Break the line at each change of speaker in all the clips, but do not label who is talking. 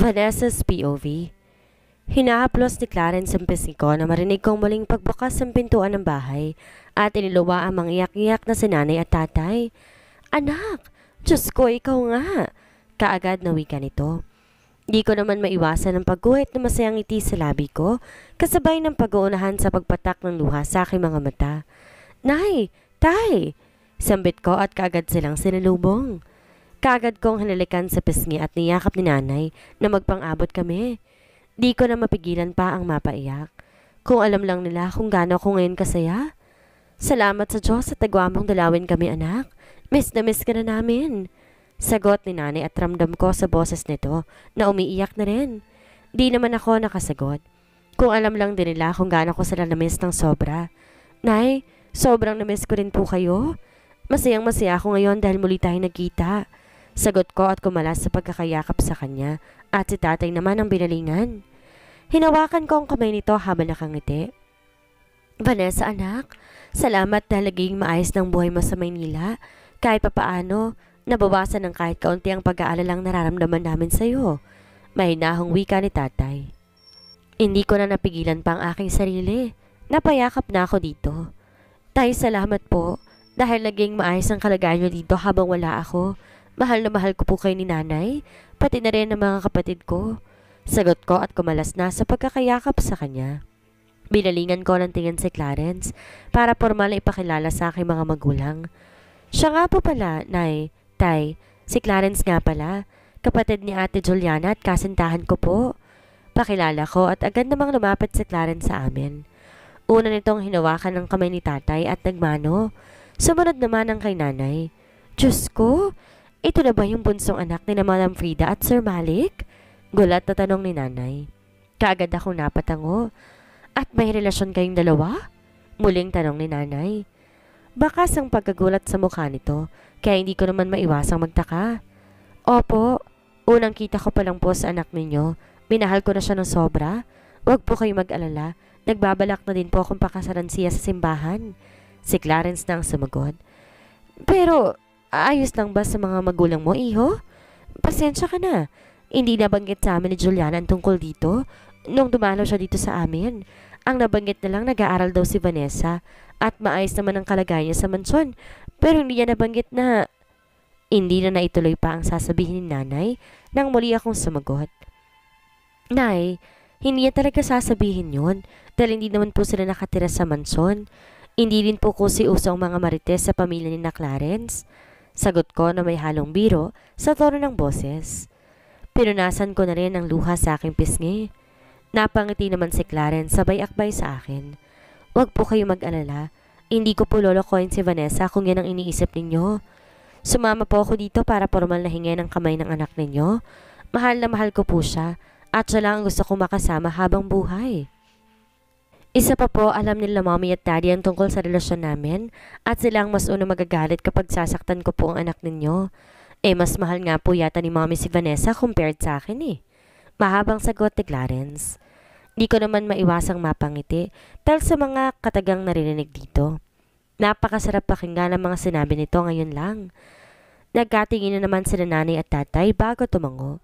Vanessa's POV Hinaaplos ni Clarence ang pisiko na marinig kong muling pagbukas ng pintuan ng bahay at iniluwa ang mga iyak-iyak na sinanay at tatay. Anak! Diyos ko, ikaw nga! Kaagad na wika nito. Di ko naman maiwasan ang pagguhit ng masayang ngiti sa labi ko kasabay ng pag-uunahan sa pagpatak ng luha sa aking mga mata. Nay! Tay! Sambit ko at kaagad silang sinalubong. Kagad kong hinalikan sa pisngi at niyakap ni nanay na magpang-abot kami. Di ko na mapigilan pa ang mapaiyak. Kung alam lang nila kung gaano ako ngayon kasaya. Salamat sa Diyos at nagawa dalawin kami anak. Miss na miss ka na namin. Sagot ni nanay at ramdam ko sa boses nito na umiiyak na rin. Di naman ako nakasagot. Kung alam lang din nila kung gaano ko sila namiss ng sobra. Nay, sobrang namiss ko rin po kayo. Masayang masaya ako ngayon dahil muli tayo nagkita. Sagot ko at kumalas sa pagkakayakap sa kanya at si tatay naman ang binalingan. Hinawakan ko ang kamay nito habang nakangiti. Vanessa anak, salamat na laging maayos ng buhay mo sa Maynila. Kahit papaano, nabawasan ng kahit kaunti ang pag-aalalang nararamdaman namin sa iyo. Mahinahong wika ni tatay. Hindi ko na napigilan pa ang aking sarili. Napayakap na ako dito. Tay, salamat po dahil naging maayos ang kalagayan niyo dito habang wala ako. Mahal na mahal ko po kayo ni nanay, pati na rin ng mga kapatid ko. Sagot ko at kumalas na sa pagkakayakap sa kanya. Binalingan ko ng tingin si Clarence para formal na ipakilala sa aking mga magulang. Siya nga po pala, Nay, Tay, si Clarence nga pala, kapatid ni Ate Juliana at kasintahan ko po. Pakilala ko at agad namang lumapit si Clarence sa amin. Una nitong hinawakan ng kamay ni tatay at nagmano. Sumunod naman ang kay nanay. Diyos ko, ito na ba yung bunsong anak ni na Madam Frida at Sir Malik? Gulat na tanong ni nanay. Kaagad ako napatango. At may relasyon kayong dalawa? Muling tanong ni nanay. Bakas ang pagkagulat sa mukha nito, kaya hindi ko naman maiwasang magtaka. Opo, unang kita ko pa lang po sa anak ninyo. Minahal ko na siya ng sobra. Huwag po kayo mag-alala. Nagbabalak na din po akong pakasalan siya sa simbahan. Si Clarence na ang sumagot. Pero, Ayos lang ba sa mga magulang mo, iho? Pasensya ka na. Hindi nabanggit sa amin ni Juliana ang tungkol dito nung dumalaw siya dito sa amin. Ang nabanggit na lang nag-aaral daw si Vanessa at maayos naman ang kalagayan niya sa mansyon. Pero hindi niya nabanggit na hindi na naituloy pa ang sasabihin ni nanay nang muli akong sumagot. Nay, hindi niya talaga sasabihin yon dahil hindi naman po sila nakatira sa mansyon. Hindi rin po ko si Uso mga marites sa pamilya ni na Clarence. Sagot ko na may halong biro sa tono ng boses. Pinunasan ko na rin ang luha sa aking pisngi. Napangiti naman si Clarence sabay akbay sa akin. Huwag po kayo mag-alala. Hindi ko po lolokoin si Vanessa kung yan ang iniisip ninyo. Sumama po ako dito para formal na hingin ang kamay ng anak ninyo. Mahal na mahal ko po siya at siya lang ang gusto kong makasama habang buhay. Isa pa po, alam nila mommy at daddy ang tungkol sa relasyon namin at sila ang mas una magagalit kapag sasaktan ko po ang anak ninyo. Eh, mas mahal nga po yata ni mommy si Vanessa compared sa akin eh. Mahabang sagot ni Clarence. Di ko naman maiwasang mapangiti dahil sa mga katagang narinig dito. Napakasarap pakinggan ang mga sinabi nito ngayon lang. Nagkatingin na naman sila nanay at tatay bago tumango.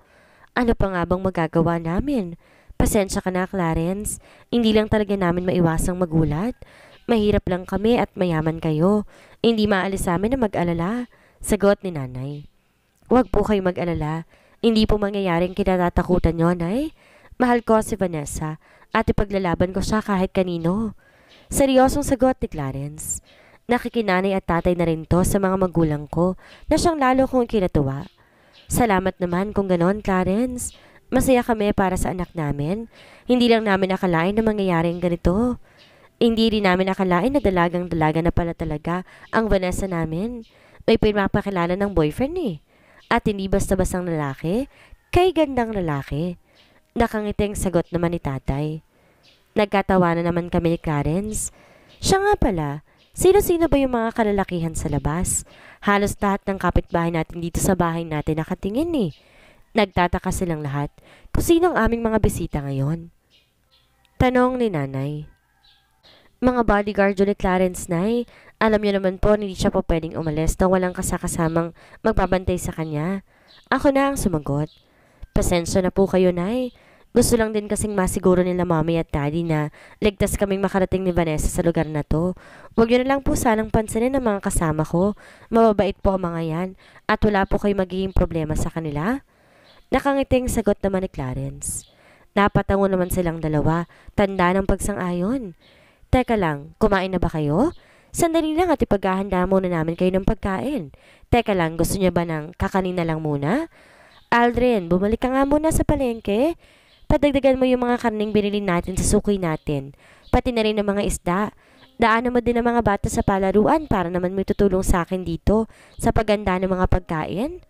Ano pa nga bang magagawa namin? Pasensya ka na, Clarence. Hindi lang talaga namin maiwasang magulat. Mahirap lang kami at mayaman kayo. Hindi maalis sa amin na mag-alala. Sagot ni nanay. Huwag po kayo mag-alala. Hindi po mangyayaring kinatatakutan yon, nay. Mahal ko si Vanessa at ipaglalaban ko siya kahit kanino. Seryosong sagot ni Clarence. Nakikinanay at tatay na rin to sa mga magulang ko na siyang lalo kong kinatuwa. Salamat naman kung ganon, Clarence. Masaya kami para sa anak namin. Hindi lang namin akalain na mangyayaring ganito. Hindi rin namin akalain na dalagang-dalaga na pala talaga ang Vanessa namin. May pinapakilala ng boyfriend eh. At hindi basta-bastang lalaki, kay gandang lalaki. Nakangiting sagot naman ni tatay. Nagkatawa na naman kami ni Clarence. Siya nga pala, Sino-sino ba yung mga kalalakihan sa labas? Halos lahat ng kapitbahay natin dito sa bahay natin nakatingin eh. Nagtataka silang lahat kung sino ang aming mga bisita ngayon. Tanong ni nanay. Mga bodyguard ni Clarence, nay. Alam niyo naman po, hindi siya po pwedeng umalis na walang kasakasamang magbabantay sa kanya. Ako na ang sumagot. Pasensya na po kayo, nay. Gusto lang din kasing masiguro nila mommy at daddy na ligtas kaming makarating ni Vanessa sa lugar na to. Huwag niyo na lang po sanang pansinin ang mga kasama ko. Mababait po ang mga yan at wala po kayo magiging problema sa kanila. Nakangiting sagot naman ni Clarence. Napatango naman silang dalawa, tanda ng pagsang-ayon. Teka lang, kumain na ba kayo? Sandali lang at ipaghahanda muna namin kayo ng pagkain. Teka lang, gusto niya ba ng kakanin na lang muna? Aldrin, bumalik ka nga muna sa palengke. Padagdagan mo yung mga karning binili natin sa sukoy natin. Pati na rin ang mga isda. Daanan mo din ang mga bata sa palaruan para naman may tutulong sa akin dito sa paganda ng mga pagkain.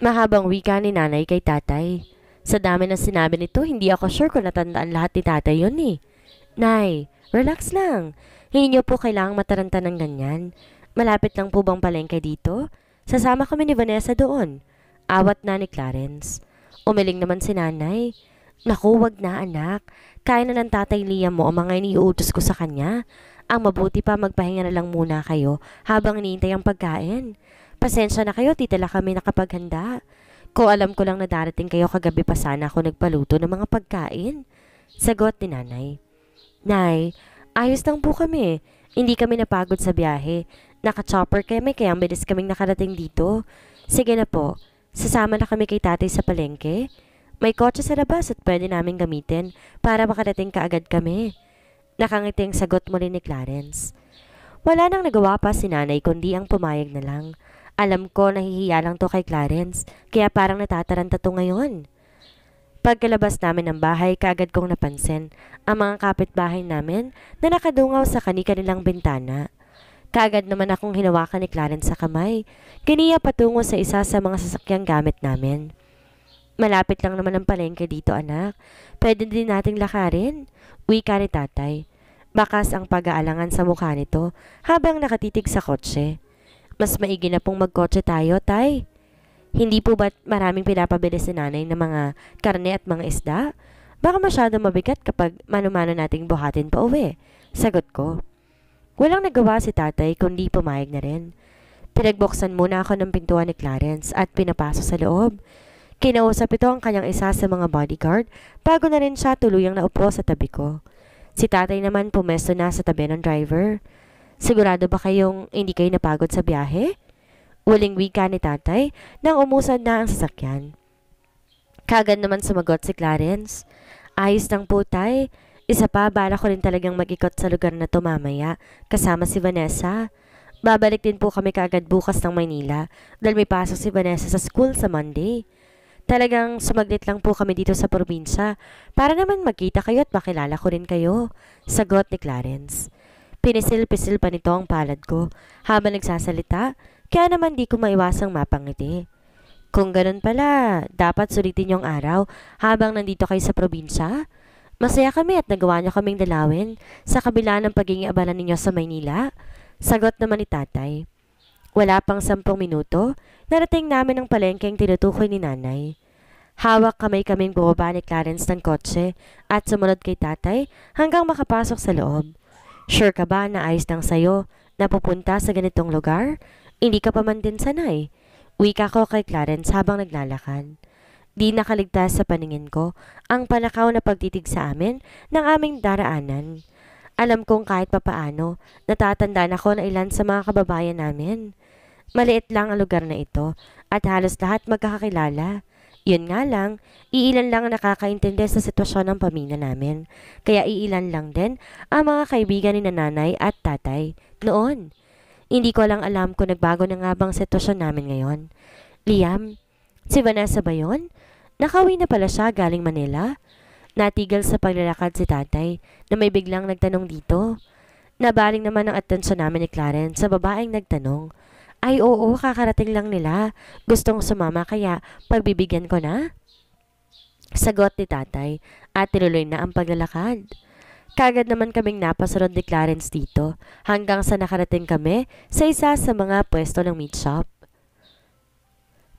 Mahabang wika ni nanay kay tatay. Sa dami ng sinabi nito, hindi ako sure kung natandaan lahat ni tatay yun eh. Nay, relax lang. Hindi niyo po kailangang mataranta ng ganyan. Malapit lang po bang palengke dito? Sasama kami ni Vanessa doon. Awat na ni Clarence. Umiling naman si nanay. Naku, wag na anak. Kaya na ng tatay Liam mo ang mga iniuutos ko sa kanya. Ang mabuti pa magpahinga na lang muna kayo habang hinihintay ang pagkain. Pasensya na kayo, titila kami nakapaghanda. Ko alam ko lang na darating kayo kagabi pa sana ako nagpaluto ng mga pagkain. Sagot ni nanay. Nay, ayos lang po kami. Hindi kami napagod sa biyahe. Naka-chopper kami kaya bilis kaming nakarating dito. Sige na po, sasama na kami kay tatay sa palengke. May kotse sa labas at pwede namin gamitin para makarating kaagad kami. Nakangiting sagot muli ni Clarence. Wala nang nagawa pa si nanay kundi ang pumayag na lang. Alam ko nahihiya lang to kay Clarence, kaya parang natataranta to ngayon. Pagkalabas namin ng bahay, kaagad kong napansin ang mga kapitbahay namin na nakadungaw sa kani-kanilang bintana. Kaagad naman akong hinawakan ni Clarence sa kamay, kaniya patungo sa isa sa mga sasakyang gamit namin. Malapit lang naman ang palengke dito anak, pwede din nating lakarin, wika ni tatay. Bakas ang pag-aalangan sa mukha nito habang nakatitig sa kotse. Mas maigi na pong magkotse tayo, tay. Hindi po ba't maraming pinapabili si nanay ng mga karne at mga isda? Baka masyado mabigat kapag manumano nating buhatin pa uwi. Sagot ko. Walang nagawa si tatay kundi pumayag na rin. Pinagbuksan muna ako ng pintuan ni Clarence at pinapasok sa loob. Kinausap ito ang kanyang isa sa mga bodyguard bago na rin siya tuluyang naupo sa tabi ko. Si tatay naman pumesto na sa tabi ng driver. Sigurado ba kayong hindi kayo napagod sa biyahe? Uling wika ni tatay nang umusad na ang sasakyan. Kagad naman sumagot si Clarence. Ayos ng putay. Isa pa, bala ko rin talagang mag-ikot sa lugar na to mamaya, kasama si Vanessa. Babalik din po kami kaagad bukas ng Maynila dahil may pasok si Vanessa sa school sa Monday. Talagang sumaglit lang po kami dito sa probinsya para naman magkita kayo at makilala ko rin kayo, sagot ni Clarence. Pinisil-pisil pa nito ang palad ko habang nagsasalita, kaya naman di ko maiwasang mapangiti. Kung ganun pala, dapat sulitin yung araw habang nandito kayo sa probinsya. Masaya kami at nagawa niyo kaming dalawin sa kabila ng pagiging abala ninyo sa Maynila. Sagot naman ni tatay. Wala pang sampung minuto, narating namin ang palengkeng tinutukoy ni nanay. Hawak kamay kaming bumaba ni Clarence ng kotse at sumunod kay tatay hanggang makapasok sa loob. Sure ka ba na ayos ng sa'yo na pupunta sa ganitong lugar? Hindi ka pa man din sanay. Wika ko kay Clarence habang naglalakad. Di nakaligtas sa paningin ko ang palakaw na pagtitig sa amin ng aming daraanan. Alam kong kahit papaano, natatandaan ako na ilan sa mga kababayan namin. Maliit lang ang lugar na ito at halos lahat magkakakilala. Yun nga lang, iilan lang nakakaintindi sa sitwasyon ng pamilya namin. Kaya iilan lang din ang mga kaibigan ni nanay at tatay noon. Hindi ko lang alam kung nagbago na nga bang sitwasyon namin ngayon. Liam, si Vanessa ba yun? Nakawi na pala siya galing Manila? Natigil sa paglalakad si tatay na may biglang nagtanong dito. Nabaling naman ang atensyon namin ni Clarence sa babaeng nagtanong. Ay oo, kakarating lang nila. Gustong sumama kaya pagbibigyan ko na? Sagot ni tatay at tinuloy na ang paglalakad. Kagad naman kaming napasunod ni Clarence dito hanggang sa nakarating kami sa isa sa mga pwesto ng meat shop.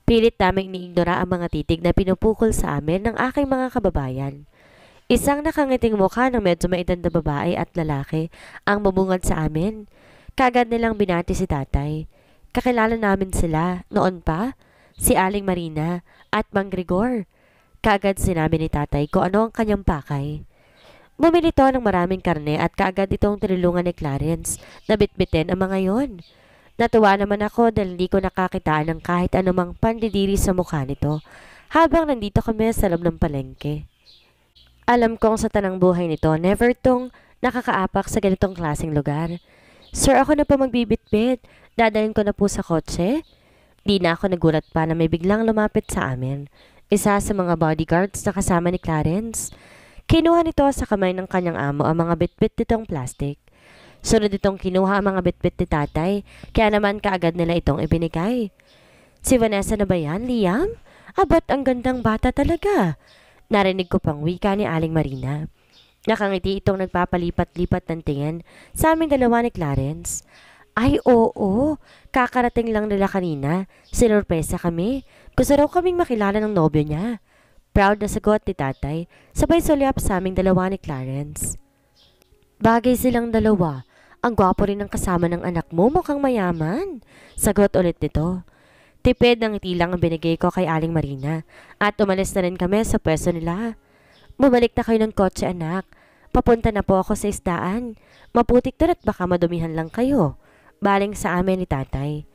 Pilit naming niignora ang mga titig na pinupukol sa amin ng aking mga kababayan. Isang nakangiting mukha ng medyo maitand na babae at lalaki ang bubungad sa amin. Kagad nilang binati si tatay. Kakilala namin sila, noon pa, si Aling Marina at Mang Gregor. Kaagad sinabi ni tatay ko ano ang kanyang pakay. Bumili to ng maraming karne at kaagad itong tinulungan ni Clarence na bitbitin ang mga yon. Natuwa naman ako dahil hindi ko nakakitaan ng kahit anumang pandidiri sa mukha nito habang nandito kami sa loob ng palengke. Alam kong sa tanang buhay nito, never tong nakakaapak sa ganitong klaseng lugar. Sir, ako na po magbibitbit dadalhin ko na po sa kotse. Di na ako nagulat pa na may biglang lumapit sa amin. Isa sa mga bodyguards na kasama ni Clarence. Kinuha nito sa kamay ng kanyang amo ang mga bitbit nitong plastic. Sunod itong kinuha ang mga bitbit ni tatay, kaya naman kaagad nila itong ibinigay. Si Vanessa na ba yan, Liam? Abat ang gandang bata talaga. Narinig ko pang wika ni Aling Marina. Nakangiti itong nagpapalipat-lipat ng tingin sa aming dalawa ni Clarence. Ay, oo. Kakarating lang nila kanina. Sinurpresa kami. Gusto raw kaming makilala ng nobyo niya. Proud na sagot ni tatay, sabay sulyap sa aming dalawa ni Clarence. Bagay silang dalawa. Ang gwapo rin ng kasama ng anak mo, mukhang mayaman. Sagot ulit nito. Tipid ng itilang ang binigay ko kay Aling Marina at umalis na rin kami sa pwesto nila. Bumalik na kayo ng kotse anak. Papunta na po ako sa isdaan. Maputik na at baka madumihan lang kayo baling sa amin ni tatay.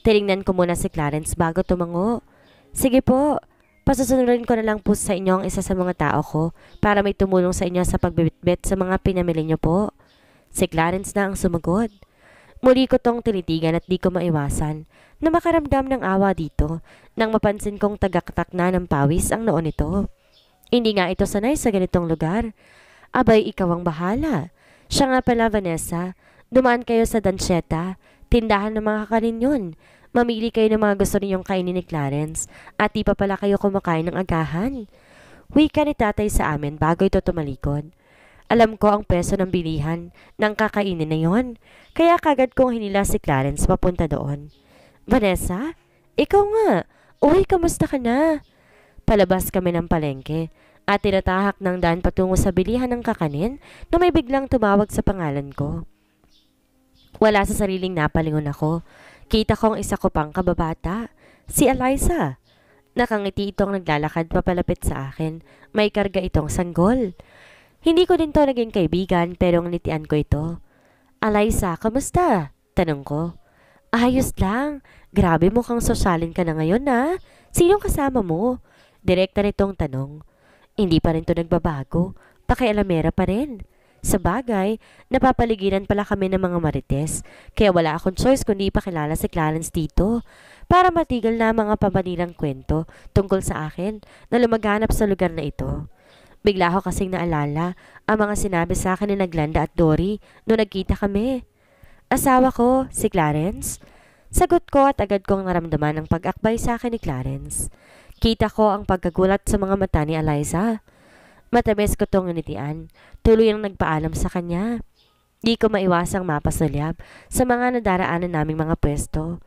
Tinignan ko muna si Clarence bago tumango. Sige po, pasusunurin ko na lang po sa inyo ang isa sa mga tao ko para may tumulong sa inyo sa pagbibitbit sa mga pinamili niyo po. Si Clarence na ang sumagot. Muli ko tong tinitigan at di ko maiwasan na makaramdam ng awa dito nang mapansin kong tagaktak na ng pawis ang noon nito. Hindi nga ito sanay sa ganitong lugar. Abay, ikaw ang bahala. Siya nga pala, Vanessa, Dumaan kayo sa Dancheta, tindahan ng mga kakanin yun. Mamili kayo ng mga gusto ninyong kainin ni Clarence at di pa pala kayo kumakain ng agahan. Wika ni tatay sa amin bago ito tumalikod. Alam ko ang peso ng bilihan ng kakainin na yon, kaya kagad kong hinila si Clarence papunta doon. Vanessa, ikaw nga, uy, kamusta ka na? Palabas kami ng palengke at tinatahak ng dan patungo sa bilihan ng kakanin na may biglang tumawag sa pangalan ko. Wala sa sariling napalingon ako. Kita ko ang isa ko pang kababata, si Eliza. Nakangiti itong naglalakad papalapit sa akin. May karga itong sanggol. Hindi ko din to naging kaibigan pero nitian ko ito. Eliza, kamusta? Tanong ko. Ayos lang. Grabe mukhang sosyalin ka na ngayon na. Sinong kasama mo? Direkta nitong tanong. Hindi pa rin to nagbabago. Pakialamera pa rin. Sa bagay, napapaligiran pala kami ng mga marites, kaya wala akong choice kundi ipakilala si Clarence dito para matigil na mga pabanilang kwento tungkol sa akin na lumaganap sa lugar na ito. Bigla ko kasing naalala ang mga sinabi sa akin ni Naglanda at Dory noong nagkita kami. Asawa ko, si Clarence. Sagot ko at agad kong naramdaman ang pag-akbay sa akin ni Clarence. Kita ko ang pagkagulat sa mga mata ni Eliza. Matabes ko tong nitian. Tuloy ang nagpaalam sa kanya. Di ko maiwasang mapasulyab sa mga nadaraanan naming mga pwesto.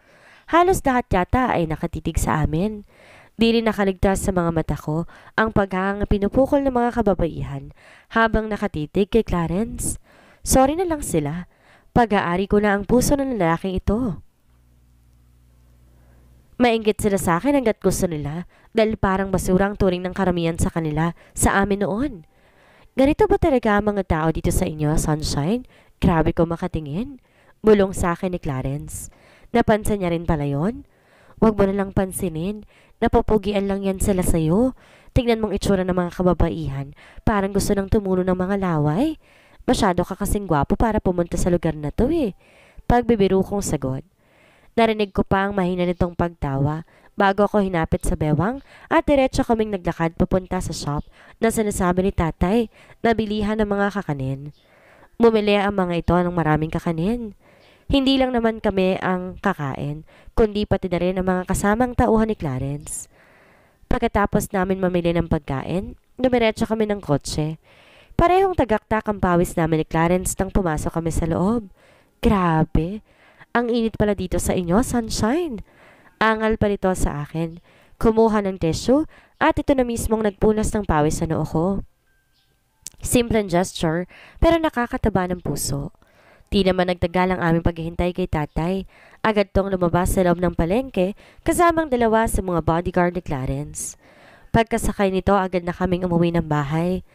Halos lahat yata ay nakatitig sa amin. Di rin nakaligtas sa mga mata ko ang paghahang pinupukol ng mga kababaihan habang nakatitig kay Clarence. Sorry na lang sila. Pag-aari ko na ang puso ng lalaking ito. Maingit sila sa akin hanggat gusto nila dahil parang basura ang turing ng karamihan sa kanila sa amin noon. Ganito ba talaga ang mga tao dito sa inyo, Sunshine? Grabe ko makatingin. Bulong sa akin ni Clarence. Napansin niya rin pala yon? Huwag mo nalang pansinin. Napapugian lang yan sila sa'yo. Tingnan mong itsura ng mga kababaihan. Parang gusto nang tumulo ng mga laway. Masyado ka kasing gwapo para pumunta sa lugar na to eh. Pagbibiro kong sagot. Narinig ko pa ang mahina nitong pagtawa bago ako hinapit sa bewang at diretso kaming naglakad papunta sa shop na sinasabi ni tatay na bilihan ng mga kakanin. Bumili ang mga ito ng maraming kakanin. Hindi lang naman kami ang kakain, kundi pati na rin ang mga kasamang tauhan ni Clarence. Pagkatapos namin mamili ng pagkain, dumiretso kami ng kotse. Parehong tagaktak ang pawis namin ni Clarence nang pumasok kami sa loob. Grabe, ang init pala dito sa inyo, sunshine. Angal pa nito sa akin. Kumuha ng tissue at ito na mismong nagpunas ng pawis sa noo ko. Simple gesture, pero nakakataba ng puso. Di naman nagtagal ang aming paghihintay kay tatay. Agad tong lumabas sa loob ng palengke kasamang dalawa sa mga bodyguard ni Clarence. Pagkasakay nito, agad na kaming umuwi ng bahay.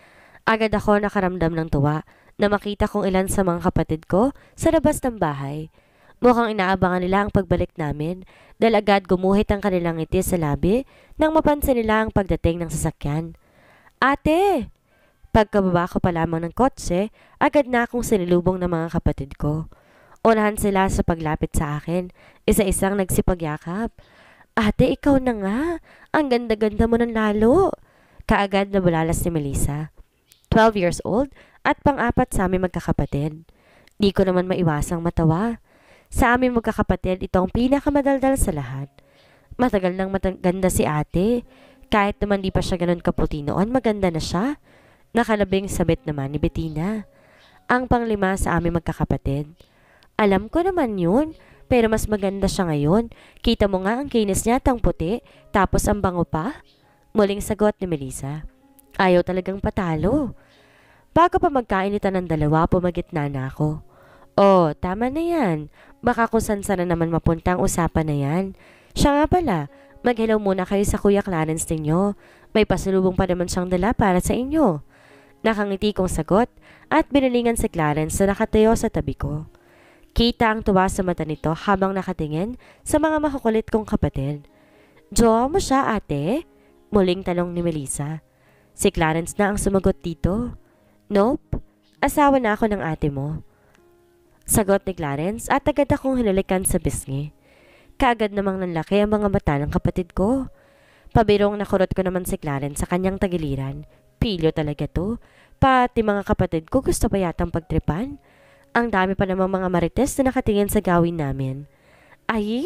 Agad ako nakaramdam ng tuwa na makita kong ilan sa mga kapatid ko sa labas ng bahay. Mukhang inaabangan nila ang pagbalik namin dahil agad gumuhit ang kanilang ngiti sa labi nang mapansin nila ang pagdating ng sasakyan. Ate! Pagkababa ko pa lamang ng kotse, agad na akong sinilubong ng mga kapatid ko. Unahan sila sa paglapit sa akin, isa-isang nagsipagyakap. Ate, ikaw na nga. Ang ganda-ganda mo ng lalo. Kaagad na bulalas ni Melissa. 12 years old at pang-apat sa aming magkakapatid. Di ko naman maiwasang matawa. Sa aming magkakapatid, ito ang pinakamadaldal sa lahat. Matagal nang maganda si ate. Kahit naman di pa siya ganun kaputi noon, maganda na siya. Nakalabing sabit naman ni Bettina. Ang panglima sa aming magkakapatid. Alam ko naman yun, pero mas maganda siya ngayon. Kita mo nga ang kinis niya tang puti, tapos ang bango pa. Muling sagot ni Melissa. Ayaw talagang patalo. Bago pa magkainitan ng dalawa, pumagitna na ako. Oh, tama na yan. Baka kung san sana naman mapunta ang usapan na yan. Siya nga pala, mag-hello muna kayo sa Kuya Clarence ninyo. May pasalubong pa naman siyang dala para sa inyo. Nakangiti kong sagot at binalingan si Clarence na nakatayo sa tabi ko. Kita ang tuwa sa mata nito habang nakatingin sa mga makukulit kong kapatid. Jowa mo siya ate? Muling talong ni Melissa. Si Clarence na ang sumagot dito. Nope, asawa na ako ng ate mo. Sagot ni Clarence at agad akong hinulikan sa bisngi. Kaagad namang nanlaki ang mga mata ng kapatid ko. Pabirong nakurot ko naman si Clarence sa kanyang tagiliran. Pilyo talaga to. Pati mga kapatid ko gusto pa yatang pagtripan. Ang dami pa namang mga marites na nakatingin sa gawin namin. Ay,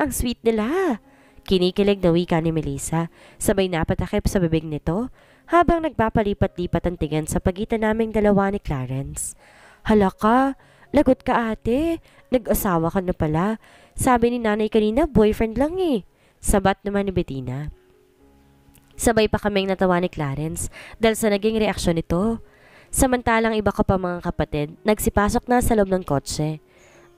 ang sweet nila. Kinikilig na wika ni Melissa, sabay napatakip sa bibig nito habang nagpapalipat-lipat ang tingin sa pagitan naming dalawa ni Clarence. Halaka, Lagot ka ate, nag-asawa ka na pala. Sabi ni nanay kanina, boyfriend lang eh. Sabat naman ni Bettina. Sabay pa kaming natawa ni Clarence dahil sa naging reaksyon nito. Samantalang iba ka pa mga kapatid, nagsipasok na sa loob ng kotse.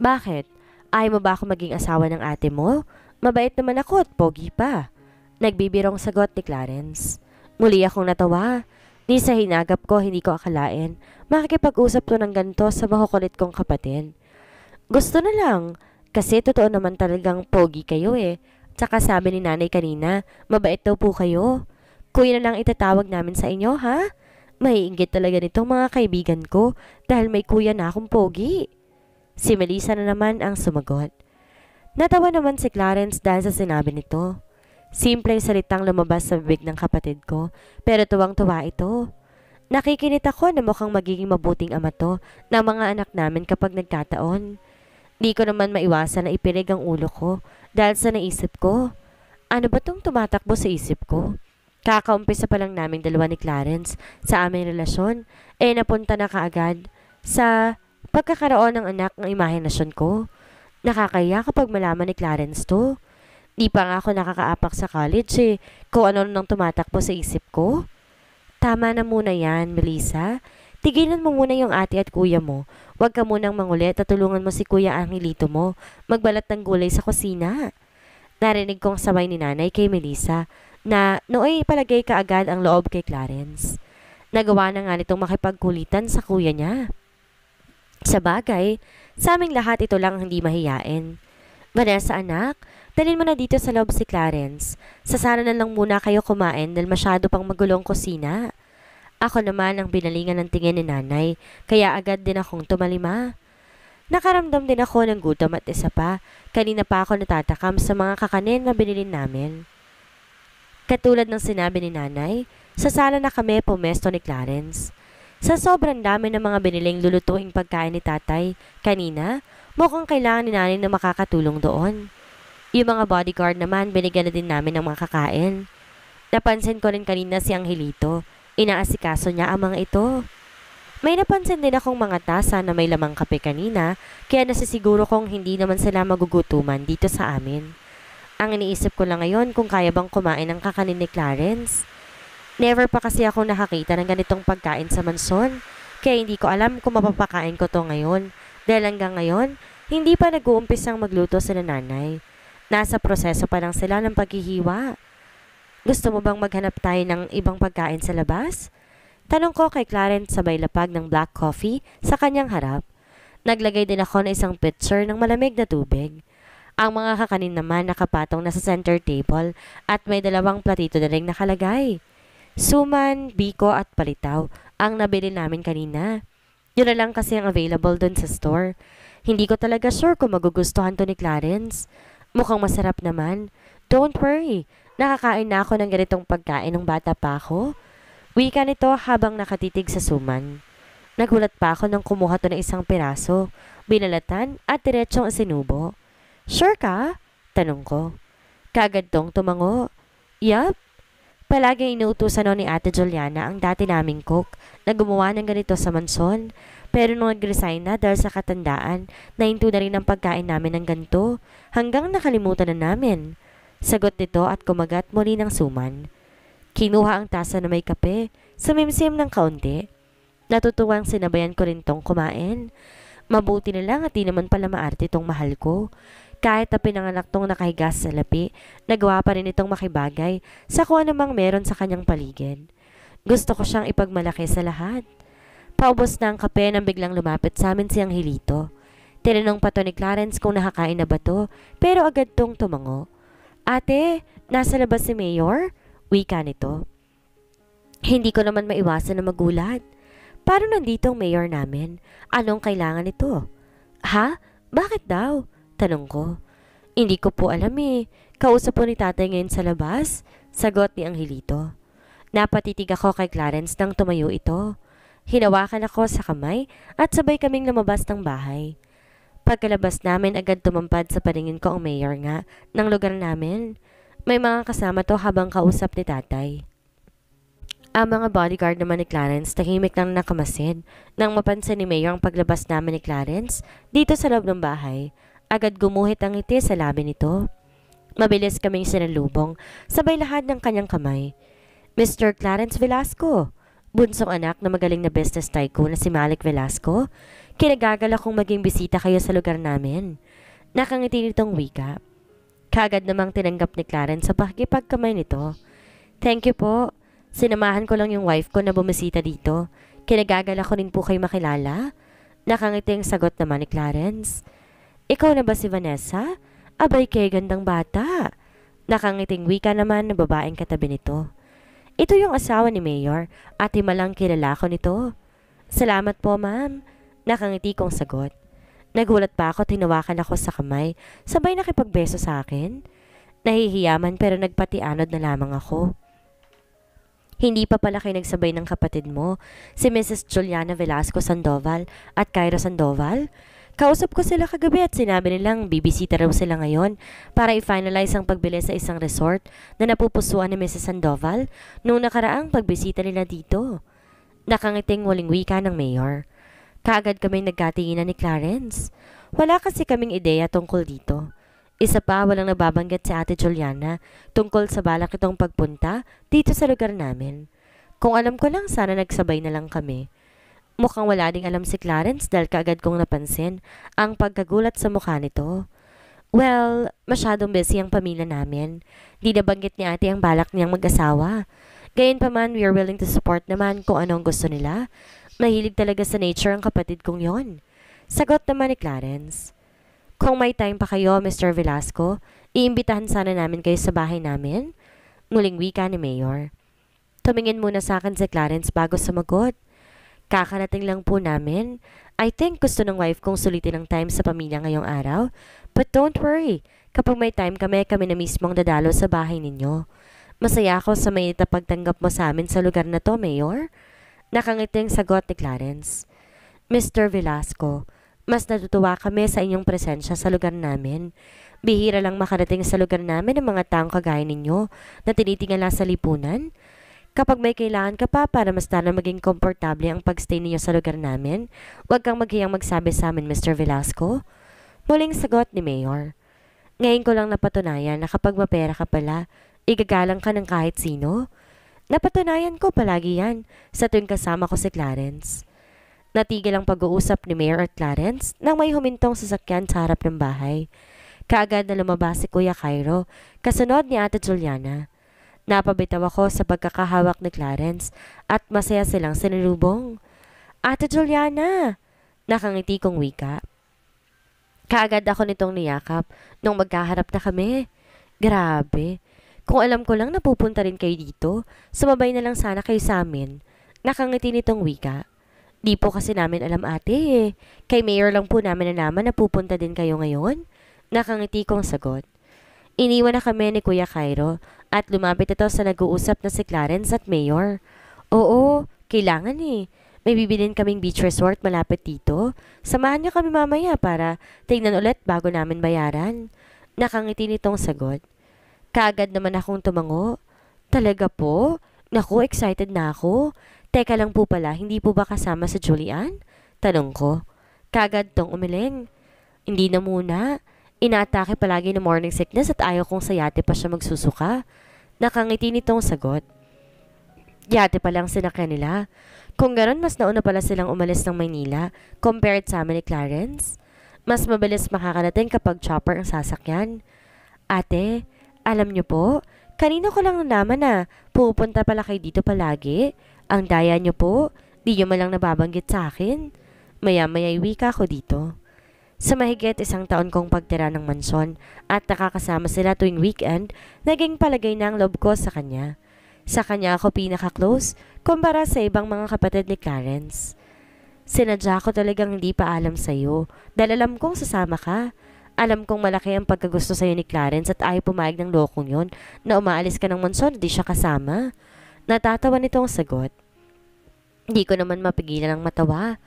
Bakit? Ay mo ba ako maging asawa ng ate mo? Mabait naman ako at pogi pa. Nagbibirong sagot ni Clarence. Muli akong natawa Di sa hinagap ko, hindi ko akalain. Makikipag-usap to ng ganito sa makukulit kong kapatid. Gusto na lang. Kasi totoo naman talagang pogi kayo eh. Tsaka sabi ni nanay kanina, mabait daw po kayo. Kuya na lang itatawag namin sa inyo ha? Maiinggit talaga nitong mga kaibigan ko dahil may kuya na akong pogi. Si Melissa na naman ang sumagot. Natawa naman si Clarence dahil sa sinabi nito. Simpleng salitang lumabas sa bibig ng kapatid ko, pero tuwang-tuwa ito. Nakikinit ako na mukhang magiging mabuting ama to ng mga anak namin kapag nagkataon. Di ko naman maiwasan na ipilig ang ulo ko dahil sa naisip ko. Ano ba tong tumatakbo sa isip ko? Kakaumpisa pa lang naming dalawa ni Clarence sa aming relasyon, eh napunta na kaagad sa pagkakaroon ng anak ng imahinasyon ko. Nakakaya kapag malaman ni Clarence to. Di pa nga ako nakakaapak sa college eh. Kung ano nang tumatakbo sa isip ko. Tama na muna yan, Melissa. Tigilan mo muna yung ate at kuya mo. Huwag ka munang mangulit at tulungan mo si kuya Angelito mo. Magbalat ng gulay sa kusina. Narinig kong sabay ni nanay kay Melissa na nooy palagay ka agad ang loob kay Clarence. Nagawa na nga nitong makipagkulitan sa kuya niya. Sa bagay, sa aming lahat ito lang hindi mahiyain. Vanessa anak, Dalhin mo na dito sa loob si Clarence. Sasana na lang muna kayo kumain dahil masyado pang magulong kusina. Ako naman ang binalingan ng tingin ni nanay, kaya agad din akong tumalima. Nakaramdam din ako ng gutom at isa pa, kanina pa ako natatakam sa mga kakanin na binili namin. Katulad ng sinabi ni nanay, sa sala na kami pumesto ni Clarence. Sa sobrang dami ng mga biniling lulutuing pagkain ni tatay kanina, mukhang kailangan ni nanay na makakatulong doon. Yung mga bodyguard naman, binigyan na din namin ng mga kakain. Napansin ko rin kanina si Angelito. Inaasikaso niya ang mga ito. May napansin din akong mga tasa na may lamang kape kanina, kaya nasisiguro kong hindi naman sila magugutuman dito sa amin. Ang iniisip ko lang ngayon kung kaya bang kumain ng kakanin ni Clarence. Never pa kasi ako nakakita ng ganitong pagkain sa mansion, kaya hindi ko alam kung mapapakain ko to ngayon. Dahil hanggang ngayon, hindi pa nag-uumpisang magluto sila nanay. Nasa proseso pa lang sila ng paghihiwa. Gusto mo bang maghanap tayo ng ibang pagkain sa labas? Tanong ko kay Clarence sabay lapag ng black coffee sa kanyang harap. Naglagay din ako ng isang pitcher ng malamig na tubig. Ang mga kakanin naman nakapatong na sa center table at may dalawang platito na rin nakalagay. Suman, biko at palitaw ang nabili namin kanina. Yun na lang kasi ang available dun sa store. Hindi ko talaga sure kung magugustuhan to ni Clarence. Mukhang masarap naman. Don't worry, nakakain na ako ng ganitong pagkain ng bata pa ako. Wika nito habang nakatitig sa suman. Nagulat pa ako nang kumuha to ng isang piraso, binalatan at diretsyong sinubo. Sure ka? Tanong ko. Kagad tong tumango. Yup. Palagi inuutusan no ni Ate Juliana ang dati naming cook na gumawa ng ganito sa mansyon pero nung nag-resign na dahil sa katandaan, nainto na rin ang pagkain namin ng ganto hanggang nakalimutan na namin. Sagot nito at kumagat muli ng suman. Kinuha ang tasa na may kape, sumimsim ng kaunti. Natutuwang sinabayan ko rin tong kumain. Mabuti na lang at di naman pala maarte tong mahal ko. Kahit na pinanganak tong nakahiga sa lapi, nagawa pa rin itong makibagay sa kung anumang meron sa kanyang paligid. Gusto ko siyang ipagmalaki sa lahat. Paubos na ang kape nang biglang lumapit sa amin si Angelito. Tinanong pa to ni Clarence kung nakakain na ba to, pero agad tong tumango. Ate, nasa labas si Mayor? Wika nito. Hindi ko naman maiwasan na magulat. Parang nandito ang mayor namin. Anong kailangan nito? Ha? Bakit daw? Tanong ko. Hindi ko po alam eh. Kausap po ni tatay ngayon sa labas? Sagot ni Angelito. Napatitig ako kay Clarence nang tumayo ito. Hinawakan ako sa kamay at sabay kaming lumabas ng bahay. Pagkalabas namin agad tumampad sa paningin ko ang mayor nga ng lugar namin. May mga kasama to habang kausap ni tatay. Ang mga bodyguard naman ni Clarence tahimik lang nakamasid nang mapansin ni Mayor ang paglabas namin ni Clarence dito sa loob ng bahay. Agad gumuhit ang ngiti sa labi nito. Mabilis kaming sinalubong, sabay lahat ng kanyang kamay. Mr. Clarence Velasco, bunsong anak na magaling na business tycoon na si Malik Velasco, kinagagala kong maging bisita kayo sa lugar namin. Nakangiti nitong wika. Kagad namang tinanggap ni Clarence sa pakikipagkamay nito. Thank you po. Sinamahan ko lang yung wife ko na bumisita dito. Kinagagala ko rin po kayo makilala. Nakangiting sagot naman ni Clarence. Ikaw na ba si Vanessa? Abay kay gandang bata. Nakangiting wika naman na babaeng katabi nito. Ito yung asawa ni Mayor at himalang kilala ko nito. Salamat po ma'am. Nakangiti kong sagot. Nagulat pa ako at hinawakan ako sa kamay, sabay nakipagbeso sa akin. Nahihiyaman pero nagpatianod na lamang ako. Hindi pa pala kayo nagsabay ng kapatid mo, si Mrs. Juliana Velasco Sandoval at Cairo Sandoval? Kausap ko sila kagabi at sinabi nilang bibisita raw sila ngayon para i-finalize ang pagbili sa isang resort na napupusuan ni Mrs. Sandoval nung nakaraang pagbisita nila dito. Nakangiting waling wika ng mayor. Kaagad kami nagkatinginan ni Clarence. Wala kasi kaming ideya tungkol dito. Isa pa walang nababanggit si Ate Juliana tungkol sa balak itong pagpunta dito sa lugar namin. Kung alam ko lang sana nagsabay na lang kami. Mukhang wala ding alam si Clarence dahil kaagad kong napansin ang pagkagulat sa mukha nito. Well, masyadong busy ang pamilya namin. Di nabanggit ni ate ang balak niyang mag-asawa. Gayunpaman, we are willing to support naman kung ano ang gusto nila. Mahilig talaga sa nature ang kapatid kong yon. Sagot naman ni Clarence. Kung may time pa kayo, Mr. Velasco, iimbitahan sana namin kayo sa bahay namin. Muling wika ni Mayor. Tumingin muna sa akin si Clarence bago sumagot. Kakarating lang po namin. I think gusto ng wife kong sulitin ang time sa pamilya ngayong araw. But don't worry, kapag may time kami, kami na mismo ang dadalo sa bahay ninyo. Masaya ako sa may pagtanggap mo sa amin sa lugar na to, Mayor. Nakangiting sagot ni Clarence. Mr. Velasco, mas natutuwa kami sa inyong presensya sa lugar namin. Bihira lang makarating sa lugar namin ang mga taong kagaya ninyo na tinitingala sa lipunan. Kapag may kailangan ka pa para mas na maging komportable ang pagstay ninyo sa lugar namin, huwag kang maghiyang magsabi sa amin, Mr. Velasco. Muling sagot ni Mayor. Ngayon ko lang napatunayan na kapag mapera ka pala, igagalang ka ng kahit sino. Napatunayan ko palagi yan sa tuwing kasama ko si Clarence. Natigil ang pag-uusap ni Mayor at Clarence nang may humintong sasakyan sa harap ng bahay. Kaagad na lumabas si Kuya Cairo, kasunod ni Ate Juliana. Napabitaw ako sa pagkakahawak ni Clarence at masaya silang sinulubong. Ate Juliana! Nakangiti kong wika. Kaagad ako nitong niyakap nung magkaharap na kami. Grabe. Kung alam ko lang napupunta rin kayo dito, sumabay na lang sana kayo sa amin. Nakangiti nitong wika. Di po kasi namin alam ate eh. Kay Mayor lang po namin nalaman na pupunta din kayo ngayon. Nakangiti kong sagot. Iniwan na kami ni Kuya Cairo at lumapit ito sa nag-uusap na si Clarence at Mayor. Oo, kailangan eh. May bibilin kaming beach resort malapit dito. Samahan niyo kami mamaya para tingnan ulit bago namin bayaran. Nakangiti nitong sagot. Kaagad naman akong tumango. Talaga po? Naku, excited na ako. Teka lang po pala, hindi po ba kasama sa Julian? Tanong ko. Kagad tong umiling. Hindi na muna. Inaatake palagi ng morning sickness at ayaw kong sa yate pa siya magsusuka. Nakangiti nitong sagot. Yate pa lang sinakya nila. Kung ganon, mas nauna pala silang umalis ng Maynila compared sa amin ni Clarence. Mas mabilis makakarating kapag chopper ang sasakyan. Ate, alam niyo po, kanina ko lang naman na pupunta pala kayo dito palagi. Ang daya niyo po, di nyo malang nababanggit sa akin. Maya-maya wika ko dito. Sa mahigit isang taon kong pagtira ng mansyon at nakakasama sila tuwing weekend, naging palagay na ang loob ko sa kanya. Sa kanya ako pinaka-close kumpara sa ibang mga kapatid ni Clarence. Sinadya ko talagang hindi pa alam sa'yo dahil alam kong sasama ka. Alam kong malaki ang pagkagusto sa iyo ni Clarence at ayaw pumayag ng lokong yon na umaalis ka ng mansyon di siya kasama. Natatawa nitong sagot. Hindi ko naman mapigilan ang matawa.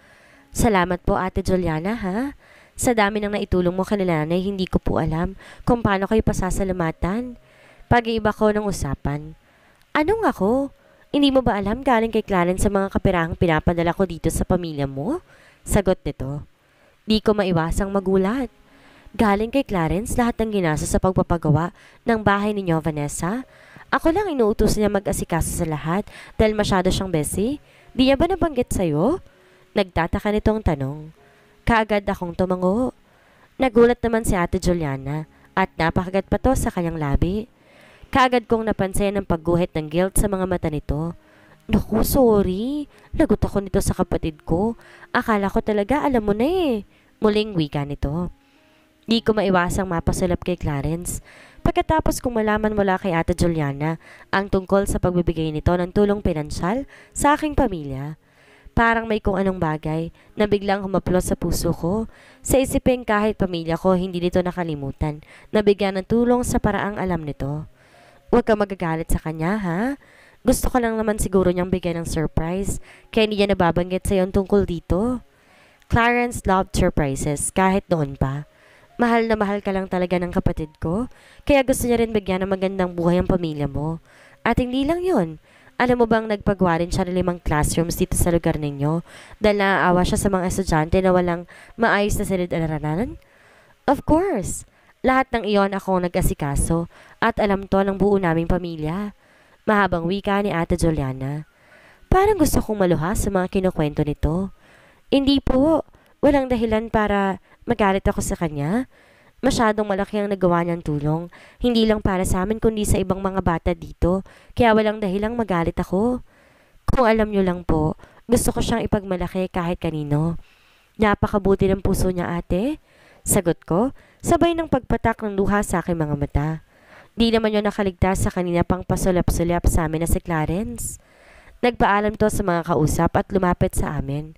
Salamat po Ate Juliana ha. Sa dami ng naitulong mo kanila na hindi ko po alam kung paano kayo pasasalamatan. Pag-iiba ko ng usapan. Anong ako? Hindi mo ba alam galing kay Clarence sa mga kapirahang pinapadala ko dito sa pamilya mo? Sagot nito. Di ko maiwasang magulat. Galing kay Clarence lahat ng ginasa sa pagpapagawa ng bahay ninyo, Vanessa. Ako lang inuutos niya mag-asikaso sa lahat dahil masyado siyang busy. Di niya ba nabanggit sa'yo? Nagtataka nitong tanong. Kaagad akong tumango. Nagulat naman si Ate Juliana at napakagat pa to sa kanyang labi. Kaagad kong napansin ang pagguhit ng guilt sa mga mata nito. Naku, sorry. Lagot ako nito sa kapatid ko. Akala ko talaga alam mo na eh. Muling wika nito. Di ko maiwasang mapasulap kay Clarence. Pagkatapos kong malaman mula kay Ate Juliana ang tungkol sa pagbibigay nito ng tulong pinansyal sa aking pamilya, Parang may kung anong bagay na biglang humaplos sa puso ko. Sa isipin kahit pamilya ko, hindi nito nakalimutan. Nabigyan ng tulong sa paraang alam nito. Huwag ka magagalit sa kanya, ha? Gusto ko lang naman siguro niyang bigyan ng surprise, kaya hindi niya nababanggit sa'yo ang tungkol dito. Clarence loved surprises kahit noon pa. Mahal na mahal ka lang talaga ng kapatid ko, kaya gusto niya rin bigyan ng magandang buhay ang pamilya mo. At hindi lang yon alam mo bang nagpagawa rin siya ng limang classrooms dito sa lugar ninyo? Dahil naaawa siya sa mga estudyante na walang maayos na silid-alaranan? Of course! Lahat ng iyon ako nag-asikaso at alam to ng buo naming pamilya. Mahabang wika ni Ate Juliana. Parang gusto kong maluha sa mga kinukwento nito. Hindi po, walang dahilan para magalit ako sa kanya. Masyadong malaki ang nagawa niyang tulong, hindi lang para sa amin kundi sa ibang mga bata dito, kaya walang dahilang magalit ako. Kung alam niyo lang po, gusto ko siyang ipagmalaki kahit kanino. Napakabuti ng puso niya ate, sagot ko, sabay ng pagpatak ng luha sa aking mga mata. Di naman yun nakaligtas sa kanina pang pasulap-sulap sa amin na si Clarence. Nagpaalam to sa mga kausap at lumapit sa amin.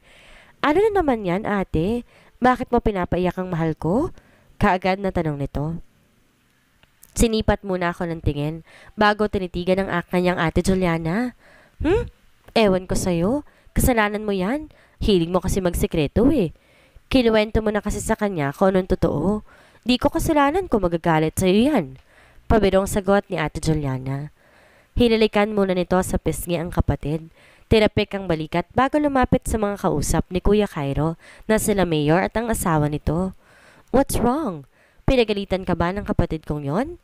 Ano na naman yan, ate? Bakit mo pinapaiyak ang mahal ko? kaagad na tanong nito. Sinipat muna ako ng tingin bago tinitigan ng kanyang ate Juliana. Hmm? Ewan ko sa'yo. Kasalanan mo yan. Hiling mo kasi magsekreto eh. Kinuwento mo na kasi sa kanya kung anong totoo. Di ko kasalanan kung magagalit sa'yo yan. Pabirong sagot ni ate Juliana. Hinalikan muna nito sa pisngi ang kapatid. Tirapik ang balikat bago lumapit sa mga kausap ni Kuya Cairo na sila mayor at ang asawa nito. What's wrong? Pinagalitan ka ba ng kapatid kong yon?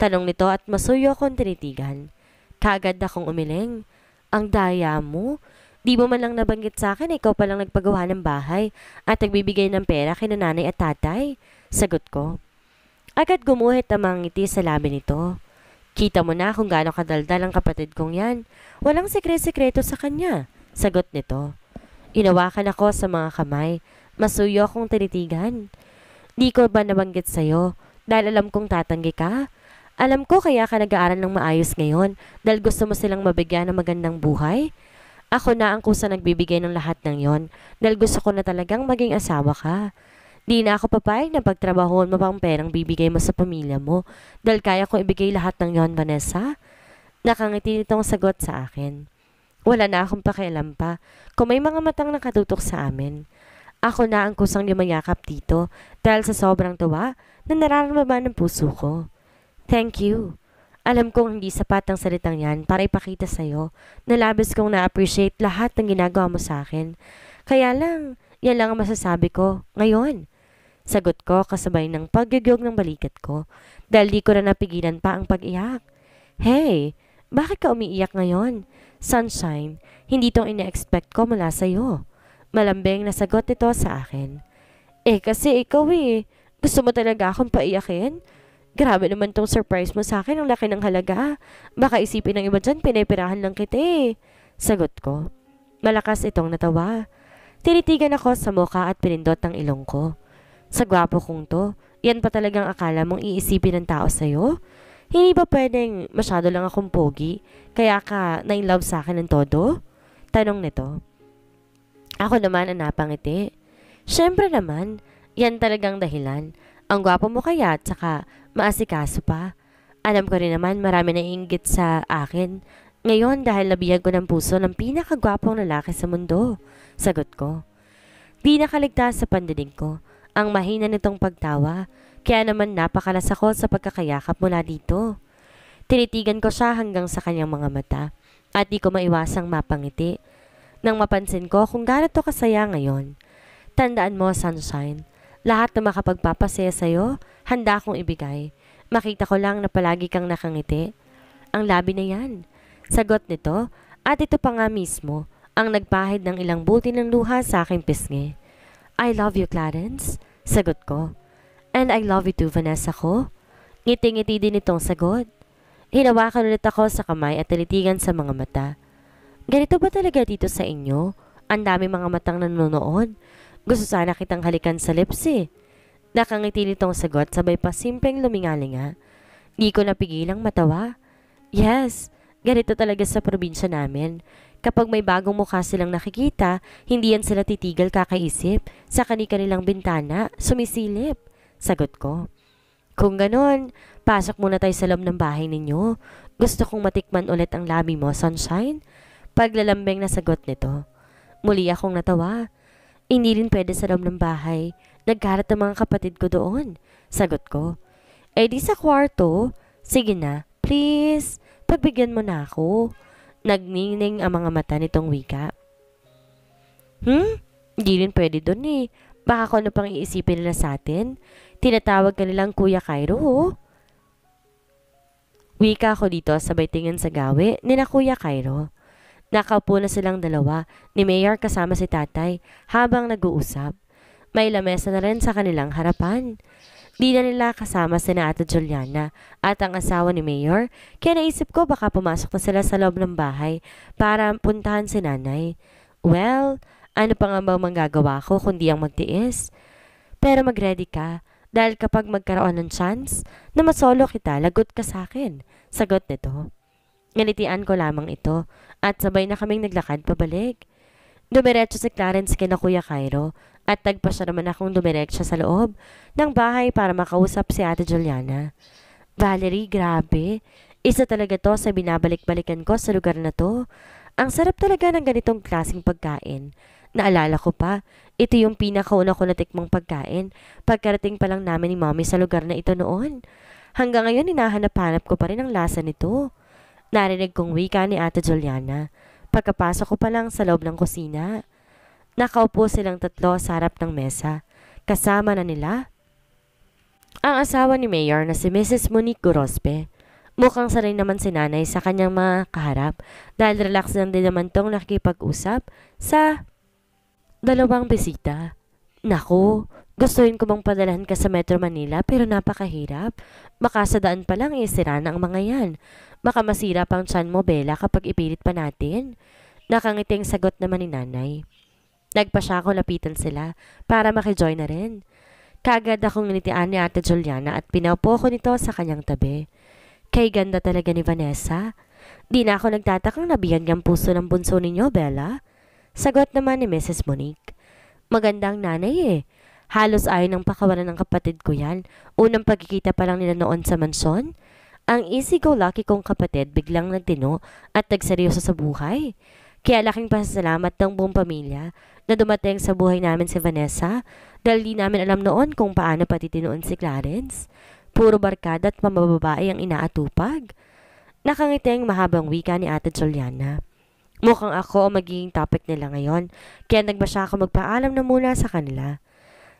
Tanong nito at masuyo akong tinitigan. Kagad akong umiling. Ang daya mo? Di mo man lang nabanggit sa akin, ikaw palang nagpagawa ng bahay at nagbibigay ng pera kina nanay at tatay. Sagot ko. Agad gumuhit ang mga ngiti sa labi nito. Kita mo na kung gaano kadaldal ang kapatid kong yan. Walang sekre sikreto sa kanya. Sagot nito. Inawakan ako sa mga kamay. Masuyo akong tinitigan. Di ko ba nabanggit sa'yo? Dahil alam kong tatanggi ka? Alam ko kaya ka nag-aaral ng maayos ngayon dahil gusto mo silang mabigyan ng magandang buhay? Ako na ang kusa nagbibigay ng lahat ng yon dahil gusto ko na talagang maging asawa ka. Di na ako papayag na pagtrabahoon mo pang perang bibigay mo sa pamilya mo dahil kaya kong ibigay lahat ng yon, Vanessa. Nakangiti nitong sagot sa akin. Wala na akong pakialam pa kung may mga matang nakatutok sa amin. Ako na ang kusang yumayakap dito dahil sa sobrang tuwa na nararamdaman ng puso ko. Thank you. Alam kong hindi sapat ang salitang yan para ipakita sa'yo na labis kong na-appreciate lahat ng ginagawa mo sa akin. Kaya lang, yan lang ang masasabi ko ngayon. Sagot ko kasabay ng pagyugyog ng balikat ko dahil di ko na napigilan pa ang pag-iyak. Hey, bakit ka umiiyak ngayon? Sunshine, hindi tong ina-expect ko mula sa'yo. Malambing na sagot nito sa akin. Eh kasi ikaw eh, gusto mo talaga akong paiyakin? Grabe naman tong surprise mo sa akin, ang laki ng halaga. Baka isipin ng iba dyan, pinapirahan lang kita eh. Sagot ko. Malakas itong natawa. Tinitigan ako sa muka at pinindot ng ilong ko. Sa gwapo kong to, yan pa talagang akala mong iisipin ng tao sa'yo? Hindi ba pwedeng masyado lang akong pogi, kaya ka na-inlove sa akin ng todo? Tanong nito. Ako naman ang napangiti. Siyempre naman, yan talagang dahilan. Ang gwapo mo kaya at saka maasikaso pa. Alam ko rin naman marami na inggit sa akin. Ngayon dahil nabiyag ko ng puso ng pinakagwapong lalaki sa mundo. Sagot ko. Di nakaligtas sa pandinig ko. Ang mahina nitong pagtawa. Kaya naman napakalas ako sa pagkakayakap mula dito. Tinitigan ko siya hanggang sa kanyang mga mata at di ko maiwasang mapangiti nang mapansin ko kung gaano to kasaya ngayon. Tandaan mo, sunshine, lahat na makapagpapasaya sa'yo, handa akong ibigay. Makita ko lang na palagi kang nakangiti. Ang labi na yan. Sagot nito, at ito pa nga mismo, ang nagpahid ng ilang buti ng luha sa aking pisngi. I love you, Clarence. Sagot ko. And I love you too, Vanessa ko. Ngiti-ngiti din itong sagot. Hinawakan ulit ako sa kamay at talitigan sa mga mata. Ganito ba talaga dito sa inyo? Ang dami mga matang nanonood. Gusto sana kitang halikan sa lips eh. Nakangiti nitong sagot sabay pa simpleng lumingalinga. Di ko napigilang matawa. Yes, ganito talaga sa probinsya namin. Kapag may bagong mukha silang nakikita, hindi yan sila titigil kakaisip sa kanilang bintana, sumisilip. Sagot ko. Kung ganon, pasok muna tayo sa loob ng bahay ninyo. Gusto kong matikman ulit ang labi mo, sunshine paglalambing na sagot nito. Muli akong natawa. Hindi rin pwede sa loob ng bahay. Nagkarat ang mga kapatid ko doon. Sagot ko. Eh di sa kwarto. Sige na, please. Pagbigyan mo na ako. Nagningning ang mga mata nitong wika. Hmm? Hindi rin pwede doon eh. Baka kung ano pang iisipin nila sa atin. Tinatawag ka nilang Kuya Cairo, oh. Wika ko dito sabay tingin sa gawi nila Kuya Cairo. Nakaupo na silang dalawa, ni Mayor kasama si tatay, habang nag-uusap. May lamesa na rin sa kanilang harapan. Di na nila kasama si na Ate Juliana at ang asawa ni Mayor, kaya naisip ko baka pumasok na sila sa loob ng bahay para puntahan si nanay. Well, ano pa nga ba manggagawa ko kundi ang magtiis? Pero magready ka, dahil kapag magkaroon ng chance na masolo kita, lagot ka sa akin. Sagot nito. Ngalitian ko lamang ito at sabay na kaming naglakad pabalik. Dumiretso si Clarence kina Kuya Cairo at tagpa siya naman akong dumiretso sa loob ng bahay para makausap si Ate Juliana. Valerie, grabe. Isa talaga to sa binabalik-balikan ko sa lugar na to. Ang sarap talaga ng ganitong klasing pagkain. Naalala ko pa, ito yung pinakauna ko natikmang pagkain pagkarating pa lang namin ni Mommy sa lugar na ito noon. Hanggang ngayon, hinahanap-hanap ko pa rin ang lasa nito. Narinig kong wika ni Ate Juliana. Pagkapasok ko pa lang sa loob ng kusina, nakaupo silang tatlo sa harap ng mesa. Kasama na nila ang asawa ni Mayor na si Mrs. Monique Gorospe. Mukhang sanay naman si nanay sa kanyang mga kaharap dahil relax lang din naman tong nakikipag-usap sa dalawang bisita. Naku, gustuin ko bang padalahan ka sa Metro Manila pero napakahirap. Baka sa daan pa lang isira eh, sira na ang mga yan. Baka masira pang tiyan mo, Bella, kapag ipilit pa natin. Nakangiting sagot naman ni nanay. Nagpa siya ako lapitan sila para makijoy na rin. Kagad akong nitian ni Ate Juliana at pinaupo ko nito sa kanyang tabi. Kay ganda talaga ni Vanessa. Di na ako nagtatakang nabihan ng puso ng bunso ninyo, Bella. Sagot naman ni Mrs. Monique. Magandang nanay eh. Halos ayaw ng pakawalan ng kapatid ko yan. Unang pagkikita pa lang nila noon sa mansyon. Ang easy-go-lucky kong kapatid biglang nagtino at nagseryoso sa buhay. Kaya laking pasasalamat ng buong pamilya na dumating sa buhay namin si Vanessa dahil di namin alam noon kung paano patitinoon si Clarence. Puro barkada at mamababae ang inaatupag. Nakangiting mahabang wika ni Ate Juliana. Mukhang ako ang magiging topic nila ngayon, kaya nagbasya ako magpaalam na muna sa kanila.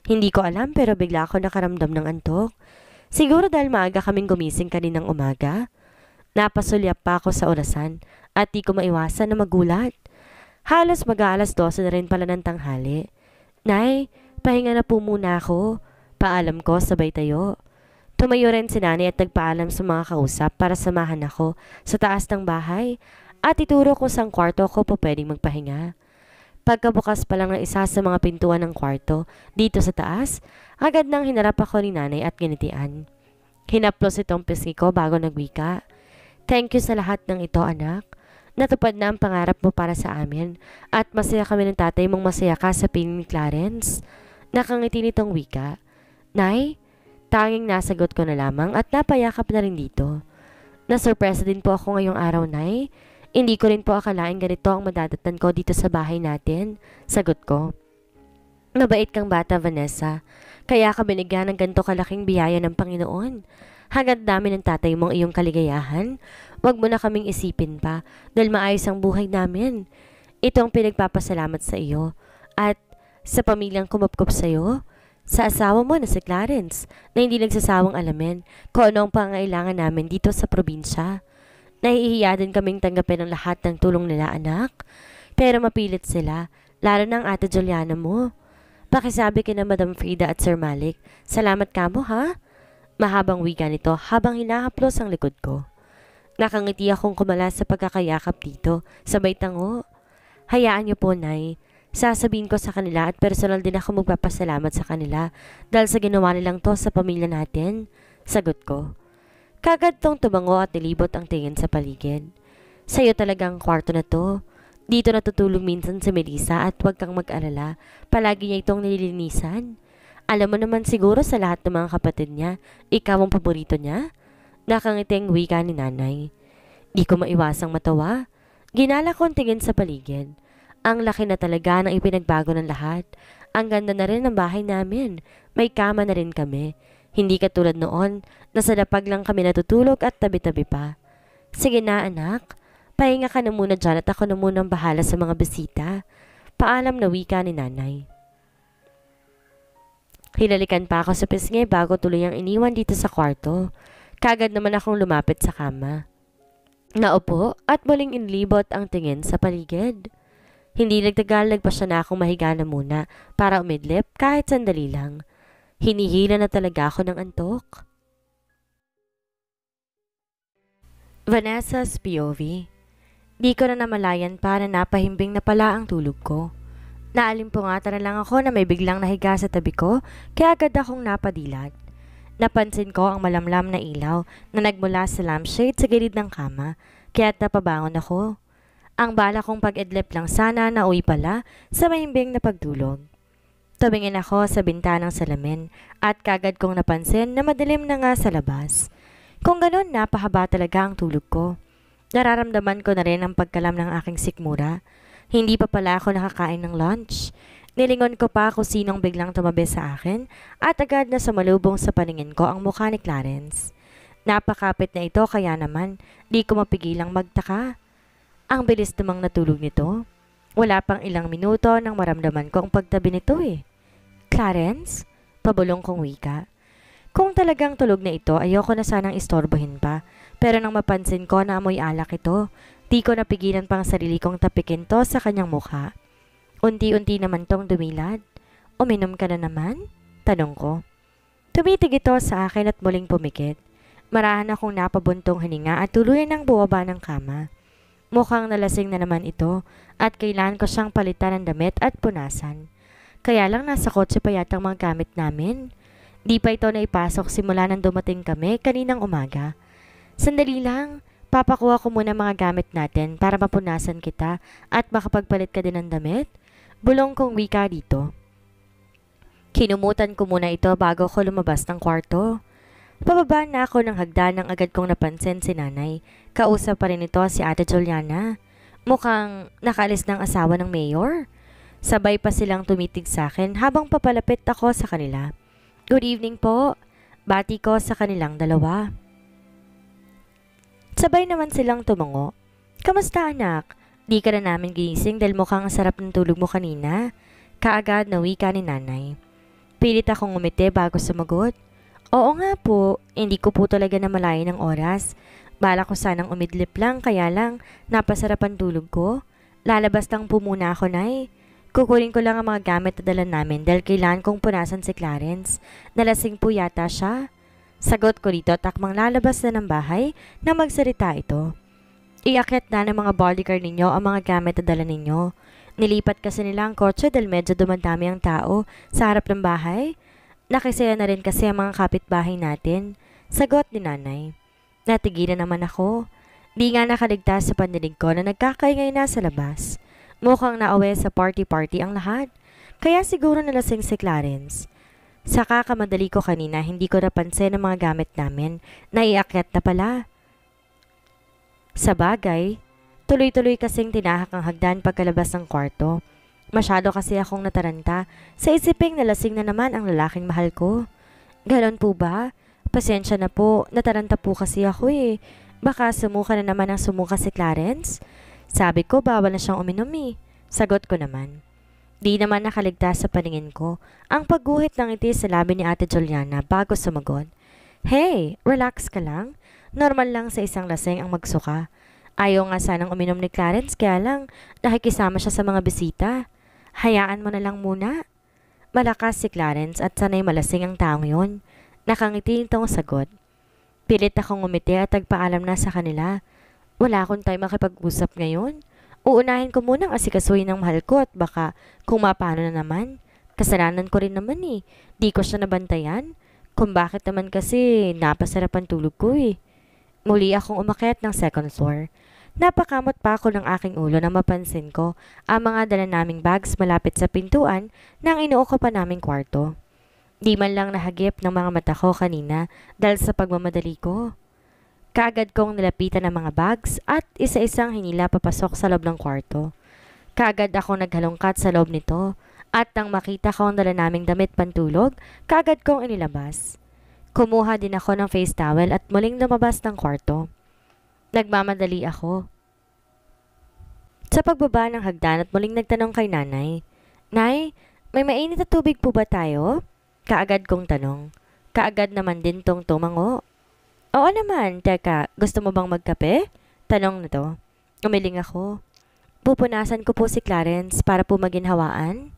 Hindi ko alam pero bigla ako nakaramdam ng antok. Siguro dahil maaga kaming gumising kaninang umaga. Napasulyap pa ako sa orasan at di ko maiwasan na magulat. Halos mag-aalas 12 na rin pala ng tanghali. Nay, pahinga na po muna ako. Paalam ko, sabay tayo. Tumayo rin si nanay at nagpaalam sa mga kausap para samahan ako sa taas ng bahay at ituro ko sa kwarto ko po pwedeng magpahinga. Pagkabukas pa lang ng isa sa mga pintuan ng kwarto, dito sa taas, agad nang hinarap ako ni nanay at ginitian. Hinaplos itong pisngi ko bago nagwika. Thank you sa lahat ng ito, anak. Natupad na ang pangarap mo para sa amin at masaya kami ng tatay mong masaya ka sa pin ni Clarence. Nakangiti nitong wika. Nay, tanging nasagot ko na lamang at napayakap na rin dito. Nasurpresa din po ako ngayong araw, Nay. Hindi ko rin po akalain ganito ang madadatan ko dito sa bahay natin, sagot ko. Mabait kang bata, Vanessa. Kaya ka binigyan ng ganito kalaking biyaya ng Panginoon. Hanggang dami ng tatay mong iyong kaligayahan, wag mo na kaming isipin pa dahil maayos ang buhay namin. Ito ang pinagpapasalamat sa iyo at sa pamilyang kumapkop sa iyo, sa asawa mo na si Clarence na hindi nagsasawang alamin kung ano ang pangailangan namin dito sa probinsya. Nahihiya din kaming tanggapin ang lahat ng tulong nila anak. Pero mapilit sila, lalo ng ate Juliana mo. Pakisabi kina Madam Frida at Sir Malik, salamat ka mo ha? Mahabang wika nito habang hinahaplos ang likod ko. Nakangiti akong kumala sa pagkakayakap dito, sabay tango. Hayaan niyo po, Nay. Sasabihin ko sa kanila at personal din ako magpapasalamat sa kanila dahil sa ginawa nilang to sa pamilya natin. Sagot ko. Kagad tong tumango at nilibot ang tingin sa paligid. Sa'yo talagang kwarto na to. Dito natutulog minsan si Melissa at huwag kang mag-alala. Palagi niya itong nililinisan. Alam mo naman siguro sa lahat ng mga kapatid niya, ikaw ang paborito niya? Nakangiting wika ni nanay. Di ko maiwasang matawa. Ginala ko ang tingin sa paligid. Ang laki na talaga ng ipinagbago ng lahat. Ang ganda na rin ng bahay namin. May kama na rin kami. Hindi katulad noon, nasa dapag lang kami natutulog at tabi-tabi pa. Sige na anak, pahinga ka na muna dyan at ako na muna ang bahala sa mga bisita. Paalam na wika ni nanay. Hilalikan pa ako sa pisngi bago tuloy ang iniwan dito sa kwarto. Kagad naman akong lumapit sa kama. Naupo at muling inlibot ang tingin sa paligid. Hindi nagtagal nagpa siya na akong mahiga na muna para umidlip kahit sandali lang. Hinihila na talaga ako ng antok. Vanessa's POV Di ko na namalayan pa na napahimbing na pala ang tulog ko. Naalimpungata na lang ako na may biglang nahiga sa tabi ko, kaya agad akong napadilat. Napansin ko ang malamlam na ilaw na nagmula sa lampshade sa gilid ng kama, kaya napabangon ako. Ang bala kong pag-edlep lang sana na uwi pala sa mahimbing na pagtulog. Tumingin ako sa bintanang salamin at kagad kong napansin na madilim na nga sa labas. Kung ganun, napahaba talaga ang tulog ko. Nararamdaman ko na rin ang pagkalam ng aking sikmura. Hindi pa pala ako nakakain ng lunch. Nilingon ko pa kung sinong biglang tumabi sa akin at agad na sumalubong sa paningin ko ang mukha ni Clarence. Napakapit na ito kaya naman di ko mapigilang magtaka. Ang bilis namang natulog nito. Wala pang ilang minuto nang maramdaman ko ang pagtabi nito eh. Clarence, pabulong kong wika. Kung talagang tulog na ito, ayoko na sanang istorbohin pa. Pero nang mapansin ko na amoy alak ito, di ko napigilan pang sarili kong tapikin to sa kanyang mukha. Unti-unti naman tong dumilad. Uminom ka na naman? Tanong ko. Tumitig ito sa akin at muling pumikit. Marahan akong napabuntong hininga at tuluyan ang buwaba ng kama. Mukhang nalasing na naman ito at kailan ko siyang palitan ng damit at punasan. Kaya lang nasa kotse pa yatang mga gamit namin. Di pa ito naipasok simula nang dumating kami kaninang umaga. Sandali lang, papakuha ko muna mga gamit natin para mapunasan kita at makapagpalit ka din ng damit. Bulong kong wika dito. Kinumutan ko muna ito bago ko lumabas ng kwarto. Pababa na ako ng hagdan ng agad kong napansin si nanay. Kausap pa rin ito si Ate Juliana. Mukhang nakalis ng asawa ng mayor. Sabay pa silang tumitig sa akin habang papalapit ako sa kanila. Good evening po. Bati ko sa kanilang dalawa. Sabay naman silang tumango. Kamusta anak? Di ka na namin ginising dahil mukhang sarap ng tulog mo kanina. Kaagad na wika ni nanay. Pilit akong umiti bago sumagot. Oo nga po, hindi ko po talaga namalayan ang oras. Bala ko sanang umidlip lang kaya lang napasarap ang tulog ko. Lalabas lang po muna ako, Nay. Kukunin ko lang ang mga gamit na dala namin dahil kailangan kong punasan si Clarence. Nalasing po yata siya. Sagot ko dito takmang lalabas na ng bahay na magsarita ito. Iakyat na ng mga bodyguard ninyo ang mga gamit na dala ninyo. Nilipat kasi nila ang kotse dahil medyo dumandami ang tao sa harap ng bahay. Nakisaya na rin kasi ang mga kapitbahay natin. Sagot ni nanay. Natigilan naman ako. Di nga nakaligtas sa pandinig ko na nagkakaingay na sa labas. Mukhang naawe sa party-party ang lahat. Kaya siguro nalasing si Clarence. Sa kakamadali ko kanina, hindi ko napansin ang mga gamit namin. Naiakyat na pala. Sa bagay, tuloy-tuloy kasing tinahak ang hagdan pagkalabas ng kwarto. Masyado kasi akong nataranta sa isiping nalasing na naman ang lalaking mahal ko. Ganon po ba? Pasensya na po, nataranta po kasi ako eh. Baka sumuka na naman ang sumuka si Clarence? Sabi ko bawal na siyang uminom eh. Sagot ko naman. Di naman nakaligtas sa paningin ko ang pagguhit ng ngiti sa labi ni Ate Juliana bago sumagot. Hey, relax ka lang. Normal lang sa isang laseng ang magsuka. Ayaw nga sanang uminom ni Clarence kaya lang dahil nakikisama siya sa mga bisita. Hayaan mo na lang muna. Malakas si Clarence at sanay malasing ang taong yon. Nakangiti nito sagot. Pilit akong umiti at nagpaalam na sa kanila. Wala akong time makipag-usap ngayon. Uunahin ko munang asikasuhin ng mahal ko at baka kung mapano na naman. Kasalanan ko rin naman eh. Di ko siya nabantayan. Kung bakit naman kasi napasarap ang tulog ko eh. Muli akong umakyat ng second floor. Napakamot pa ako ng aking ulo na mapansin ko ang mga dala naming bags malapit sa pintuan ng pa naming kwarto. Di man lang nahagip ng mga mata ko kanina dahil sa pagmamadali ko. Kagad kong nilapitan ng mga bags at isa-isang hinila papasok sa loob ng kwarto. Kagad ako naghalongkat sa loob nito at nang makita ko ang dala naming damit pantulog, kagad kong inilabas. Kumuha din ako ng face towel at muling lumabas ng kwarto. Nagmamadali ako. Sa pagbaba ng hagdan at muling nagtanong kay nanay, Nay, may mainit na tubig po ba tayo? Kaagad kong tanong. Kaagad naman din tong tumango Oo naman, teka, gusto mo bang magkape? Tanong na to. Umiling ako. Pupunasan ko po si Clarence para po maginhawaan.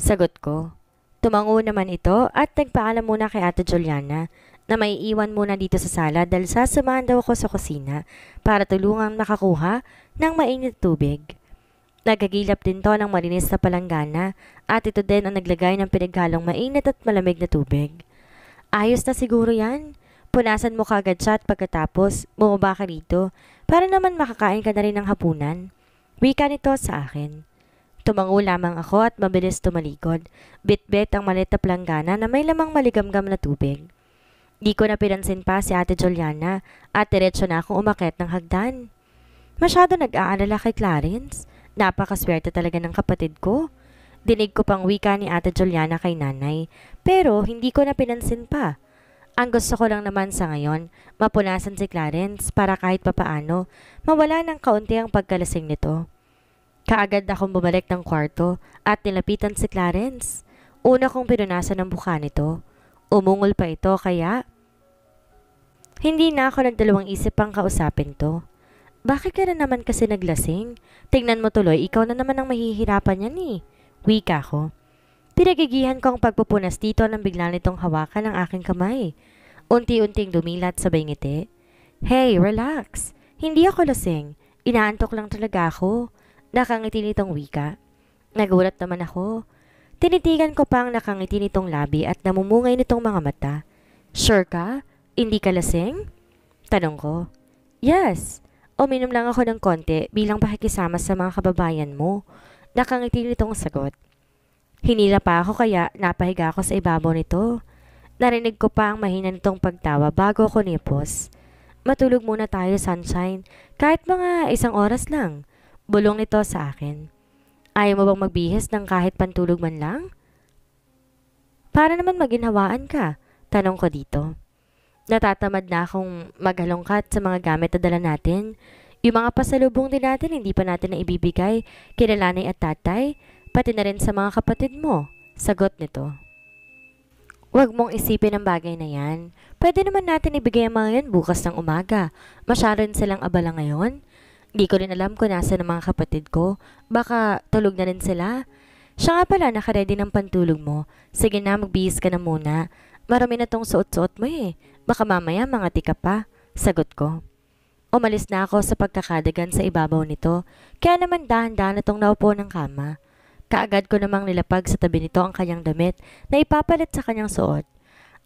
Sagot ko. Tumango naman ito at nagpaalam muna kay Ate Juliana na may iwan muna dito sa sala dahil sasamahan daw ako sa kusina para tulungan nakakuha ng mainit tubig. Nagagilap din to ng marinis na palanggana at ito din ang naglagay ng pinaghalong mainit at malamig na tubig. Ayos na siguro yan. Punasan mo kagad siya at pagkatapos, bumaba ka rito para naman makakain ka na rin ng hapunan. Wika nito sa akin. Tumango lamang ako at mabilis tumalikod. Bitbit -bit ang malit na planggana na may lamang maligamgam na tubig. Di ko na pinansin pa si Ate Juliana at diretsyo na akong umakit ng hagdan. Masyado nag-aalala kay Clarence. Napakaswerte talaga ng kapatid ko. Dinig ko pang wika ni Ate Juliana kay nanay, pero hindi ko na pinansin pa. Ang gusto ko lang naman sa ngayon, mapunasan si Clarence para kahit papaano, mawala ng kaunti ang pagkalasing nito. Kaagad akong bumalik ng kwarto at nilapitan si Clarence. Una kong pinunasan ang buka nito. Umungol pa ito kaya... Hindi na ako nagdalawang isip pang kausapin to. Bakit ka na naman kasi naglasing? Tingnan mo tuloy, ikaw na naman ang mahihirapan yan eh. Wika ko. Pinagigihan ko ang pagpupunas dito nang bigla nitong hawakan ng aking kamay. Unti-unting dumilat sa ngiti. Hey, relax. Hindi ako lasing. Inaantok lang talaga ako. Nakangiti nitong wika. Nagulat naman ako. Tinitigan ko pa ang nakangiti nitong labi at namumungay nitong mga mata. Sure ka? Hindi ka lasing? Tanong ko. Yes. Uminom lang ako ng konti bilang pakikisama sa mga kababayan mo. Nakangiti nitong sagot. Hinila pa ako kaya napahiga ako sa ibabaw nito. Narinig ko pa ang mahina nitong pagtawa bago ko nipos. Matulog muna tayo, sunshine. Kahit mga isang oras lang. Bulong nito sa akin. Ayaw mo bang magbihis ng kahit pantulog man lang? Para naman maginhawaan ka, tanong ko dito. Natatamad na akong maghalongkat sa mga gamit na dala natin. Yung mga pasalubong din natin hindi pa natin na ibibigay kila nanay at tatay pati na rin sa mga kapatid mo. Sagot nito. Huwag mong isipin ang bagay na yan. Pwede naman natin ibigay ang mga yan bukas ng umaga. Masyado rin silang abala ngayon. Hindi ko rin alam kung nasa ng mga kapatid ko. Baka tulog na rin sila. Siya nga pala nakaredy ng pantulog mo. Sige na, magbihis ka na muna. Marami na tong suot-suot mo eh. Baka mamaya mga tika pa. Sagot ko. Umalis na ako sa pagkakadagan sa ibabaw nito, kaya naman dahan-dahan na itong naupo ng kama. Kaagad ko namang nilapag sa tabi nito ang kanyang damit na ipapalit sa kanyang suot.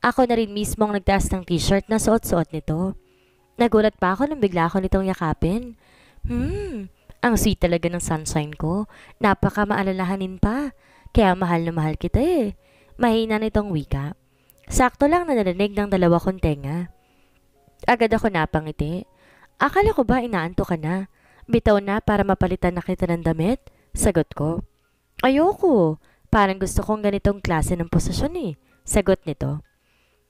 Ako na rin mismo ang nagtaas ng t-shirt na suot-suot nito. Nagulat pa ako nang bigla ako nitong yakapin.
Hmm,
ang sweet talaga ng sunshine ko. Napaka maalalahanin pa. Kaya mahal na mahal kita eh. Mahina nitong wika. Sakto lang na nalanig ng dalawa kong tenga. Agad ako napangiti. Akala ko ba inaanto ka na? Bitaw na para mapalitan na kita ng damit? Sagot ko. Ayoko. Parang gusto kong ganitong klase ng posisyon eh. Sagot nito.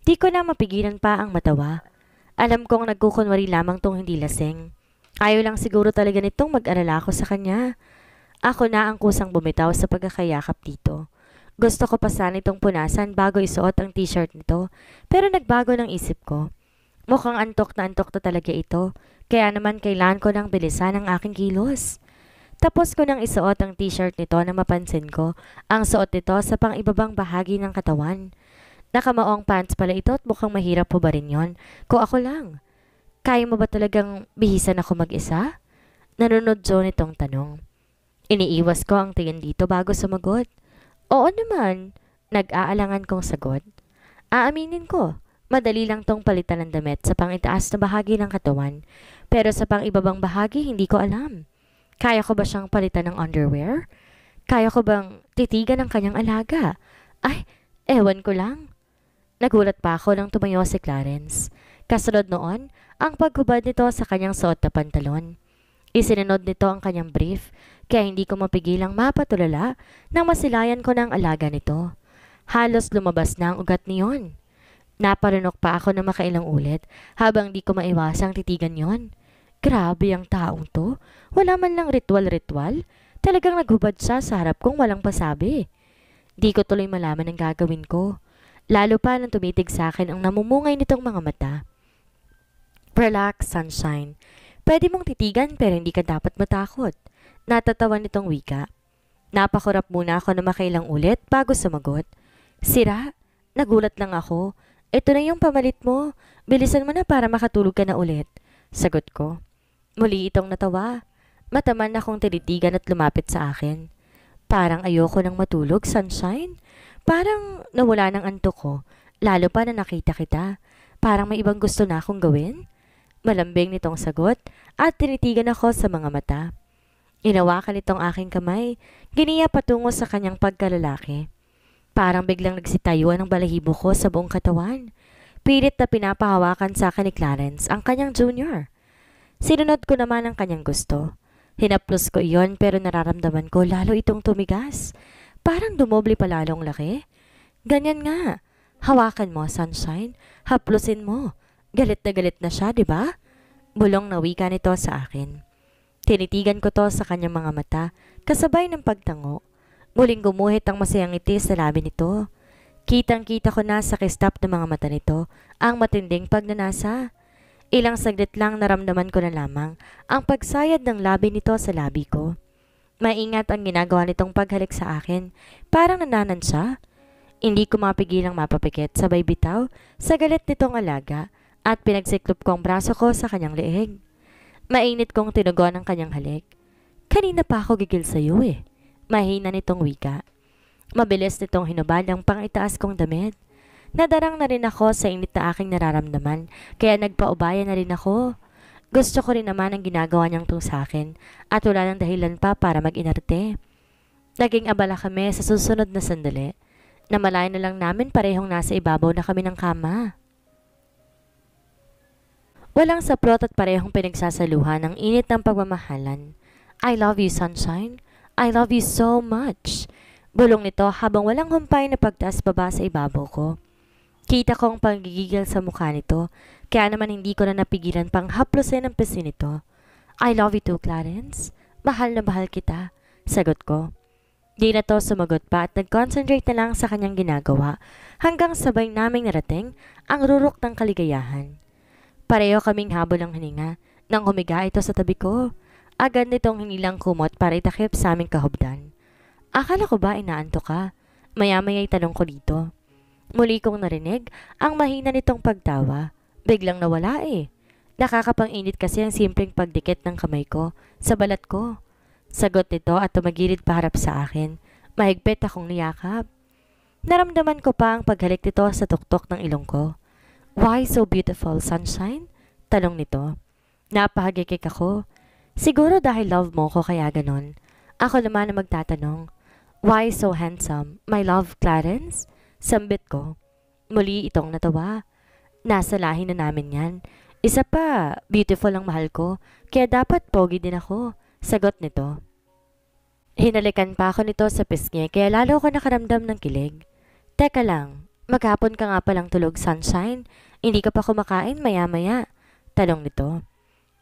Di ko na mapigilan pa ang matawa. Alam kong nagkukunwari lamang tong hindi lasing. Ayaw lang siguro talaga nitong mag-alala ako sa kanya. Ako na ang kusang bumitaw sa pagkakayakap dito. Gusto ko pa sana itong punasan bago isuot ang t-shirt nito, pero nagbago ng isip ko. Mukhang antok na antok na talaga ito, kaya naman kailan ko nang bilisan ang aking kilos. Tapos ko nang isuot ang t-shirt nito na mapansin ko ang suot nito sa pangibabang bahagi ng katawan. Nakamaong pants pala ito at mukhang mahirap po ba rin yon? Ko ako lang. Kaya mo ba talagang bihisan ako mag-isa? Nanunod Joe itong tanong. Iniiwas ko ang tingin dito bago sumagot. Oo naman, nag-aalangan kong sagot. Aaminin ko, madali lang tong palitan ng damit sa pangitaas na bahagi ng katawan, pero sa pangibabang bahagi hindi ko alam. Kaya ko ba siyang palitan ng underwear? Kaya ko bang titigan ang kanyang alaga? Ay, ewan ko lang. Nagulat pa ako nang tumayo si Clarence. Kasunod noon, ang paghubad nito sa kanyang suot na pantalon. Isinunod nito ang kanyang brief, kaya hindi ko mapigilang mapatulala nang masilayan ko ng alaga nito. Halos lumabas na ang ugat niyon. Naparunok pa ako na makailang ulit habang di ko maiwasang titigan yon. Grabe ang taong to. Wala man lang ritual-ritual. Talagang naghubad siya sa harap kong walang pasabi. Di ko tuloy malaman ang gagawin ko. Lalo pa nang tumitig sa akin ang namumungay nitong mga mata. Relax, sunshine. Pwede mong titigan pero hindi ka dapat matakot. Natatawa nitong wika. Napakurap muna ako na makailang ulit bago sumagot. Sira, nagulat lang ako. Ito na yung pamalit mo. Bilisan mo na para makatulog ka na ulit. Sagot ko. Muli itong natawa. Mataman akong tinitigan at lumapit sa akin. Parang ayoko nang matulog, sunshine. Parang nawala ng antok ko, lalo pa na nakita kita. Parang may ibang gusto na akong gawin. Malambing nitong sagot at tinitigan ako sa mga mata. Inawakan nitong aking kamay, giniya patungo sa kanyang pagkalalaki. Parang biglang nagsitayuan ang balahibo ko sa buong katawan. Pilit na pinapahawakan sa akin ni Clarence, ang kanyang junior. Sinunod ko naman ang kanyang gusto. Hinaplos ko iyon pero nararamdaman ko lalo itong tumigas. Parang dumoble pa lalong laki. Ganyan nga. Hawakan mo, sunshine. Haplusin mo. Galit na galit na siya, di ba? Bulong na wika nito sa akin. Tinitigan ko to sa kanyang mga mata, kasabay ng pagtango. Muling gumuhit ang masayang ngiti sa labi nito. Kitang-kita ko na sa kistap ng mga mata nito ang matinding pagnanasa. Ilang saglit lang naramdaman ko na lamang ang pagsayad ng labi nito sa labi ko. Maingat ang ginagawa nitong paghalik sa akin. Parang nananan siya. Hindi ko mapigilang mapapikit sabay bitaw sa galit nitong alaga at pinagsiklop ko ang braso ko sa kanyang leeg. Mainit kong tinugon ang kanyang halik. Kanina pa ako gigil sa iyo eh. Mahina nitong wika. Mabilis nitong hinubad ang pangitaas kong damit. Nadarang na rin ako sa init na aking nararamdaman, kaya nagpaubaya na rin ako. Gusto ko rin naman ang ginagawa niyang tong sa akin at wala ng dahilan pa para mag-inarte. Naging abala kami sa susunod na sandali. Namalayan na lang namin parehong nasa ibabaw na kami ng kama. Walang saplot at parehong pinagsasaluhan ang init ng pagmamahalan. I love you, sunshine. I love you so much. Bulong nito habang walang humpay na pagtaas baba sa ibabaw ko. Kita ko ang panggigigil sa mukha nito, kaya naman hindi ko na napigilan pang haplosin ang pesi nito. I love you too, Clarence. Mahal na mahal kita. Sagot ko. Di na to sumagot pa at nag-concentrate na lang sa kanyang ginagawa hanggang sabay naming narating ang rurok ng kaligayahan. Pareho kaming habol ng hininga nang humiga ito sa tabi ko. Agad nitong hinilang kumot para itakip sa aming kahubdan. Akala ko ba inaanto ka? Maya-maya itanong ko dito. Muli kong narinig ang mahina nitong pagtawa. Biglang nawala eh. Nakakapanginit kasi ang simpleng pagdikit ng kamay ko sa balat ko. Sagot nito at tumagilid paharap sa akin. Mahigpit akong niyakap. Naramdaman ko pa ang paghalik nito sa tuktok ng ilong ko. Why so beautiful, sunshine? Talong nito. Napahagikik ako. Siguro dahil love mo ko kaya ganon. Ako naman ang magtatanong, Why so handsome, my love, Clarence? Sambit ko. Muli itong natawa. Nasa lahi na namin yan. Isa pa, beautiful ang mahal ko, kaya dapat pogi din ako. Sagot nito. Hinalikan pa ako nito sa pisngi kaya lalo ako nakaramdam ng kilig. Teka lang, maghapon ka nga palang tulog sunshine, hindi ka pa kumakain maya-maya. Talong nito.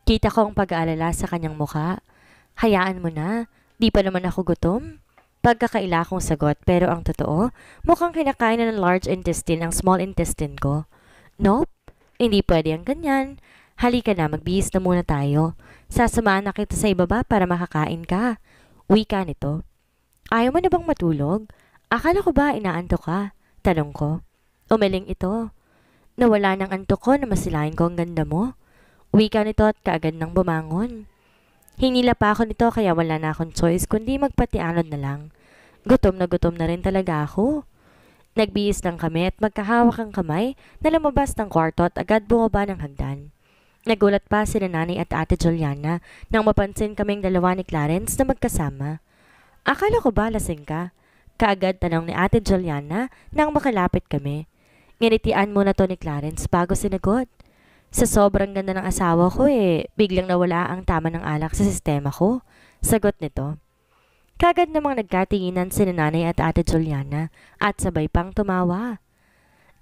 Kita ko ang pag-aalala sa kanyang mukha. Hayaan mo na, di pa naman ako gutom pagkakaila kong sagot pero ang totoo, mukhang kinakain na ng large intestine ang small intestine ko. Nope, hindi pwede ang ganyan. Halika na, magbihis na muna tayo. Sasamaan na kita sa ibaba para makakain ka. Wika nito. Ayaw mo na bang matulog? Akala ko ba inaanto ka? Tanong ko. Umiling ito. Nawala ng anto ko na masilayan ko ang ganda mo. Wika nito at kaagad nang bumangon. Hinila pa ako nito kaya wala na akong choice kundi magpatianod na lang. Gutom na gutom na rin talaga ako. Nagbiis lang kami at magkahawak ang kamay na lumabas ng kwarto at agad bumaba ng hagdan. Nagulat pa si nanay at ate Juliana nang mapansin kaming dalawa ni Clarence na magkasama. Akala ko ba lasing ka? Kaagad tanong ni ate Juliana nang makalapit kami. Nginitian muna to ni Clarence bago sinagot. Sa sobrang ganda ng asawa ko eh, biglang nawala ang tama ng alak sa sistema ko. Sagot nito. Kagad namang nagkatinginan si nanay at ate Juliana at sabay pang tumawa.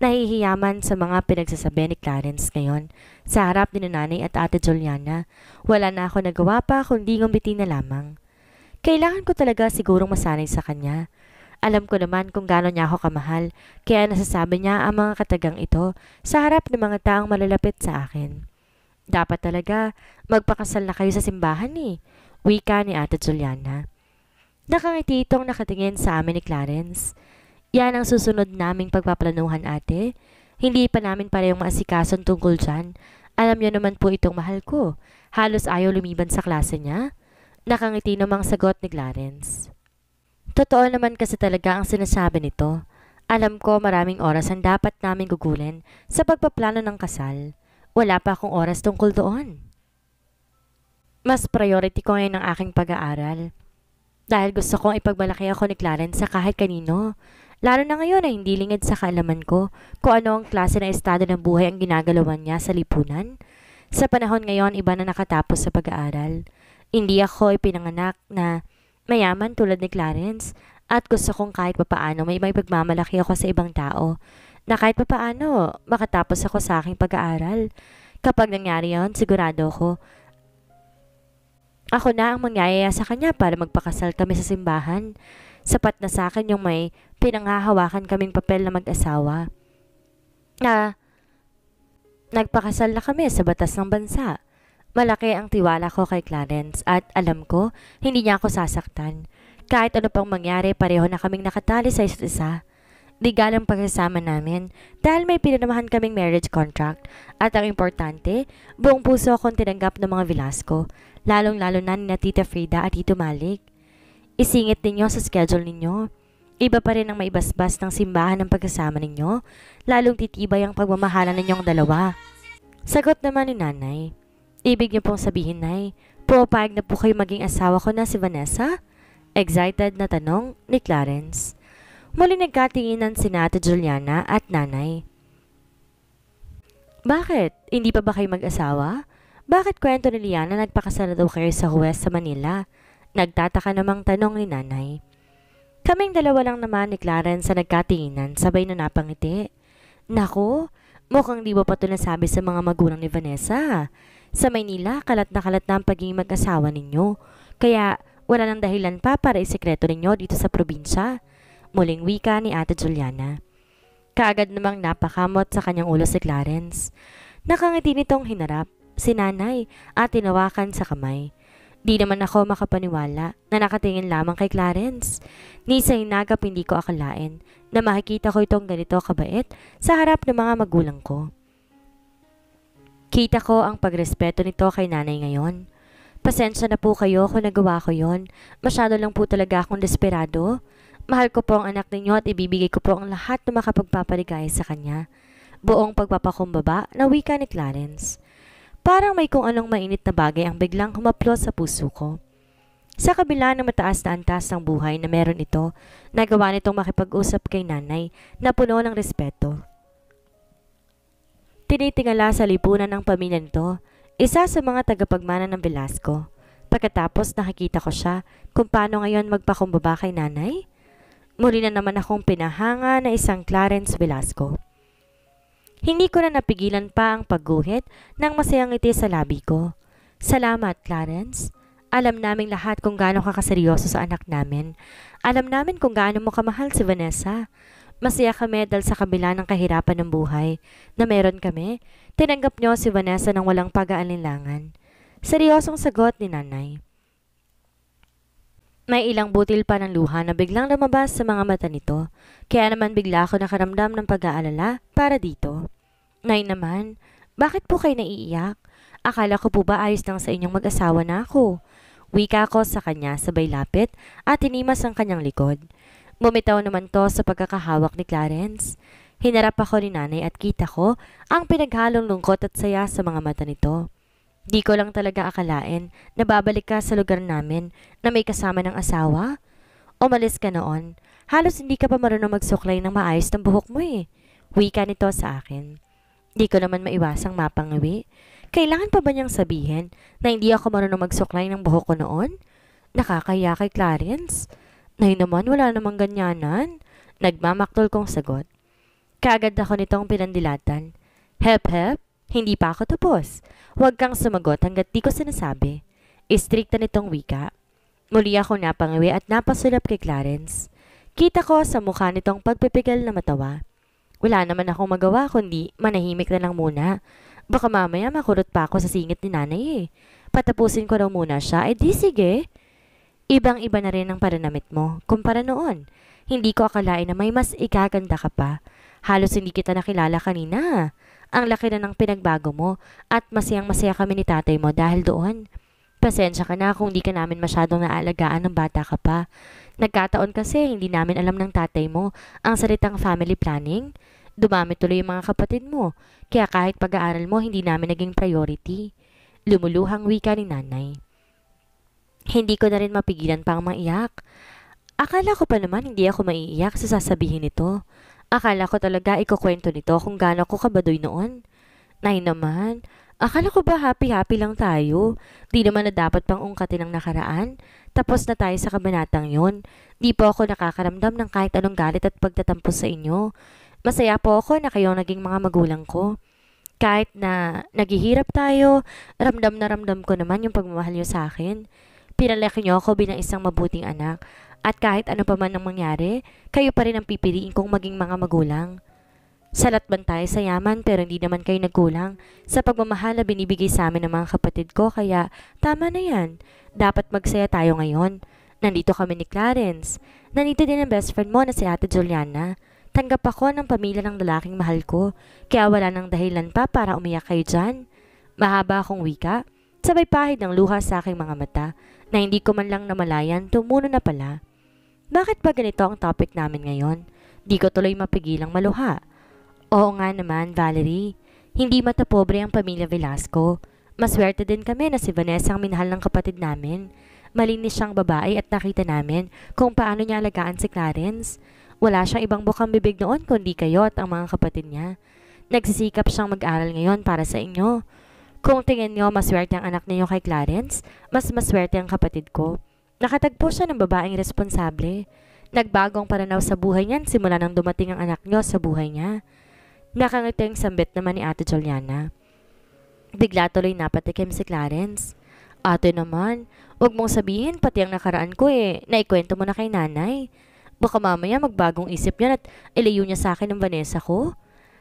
Nahihiyaman sa mga pinagsasabi ni Clarence ngayon sa harap ni nanay at ate Juliana. Wala na ako nagawa pa kundi ngumbitin na lamang. Kailangan ko talaga sigurong masanay sa kanya. Alam ko naman kung gaano niya ako kamahal kaya nasasabi niya ang mga katagang ito sa harap ng mga taong malalapit sa akin. Dapat talaga magpakasal na kayo sa simbahan ni eh. Wika ni Ate Juliana. Nakangiti itong nakatingin sa amin ni Clarence. Yan ang susunod naming pagpaplanuhan ate. Hindi pa namin parehong maasikason tungkol dyan. Alam niyo naman po itong mahal ko. Halos ayaw lumiban sa klase niya. Nakangiti namang sagot ni Clarence. Totoo naman kasi talaga ang sinasabi nito. Alam ko maraming oras ang dapat namin gugulin sa pagpaplano ng kasal. Wala pa akong oras tungkol doon. Mas priority ko ngayon ang aking pag-aaral dahil gusto kong ipagmalaki ako ni Clarence sa kahit kanino. Lalo na ngayon na hindi lingid sa kaalaman ko kung ano ang klase na estado ng buhay ang ginagalawan niya sa lipunan. Sa panahon ngayon, iba na nakatapos sa pag-aaral. Hindi ako ipinanganak na mayaman tulad ni Clarence at gusto kong kahit papaano may may pagmamalaki ako sa ibang tao na kahit papaano makatapos ako sa aking pag-aaral. Kapag nangyari yon, sigurado ko ako na ang mangyayaya sa kanya para magpakasal kami sa simbahan. Sapat na sa akin yung may pinanghahawakan kaming papel na mag-asawa. Na nagpakasal na kami sa batas ng bansa. Malaki ang tiwala ko kay Clarence at alam ko, hindi niya ako sasaktan. Kahit ano pang mangyari, pareho na kaming nakatali sa isa't isa. Legal ang pagsasama namin dahil may pinanamahan kaming marriage contract at ang importante, buong puso akong tinanggap ng mga Velasco lalong-lalo na ni na Tita Frida at Tito Malik. Isingit ninyo sa schedule ninyo. Iba pa rin ang maibasbas ng simbahan ng pagkasama ninyo, lalong titibay ang pagmamahalan ninyong dalawa. Sagot naman ni nanay. Ibig niyo pong sabihin, nay, pupayag na po kayo maging asawa ko na si Vanessa? Excited na tanong ni Clarence. Muli nagkatinginan si Nata Juliana at nanay. Bakit? Hindi pa ba kayo mag-asawa? Bakit kwento ni Liana nagpakasal daw kayo sa huwes sa Manila? Nagtataka namang tanong ni nanay. Kaming dalawa lang naman ni Clarence sa nagkatinginan, sabay na napangiti. Nako, mukhang di ba pa ito nasabi sa mga magulang ni Vanessa? Sa Maynila, kalat na kalat na ang pagiging mag-asawa ninyo. Kaya wala nang dahilan pa para isekreto ninyo dito sa probinsya. Muling wika ni Ate Juliana. Kaagad namang napakamot sa kanyang ulo si Clarence. Nakangiti nitong hinarap si nanay at tinawakan sa kamay. Di naman ako makapaniwala na nakatingin lamang kay Clarence. Ni sa inagap hindi ko akalain na makikita ko itong ganito kabait sa harap ng mga magulang ko. Kita ko ang pagrespeto nito kay nanay ngayon. Pasensya na po kayo kung nagawa ko yon. Masyado lang po talaga akong desperado. Mahal ko po ang anak ninyo at ibibigay ko po ang lahat na makapagpapaligaya sa kanya. Buong pagpapakumbaba na wika ni Clarence. Parang may kung anong mainit na bagay ang biglang humaplot sa puso ko. Sa kabila ng mataas na antas ng buhay na meron ito, nagawa nitong makipag-usap kay nanay na puno ng respeto. Tinitingala sa lipunan ng pamilya nito, isa sa mga tagapagmana ng Velasco. Pagkatapos nakikita ko siya kung paano ngayon magpakumbaba kay nanay. Muli na naman akong pinahanga na isang Clarence Velasco. Hindi ko na napigilan pa ang pagguhit ng masayang ngiti sa labi ko. Salamat, Clarence. Alam naming lahat kung gaano ka kaseryoso sa anak namin. Alam namin kung gaano mo kamahal si Vanessa. Masaya kami dahil sa kabila ng kahirapan ng buhay na meron kami. Tinanggap niyo si Vanessa ng walang pag-aalinlangan. Seryosong sagot ni nanay. May ilang butil pa ng luha na biglang lumabas sa mga mata nito, kaya naman bigla ako nakaramdam ng pag-aalala para dito. Nay naman, bakit po kayo naiiyak? Akala ko po ba ayos lang sa inyong mag-asawa na ako? Wika ko sa kanya sabay lapit at inimas ang kanyang likod. Bumitaw naman to sa pagkakahawak ni Clarence. Hinarap ako ni nanay at kita ko ang pinaghalong lungkot at saya sa mga mata nito. Di ko lang talaga akalain na babalik ka sa lugar namin na may kasama ng asawa. Umalis ka noon. Halos hindi ka pa marunong magsuklay ng maayos ng buhok mo eh. Wika nito sa akin. Di ko naman maiwasang mapangawi. Kailangan pa ba niyang sabihin na hindi ako marunong magsuklay ng buhok ko noon? Nakakaya kay Clarence. Nay naman, wala namang ganyanan. Nagmamaktol kong sagot. Kaagad ako nitong pinandilatan. Hep-hep, hindi pa ako tapos. Huwag kang sumagot hanggat di ko sinasabi. Istrikta nitong wika. Muli ako napangawi at napasulap kay Clarence. Kita ko sa mukha nitong pagpipigal na matawa. Wala naman akong magawa kundi manahimik na lang muna. Baka mamaya makurot pa ako sa singit ni nanay eh. Patapusin ko raw muna siya. Eh di sige. Ibang-iba na rin ang paranamit mo kumpara noon. Hindi ko akalain na may mas ikaganda ka pa. Halos hindi kita nakilala kanina. Ang laki na ng pinagbago mo at masayang masaya kami ni tatay mo dahil doon. Pasensya ka na kung hindi ka namin masyadong naalagaan ng bata ka pa. Nagkataon kasi hindi namin alam ng tatay mo ang salitang family planning. Dumami tuloy yung mga kapatid mo, kaya kahit pag-aaral mo hindi namin naging priority. Lumuluhang wika ni nanay. Hindi ko na rin mapigilan pang maiyak. Akala ko pa naman hindi ako maiiyak sa sasabihin nito. Akala ko talaga ikukwento nito kung gaano ko kabadoy noon. Nay naman, akala ko ba happy-happy lang tayo? Di naman na dapat pang ungkatin ang nakaraan. Tapos na tayo sa kabanatang yon. Di po ako nakakaramdam ng kahit anong galit at pagtatampo sa inyo. Masaya po ako na kayong naging mga magulang ko. Kahit na naghihirap tayo, ramdam na ramdam ko naman yung pagmamahal niyo sa akin. Pinalaki niyo ako bilang isang mabuting anak at kahit ano pa man ang mangyari, kayo pa rin ang pipiliin kong maging mga magulang. Salat man tayo sa yaman pero hindi naman kayo nagkulang sa pagmamahal na binibigay sa amin ng mga kapatid ko kaya tama na yan. Dapat magsaya tayo ngayon. Nandito kami ni Clarence. Nandito din ang best friend mo na si Ate Juliana. Tanggap ako ng pamilya ng lalaking mahal ko kaya wala nang dahilan pa para umiyak kayo dyan. Mahaba akong wika. Sabay pahid ng luha sa aking mga mata na hindi ko man lang namalayan tumuno na pala. Bakit ba ganito ang topic namin ngayon? Di ko tuloy mapigilang maluha. Oo nga naman, Valerie. Hindi matapobre ang pamilya Velasco. Maswerte din kami na si Vanessa ang minahal ng kapatid namin. Malinis siyang babae at nakita namin kung paano niya alagaan si Clarence. Wala siyang ibang bukang bibig noon kundi kayo at ang mga kapatid niya. Nagsisikap siyang mag-aral ngayon para sa inyo. Kung tingin niyo maswerte ang anak niyo kay Clarence, mas maswerte ang kapatid ko. Nakatagpo siya ng babaeng responsable. Nagbagong pananaw sa buhay niyan simula nang dumating ang anak niyo sa buhay niya. Nakangiting sambit naman ni Ate Juliana. Bigla tuloy napatikim si Clarence. Ate naman, huwag mong sabihin pati ang nakaraan ko eh, naikwento mo na kay nanay. Baka mamaya magbagong isip niya at ilayo niya sa akin ang Vanessa ko.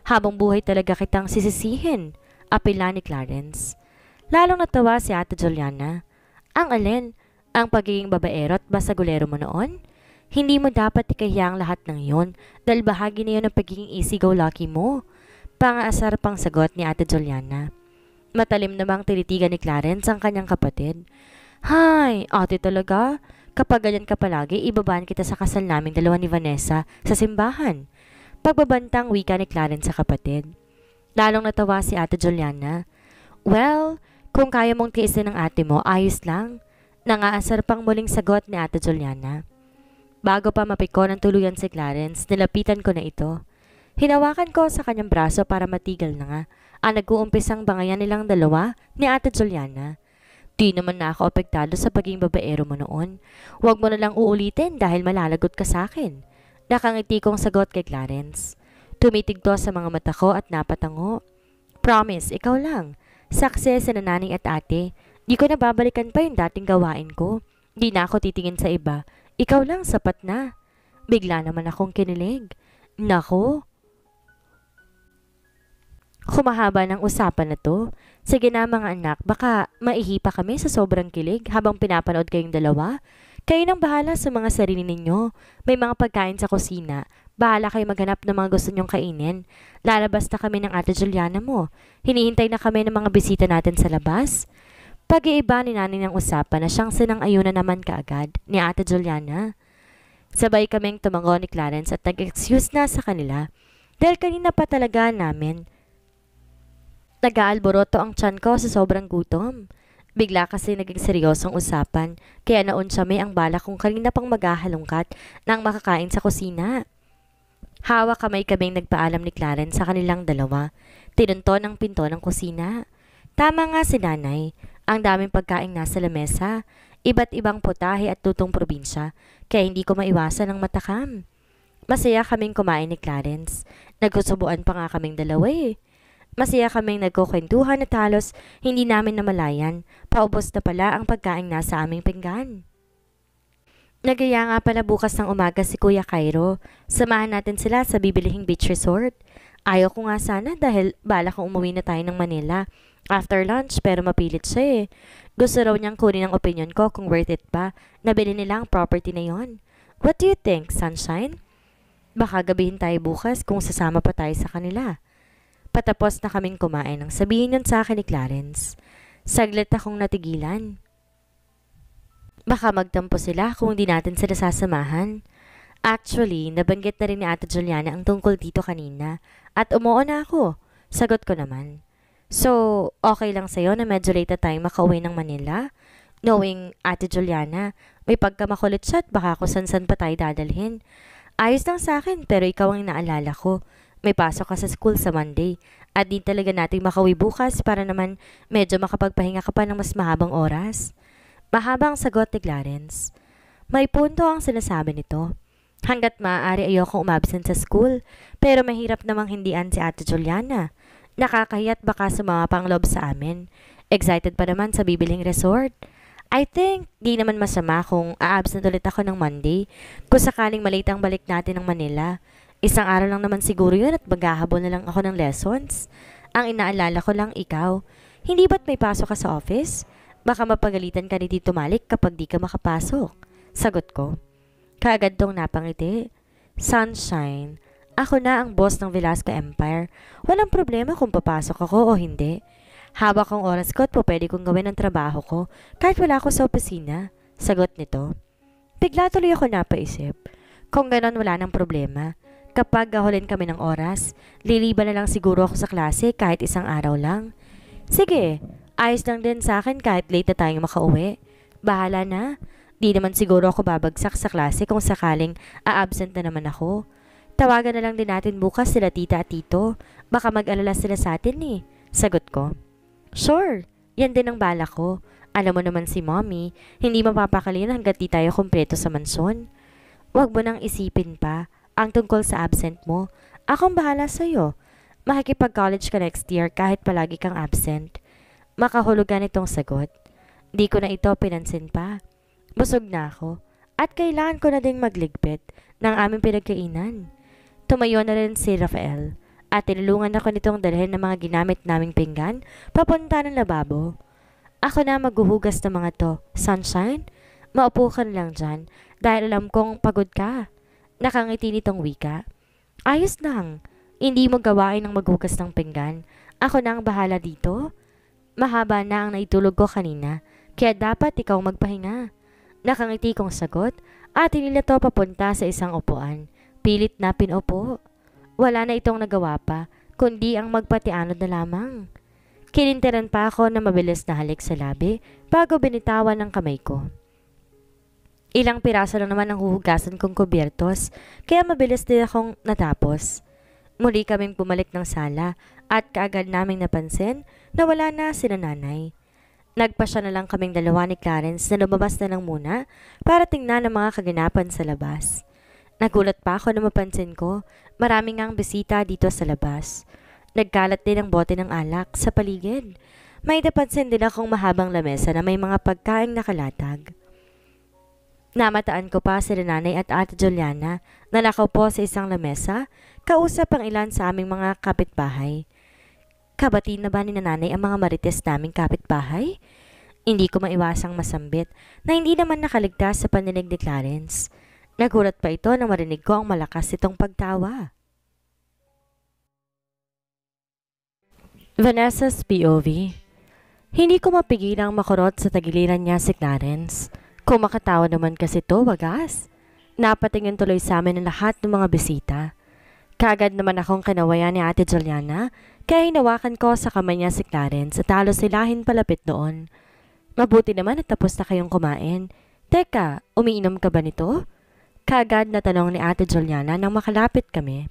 Habang buhay talaga kitang sisisihin, apila ni Clarence. Lalong natawa si Ate Juliana. Ang alin, ang pagiging babaero at basagulero mo noon? Hindi mo dapat ikahiya lahat ng yon dahil bahagi na yon ng pagiging easy-go-lucky mo. Pangaasar pang sagot ni Ate Juliana. Matalim namang tinitigan ni Clarence ang kanyang kapatid. Hay, ate talaga? Kapag ganyan ka palagi, ibabaan kita sa kasal naming dalawa ni Vanessa sa simbahan. Pagbabantang wika ni Clarence sa kapatid. Lalong natawa si Ate Juliana. Well, kung kaya mong tiisin ng ate mo, ayos lang. Nangaasar pang muling sagot ni Ate Juliana. Bago pa mapiko ng tuluyan si Clarence, nilapitan ko na ito. Hinawakan ko sa kanyang braso para matigil na nga ang nag-uumpisang bangayan nilang dalawa ni Ate Juliana. Di naman na ako apektado sa pagiging babaero mo noon. Huwag mo na lang uulitin dahil malalagot ka sa akin. Nakangiti kong sagot kay Clarence. Tumitigto sa mga mata ko at napatango. Promise, ikaw lang. Sakse sa nananing at ate Di ko na babalikan pa yung dating gawain ko. Di na ako titingin sa iba. Ikaw lang, sapat na. Bigla naman akong kinilig. Nako! Humahaba ng usapan na to. Sige na mga anak, baka maihipa kami sa sobrang kilig habang pinapanood kayong dalawa. Kayo nang bahala sa mga sarili ninyo. May mga pagkain sa kusina. Bahala kayo maghanap ng mga gusto nyong kainin. Lalabas na kami ng Ate Juliana mo. Hinihintay na kami ng mga bisita natin sa labas. Pag-iiba ni nanay ng usapan na siyang sinang-ayuna naman kaagad ni ate Juliana. Sabay kaming tumango ni Clarence at nag-excuse na sa kanila dahil kanina pa talaga namin. Nag-aalboroto ang tiyan ko sa sobrang gutom. Bigla kasi naging seryosong usapan kaya naunsa may ang bala kung kanina pang maghahalongkat nang makakain sa kusina. Hawa kamay kaming nagpaalam ni Clarence sa kanilang dalawa. Tinunto ng pinto ng kusina. Tama nga si nanay. Ang daming pagkaing nasa lamesa, iba't ibang putahe at lutong probinsya, kaya hindi ko maiwasan ang matakam. Masaya kaming kumain ni Clarence. Nagkusubuan pa nga kaming dalawa eh. Masaya kaming nagkukwentuhan at halos hindi namin namalayan. Paubos na pala ang pagkaing nasa aming pinggan. Nagaya nga pala bukas ng umaga si Kuya Cairo. Samahan natin sila sa bibilihing beach resort. Ayaw ko nga sana dahil bala kong umuwi na tayo ng Manila. After lunch, pero mapilit siya eh. Gusto raw niyang kunin ang opinion ko kung worth it pa. Nabili nila ang property na yon. What do you think, Sunshine? Baka gabihin tayo bukas kung sasama pa tayo sa kanila. Patapos na kaming kumain nang sabihin nun sa akin ni Clarence. Saglit akong natigilan. Baka magtampo sila kung di natin sila sasamahan. Actually, nabanggit na rin ni Ate Juliana ang tungkol dito kanina at umuo na ako. Sagot ko naman. So, okay lang sa'yo na medyo late na tayo makauwi ng Manila? Knowing Ate Juliana, may pagkamakulit siya at baka kung san-san pa tayo dadalhin. Ayos lang sa akin pero ikaw ang naalala ko. May pasok ka sa school sa Monday at di talaga natin makauwi bukas para naman medyo makapagpahinga ka pa ng mas mahabang oras. Mahabang sagot ni Clarence. May punto ang sinasabi nito. Hanggat maaari ayoko umabsent sa school, pero mahirap namang hindian si Ate Juliana. Nakakahiyat baka sumama pang love sa amin. Excited pa naman sa bibiling resort. I think, di naman masama kung aabsent ulit ako ng Monday kung sakaling malitang balik natin ng Manila. Isang araw lang naman siguro yun at maghahabol na lang ako ng lessons. Ang inaalala ko lang ikaw. Hindi ba't may pasok ka sa office? Baka mapagalitan ka ni Tito Malik kapag di ka makapasok. Sagot ko. Kaagad tong napangiti. Sunshine, ako na ang boss ng Velasco Empire. Walang problema kung papasok ako o hindi. Haba kong oras ko at po pwede kong gawin ang trabaho ko kahit wala ako sa opisina. Sagot nito. Bigla tuloy ako napaisip. Kung ganon wala nang problema. Kapag gahulin kami ng oras, liliban na lang siguro ako sa klase kahit isang araw lang. Sige, ayos lang din sa akin kahit late na tayong makauwi. Bahala na. Di naman siguro ako babagsak sa klase kung sakaling aabsent na naman ako. Tawagan na lang din natin bukas sila tita at tito. Baka mag-alala sila sa atin eh. Sagot ko. Sure, yan din ang bala ko. Alam mo naman si mommy, hindi mapapakalin hanggat di tayo kumpleto sa manson. Huwag mo nang isipin pa ang tungkol sa absent mo. Akong bahala sa'yo. Makikipag-college ka next year kahit palagi kang absent. Makahulugan itong sagot. Di ko na ito pinansin pa. Busog na ako at kailangan ko na ding magligpit ng aming pinagkainan. Tumayo na rin si Rafael at tinulungan ako nitong dalhin ng mga ginamit naming pinggan papunta ng lababo. Ako na maghuhugas ng mga to. Sunshine, maupo ka lang dyan dahil alam kong pagod ka. Nakangiti nitong wika. Ayos lang. Hindi mo gawain ang maghugas ng pinggan. Ako na ang bahala dito. Mahaba na ang naitulog ko kanina, kaya dapat ikaw magpahinga. Nakangiti kong sagot at hinila to papunta sa isang upuan. Pilit na pinupo. Wala na itong nagawa pa, kundi ang magpatianod na lamang. Kinintiran pa ako na mabilis na halik sa labi bago binitawan ng kamay ko. Ilang piraso lang naman ang huhugasan kong kubiertos, kaya mabilis din akong natapos. Muli kaming pumalik ng sala at kaagad naming napansin na wala na sila nanay. Nagpasya na lang kaming dalawa ni Clarence na lumabas na lang muna para tingnan ang mga kaganapan sa labas. Nagulat pa ako na mapansin ko, marami ngang bisita dito sa labas. Nagkalat din ang bote ng alak sa paligid. May napansin din akong mahabang lamesa na may mga pagkaing nakalatag. Namataan ko pa sila nanay at ate Juliana na nakaw po sa isang lamesa, kausap ang ilan sa aming mga kapitbahay. Kabati na ba ni nanay ang mga marites naming kapitbahay? Hindi ko maiwasang masambit na hindi naman nakaligtas sa paninig ni Clarence. Nagulat pa ito nang marinig ko ang malakas itong pagtawa. Vanessa's POV Hindi ko ang makurot sa tagiliran niya si Clarence. Kumakatawa naman kasi to, wagas. Napatingin tuloy sa amin ang lahat ng mga bisita. Kagad naman akong kinawayan ni Ate Juliana kaya hinawakan ko sa kamay niya si Clarence at talo silahin palapit doon. Mabuti naman at tapos na kayong kumain. Teka, umiinom ka ba nito? Kagad na tanong ni Ate Juliana nang makalapit kami.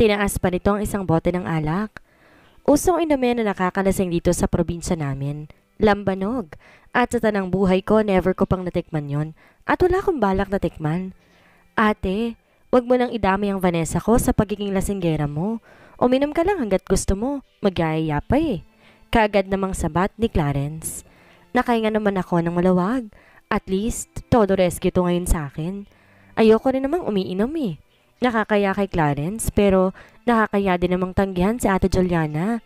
Tinaas pa nito ang isang bote ng alak. Usong inumin na nakakalasing dito sa probinsya namin. Lambanog. At sa tanang buhay ko, never ko pang natikman yon. At wala akong balak natikman. Ate, wag mo nang idami ang Vanessa ko sa pagiging lasinggera mo. Uminom ka lang hanggat gusto mo. Magyayaya pa eh. Kaagad namang sabat ni Clarence. Nakahinga naman ako ng malawag. At least, todo rescue to ngayon sa akin. Ayoko rin namang umiinom eh. Nakakaya kay Clarence pero nakakaya din namang tanggihan si Ate Juliana.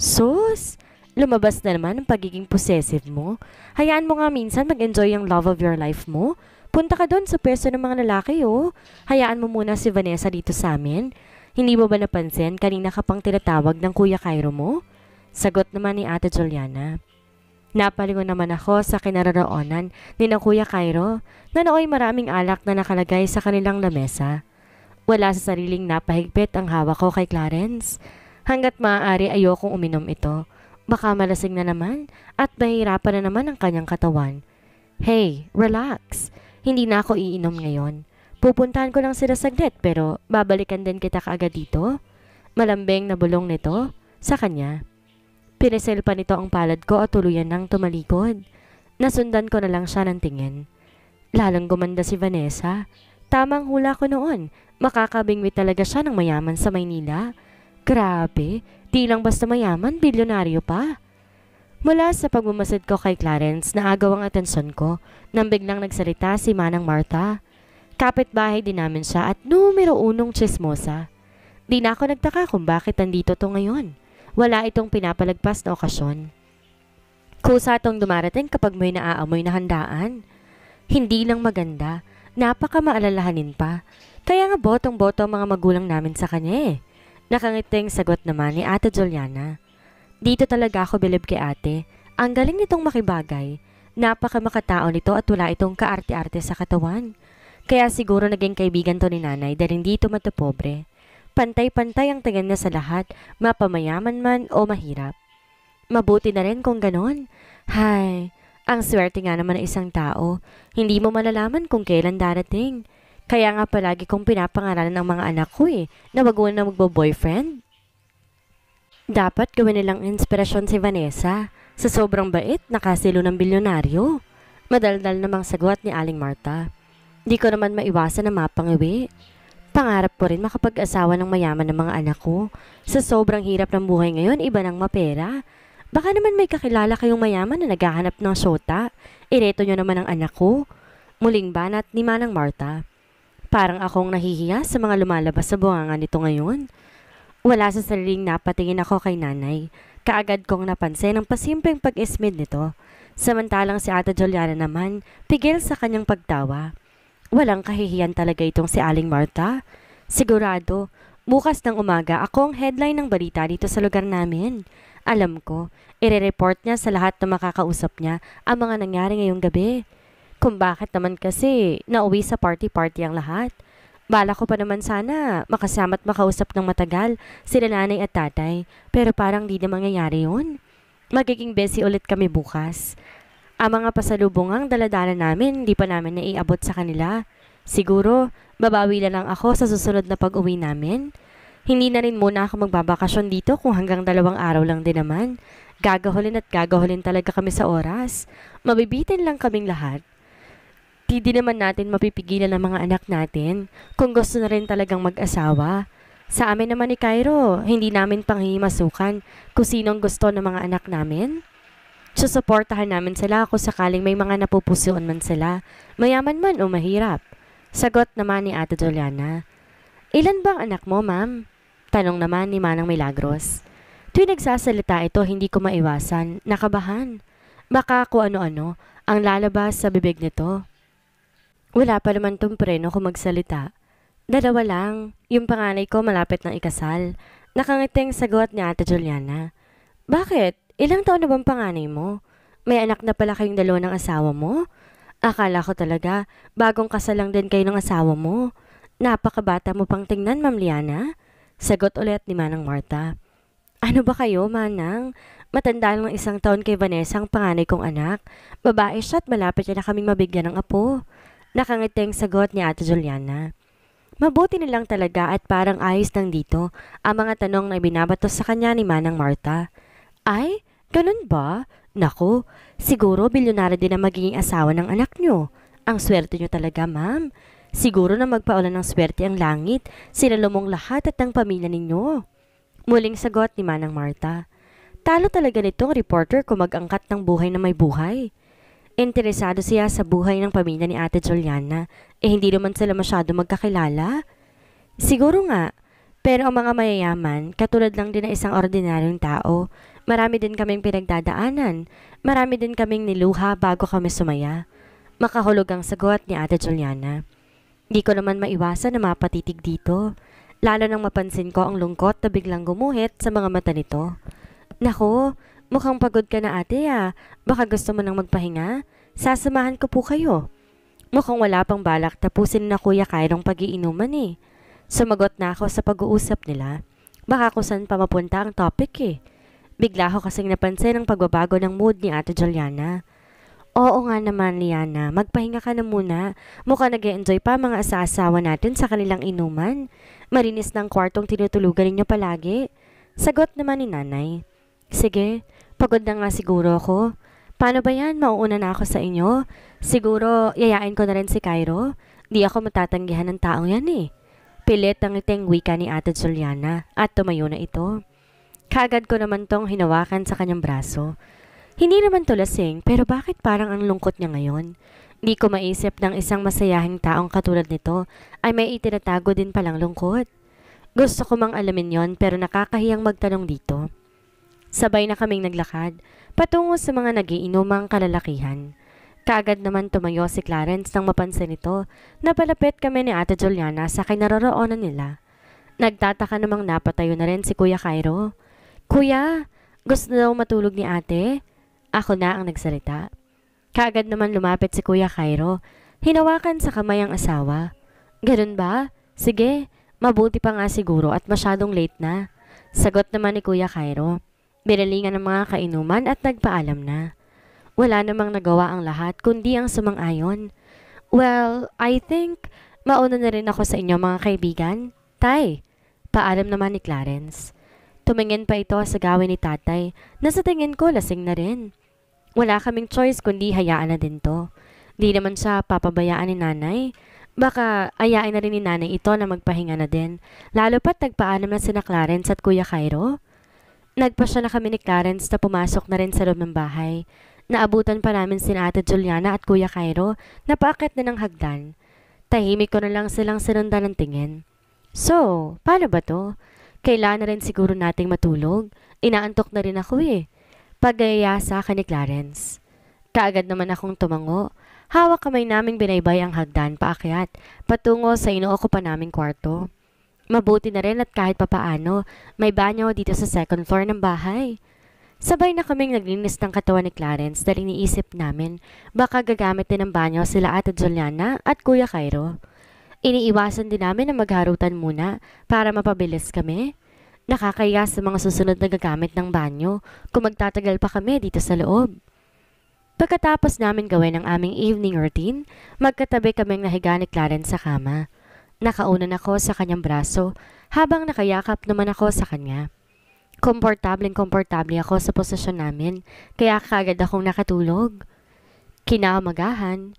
Sus! Lumabas na naman ang pagiging possessive mo. Hayaan mo nga minsan mag-enjoy yung love of your life mo. Punta ka doon sa pwesto ng mga lalaki, oh. Hayaan mo muna si Vanessa dito sa amin. Hindi mo ba napansin kanina ka pang tinatawag ng Kuya Cairo mo? Sagot naman ni Ate Juliana. Napalingon naman ako sa kinararoonan ni na Kuya Cairo na nooy maraming alak na nakalagay sa kanilang lamesa. Wala sa sariling napahigpit ang hawak ko kay Clarence. Hanggat maaari ayokong uminom ito. Baka malasing na naman at mahirapan na naman ang kanyang katawan. Hey, relax. Hindi na ako iinom ngayon. Pupuntahan ko lang sila saglit pero babalikan din kita kaagad dito. Malambing na bulong nito sa kanya. Pinisil pa nito ang palad ko at tuluyan nang tumalikod. Nasundan ko na lang siya ng tingin. Lalang gumanda si Vanessa. Tamang hula ko noon. Makakabingwit talaga siya ng mayaman sa Maynila. Grabe, di lang basta mayaman, bilyonaryo pa. Mula sa pagmamasid ko kay Clarence, na agaw ang atensyon ko nang biglang nagsalita si Manang Martha. Kapitbahay din namin siya at numero unong chismosa. Di na ako nagtaka kung bakit nandito to ngayon. Wala itong pinapalagpas na okasyon. Kusa itong dumarating kapag may naaamoy na handaan. Hindi lang maganda, napaka maalalahanin pa. Kaya nga botong-boto mga magulang namin sa kanya eh. Nakangiting sagot naman ni Ate Juliana. Dito talaga ako bilib kay ate. Ang galing nitong makibagay. Napaka makatao nito at wala itong kaarte-arte sa katawan. Kaya siguro naging kaibigan to ni nanay dahil hindi ito matapobre. Pantay-pantay ang tingin niya sa lahat, mapamayaman man o mahirap. Mabuti na rin kung ganon. Hay, ang swerte nga naman ng isang tao, hindi mo malalaman kung kailan darating. Kaya nga palagi kong pinapangaralan ng mga anak ko eh, na wag na magbo-boyfriend. Dapat gawin nilang inspirasyon si Vanessa. Sa sobrang bait, na nakasilo ng bilyonaryo. Madaldal namang sagot ni Aling Marta. Di ko naman maiwasan na mapangiwi. Pangarap ko rin makapag-asawa ng mayaman ng mga anak ko. Sa sobrang hirap ng buhay ngayon, iba nang mapera. Baka naman may kakilala kayong mayaman na naghahanap ng sota. Ireto nyo naman ang anak ko. Muling banat ni Manang Marta. Parang akong nahihiya sa mga lumalabas sa buhanga nito ngayon. Wala sa sariling napatingin ako kay nanay. Kaagad kong napansin ang pasimpeng pag-ismid nito. Samantalang si Ate Juliana naman, pigil sa kanyang pagtawa. Walang kahihiyan talaga itong si Aling Marta. Sigurado, bukas ng umaga ako ang headline ng balita dito sa lugar namin. Alam ko, ire-report niya sa lahat ng makakausap niya ang mga nangyari ngayong gabi. Kung bakit naman kasi nauwi sa party-party ang lahat. Bala ko pa naman sana makasama at makausap ng matagal sila nanay at tatay pero parang di na mangyayari yun. Magiging busy ulit kami bukas. Ang mga pasalubong pasalubongang daladala namin hindi pa namin naiabot sa kanila. Siguro, babawi na lang ako sa susunod na pag-uwi namin. Hindi na rin muna ako magbabakasyon dito kung hanggang dalawang araw lang din naman. Gagahulin at gagahulin talaga kami sa oras. Mabibitin lang kaming lahat. Hindi naman natin mapipigilan ang mga anak natin kung gusto na rin talagang mag-asawa. Sa amin naman ni Cairo, hindi namin panghihimasukan kung sinong gusto ng mga anak namin susuportahan namin sila kung sakaling may mga napupusuan man sila, mayaman man o mahirap. Sagot naman ni Ate Juliana. Ilan bang anak mo, ma'am? Tanong naman ni Manang Milagros. Tuwing nagsasalita ito, hindi ko maiwasan, nakabahan. Baka kung ano-ano ang lalabas sa bibig nito. Wala pa naman tong preno kung magsalita. Dalawa lang, yung panganay ko malapit ng ikasal. Nakangiting sagot ni Ate Juliana. Bakit? Ilang taon na bang panganay mo? May anak na pala kayong dalawa ng asawa mo? Akala ko talaga, bagong kasalang din kayo ng asawa mo. Napakabata mo pang tingnan, Ma'am Liana. Sagot ulit ni Manang Marta. Ano ba kayo, Manang? Matanda lang isang taon kay Vanessa ang panganay kong anak. Babae siya at malapit na kaming mabigyan ng apo. Nakangiting sagot ni Ate Juliana. Mabuti nilang talaga at parang ayos nang dito ang mga tanong na binabato sa kanya ni Manang Marta. Ay, Ganun ba? Nako, siguro bilyonaryo din ang magiging asawa ng anak nyo. Ang swerte nyo talaga, ma'am. Siguro na magpaulan ng swerte ang langit, sila lumong lahat at ang pamilya ninyo. Muling sagot ni Manang Marta. Talo talaga nitong reporter kung ng buhay na may buhay. Interesado siya sa buhay ng pamilya ni Ate Juliana, eh hindi naman sila masyado magkakilala. Siguro nga, pero ang mga mayayaman, katulad lang din ng isang ordinaryong tao, marami din kaming pinagdadaanan, marami din kaming niluha bago kami sumaya. Makahulog ang sagot ni Ate Juliana. Di ko naman maiwasan na mapatitig dito, lalo nang mapansin ko ang lungkot na biglang gumuhit sa mga mata nito. Nako, mukhang pagod ka na ate ah, baka gusto mo nang magpahinga? Sasamahan ko po kayo. Mukhang wala pang balak tapusin na kuya Kairong pagiinuman eh. Sumagot na ako sa pag-uusap nila. Baka kung saan pa mapunta ang topic eh. Bigla ako kasing napansin ang pagbabago ng mood ni Ate Juliana. Oo nga naman, Liana. Magpahinga ka na muna. Mukha nag e enjoy pa mga asa-asawa natin sa kanilang inuman. Marinis ng kwartong tinutulugan ninyo palagi. Sagot naman ni nanay. Sige, pagod na nga siguro ako. Paano ba yan? Mauuna na ako sa inyo. Siguro, yayain ko na rin si Cairo. Di ako matatanggihan ng taong yan eh. Pilit ang iting wika ni Ate Soliana at tumayo na ito. Kagad ko naman tong hinawakan sa kanyang braso. Hindi naman to lasing pero bakit parang ang lungkot niya ngayon? Hindi ko maisip ng isang masayahing taong katulad nito ay may itinatago din palang lungkot. Gusto ko mang alamin yon pero nakakahiyang magtanong dito. Sabay na kaming naglakad patungo sa mga nagiinumang kalalakihan. Kagad naman tumayo si Clarence nang mapansin ito. Napalapit kami ni Ate Juliana sa kinaroroonan nila. Nagtataka namang napatayo na rin si Kuya Cairo. Kuya, gusto na daw matulog ni ate? Ako na ang nagsalita. Kagad naman lumapit si Kuya Cairo. Hinawakan sa kamay ang asawa. Ganun ba? Sige, mabuti pa nga siguro at masyadong late na. Sagot naman ni Kuya Cairo. Binalingan ng mga kainuman at nagpaalam na. Wala namang nagawa ang lahat, kundi ang sumang-ayon. Well, I think mauna na rin ako sa inyo mga kaibigan. Tay, paalam naman ni Clarence. Tumingin pa ito sa gawin ni tatay na sa tingin ko lasing na rin. Wala kaming choice kundi hayaan na din to. Di naman siya papabayaan ni nanay. Baka ayain na rin ni nanay ito na magpahinga na din. Lalo pat nagpaalam na sina Clarence at Kuya Cairo. Nagpa siya na kami ni Clarence na pumasok na rin sa loob ng bahay. Naabutan pa namin sina Ate Juliana at Kuya Cairo na paakit na ng hagdan. Tahimik ko na lang silang sinundan ng tingin. So, paano ba to? Kailan na rin siguro nating matulog? Inaantok na rin ako eh. Pagaya sa akin ni Clarence. Kaagad naman akong tumango. Hawak kamay naming binaybay ang hagdan paakyat patungo sa inuoko pa naming kwarto. Mabuti na rin at kahit papaano, may banyo dito sa second floor ng bahay. Sabay na kaming naglinis ng katawan ni Clarence dahil iniisip namin baka gagamit din ng banyo sila Ate Juliana at Kuya Cairo. Iniiwasan din namin na magharutan muna para mapabilis kami. Nakakaya sa mga susunod na gagamit ng banyo kung magtatagal pa kami dito sa loob. Pagkatapos namin gawin ang aming evening routine, magkatabi kaming nahiga ni Clarence sa kama. Nakaunan ako sa kanyang braso habang nakayakap naman ako sa kanya komportableng komportable ako sa posisyon namin, kaya kagad akong nakatulog. Kinamagahan,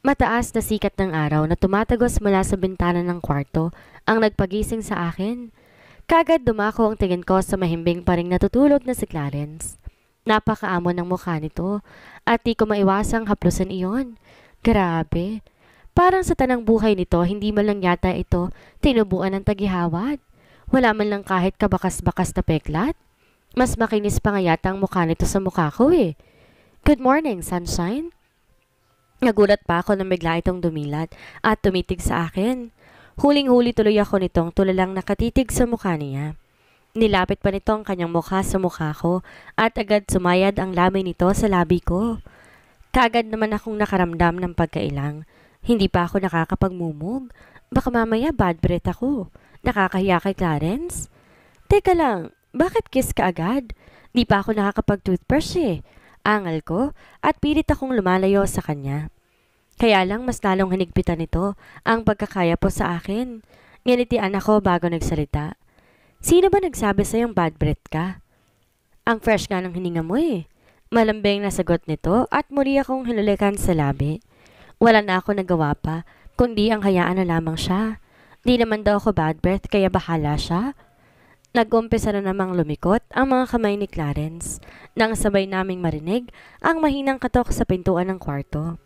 mataas na sikat ng araw na tumatagos mula sa bintana ng kwarto ang nagpagising sa akin. Kagad dumako ang tingin ko sa mahimbing pa rin natutulog na si Clarence. Napakaamo ng mukha nito at di ko maiwasang haplusan iyon. Grabe, parang sa tanang buhay nito hindi man lang yata ito tinubuan ng tagihawat. Wala man lang kahit kabakas-bakas na peklat. Mas makinis pa nga yata ang mukha nito sa mukha ko eh. Good morning, sunshine. Nagulat pa ako nang bigla itong dumilat at tumitig sa akin. Huling-huli tuloy ako nitong tulalang nakatitig sa mukha niya. Nilapit pa nito ang kanyang mukha sa mukha ko at agad sumayad ang lamay nito sa labi ko. Kagad naman akong nakaramdam ng pagkailang. Hindi pa ako nakakapagmumug. Baka mamaya bad breath ako. Nakakahiya kay Clarence? Teka lang, bakit kiss ka agad? Di pa ako nakakapag-toothbrush eh. Angal ko at pilit akong lumalayo sa kanya. Kaya lang mas lalong hinigpitan nito ang pagkakaya po sa akin. Nginitian ako bago nagsalita. Sino ba nagsabi sa yung bad breath ka? Ang fresh nga ng hininga mo eh. Malambing na sagot nito at muli akong hinulikan sa labi. Wala na ako nagawa pa, kundi ang hayaan na lamang siya. Di naman daw ako bad breath kaya bahala siya. Nag-umpisa na namang lumikot ang mga kamay ni Clarence nang sabay naming marinig ang mahinang katok sa pintuan ng kwarto.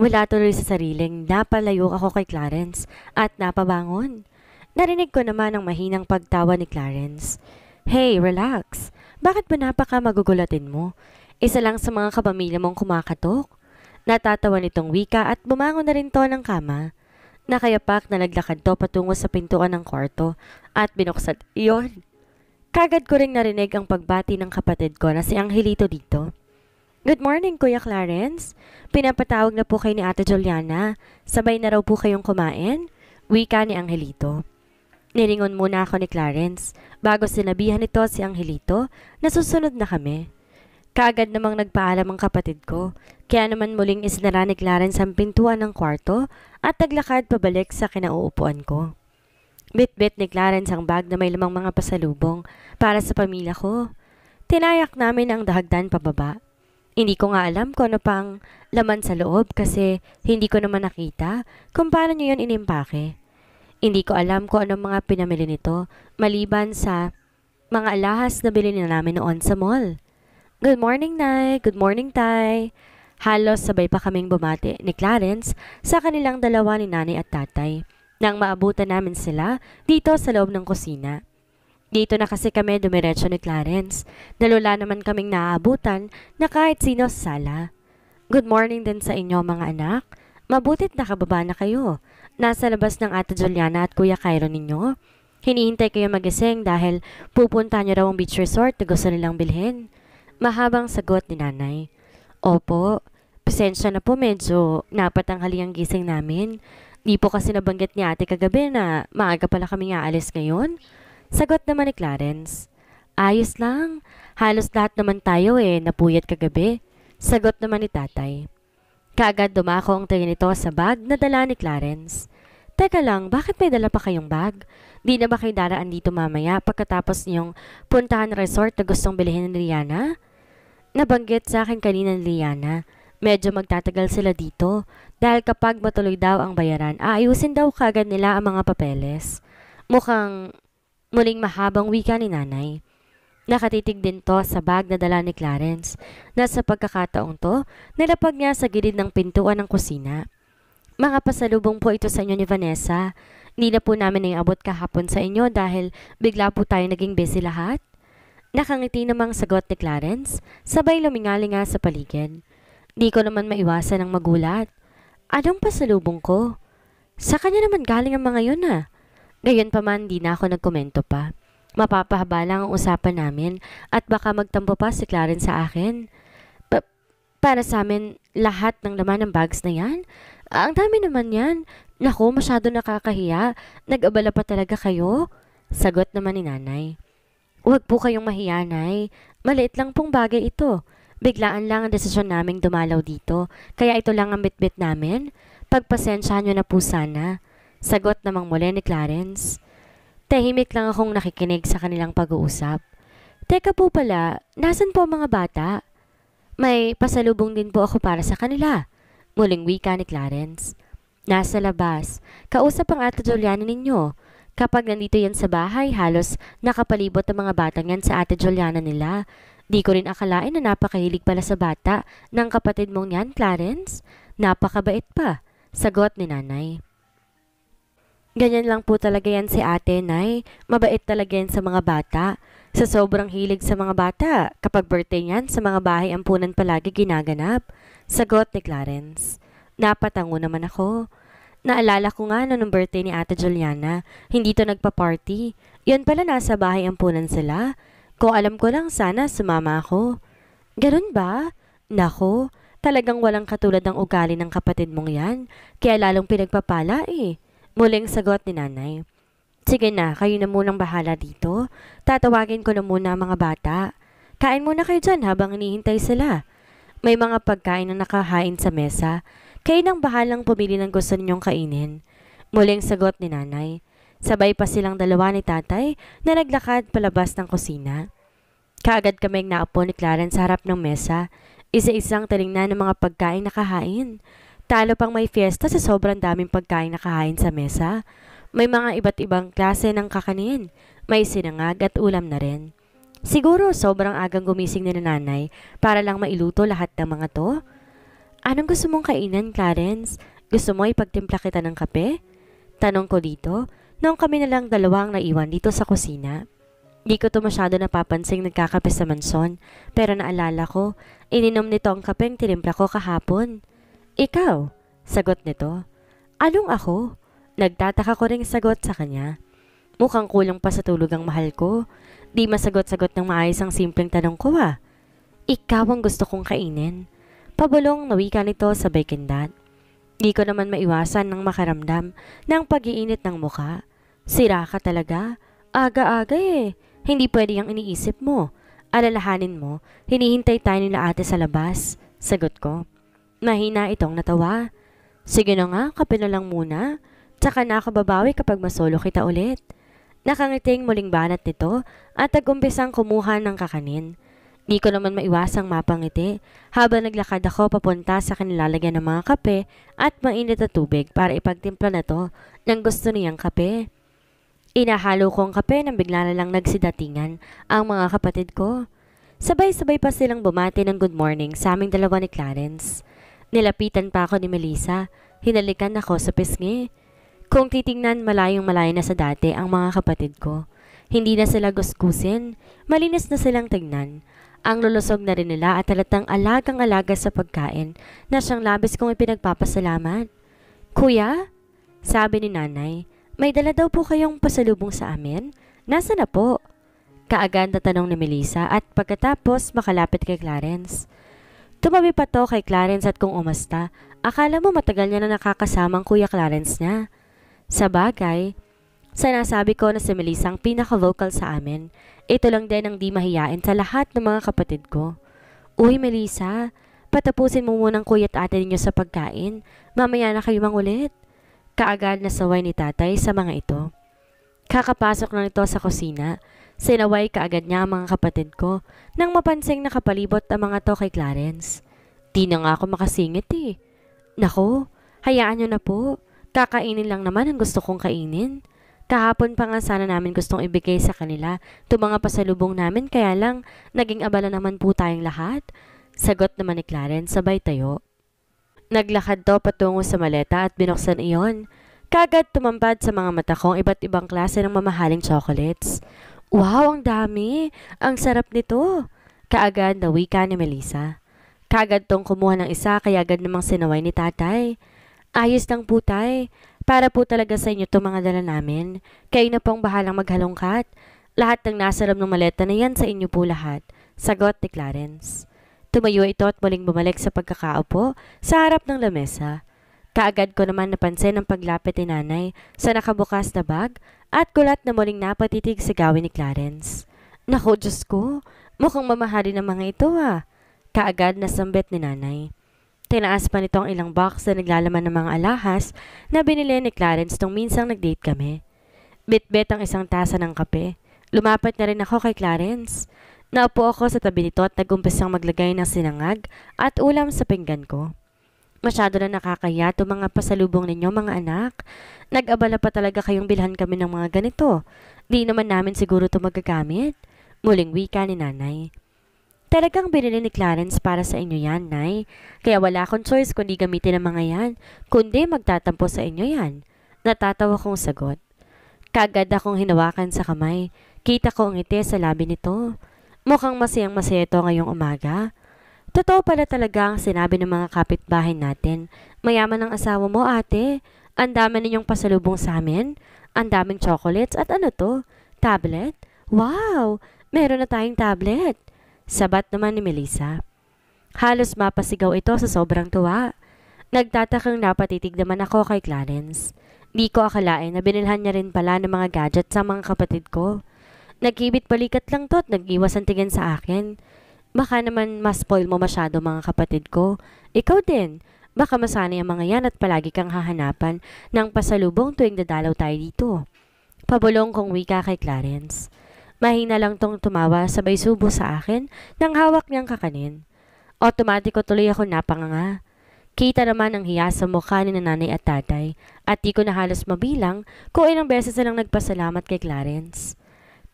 Wala tuloy sa sariling napalayo ako kay Clarence at napabangon. Narinig ko naman ang mahinang pagtawa ni Clarence. Hey, relax. Bakit ba napaka magugulatin mo? Isa lang sa mga kapamilya mong kumakatok. Natatawa nitong wika at bumangon na rin to ng kama. Nakayapak na naglakad to patungo sa pintuan ng kwarto at binuksan iyon. Kagad ko rin narinig ang pagbati ng kapatid ko na si Angelito dito. Good morning, Kuya Clarence. Pinapatawag na po kayo ni Ate Juliana. Sabay na raw po kayong kumain. Wika ni Angelito. Nilingon muna ako ni Clarence bago sinabihan ito si Angelito na susunod na kami. Kagad namang nagpaalam ang kapatid ko, kaya naman muling isinara ni Clarence ang pintuan ng kwarto at naglakad pabalik sa kinauupuan ko. Bit-bit ni Clarence ang bag na may lamang mga pasalubong para sa pamilya ko. Tinayak namin ang dahagdan pababa. Hindi ko nga alam kung ano pang laman sa loob kasi hindi ko naman nakita kung paano niya yun inimpake. Hindi ko alam kung ano mga pinamili nito maliban sa mga alahas na bilhin na namin noon sa mall. Good morning, Nay. Good morning, Tay. Halos sabay pa kaming bumati ni Clarence sa kanilang dalawa ni nanay at tatay. Nang maabutan namin sila dito sa loob ng kusina. Dito na kasi kami dumiretso ni Clarence. Nalula naman kaming naaabutan na kahit sino sa sala. Good morning din sa inyo mga anak. Mabutit nakababa na kayo. Nasa labas ng Ate Juliana at Kuya Cairo ninyo. Hinihintay kayo magising dahil pupunta niyo raw ang beach resort na gusto nilang bilhin. Mahabang sagot ni nanay. Opo, pasensya na po medyo napatanghali ang gising namin. Di po kasi nabanggit ni ate kagabi na maaga pala nga alis ngayon. Sagot naman ni Clarence. Ayos lang, halos lahat naman tayo eh, napuyat kagabi. Sagot naman ni tatay. Kaagad dumako ang tingin nito sa bag na dala ni Clarence. Teka lang, bakit may dala pa kayong bag? Di na ba kayo daraan dito mamaya pagkatapos niyong puntahan resort na gustong bilhin ni Rihanna? Nabanggit sa akin kanina ni Liana, medyo magtatagal sila dito dahil kapag matuloy daw ang bayaran, aayusin daw kagad nila ang mga papeles. Mukhang muling mahabang wika ni nanay. Nakatitig din to sa bag na dala ni Clarence na sa pagkakataong to, nilapag niya sa gilid ng pintuan ng kusina. Mga pasalubong po ito sa inyo ni Vanessa. Hindi na po namin naiabot kahapon sa inyo dahil bigla po tayo naging busy lahat. Nakangiti namang sagot ni Clarence, sabay lumingali nga sa paligid. Di ko naman maiwasan ang magulat. Anong pasalubong ko? Sa kanya naman galing ang mga yun ha. Ah. Gayon pa man, di na ako nagkomento pa. Mapapahaba lang ang usapan namin at baka magtampo pa si Clarence sa akin. Pa para sa amin, lahat ng laman ng bags na yan. Ang dami naman yan. Naku, masyado nakakahiya. Nag-abala pa talaga kayo? Sagot naman ni nanay. Huwag po kayong mahiya, Nay. Maliit lang pong bagay ito. Biglaan lang ang desisyon naming dumalaw dito, kaya ito lang ang bitbit namin. Pagpasensyahan nyo na po sana. Sagot namang muli ni Clarence. Tahimik lang akong nakikinig sa kanilang pag-uusap. Teka po pala, nasan po mga bata? May pasalubong din po ako para sa kanila. Muling wika ni Clarence. Nasa labas, kausap ang Ate Juliana ninyo. Kapag nandito yan sa bahay, halos nakapalibot ang mga batang yan sa ate Juliana nila. Di ko rin akalain na napakahilig pala sa bata ng kapatid mong yan, Clarence. Napakabait pa, sagot ni nanay. Ganyan lang po talaga yan si ate, nay. Mabait talaga yan sa mga bata. Sa sobrang hilig sa mga bata, kapag birthday niyan, sa mga bahay ampunan palagi ginaganap. Sagot ni Clarence. Napatango naman ako. Naalala ko nga no nung birthday ni Ate Juliana, hindi to nagpa-party. Yun pala nasa bahay ang punan sila. Kung alam ko lang sana sumama ako. Ganun ba? Nako, talagang walang katulad ng ugali ng kapatid mong yan. Kaya lalong pinagpapala eh. Muling sagot ni nanay. Sige na, kayo na munang bahala dito. Tatawagin ko na muna ang mga bata. Kain muna kayo dyan habang hinihintay sila. May mga pagkain na nakahain sa mesa. Kayo nang bahalang pumili ng gusto ninyong kainin. Muling sagot ni nanay. Sabay pa silang dalawa ni tatay na naglakad palabas ng kusina. Kaagad kaming naapo ni Clarence sa harap ng mesa. Isa-isang talingnan ng mga pagkain na kahain. Talo pang may fiesta sa sobrang daming pagkain na kahain sa mesa. May mga iba't ibang klase ng kakanin. May sinangag at ulam na rin. Siguro sobrang agang gumising ni nanay para lang mailuto lahat ng mga to. Anong gusto mong kainan, Clarence? Gusto mo ipagtimpla kita ng kape? Tanong ko dito, noong kami na lang dalawang naiwan dito sa kusina. Di ko to masyado napapansing nagkakape sa mansyon, pero naalala ko, ininom nito ang kape ang tinimpla ko kahapon. Ikaw? Sagot nito. Anong ako? Nagtataka ko ring sagot sa kanya. Mukhang kulang pa sa tulog ang mahal ko. Di masagot-sagot ng maayos ang simpleng tanong ko ah. Ikaw ang gusto kong kainin. Pabulong na wika nito sa Bekendat. Di ko naman maiwasan ng makaramdam ng pag-iinit ng muka. Sira ka talaga. Aga-aga eh. Hindi pwede ang iniisip mo. Alalahanin mo, hinihintay tayo nila ate sa labas. Sagot ko. Mahina itong natawa. Sige na nga, kape na lang muna. Tsaka na babawi kapag masolo kita ulit. Nakangiting muling banat nito at nagumpisang kumuha ng kakanin. Di ko naman maiwasang mapangiti habang naglakad ako papunta sa kanilalagyan ng mga kape at mainit na tubig para ipagtimpla na to ng gusto niyang kape. Inahalo ko ang kape nang bigla na lang nagsidatingan ang mga kapatid ko. Sabay-sabay pa silang bumati ng good morning sa aming dalawa ni Clarence. Nilapitan pa ako ni Melissa, hinalikan ako sa pisngi. Kung titingnan malayong malayo na sa dati ang mga kapatid ko, hindi na sila guskusin, malinis na silang tignan ang lulusog na rin nila at talatang alagang-alaga sa pagkain na siyang labis kong ipinagpapasalamat. Kuya, sabi ni nanay, may dala daw po kayong pasalubong sa amin? Nasa na po? Kaagad na tanong ni Melissa at pagkatapos makalapit kay Clarence. Tumabi pa to kay Clarence at kung umasta, akala mo matagal niya na nakakasamang kuya Clarence niya. Sa bagay, sinasabi ko na si Melissa ang pinaka-vocal sa amin, ito lang din ang di mahiyain sa lahat ng mga kapatid ko. Uy, Melissa, patapusin mo munang kuya at ate ninyo sa pagkain. Mamaya na kayo mangulit. Kaagad na saway ni tatay sa mga ito. Kakapasok lang ito sa kusina, sinaway kaagad niya ang mga kapatid ko nang mapansing nakapalibot ang mga to kay Clarence. Di na nga ako makasingit eh. Nako, hayaan nyo na po. Kakainin lang naman ang gusto kong kainin. Kahapon pa nga sana namin gustong ibigay sa kanila to mga pasalubong namin kaya lang naging abala naman po tayong lahat. Sagot naman ni Clarence sabay tayo. Naglakad to patungo sa maleta at binuksan iyon. Kagad tumambad sa mga mata kong iba't ibang klase ng mamahaling chocolates. Wow, ang dami! Ang sarap nito! Kaagad na wika ni Melissa. Kagad tong kumuha ng isa kaya agad namang sinaway ni tatay. Ayos lang po tay. Para po talaga sa inyo itong mga dala namin. Kayo na pong bahalang maghalongkat. Lahat ng nasa loob ng maleta na yan sa inyo po lahat. Sagot ni Clarence. Tumayo ito at muling bumalik sa pagkakaupo sa harap ng lamesa. Kaagad ko naman napansin ang paglapit ni nanay sa nakabukas na bag at gulat na muling napatitig sa gawin ni Clarence. Naku, Diyos ko, mukhang mamahali ng mga ito ah. Kaagad nasambit ni nanay. Tinaas pa nito ang ilang box na naglalaman ng mga alahas na binili ni Clarence nung minsang nag-date kami. Bitbit -bit ang isang tasa ng kape. Lumapit na rin ako kay Clarence. Naupo ako sa tabi nito at nagumpisang maglagay ng sinangag at ulam sa pinggan ko. Masyado na nakakahiya to mga pasalubong ninyo mga anak. Nag-abala pa talaga kayong bilhan kami ng mga ganito. Di naman namin siguro to magagamit. Muling wika ni nanay. Talagang binili ni Clarence para sa inyo yan, Nay. Kaya wala akong choice kundi gamitin ang mga yan, kundi magtatampo sa inyo yan. Natatawa kong sagot. Kagad akong hinawakan sa kamay. Kita ko ang ngiti sa labi nito. Mukhang masayang masaya ito ngayong umaga. Totoo pala talaga ang sinabi ng mga kapitbahay natin. Mayaman ang asawa mo, ate. Ang dami ninyong pasalubong sa amin. Ang daming chocolates at ano to? Tablet? Wow! Meron na tayong tablet. Sabat naman ni Melissa. Halos mapasigaw ito sa sobrang tuwa. Nagtatakang napatitig naman ako kay Clarence. Di ko akalain na binilhan niya rin pala ng mga gadget sa mga kapatid ko. Nagkibit balikat lang to at nag-iwas ang tingin sa akin. Baka naman mas spoil mo masyado mga kapatid ko. Ikaw din. Baka masanay ang mga yan at palagi kang hahanapan ng pasalubong tuwing dadalaw tayo dito. Pabulong kong wika kay Clarence. Mahina lang tong tumawa sabay subo sa akin nang hawak niyang kakanin. Otomatiko tuloy ako napanganga. Kita naman ang hiya sa mukha ni nanay at tatay at di ko na halos mabilang kung ilang beses silang nagpasalamat kay Clarence.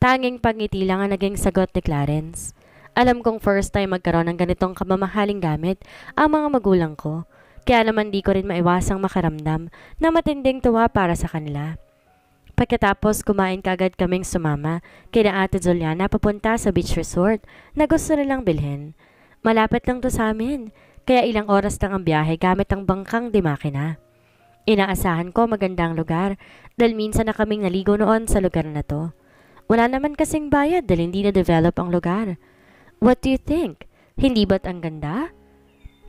Tanging pangiti lang ang naging sagot ni Clarence. Alam kong first time magkaroon ng ganitong kamamahaling gamit ang mga magulang ko. Kaya naman di ko rin maiwasang makaramdam na matinding tuwa para sa kanila. Pagkatapos kumain kagad kaming sumama kina Ate Juliana papunta sa beach resort na gusto nilang bilhin. Malapit lang to sa amin, kaya ilang oras lang ang biyahe gamit ang bangkang di makina. Inaasahan ko magandang lugar dahil minsan na kaming naligo noon sa lugar na to. Wala naman kasing bayad dahil hindi na-develop ang lugar. What do you think? Hindi ba't ang ganda?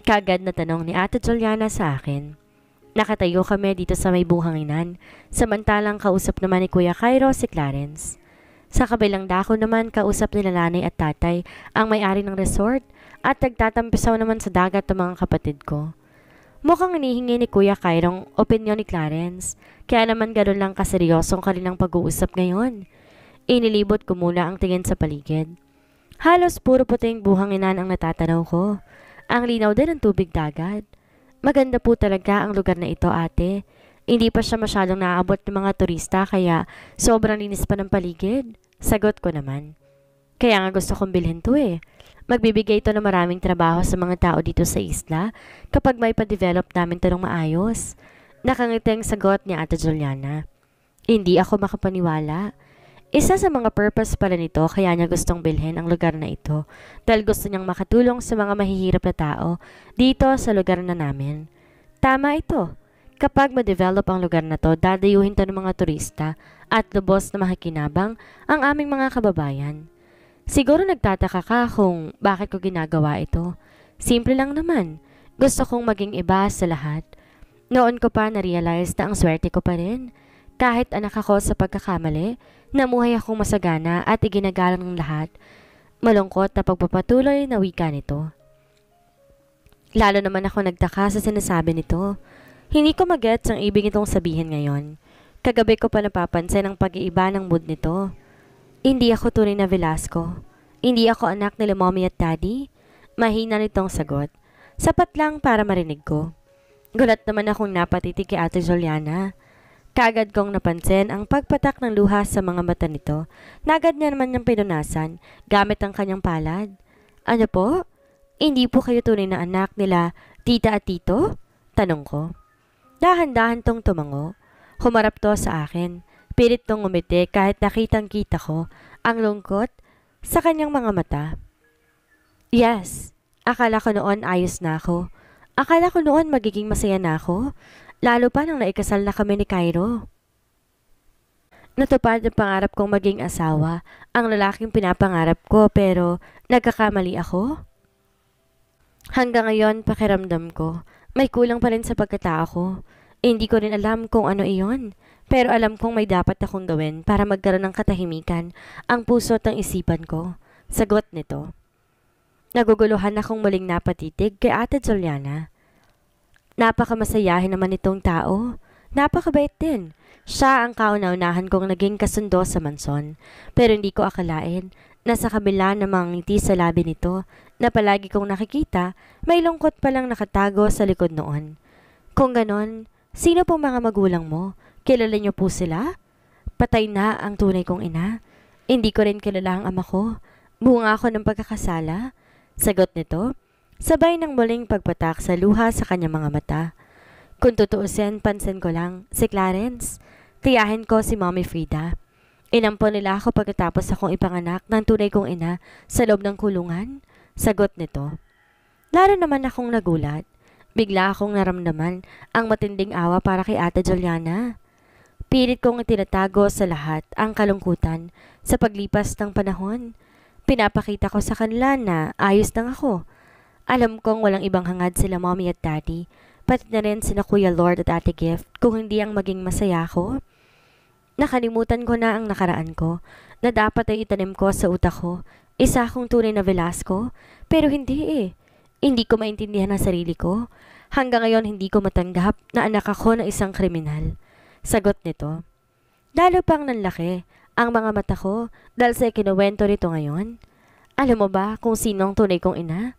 Kagad na tanong ni Ate Juliana sa akin. Nakatayo kami dito sa may buhanginan, samantalang kausap naman ni Kuya Cairo si Clarence. Sa kabilang dako naman, kausap nila nanay at tatay ang may-ari ng resort at nagtatampisaw naman sa dagat ang mga kapatid ko. Mukhang hinihingi ni Kuya Cairo ang opinion ni Clarence, kaya naman ganoon lang kaseryosong kanilang pag-uusap ngayon. Inilibot ko muna ang tingin sa paligid. Halos puro puting buhanginan ang natatanaw ko. Ang linaw din ng tubig dagat. Maganda po talaga ang lugar na ito ate. Hindi pa siya masyadong naaabot ng mga turista kaya sobrang linis pa ng paligid. Sagot ko naman. Kaya nga gusto kong bilhin to eh. Magbibigay ito ng maraming trabaho sa mga tao dito sa isla kapag may pa-develop namin ito maayos. Nakangiti sagot ni Ate Juliana. Hindi ako makapaniwala. Isa sa mga purpose pala nito kaya niya gustong bilhin ang lugar na ito dahil gusto niyang makatulong sa mga mahihirap na tao dito sa lugar na namin. Tama ito. Kapag ma-develop ang lugar na to, dadayuhin to ng mga turista at lubos na makikinabang ang aming mga kababayan. Siguro nagtataka ka kung bakit ko ginagawa ito. Simple lang naman. Gusto kong maging iba sa lahat. Noon ko pa na-realize na ang swerte ko pa rin. Kahit anak ako sa pagkakamali, Namuhay akong masagana at iginagalang ng lahat. Malungkot na pagpapatuloy na wika nito. Lalo naman ako nagtaka sa sinasabi nito. Hindi ko magets ang ibig itong sabihin ngayon. Kagabi ko pa napapansin ang pag-iiba ng mood nito. Hindi ako tunay na Velasco. Hindi ako anak nila mommy at daddy. Mahina nitong sagot. Sapat lang para marinig ko. Gulat naman akong napatitig kay Ate Juliana. Kaagad kong napansin ang pagpatak ng luha sa mga mata nito na niya naman niyang pinunasan gamit ang kanyang palad. Ano po? Hindi po kayo tunay na anak nila, tita at tito? Tanong ko. Dahan-dahan tong tumango. Humarap to sa akin. Pilit tong umiti kahit nakitang kita ko ang lungkot sa kanyang mga mata. Yes, akala ko noon ayos na ako. Akala ko noon magiging masaya na ako lalo pa nang naikasal na kami ni Cairo. Natupad ang pangarap kong maging asawa, ang lalaking pinapangarap ko pero nagkakamali ako? Hanggang ngayon pakiramdam ko, may kulang pa rin sa pagkatao ko. Eh, hindi ko rin alam kung ano iyon, pero alam kong may dapat akong gawin para magkaroon ng katahimikan ang puso at ang isipan ko. Sagot nito. Naguguluhan akong muling napatitig kay Ate Juliana. Napakamasayahin naman itong tao. Napakabait din. Siya ang kauna-unahan kong naging kasundo sa manson. Pero hindi ko akalain na sa kabila ng mga ngiti sa labi nito na palagi kong nakikita, may lungkot palang nakatago sa likod noon. Kung ganon, sino po mga magulang mo? Kilala niyo po sila? Patay na ang tunay kong ina. Hindi ko rin kilala ang ama ko. Bunga ako ng pagkakasala. Sagot nito, Sabay ng muling pagpatak sa luha sa kanyang mga mata. Kung tutuusin, pansin ko lang, si Clarence. Tiyahin ko si Mommy Frida. Inampo nila ako pagkatapos akong ipanganak ng tunay kong ina sa loob ng kulungan. Sagot nito. Laro naman akong nagulat. Bigla akong naramdaman ang matinding awa para kay Ate Juliana. Pilit kong itinatago sa lahat ang kalungkutan sa paglipas ng panahon. Pinapakita ko sa kanila na ayos lang ako alam kong walang ibang hangad sila mommy at daddy, pati na rin sina Kuya Lord at Ate Gift kung hindi ang maging masaya ko. Nakalimutan ko na ang nakaraan ko, na dapat ay itanim ko sa utak ko, isa akong tunay na Velasco, pero hindi eh. Hindi ko maintindihan ang sarili ko. Hanggang ngayon hindi ko matanggap na anak ako ng isang kriminal. Sagot nito. Lalo pang nanlaki ang mga mata ko dahil sa ikinuwento nito ngayon. Alam mo ba kung sino ang tunay kong ina?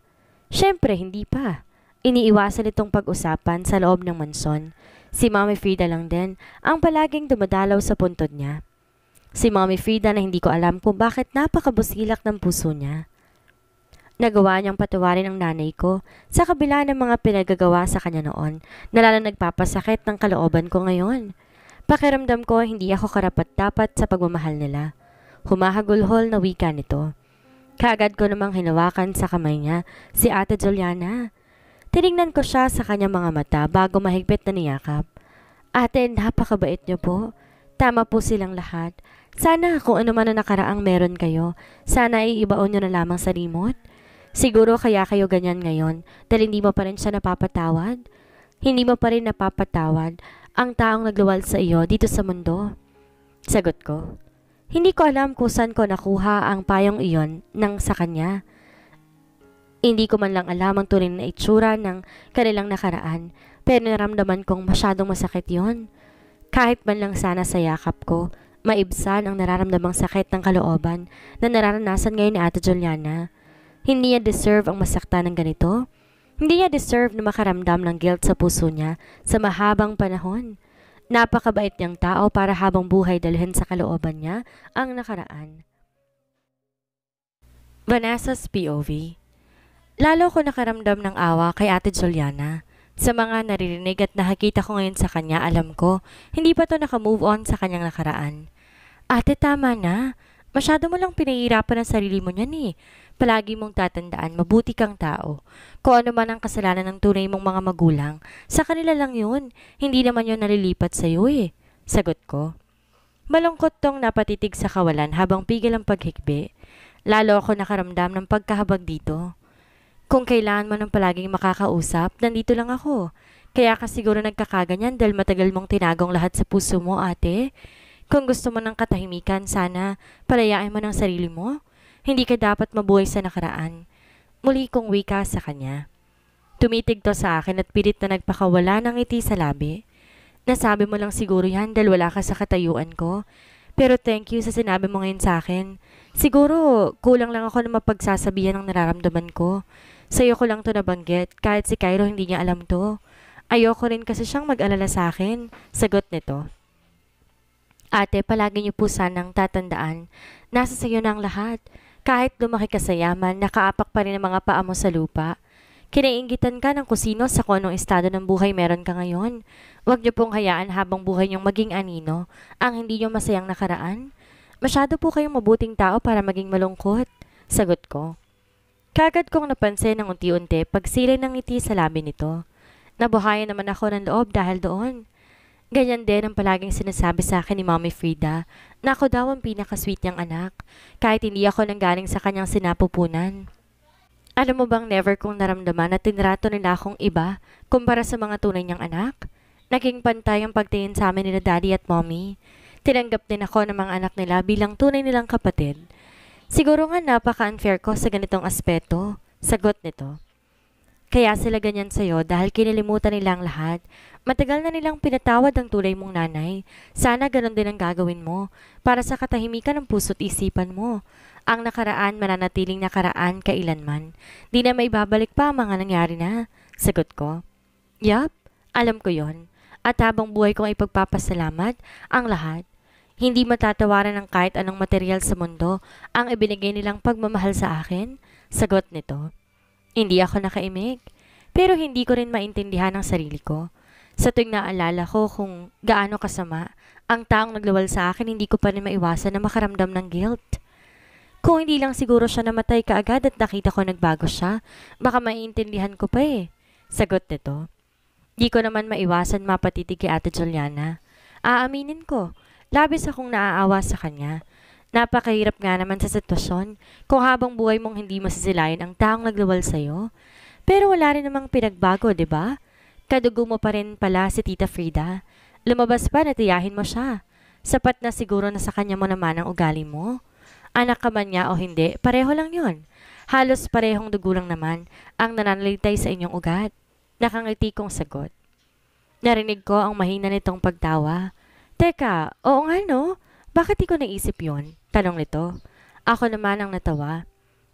Siyempre, hindi pa. Iniiwasan itong pag-usapan sa loob ng mansyon. Si Mommy Frida lang din ang palaging dumadalaw sa puntod niya. Si Mommy Frida na hindi ko alam kung bakit napakabusilak ng puso niya. Nagawa niyang patuwarin ang nanay ko sa kabila ng mga pinagagawa sa kanya noon na lalo nagpapasakit ng kalooban ko ngayon. Pakiramdam ko hindi ako karapat-dapat sa pagmamahal nila. Humahagulhol na wika nito. Kaagad ko namang hinawakan sa kamay niya si Ate Juliana. Tinignan ko siya sa kanyang mga mata bago mahigpit na niyakap. Ate, napakabait niyo po. Tama po silang lahat. Sana kung ano man ang nakaraang meron kayo, sana iibaon niyo na lamang sa limot. Siguro kaya kayo ganyan ngayon dahil hindi mo pa rin siya napapatawad. Hindi mo pa rin napapatawad ang taong nagluwal sa iyo dito sa mundo. Sagot ko. Hindi ko alam kung saan ko nakuha ang payong iyon nang sa kanya. Hindi ko man lang alam ang tunay na itsura ng kanilang nakaraan, pero naramdaman kong masyadong masakit yon. Kahit man lang sana sa yakap ko, maibsan ang nararamdamang sakit ng kalooban na nararanasan ngayon ni Ate Juliana. Hindi niya deserve ang masaktan ng ganito. Hindi niya deserve na makaramdam ng guilt sa puso niya sa mahabang panahon. Napakabait niyang tao para habang buhay dalhin sa kalooban niya ang nakaraan. Vanessa's POV Lalo ko nakaramdam ng awa kay Ate Juliana. Sa mga naririnig at nakakita ko ngayon sa kanya, alam ko, hindi pa to nakamove on sa kanyang nakaraan. Ate, tama na. Masyado mo lang pinahirapan ang sarili mo niyan eh palagi mong tatandaan mabuti kang tao. Kung ano man ang kasalanan ng tunay mong mga magulang, sa kanila lang yun. Hindi naman yun nalilipat sa iyo eh. Sagot ko. Malungkot tong napatitig sa kawalan habang pigil ang paghikbi. Lalo ako nakaramdam ng pagkahabag dito. Kung kailan mo ng palaging makakausap, nandito lang ako. Kaya ka siguro nagkakaganyan dahil matagal mong tinagong lahat sa puso mo, ate. Kung gusto mo ng katahimikan, sana palayain mo ng sarili mo. Hindi ka dapat mabuhay sa nakaraan. Muli kong wika sa kanya. Tumitig to sa akin at pilit na nagpakawala ng ngiti sa labi. Nasabi mo lang siguro yan dahil wala ka sa katayuan ko. Pero thank you sa sinabi mo ngayon sa akin. Siguro, kulang lang ako na mapagsasabihan ng nararamdaman ko. Sa'yo ko lang to nabanggit, kahit si Cairo hindi niya alam to. Ayoko rin kasi siyang mag-alala sa akin. Sagot nito. Ate, palagi niyo po sanang tatandaan. Nasa sa'yo na ang lahat. Kahit lumaki ka sa yaman, nakaapak pa rin ang mga paa mo sa lupa. Kinaingitan ka ng kusino sa konong estado ng buhay meron ka ngayon. Huwag niyo pong hayaan habang buhay niyong maging anino, ang hindi niyo masayang nakaraan. Masyado po kayong mabuting tao para maging malungkot. Sagot ko. Kagad kong napansin ng unti-unti pagsilay ng ngiti sa labi nito. Nabuhayan naman ako ng loob dahil doon. Ganyan din ang palaging sinasabi sa akin ni Mommy Frida na ako daw ang pinakasweet niyang anak kahit hindi ako nang nanggaling sa kanyang sinapupunan. Alam mo bang never kong naramdaman na tinrato nila akong iba kumpara sa mga tunay niyang anak? Naging pantay ang pagtingin sa amin nila Daddy at Mommy. Tinanggap din ako ng mga anak nila bilang tunay nilang kapatid. Siguro nga napaka-unfair ko sa ganitong aspeto. Sagot nito. Kaya sila ganyan sa'yo dahil kinilimutan nila ang lahat. Matagal na nilang pinatawad ang tulay mong nanay. Sana ganon din ang gagawin mo para sa katahimikan ng puso't isipan mo. Ang nakaraan mananatiling nakaraan kailanman. Di na maibabalik pa ang mga nangyari na. Sagot ko. Yup, alam ko yon. At habang buhay kong ipagpapasalamat ang lahat. Hindi matatawaran ng kahit anong material sa mundo ang ibinigay nilang pagmamahal sa akin? Sagot nito. Hindi ako nakaimik, pero hindi ko rin maintindihan ang sarili ko. Sa tuwing naalala ko kung gaano kasama, ang taong nagluwal sa akin hindi ko pa rin maiwasan na makaramdam ng guilt. Kung hindi lang siguro siya namatay kaagad at nakita ko nagbago siya, baka maiintindihan ko pa eh. Sagot nito. Di ko naman maiwasan mapatitig kay Ate Juliana. Aaminin ko, labis akong naaawa sa kanya. Napakahirap nga naman sa sitwasyon kung habang buhay mong hindi masisilayan ang taong naglawal sa'yo. Pero wala rin namang pinagbago, ba? Diba? Kadugo mo pa rin pala si Tita Frida. Lumabas pa na tiyahin mo siya. Sapat na siguro na sa kanya mo naman ang ugali mo. Anak ka man niya o hindi, pareho lang yon. Halos parehong dugulang naman ang nananalitay sa inyong ugat. Nakangiti kong sagot. Narinig ko ang mahina nitong pagtawa. Teka, oo nga no? Bakit di ko naisip yon? Tanong nito. Ako naman ang natawa.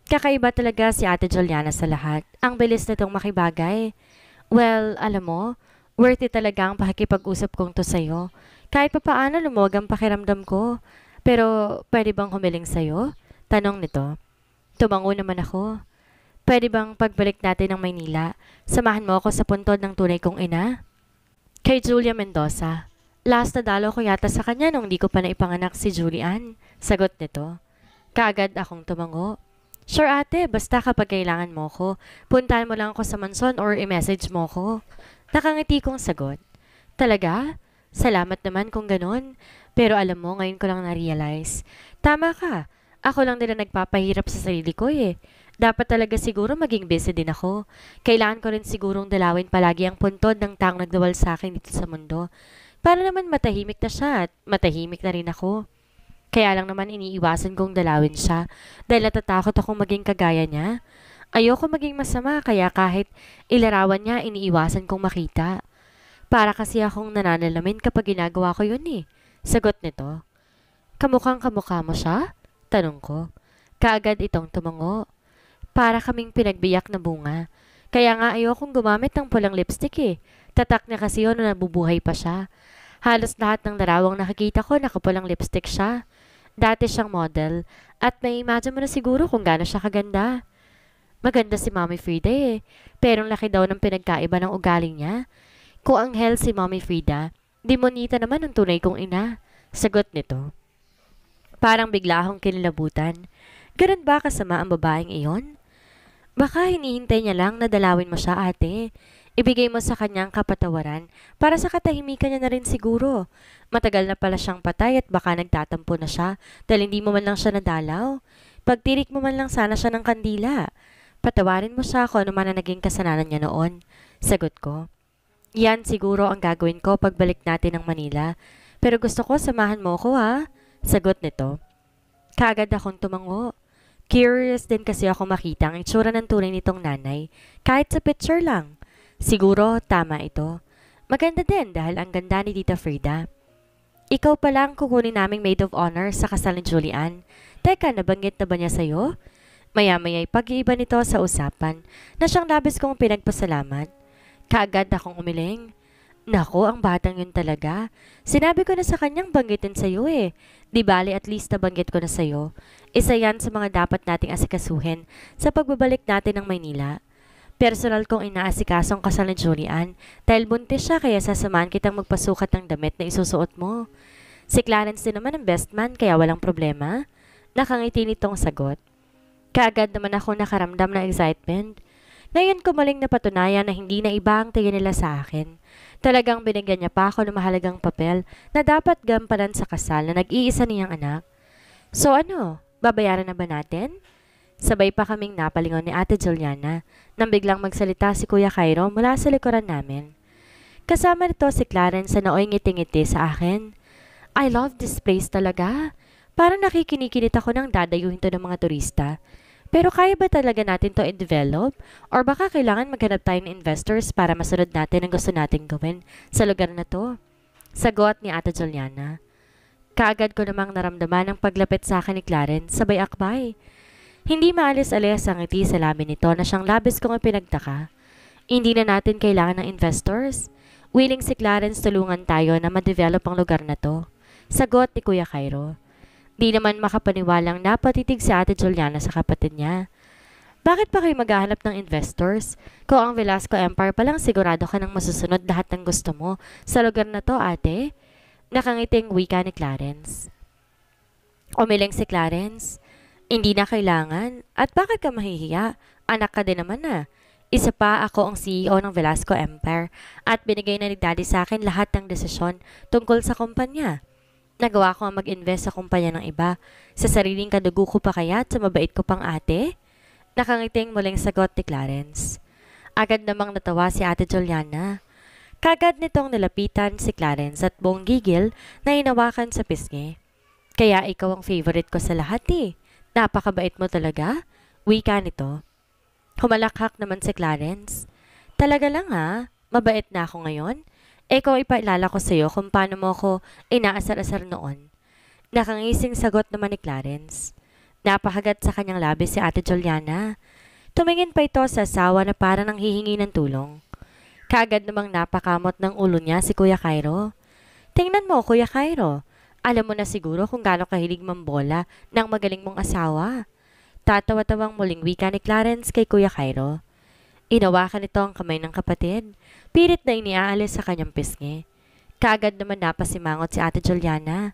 Kakaiba talaga si Ate Juliana sa lahat. Ang bilis nitong makibagay. Well, alam mo, worth it talaga ang pakikipag-usap kong to sa'yo. Kahit papaano lumuwag ang pakiramdam ko. Pero pwede bang humiling sa'yo? Tanong nito. Tumango naman ako. Pwede bang pagbalik natin ng Maynila, samahan mo ako sa puntod ng tunay kong ina? Kay Julia Mendoza. Last na dalaw ko yata sa kanya nung hindi ko pa naipanganak si Julian. Sagot nito. Kaagad akong tumango. Sure ate, basta kapag kailangan mo ko, puntahan mo lang ako sa manson or i-message mo ko. Nakangiti kong sagot. Talaga? Salamat naman kung ganun. Pero alam mo, ngayon ko lang na-realize. Tama ka. Ako lang din na nagpapahirap sa sarili ko eh. Dapat talaga siguro maging busy din ako. Kailangan ko rin sigurong dalawin palagi ang puntod ng taong nagdawal sa akin dito sa mundo. Para naman matahimik na siya at matahimik na rin ako. Kaya lang naman iniiwasan kong dalawin siya dahil natatakot akong maging kagaya niya. Ayoko maging masama kaya kahit ilarawan niya iniiwasan kong makita. Para kasi akong nananalamin kapag ginagawa ko yun eh. Sagot nito. Kamukhang kamukha mo siya? Tanong ko. Kaagad itong tumango. Para kaming pinagbiyak na bunga. Kaya nga ayokong gumamit ng pulang lipstick eh. Tatak na kasi yun na nabubuhay pa siya. Halos lahat ng larawang nakikita ko nakapulang lipstick siya. Dati siyang model at na-imagine mo na siguro kung gaano siya kaganda. Maganda si Mommy Frida eh, pero ang laki daw ng pinagkaiba ng ugali niya. Kung anghel si Mommy Frida, demonita naman ang tunay kong ina. Sagot nito. Parang bigla akong kinilabutan. Ganun ba kasama ang babaeng iyon? Baka hinihintay niya lang na dalawin mo siya ate. Ibigay mo sa kanya ang kapatawaran para sa katahimikan niya na rin siguro. Matagal na pala siyang patay at baka nagtatampo na siya dahil hindi mo man lang siya nadalaw. Pagtirik mo man lang sana siya ng kandila. Patawarin mo siya kung ano man na naging kasalanan niya noon. Sagot ko. Yan siguro ang gagawin ko pagbalik natin ng Manila. Pero gusto ko samahan mo ko ha. Ah. Sagot nito. Kaagad akong tumango. Curious din kasi ako makita ang itsura ng tunay nitong nanay, kahit sa picture lang. Siguro tama ito. Maganda din dahil ang ganda ni Tita Frida. Ikaw pa lang kukunin naming maid of honor sa kasal ni Julian. Teka, nabanggit na ba niya sa'yo? Maya-maya'y pag-iiba nito sa usapan na siyang labis kong pinagpasalamat. Kaagad akong umiling. Nako, ang batang yun talaga. Sinabi ko na sa kanyang banggitin sa'yo eh. Di bali at least nabanggit ko na sa'yo. Isa yan sa mga dapat nating asikasuhin sa pagbabalik natin ng Maynila. Personal kong inaasikasong Julian dahil buntis siya kaya sasamaan kitang magpasukat ng damit na isusuot mo. Si Clarence din naman ang best man kaya walang problema. Nakangiti nitong sagot. Kaagad naman ako nakaramdam ng excitement. Ngayon ko maling napatunayan na hindi na iba ang tingin nila sa akin. Talagang binigyan niya pa ako ng mahalagang papel na dapat gampanan sa kasal na nag-iisa niyang anak. So ano, babayaran na ba natin? Sabay pa kaming napalingon ni Ate Juliana nang biglang magsalita si Kuya Cairo mula sa likuran namin. Kasama nito si Clarence na naoy ngiti-ngiti sa akin. I love this place talaga. Parang nakikinikinit ako ng dadayuhin to ng mga turista. Pero kaya ba talaga natin to i-develop? Or baka kailangan maghanap tayo ng investors para masunod natin ang gusto nating gawin sa lugar na to? Sagot ni Ate Juliana. Kaagad ko namang naramdaman ang paglapit sa akin ni Clarence sabay akbay. Hindi maalis-alis ang ngiti sa labi nito na siyang labis kong ipinagtaka. Hindi na natin kailangan ng investors. Willing si Clarence tulungan tayo na ma-develop ang lugar na to. Sagot ni Kuya Cairo. Di naman makapaniwalang napatitig si Ate Juliana sa kapatid niya. Bakit pa kayo maghahanap ng investors? Kung ang Velasco Empire pa lang sigurado ka ng masusunod lahat ng gusto mo sa lugar na to, ate? Nakangiting wika ni Clarence. Umiling si Clarence. Hindi na kailangan. At bakit ka mahihiya? Anak ka din naman na. Isa pa, ako ang CEO ng Velasco Empire at binigay na ni Daddy sa akin lahat ng desisyon tungkol sa kumpanya. Nagawa ko ang mag-invest sa kumpanya ng iba. Sa sariling kadugo ko pa kaya at sa mabait ko pang ate? Nakangiting muling sagot ni Clarence. Agad namang natawa si ate Juliana. Kagad nitong nilapitan si Clarence at buong gigil na inawakan sa pisngi. Kaya ikaw ang favorite ko sa lahat eh. Napakabait mo talaga? Wika nito. Humalakhak naman si Clarence. Talaga lang ha, mabait na ako ngayon. Eko ipailala ko iyo kung paano mo ako inaasar-asar noon. Nakangising sagot naman ni Clarence. Napahagat sa kanyang labi si Ate Juliana. Tumingin pa ito sa asawa na para nang hihingi ng tulong. Kaagad namang napakamot ng ulo niya si Kuya Cairo. Tingnan mo, Kuya Cairo. Alam mo na siguro kung gaano kahilig mambola ng magaling mong asawa. Tatawa-tawang muling wika ni Clarence kay Kuya Cairo. Inawakan nito ang kamay ng kapatid. Pilit na iniaalis sa kanyang pisngi. Kaagad naman napasimangot si Ate Juliana.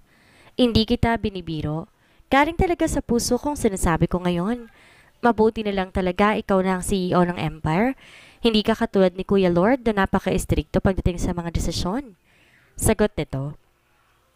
Hindi kita binibiro. Galing talaga sa puso kong sinasabi ko ngayon. Mabuti na lang talaga ikaw na ang CEO ng Empire. Hindi ka katulad ni Kuya Lord na napaka-estrikto pagdating sa mga desisyon. Sagot nito.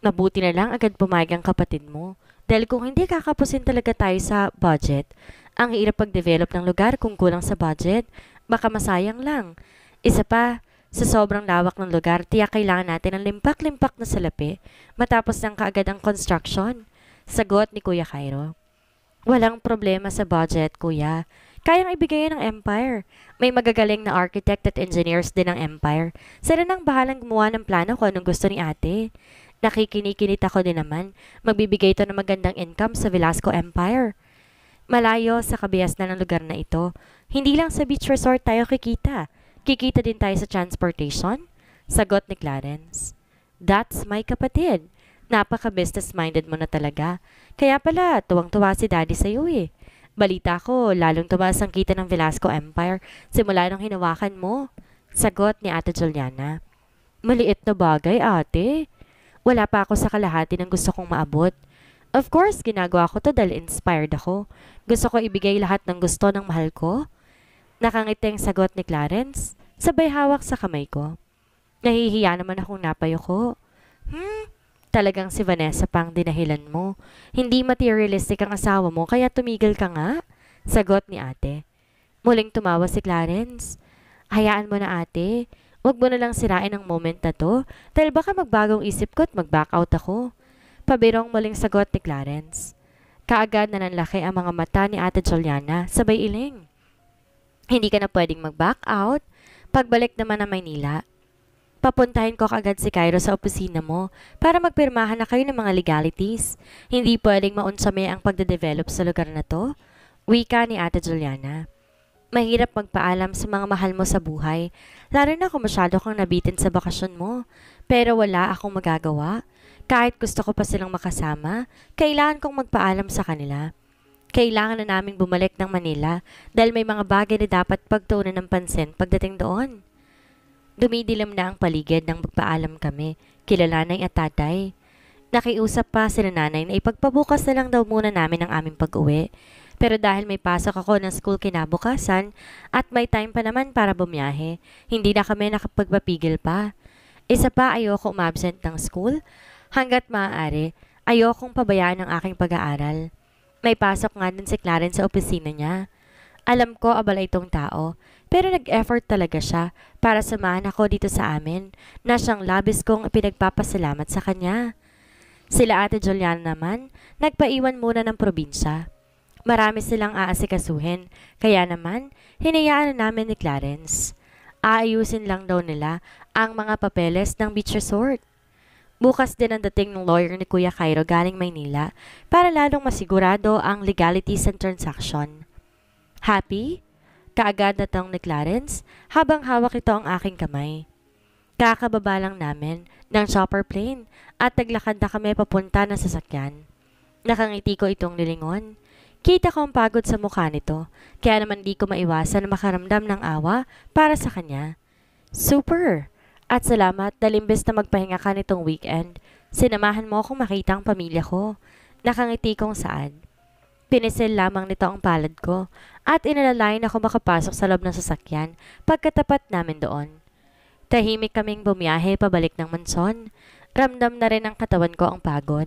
Mabuti na lang agad pumayag ang kapatid mo. Dahil kung hindi kakapusin talaga tayo sa budget, ang hirap pag-develop ng lugar kung kulang sa budget, baka masayang lang. Isa pa, sa sobrang lawak ng lugar, tiyak kailangan natin ng limpak-limpak na salapi matapos ng kaagad ang construction. Sagot ni Kuya Cairo. Walang problema sa budget, Kuya. Kayang ibigay ng Empire. May magagaling na architect at engineers din ng Empire. Sila nang bahalang gumawa ng plano ko anong gusto ni ate. Nakikinikinit ako din naman. Magbibigay ito ng magandang income sa Velasco Empire. Malayo sa kabias na ng lugar na ito. Hindi lang sa beach resort tayo kikita. Kikita din tayo sa transportation. Sagot ni Clarence. That's my kapatid. Napaka-business-minded mo na talaga. Kaya pala, tuwang-tuwa si daddy sa'yo eh. Balita ko, lalong tumaas ang kita ng Velasco Empire simula nung hinawakan mo. Sagot ni Ate Juliana. Maliit na bagay, ate. Wala pa ako sa kalahati ng gusto kong maabot. Of course, ginagawa ko to dahil inspired ako. Gusto ko ibigay lahat ng gusto ng mahal ko. Nakangiteng sagot ni Clarence, sabay hawak sa kamay ko. Nahihiya naman akong napayo ko. Hmm, talagang si Vanessa pang dinahilan mo. Hindi materialistic ang asawa mo, kaya tumigil ka nga. Sagot ni ate. Muling tumawa si Clarence. Hayaan mo na ate. Huwag mo na lang sirain ang moment na to dahil baka magbagong isip ko at mag-back out ako. Pabirong muling sagot ni Clarence. Kaagad na nanlaki ang mga mata ni Ate Juliana, sabay iling. Hindi ka na pwedeng mag-back out. Pagbalik naman ng Maynila, papuntahin ko kagad si Cairo sa opisina mo para magpirmahan na kayo ng mga legalities. Hindi pwedeng maunsame ang pagde-develop sa lugar na to. Wika ni Ate Juliana mahirap magpaalam sa mga mahal mo sa buhay, lalo na kung masyado kang nabitin sa bakasyon mo. Pero wala akong magagawa. Kahit gusto ko pa silang makasama, kailangan kong magpaalam sa kanila. Kailangan na naming bumalik ng Manila dahil may mga bagay na dapat pagtuunan ng pansin pagdating doon. Dumidilim na ang paligid nang magpaalam kami, kilala nanay at tatay. Nakiusap pa sila nanay na ipagpabukas na lang daw muna namin ang aming pag-uwi pero dahil may pasok ako ng school kinabukasan at may time pa naman para bumiyahe, hindi na kami nakapagpapigil pa. Isa pa ayoko umabsent ng school hanggat maaari ayokong pabayaan ang aking pag-aaral. May pasok nga din si Clarence sa opisina niya. Alam ko abala itong tao, pero nag-effort talaga siya para samahan ako dito sa amin na siyang labis kong pinagpapasalamat sa kanya. Sila ate Juliana naman, nagpaiwan muna ng probinsya. Marami silang aasikasuhin, kaya naman, hinayaan na namin ni Clarence. Aayusin lang daw nila ang mga papeles ng beach resort. Bukas din ang dating ng lawyer ni Kuya Cairo galing Maynila para lalong masigurado ang legality sa transaction. Happy? Kaagad na ni Clarence habang hawak ito ang aking kamay. Kakababa lang namin ng chopper plane at naglakad na kami papunta ng sasakyan. Nakangiti ko itong lilingon. Kita ko ang pagod sa mukha nito, kaya naman di ko maiwasan na makaramdam ng awa para sa kanya. Super! At salamat dahil na magpahinga ka nitong weekend, sinamahan mo akong makita ang pamilya ko. Nakangiti kong saan. Pinisil lamang nito ang palad ko at inalalayan ako makapasok sa loob ng sasakyan pagkatapat namin doon. Tahimik kaming bumiyahe pabalik ng manson. Ramdam na rin ang katawan ko ang pagod.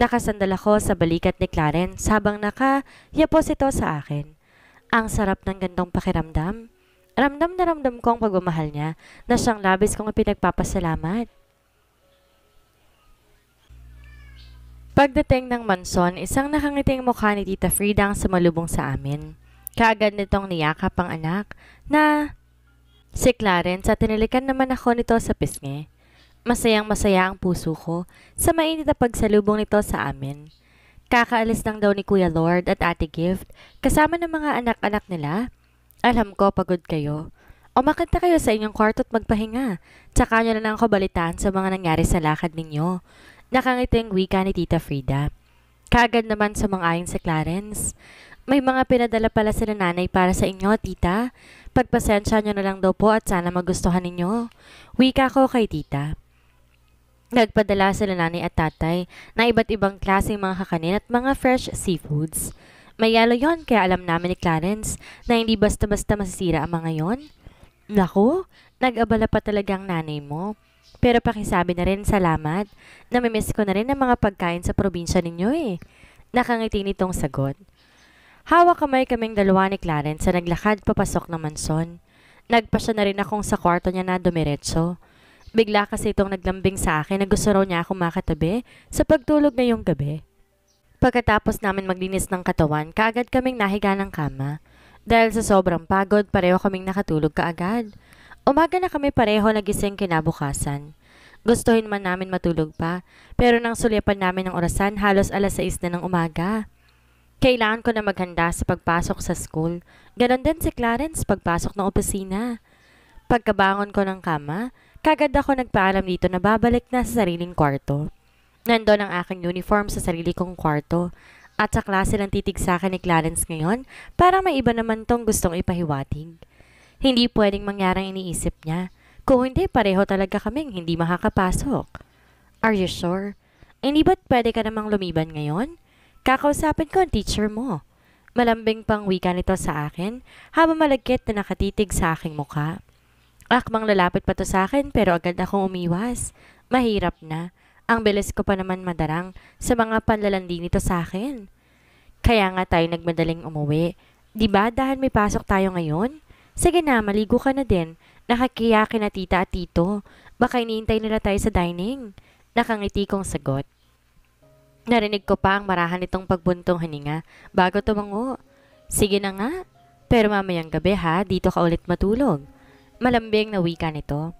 Nakasandal ako sa balikat ni Clarence habang nakayapos ito sa akin. Ang sarap ng gantong pakiramdam. Ramdam na ramdam ko ang pagmamahal niya na siyang labis kong ipinagpapasalamat. Pagdating ng manson, isang nakangiting mukha ni Tita Frida ang sumalubong sa amin. Kaagad nitong niyakap ang anak na si Clarence at tinilikan naman ako nito sa pisngi. Masayang-masaya ang puso ko sa mainit na pagsalubong nito sa amin. Kakaalis lang daw ni Kuya Lord at Ate Gift kasama ng mga anak-anak nila. Alam ko, pagod kayo. Umakanta kayo sa inyong kwarto at magpahinga. Tsaka nyo na lang ako balitaan sa mga nangyari sa lakad ninyo. Nakangiting wika ni Tita Frida. Kaagad naman sa mga ayon sa Clarence. May mga pinadala pala sila nanay para sa inyo, tita. Pagpasensya nyo na lang daw po at sana magustuhan ninyo. Wika ko kay tita. Nagpadala sila nanay at tatay na iba't ibang klaseng mga kakanin at mga fresh seafoods. May yalo yon kaya alam namin ni Clarence na hindi basta-basta masisira ang mga yon. Naku, nag-abala pa talaga ang nanay mo. Pero pakisabi na rin salamat na mimiss ko na rin ang mga pagkain sa probinsya ninyo eh. Nakangiti nitong sagot. Hawak kamay kaming dalawa ni Clarence sa naglakad papasok ng manson. Nagpa siya na rin akong sa kwarto niya na dumiretso. Bigla kasi itong naglambing sa akin na gusto raw niya akong makatabi sa pagtulog ngayong gabi. Pagkatapos namin maglinis ng katawan, kaagad kaming nahiga ng kama. Dahil sa sobrang pagod, pareho kaming nakatulog kaagad. Umaga na kami pareho nagising kinabukasan. Gustuhin man namin matulog pa, pero nang sulyapan namin ng orasan, halos alas 6 na ng umaga. Kailangan ko na maghanda sa pagpasok sa school. Ganon din si Clarence pagpasok ng opisina. Pagkabangon ko ng kama, Kagad ako nagpaalam dito na babalik na sa sariling kwarto. Nandoon ang aking uniform sa sarili kong kwarto at sa klase ng titig sa akin ni Clarence ngayon para iba naman tong gustong ipahiwatig. Hindi pwedeng mangyarang iniisip niya. Kung hindi, pareho talaga kaming hindi makakapasok. Are you sure? Hindi eh, ba't pwede ka namang lumiban ngayon? Kakausapin ko ang teacher mo. Malambing pang wika nito sa akin habang malagkit na nakatitig sa aking mukha. Akmang lalapit pa to sa akin pero agad akong umiwas. Mahirap na. Ang bilis ko pa naman madarang sa mga panlalandi nito sa akin. Kaya nga tayo nagmadaling umuwi. Di ba dahil may pasok tayo ngayon? Sige na, maligo ka na din. Nakakiyakin na tita at tito. Baka iniintay nila tayo sa dining. Nakangiti kong sagot. Narinig ko pa ang marahan nitong pagbuntong hininga bago tumango. Sige na nga, pero mamayang gabi ha, dito ka ulit matulog. Malambing na wika nito.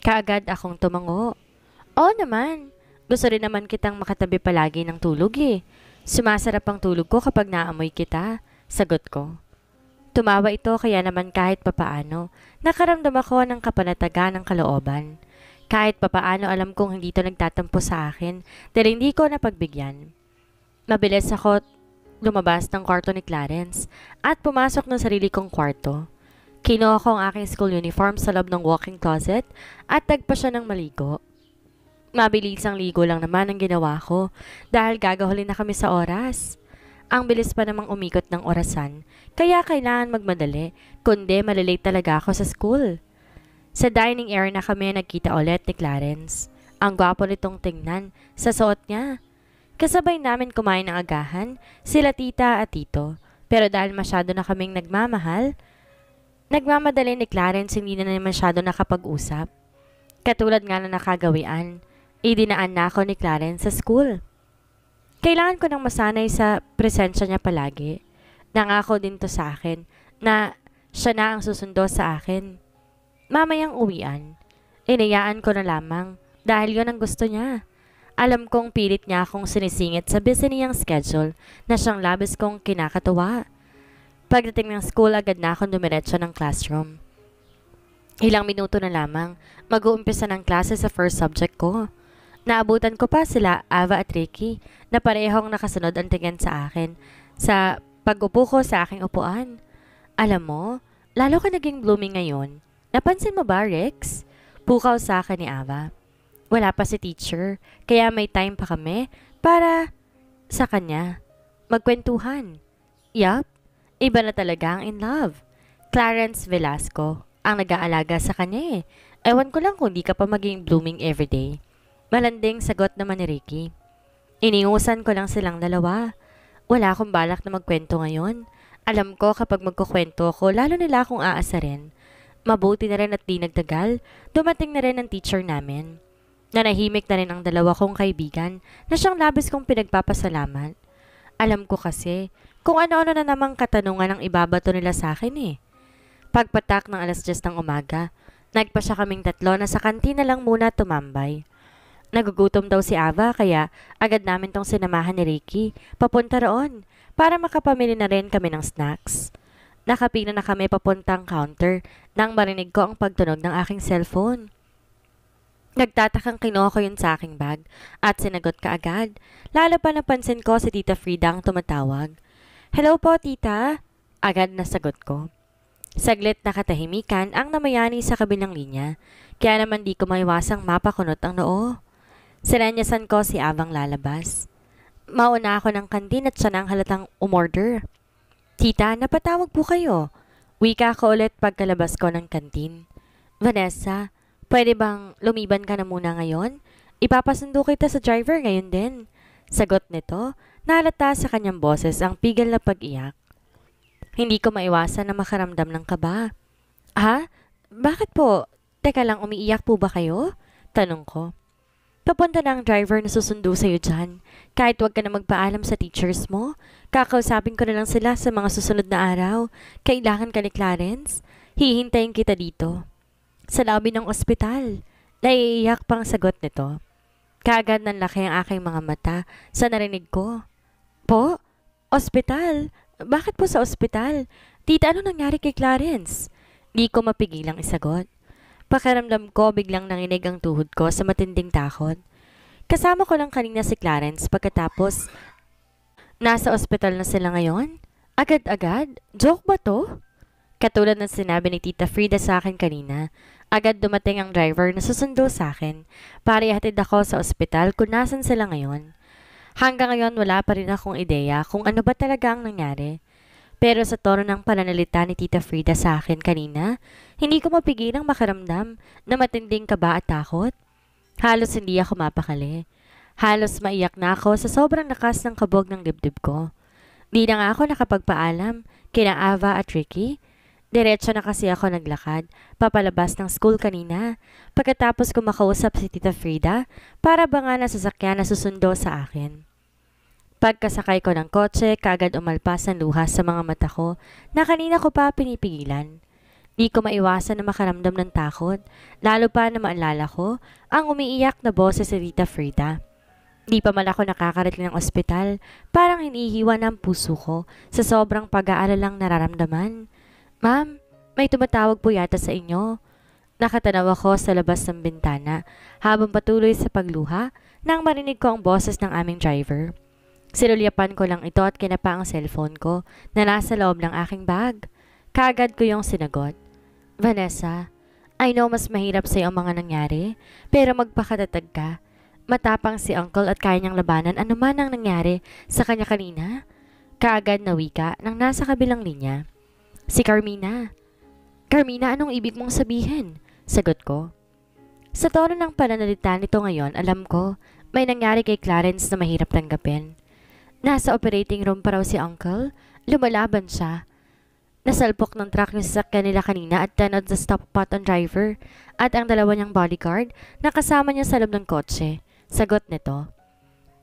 Kaagad akong tumango. Oo naman. Gusto rin naman kitang makatabi palagi ng tulog eh. Sumasarap ang tulog ko kapag naamoy kita. Sagot ko. Tumawa ito kaya naman kahit papaano, nakaramdam ako ng kapanataga ng kalooban. Kahit papaano alam kong hindi ito nagtatampo sa akin dahil hindi ko napagbigyan. Mabilis ako lumabas ng kwarto ni Clarence at pumasok ng sarili kong kwarto. Kinuha ko ang aking school uniform sa loob ng walking closet at tagpa siya ng maligo. Mabilis ang ligo lang naman ang ginawa ko dahil gagahuli na kami sa oras. Ang bilis pa namang umikot ng orasan, kaya kailangan magmadali, kundi malalate talaga ako sa school. Sa dining area na kami nagkita ulit ni Clarence. Ang gwapo nitong tingnan sa suot niya. Kasabay namin kumain ng agahan, sila tita at tito. Pero dahil masyado na kaming nagmamahal, Nagmamadali ni Clarence hindi na, na masyado nakapag-usap. Katulad nga na nakagawian, idinaan na ako ni Clarence sa school. Kailangan ko nang masanay sa presensya niya palagi. Nangako din to sa akin na siya na ang susundo sa akin. Mamayang uwian, inayaan ko na lamang dahil yon ang gusto niya. Alam kong pilit niya akong sinisingit sa busy niyang schedule na siyang labis kong kinakatuwa. Pagdating ng school, agad na akong dumiretso ng classroom. Ilang minuto na lamang, mag-uumpisa ng klase sa first subject ko. Naabutan ko pa sila, Ava at Ricky, na parehong nakasunod ang tingin sa akin sa pag-upo ko sa aking upuan. Alam mo, lalo ka naging blooming ngayon. Napansin mo ba, Rex? Pukaw sa akin ni Ava. Wala pa si teacher, kaya may time pa kami para sa kanya. Magkwentuhan. Yup, Iba na talaga ang in love. Clarence Velasco ang nag-aalaga sa kanya eh. Ewan ko lang kung di ka pa maging blooming everyday. Malanding sagot naman ni Ricky. Iningusan ko lang silang dalawa. Wala akong balak na magkwento ngayon. Alam ko kapag magkukwento ko, lalo nila akong aasarin. Mabuti na rin at di nagtagal, dumating na rin ang teacher namin. Nanahimik na rin ang dalawa kong kaibigan na siyang labis kong pinagpapasalamat. Alam ko kasi, kung ano-ano na namang katanungan ang ibabato nila sa akin eh. Pagpatak ng alas 10 ng umaga, nagpa siya kaming tatlo na sa kantina lang muna tumambay. Nagugutom daw si Ava kaya agad namin tong sinamahan ni Ricky papunta roon para makapamili na rin kami ng snacks. Nakapila na kami papuntang counter nang marinig ko ang pagtunog ng aking cellphone. Nagtatakang kinuha ko yun sa aking bag at sinagot ka agad. Lalo pa napansin ko si Tita Frida ang tumatawag. Hello po, tita. Agad na sagot ko. Saglit na katahimikan ang namayani sa kabilang linya, kaya naman di ko maiwasang mapakunot ang noo. Sinanyasan ko si Abang lalabas. Mauna ako ng kandin at siya ng halatang umorder. Tita, napatawag po kayo. Wika ko ulit pagkalabas ko ng kantin. Vanessa, pwede bang lumiban ka na muna ngayon? Ipapasundo kita sa driver ngayon din. Sagot nito Nalata sa kanyang boses ang pigil na pag-iyak. Hindi ko maiwasan na makaramdam ng kaba. Ha? Bakit po? Teka lang, umiiyak po ba kayo? Tanong ko. Papunta na ang driver na susundo sa'yo dyan. Kahit huwag ka na magpaalam sa teachers mo, kakausapin ko na lang sila sa mga susunod na araw. Kailangan ka ni Clarence. Hihintayin kita dito. Sa lobby ng ospital. Naiiyak pang sagot nito. Kagad ng laki ang aking mga mata sa narinig ko. Po? Ospital? Bakit po sa ospital? Tita, ano nangyari kay Clarence? Di ko mapigilang isagot. Pakiramdam ko biglang nanginig ang tuhod ko sa matinding takot. Kasama ko lang kanina si Clarence pagkatapos nasa ospital na sila ngayon. Agad-agad? Joke ba to? Katulad ng sinabi ni Tita Frida sa akin kanina, agad dumating ang driver na susundo sa akin para ihatid ako sa ospital kung nasan sila ngayon. Hanggang ngayon wala pa rin akong ideya kung ano ba talaga ang nangyari. Pero sa tono ng pananalita ni Tita Frida sa akin kanina, hindi ko mapigil ang makaramdam na matinding kaba at takot. Halos hindi ako mapakali. Halos maiyak na ako sa sobrang lakas ng kabog ng dibdib ko. Di na nga ako nakapagpaalam kina Ava at Ricky Diretso na kasi ako naglakad, papalabas ng school kanina. Pagkatapos ko makausap si Tita Frida, para ba nga nasasakyan na susundo sa akin. Pagkasakay ko ng kotse, kagad umalpas ang luha sa mga mata ko na kanina ko pa pinipigilan. Di ko maiwasan na makaramdam ng takot, lalo pa na maalala ko ang umiiyak na boses sa Rita Frida. Di pa man ako nakakarating ng ospital, parang hinihiwa ng puso ko sa sobrang pag-aalalang nararamdaman. Ma'am, may tumatawag po yata sa inyo. Nakatanaw ako sa labas ng bintana habang patuloy sa pagluha nang marinig ko ang boses ng aming driver. Sinulyapan ko lang ito at kinapa ang cellphone ko na nasa loob ng aking bag. Kagad ko yung sinagot. Vanessa, I know mas mahirap sa'yo ang mga nangyari, pero magpakatatag ka. Matapang si Uncle at kaya niyang labanan anuman ang nangyari sa kanya kanina. Kaagad na wika nang nasa kabilang linya. Si Carmina. Carmina, anong ibig mong sabihin? Sagot ko. Sa tono ng pananalita nito ngayon, alam ko, may nangyari kay Clarence na mahirap tanggapin. Nasa operating room pa raw si Uncle, lumalaban siya. Nasalpok ng truck yung sasakyan nila kanina at tanod sa stop pot driver at ang dalawa niyang bodyguard na kasama niya sa loob ng kotse. Sagot nito.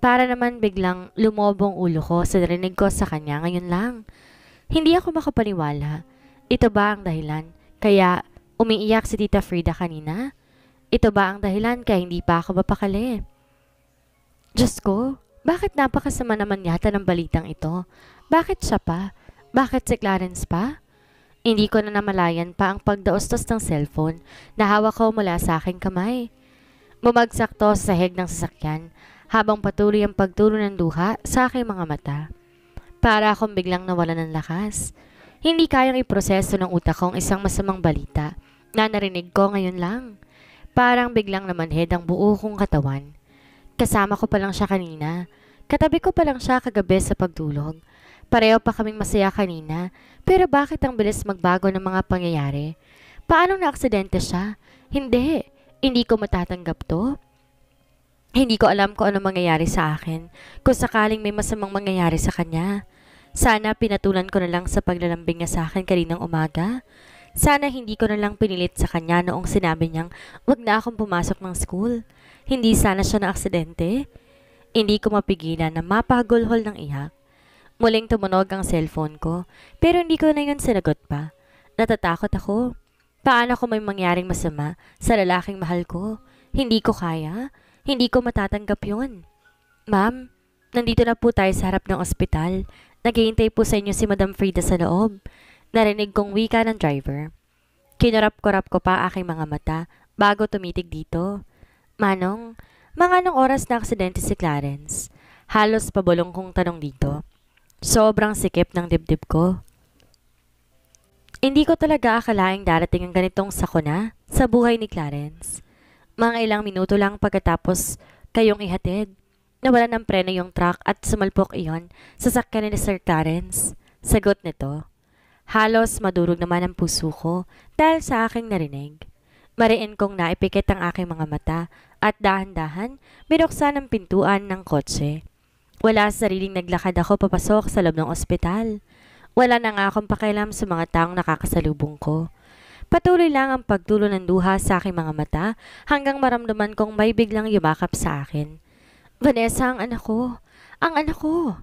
Para naman biglang lumobong ulo ko sa narinig ko sa kanya ngayon lang. Hindi ako makapaniwala. Ito ba ang dahilan kaya umiiyak si Tita Frida kanina? Ito ba ang dahilan kaya hindi pa ako mapakali? Diyos ko, bakit napakasama naman yata ng balitang ito? Bakit siya pa? Bakit si Clarence pa? Hindi ko na namalayan pa ang pagdaustos ng cellphone na hawak ko mula sa aking kamay. Bumagsak to sa sahig ng sasakyan habang patuloy ang pagturo ng duha sa aking mga mata. Para akong biglang nawalan ng lakas. Hindi kayang iproseso ng utak kong isang masamang balita na narinig ko ngayon lang. Parang biglang namanhed ang buo kong katawan. Kasama ko pa lang siya kanina. Katabi ko pa lang siya kagabi sa pagtulog. Pareho pa kaming masaya kanina, pero bakit ang bilis magbago ng mga pangyayari? Paano na-aksidente siya? Hindi, hindi ko matatanggap to. Hindi ko alam kung ano mangyayari sa akin, kung sakaling may masamang mangyayari sa kanya. Sana pinatulan ko na lang sa paglalambing niya sa akin kaninang umaga. Sana hindi ko na lang pinilit sa kanya noong sinabi niyang wag na akong pumasok ng school. Hindi sana siya na aksidente. Hindi ko mapigilan na mapagulhol ng iyak. Muling tumunog ang cellphone ko, pero hindi ko na yun sinagot pa. Natatakot ako. Paano kung may mangyaring masama sa lalaking mahal ko? Hindi ko kaya. Hindi ko matatanggap yun. Ma'am, nandito na po tayo sa harap ng ospital. Naghihintay po sa inyo si Madam Frida sa loob. Narinig kong wika ng driver. Kinurap-kurap ko pa aking mga mata bago tumitig dito. Manong, mga anong oras na aksidente si Clarence? Halos pabulong kong tanong dito. Sobrang sikip ng dibdib ko. Hindi ko talaga akalaing darating ang ganitong sakuna sa buhay ni Clarence. Mga ilang minuto lang pagkatapos kayong ihatid. Nawala ng preno yung truck at sumalpok iyon sa sakyan ni Sir Terence. Sagot nito, Halos madurog naman ang puso ko dahil sa aking narinig. Mariin kong naipikit ang aking mga mata at dahan-dahan binuksan ang pintuan ng kotse. Wala sariling naglakad ako papasok sa loob ng ospital. Wala na nga akong pakialam sa mga taong nakakasalubong ko. Patuloy lang ang pagtulo ng duha sa aking mga mata hanggang maramdaman kong may biglang yumakap sa akin. Vanessa ang anak ko. Ang anak ko.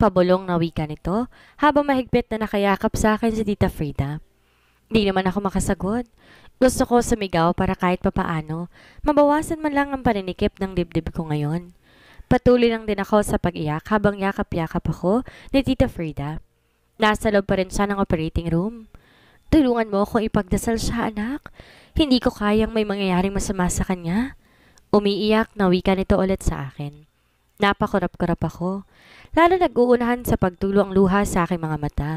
Pabulong na wika nito habang mahigpit na nakayakap sa akin si Tita Frida. Di naman ako makasagot. Gusto ko sumigaw para kahit papaano, mabawasan man lang ang paninikip ng dibdib ko ngayon. Patuloy lang din ako sa pag-iyak habang yakap-yakap ako ni Tita Frida. Nasa loob pa rin siya ng operating room. Tulungan mo ako ipagdasal siya, anak. Hindi ko kayang may mangyayaring masama sa kanya. Umiiyak na wika nito ulit sa akin. Napakurap-kurap ako. Lalo nag-uunahan sa pagtulo ang luha sa aking mga mata.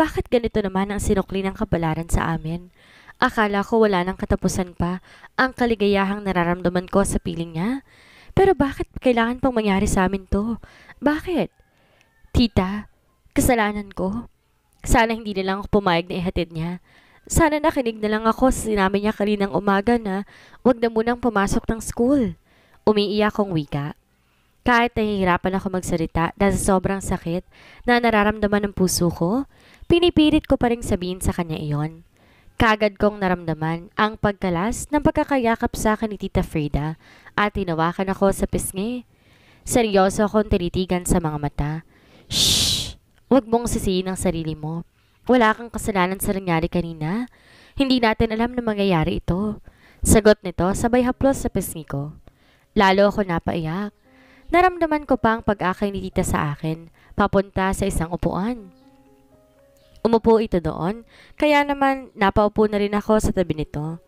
Bakit ganito naman ang sinukli ng kabalaran sa amin? Akala ko wala nang katapusan pa ang kaligayahang nararamdaman ko sa piling niya. Pero bakit kailangan pang mangyari sa amin to? Bakit? Tita, kasalanan ko. Sana hindi na lang ako pumayag na ihatid niya. Sana nakinig na lang ako sa sinabi niya kaninang umaga na wag na munang pumasok ng school. Umiiyak kong wika. Kahit nahihirapan ako magsalita dahil sobrang sakit na nararamdaman ng puso ko, pinipilit ko pa rin sabihin sa kanya iyon. Kagad kong naramdaman ang pagkalas ng pagkakayakap sa akin ni Tita Frida at tinawakan ako sa pisngi. Seryoso akong tinitigan sa mga mata. Shh! Huwag mong sisihin ang sarili mo. Wala kang kasalanan sa nangyari kanina. Hindi natin alam na mangyayari ito. Sagot nito sabay haplos sa pisngi ko. Lalo ako napaiyak. Naramdaman ko pa ang pag-akay ni tita sa akin, papunta sa isang upuan. Umupo ito doon, kaya naman napaupo na rin ako sa tabi nito.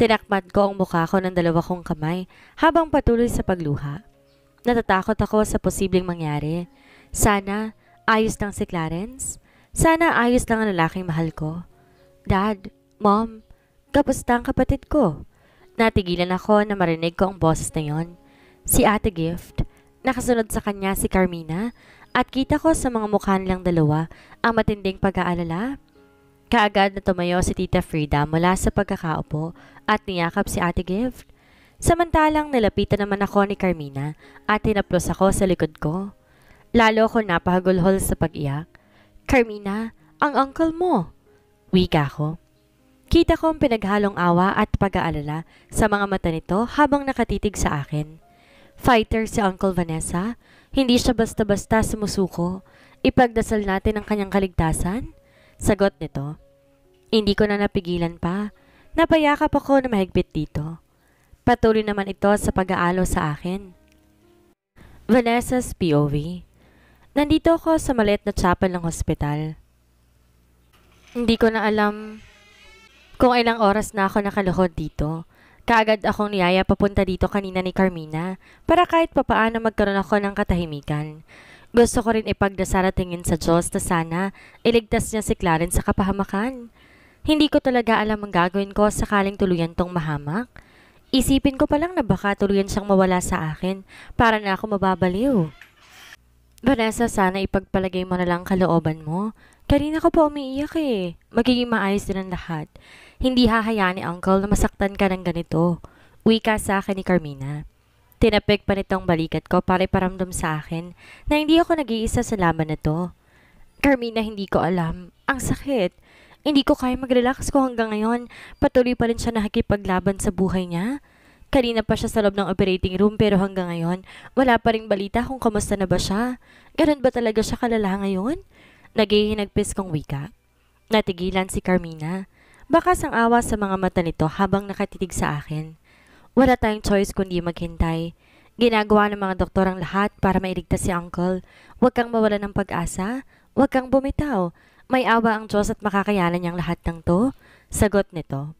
Tinakmat ko ang mukha ko ng dalawa kong kamay habang patuloy sa pagluha. Natatakot ako sa posibleng mangyari. Sana ayos lang si Clarence. Sana ayos lang ang lalaking mahal ko. Dad, Mom, kapusta ang kapatid ko? Natigilan ako na marinig ko ang boses na yon. Si Ate Gift, nakasunod sa kanya si Carmina at kita ko sa mga mukha nilang dalawa ang matinding pag-aalala. Kaagad na tumayo si Tita Frida mula sa pagkakaupo at niyakap si Ate Gift. Samantalang nilapitan naman ako ni Carmina at tinaplos ako sa likod ko. Lalo ako napahagulhol sa pag-iyak Carmina, ang uncle mo. Wika ko. Kita ko ang pinaghalong awa at pag-aalala sa mga mata nito habang nakatitig sa akin. Fighter si Uncle Vanessa, hindi siya basta-basta sumusuko. Ipagdasal natin ang kanyang kaligtasan? Sagot nito. Hindi ko na napigilan pa. Napayakap ako na mahigpit dito. Patuloy naman ito sa pag-aalo sa akin. Vanessa's POV Nandito ako sa maliit na chapel ng hospital. Hindi ko na alam kung ilang oras na ako nakaluhod dito. Kaagad akong niyaya papunta dito kanina ni Carmina para kahit papaano magkaroon ako ng katahimikan. Gusto ko rin ipagdasara tingin sa Diyos na sana iligtas niya si Clarence sa kapahamakan. Hindi ko talaga alam ang gagawin ko sakaling tuluyan tong mahamak. Isipin ko pa lang na baka tuluyan siyang mawala sa akin para na ako mababaliw. Vanessa, sana ipagpalagay mo na lang kalooban mo. Kanina ka pa umiiyak eh. Magiging maayos din ang lahat. Hindi hahayaan ni Uncle na masaktan ka ng ganito. Uwi ka sa akin ni Carmina. Tinapik pa nitong balikat ko para iparamdam sa akin na hindi ako nag-iisa sa laban na to. Carmina, hindi ko alam. Ang sakit. Hindi ko kaya mag-relax ko hanggang ngayon. Patuloy pa rin siya nakikipaglaban sa buhay niya. Kanina pa siya sa loob ng operating room pero hanggang ngayon, wala pa ring balita kung kamusta na ba siya. Ganun ba talaga siya kalala ngayon? Nagihinagpis kong wika. Natigilan si Carmina. Bakas ang awa sa mga mata nito habang nakatitig sa akin. Wala tayong choice kundi maghintay. Ginagawa ng mga doktor ang lahat para mailigtas si Uncle. Huwag kang mawala ng pag-asa. Huwag kang bumitaw. May awa ang Diyos at makakayanan niyang lahat ng to. Sagot nito.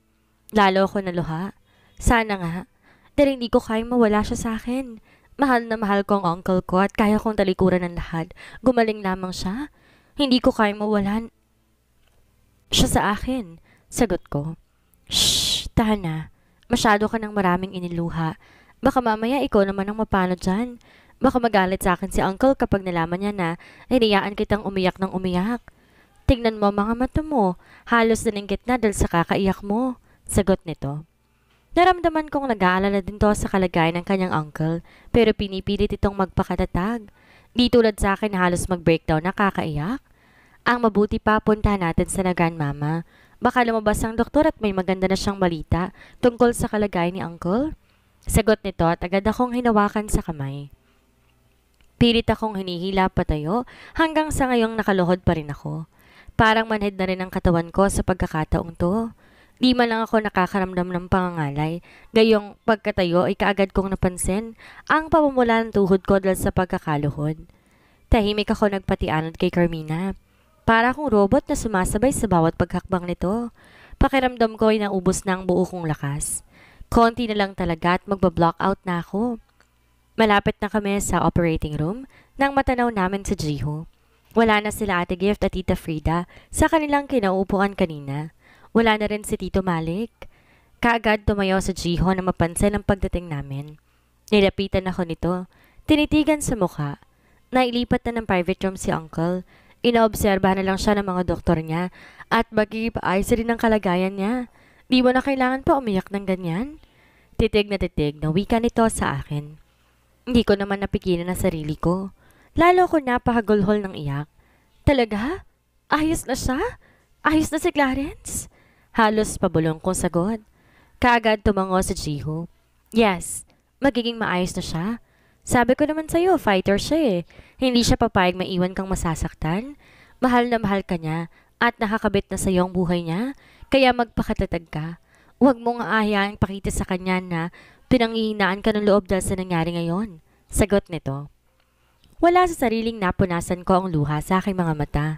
Lalo ako naluha. Sana nga, dahil hindi ko kayang mawala siya sa akin. Mahal na mahal ko ang uncle ko at kaya kong talikuran ng lahat. Gumaling lamang siya. Hindi ko kayang mawalan siya sa akin. Sagot ko. Shh, tahan na. Masyado ka ng maraming iniluha. Baka mamaya ikaw naman ang mapano dyan. Baka magalit sa akin si uncle kapag nalaman niya na hinayaan kitang umiyak ng umiyak. Tignan mo mga mata mo. Halos naningkit na dal sa kakaiyak mo. Sagot nito. Naramdaman kong nag-aalala din to sa kalagayan ng kanyang uncle, pero pinipilit itong magpakatatag. Di tulad sa akin halos mag-breakdown na kakaiyak. Ang mabuti pa, puntahan natin sa nagan mama. Baka lumabas ang doktor at may maganda na siyang balita tungkol sa kalagay ni uncle. Sagot nito at agad akong hinawakan sa kamay. Pilit akong hinihila patayo hanggang sa ngayong nakaluhod pa rin ako. Parang manhid na rin ang katawan ko sa pagkakataong to. Di man lang ako nakakaramdam ng pangangalay. Gayong pagkatayo ay kaagad kong napansin ang pamumula ng tuhod ko dahil sa pagkakaluhod. Tahimik ako nagpatianod kay Carmina. Para akong robot na sumasabay sa bawat paghakbang nito. Pakiramdam ko ay naubos na ang buo kong lakas. Konti na lang talaga at magba-block out na ako. Malapit na kami sa operating room nang matanaw namin sa Jiho. Wala na sila Ate Gift at Tita Frida sa kanilang kinaupuan kanina. Wala na rin si Tito Malik. Kaagad tumayo sa Jiho na mapansin ang pagdating namin. Nilapitan ako nito. Tinitigan sa mukha. Nailipat na ng private room si Uncle. Inaobserbahan na lang siya ng mga doktor niya at magigip-ayos rin ang kalagayan niya. Di mo na kailangan pa umiyak ng ganyan? Titig na titig na wika nito sa akin. Hindi ko naman napigilan na sarili ko. Lalo ko na napahagulhol ng iyak. Talaga? Ayos na siya? Ayos na si Clarence? Halos pabulong kong sagot. Kaagad tumango si Jiho. Yes, magiging maayos na siya. Sabi ko naman sa'yo, fighter siya eh. Hindi siya papayag maiwan kang masasaktan. Mahal na mahal ka niya at nakakabit na sa'yo ang buhay niya. Kaya magpakatatag ka. Huwag mong aahayaan pakita sa kanya na pinangihinaan ka ng loob dahil sa nangyari ngayon. Sagot nito. Wala sa sariling napunasan ko ang luha sa aking mga mata.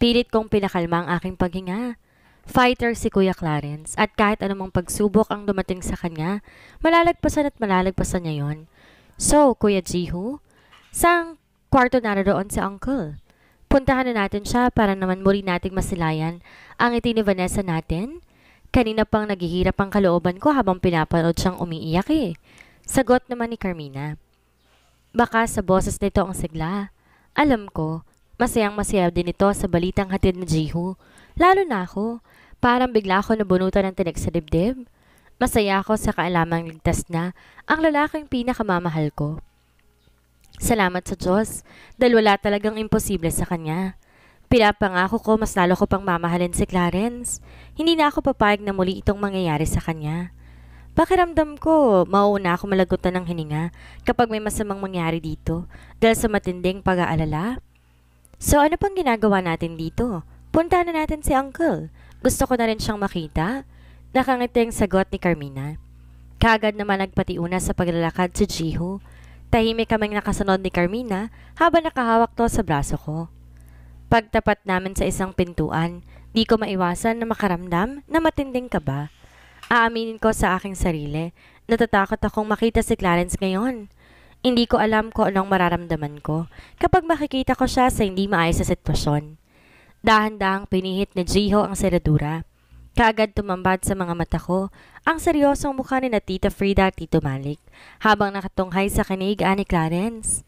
Pilit kong pinakalma ang aking paghinga. Fighter si Kuya Clarence at kahit anumang pagsubok ang dumating sa kanya, malalagpasan at malalagpasan niya yon. So, Kuya Jihu, sang kwarto na naroon si Uncle? Puntahan na natin siya para naman muli nating masilayan ang ngiti ni Vanessa natin. Kanina pang naghihirap ang kalooban ko habang pinapanood siyang umiiyak eh. Sagot naman ni Carmina. Baka sa boses nito ang sigla. Alam ko, masayang masaya din ito sa balitang hatid ni Jihu. Lalo na ako, Parang bigla ako nabunutan ng tinik sa dibdib. Masaya ako sa kaalamang ligtas na ang lalaking pinakamamahal ko. Salamat sa Diyos dahil wala talagang imposible sa kanya. Pinapangako ko mas lalo ko pang mamahalin si Clarence. Hindi na ako papayag na muli itong mangyayari sa kanya. Pakiramdam ko, mauna ako malagutan ng hininga kapag may masamang mangyari dito dahil sa matinding pag-aalala. So ano pang ginagawa natin dito? Punta na natin si Uncle. Gusto ko na rin siyang makita. Nakangiting sagot ni Carmina. Kaagad naman nagpatiuna sa paglalakad si Jihu. Tahimik kaming nakasunod ni Carmina habang nakahawak to sa braso ko. Pagtapat namin sa isang pintuan, di ko maiwasan na makaramdam na matinding kaba. Aaminin ko sa aking sarili, natatakot akong makita si Clarence ngayon. Hindi ko alam ko anong mararamdaman ko kapag makikita ko siya sa hindi maayos na sitwasyon. Dahan-dahang pinihit ni Jiho ang seradura. Kaagad tumambad sa mga mata ko ang seryosong mukha ni na Tita Frida at Tito Malik habang nakatunghay sa kanig ni Clarence.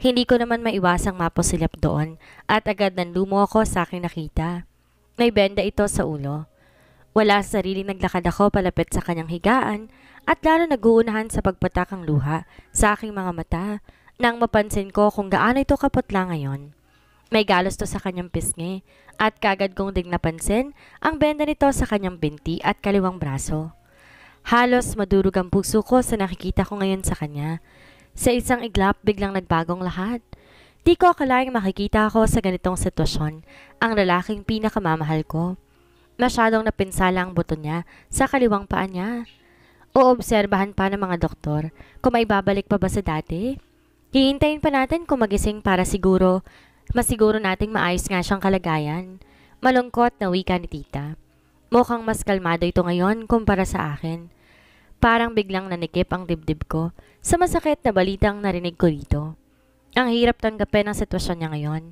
Hindi ko naman maiwasang maposilap doon at agad nanlumo ako sa akin nakita. May benda ito sa ulo. Wala sa sarili naglakad ako palapit sa kanyang higaan at lalo naguunahan sa pagpatak ang luha sa aking mga mata nang mapansin ko kung gaano ito kapatla ngayon. May galos to sa kanyang pisngi at kagad kong ding napansin ang benda nito sa kanyang binti at kaliwang braso. Halos madurog ang puso ko sa nakikita ko ngayon sa kanya. Sa isang iglap, biglang nagbagong lahat. Di ko akalaing makikita ko sa ganitong sitwasyon, ang lalaking pinakamamahal ko. Masyadong napinsala ang buto niya sa kaliwang paa niya. Oobserbahan pa ng mga doktor kung may babalik pa ba sa dati. Hihintayin pa natin kung magising para siguro masiguro nating maayos nga siyang kalagayan. Malungkot na wika ni tita. Mukhang mas kalmado ito ngayon kumpara sa akin. Parang biglang nanikip ang dibdib ko sa masakit na balitang narinig ko dito. Ang hirap tanggapin ang sitwasyon niya ngayon.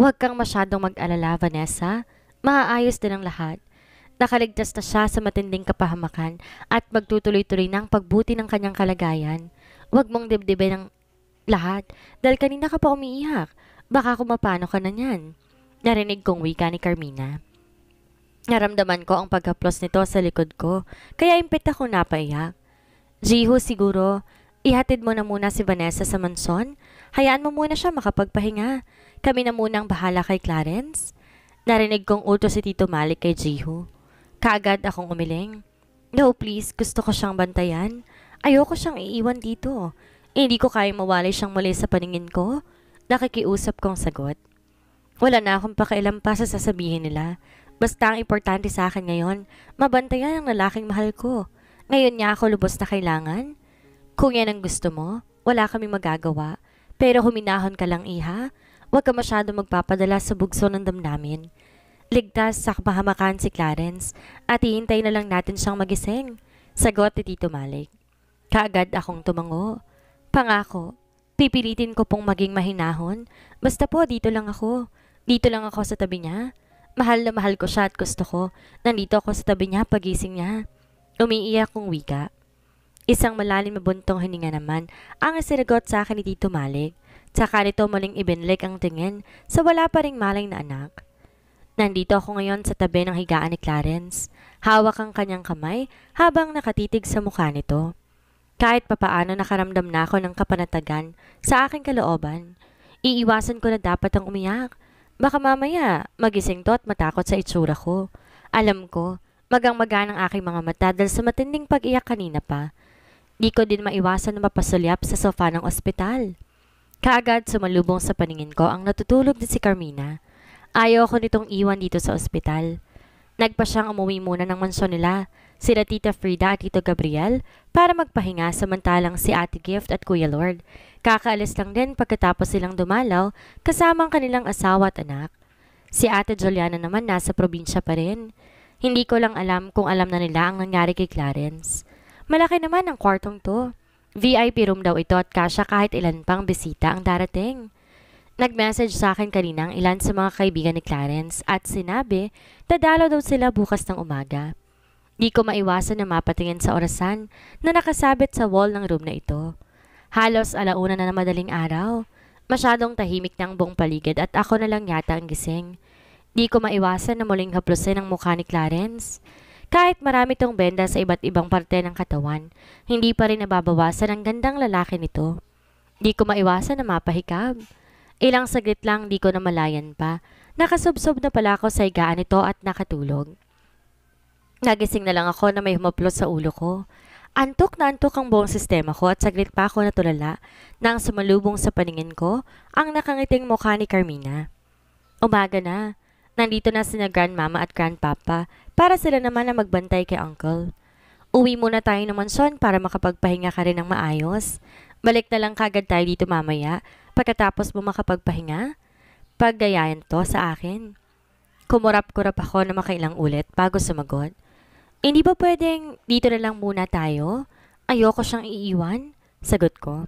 Huwag kang masyadong mag-alala, Vanessa. Maaayos din ang lahat. Nakaligtas na siya sa matinding kapahamakan at magtutuloy-tuloy na ang pagbuti ng kanyang kalagayan. Huwag mong dibdibin ang lahat dahil kanina ka pa umiiyak Baka kumapano ka na niyan. Narinig kong wika ni Carmina. Naramdaman ko ang paghaplos nito sa likod ko, kaya impit ako napaiyak. Jiho siguro, ihatid mo na muna si Vanessa sa manson, hayaan mo muna siya makapagpahinga. Kami na muna ang bahala kay Clarence. Narinig kong uto si Tito Malik kay Jiho. Kaagad akong umiling. No please, gusto ko siyang bantayan. Ayoko siyang iiwan dito. Hindi ko kaya mawalay siyang mali sa paningin ko nakikiusap kong sagot. Wala na akong pakialam pa sa sasabihin nila. Basta ang importante sa akin ngayon, mabantayan ang lalaking mahal ko. Ngayon niya ako lubos na kailangan. Kung yan ang gusto mo, wala kami magagawa. Pero huminahon ka lang, iha. Huwag ka masyado magpapadala sa bugso ng damdamin. Ligtas sa kapahamakan si Clarence at hihintay na lang natin siyang magising. Sagot ni Tito Malik. Kaagad akong tumango. Pangako, Pipilitin ko pong maging mahinahon. Basta po, dito lang ako. Dito lang ako sa tabi niya. Mahal na mahal ko siya at gusto ko. Nandito ako sa tabi niya pagising niya. Umiiyak kong wika. Isang malalim na buntong hininga naman ang siragot sa akin ni Tito Malik. Tsaka nito muling ibinlik ang tingin sa wala pa ring maling na anak. Nandito ako ngayon sa tabi ng higaan ni Clarence. Hawak ang kanyang kamay habang nakatitig sa mukha nito. Kahit papaano nakaramdam na ako ng kapanatagan sa aking kalooban. Iiwasan ko na dapat ang umiyak. Baka mamaya magising to at matakot sa itsura ko. Alam ko, magang-maga ang aking mga mata dahil sa matinding pag-iyak kanina pa. Di ko din maiwasan na mapasulyap sa sofa ng ospital. Kaagad sumalubong sa paningin ko ang natutulog na si Carmina. Ayaw ko nitong iwan dito sa ospital. Nagpa siyang umuwi muna ng mansyon nila sila Tita Frida at Tito Gabriel para magpahinga samantalang si Ate Gift at Kuya Lord. Kakaalis lang din pagkatapos silang dumalaw kasama ang kanilang asawa at anak. Si Ate Juliana naman nasa probinsya pa rin. Hindi ko lang alam kung alam na nila ang nangyari kay Clarence. Malaki naman ang kwartong to. VIP room daw ito at kasya kahit ilan pang bisita ang darating. Nag-message sa akin kanina ang ilan sa mga kaibigan ni Clarence at sinabi dadalaw daw sila bukas ng umaga. Di ko maiwasan na mapatingin sa orasan na nakasabit sa wall ng room na ito. Halos alauna na na madaling araw. Masyadong tahimik na ang buong paligid at ako na lang yata ang gising. Di ko maiwasan na muling haplusin ang mukha ni Clarence. Kahit marami tong benda sa iba't ibang parte ng katawan, hindi pa rin nababawasan ang gandang lalaki nito. Di ko maiwasan na mapahikab. Ilang saglit lang di ko malayan pa. Nakasubsob na pala ako sa higaan nito at nakatulog. Nagising na lang ako na may humaplot sa ulo ko. Antok na antok ang buong sistema ko at saglit pa ako natulala nang sumalubong sa paningin ko ang nakangiting mukha ni Carmina. Umaga na. Nandito na sina grandmama at grandpapa para sila naman na magbantay kay uncle. Uwi muna tayo ng mansyon para makapagpahinga ka rin ng maayos. Balik na lang kagad tayo dito mamaya pagkatapos mo makapagpahinga. Pagdayayan to sa akin. Kumurap-kurap ako na makailang ulit bago sumagot. Hindi eh, ba pwedeng dito na lang muna tayo? Ayoko siyang iiwan? Sagot ko.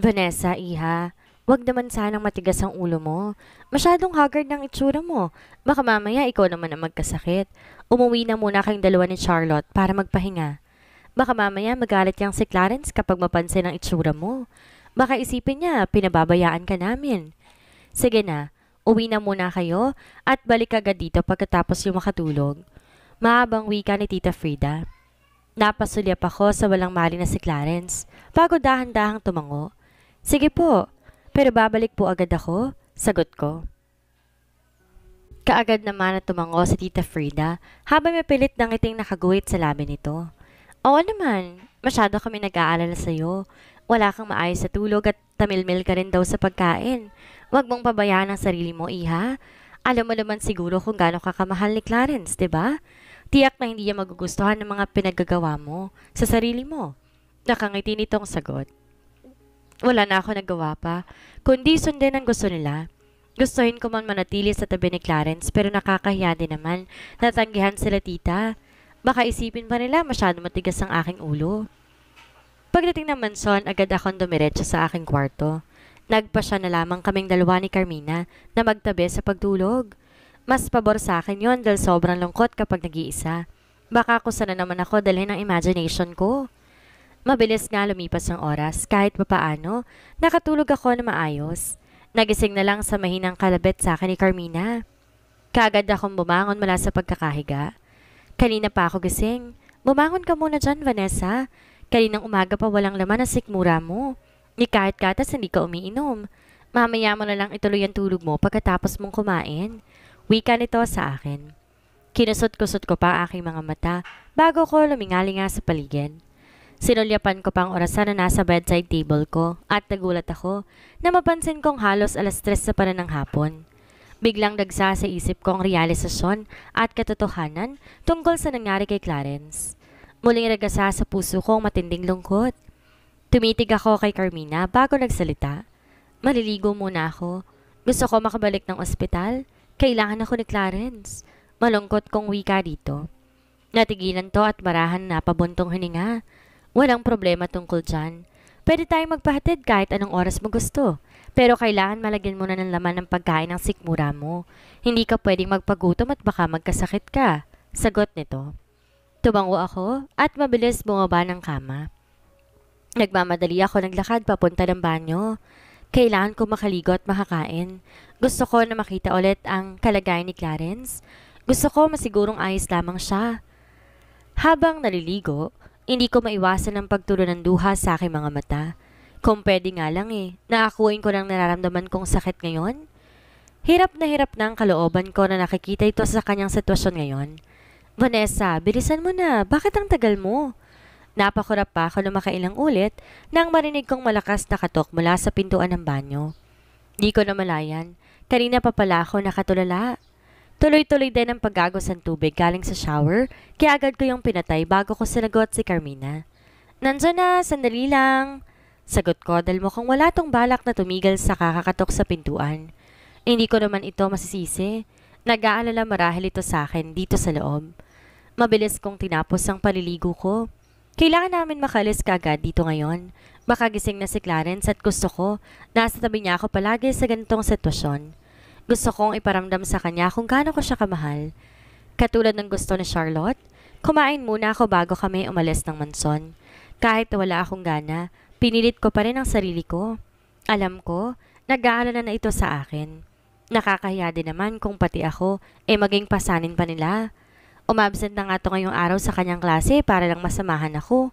Vanessa, iha, wag naman sanang matigas ang ulo mo. Masyadong haggard ng itsura mo. Baka mamaya ikaw naman ang magkasakit. Umuwi na muna kayong dalawa ni Charlotte para magpahinga. Baka mamaya magalit yang si Clarence kapag mapansin ang itsura mo. Baka isipin niya, pinababayaan ka namin. Sige na, uwi na muna kayo at balik agad dito pagkatapos yung makatulog. Maabang wika ni Tita Frida. Napasulyap ako sa walang mali na si Clarence bago dahan-dahang tumango. Sige po, pero babalik po agad ako, sagot ko. Kaagad naman na tumango si Tita Frida habang may pilit ng iting nakaguhit sa labi nito. Oo naman, masyado kami nag-aalala sa'yo. Wala kang maayos sa tulog at tamilmil ka rin daw sa pagkain. Huwag mong pabayaan ang sarili mo, iha. Alam mo naman siguro kung gaano kakamahal ni Clarence, di ba? Tiyak na hindi niya magugustuhan ng mga pinagagawa mo sa sarili mo. Nakangiti nitong sagot. Wala na ako nagawa pa, kundi sundin ang gusto nila. Gustoin ko man manatili sa tabi ni Clarence pero nakakahiya din naman. Natanggihan sila tita. Baka isipin pa nila masyado matigas ang aking ulo. Pagdating ng mansyon, agad akong dumiretso sa aking kwarto. Nagpa siya na lamang kaming dalawa ni Carmina na magtabi sa pagtulog. Mas pabor sa akin yon dahil sobrang lungkot kapag nag-iisa. Baka kung sana naman ako dalhin ang imagination ko. Mabilis nga lumipas ang oras kahit papaano, nakatulog ako na maayos. Nagising na lang sa mahinang kalabit sa akin ni Carmina. Kaagad akong bumangon mula sa pagkakahiga. Kanina pa ako gising. Bumangon ka muna dyan, Vanessa. Kaninang umaga pa walang laman ang sikmura mo. Ni kahit katas hindi ka umiinom. Mamaya mo na lang ituloy ang tulog mo pagkatapos mong kumain. Wika nito sa akin. Kinusot-kusot ko pa aking mga mata bago ko lumingali nga sa paligid. Sinulyapan ko pang orasan na nasa bedside table ko at nagulat ako na mapansin kong halos alas tres sa panan ng hapon. Biglang dagsa sa isip kong realisasyon at katotohanan tungkol sa nangyari kay Clarence. Muling nagasa sa puso kong matinding lungkot. Tumitig ako kay Carmina bago nagsalita. Maliligo muna ako. Gusto ko makabalik ng ospital kailangan ako ni Clarence. Malungkot kong wika dito. Natigilan to at marahan na pabuntong hininga. Walang problema tungkol dyan. Pwede tayong magpahatid kahit anong oras mo gusto. Pero kailangan malagyan mo na ng laman ng pagkain ng sikmura mo. Hindi ka pwedeng magpagutom at baka magkasakit ka. Sagot nito. Tumango ako at mabilis bumaba ng kama. Nagmamadali ako naglakad papunta ng banyo. Kailangan ko makaligo at makakain. Gusto ko na makita ulit ang kalagayan ni Clarence. Gusto ko masigurong ayos lamang siya. Habang naliligo, hindi ko maiwasan ang pagtulo ng duha sa aking mga mata. Kung pwede nga lang eh, naakuin ko ng nararamdaman kong sakit ngayon. Hirap na hirap na ang kalooban ko na nakikita ito sa kanyang sitwasyon ngayon. Vanessa, bilisan mo na. Bakit ang tagal mo? Napakurap pa ako makailang ulit nang marinig kong malakas na katok mula sa pintuan ng banyo. Di ko namalayan, kanina pa pala ako nakatulala. Tuloy-tuloy din ang paggagos ng tubig galing sa shower, kaya agad ko yung pinatay bago ko sinagot si Carmina. Nandiyan na, sandali lang. Sagot ko dahil mukhang wala tong balak na tumigil sa kakakatok sa pintuan. Hindi ko naman ito masisisi. Nag-aalala marahil ito sa akin dito sa loob. Mabilis kong tinapos ang paliligo ko. Kailangan namin makalis kagad dito ngayon. Makagising na si Clarence at gusto ko. Nasa tabi niya ako palagi sa ganitong sitwasyon. Gusto kong iparamdam sa kanya kung gaano ko siya kamahal. Katulad ng gusto ni Charlotte, kumain muna ako bago kami umalis ng manson. Kahit wala akong gana, pinilit ko pa rin ang sarili ko. Alam ko, nag-aalala na ito sa akin. Nakakahiya din naman kung pati ako, eh maging pasanin pa nila. Umabsent na nga to ngayong araw sa kanyang klase para lang masamahan ako.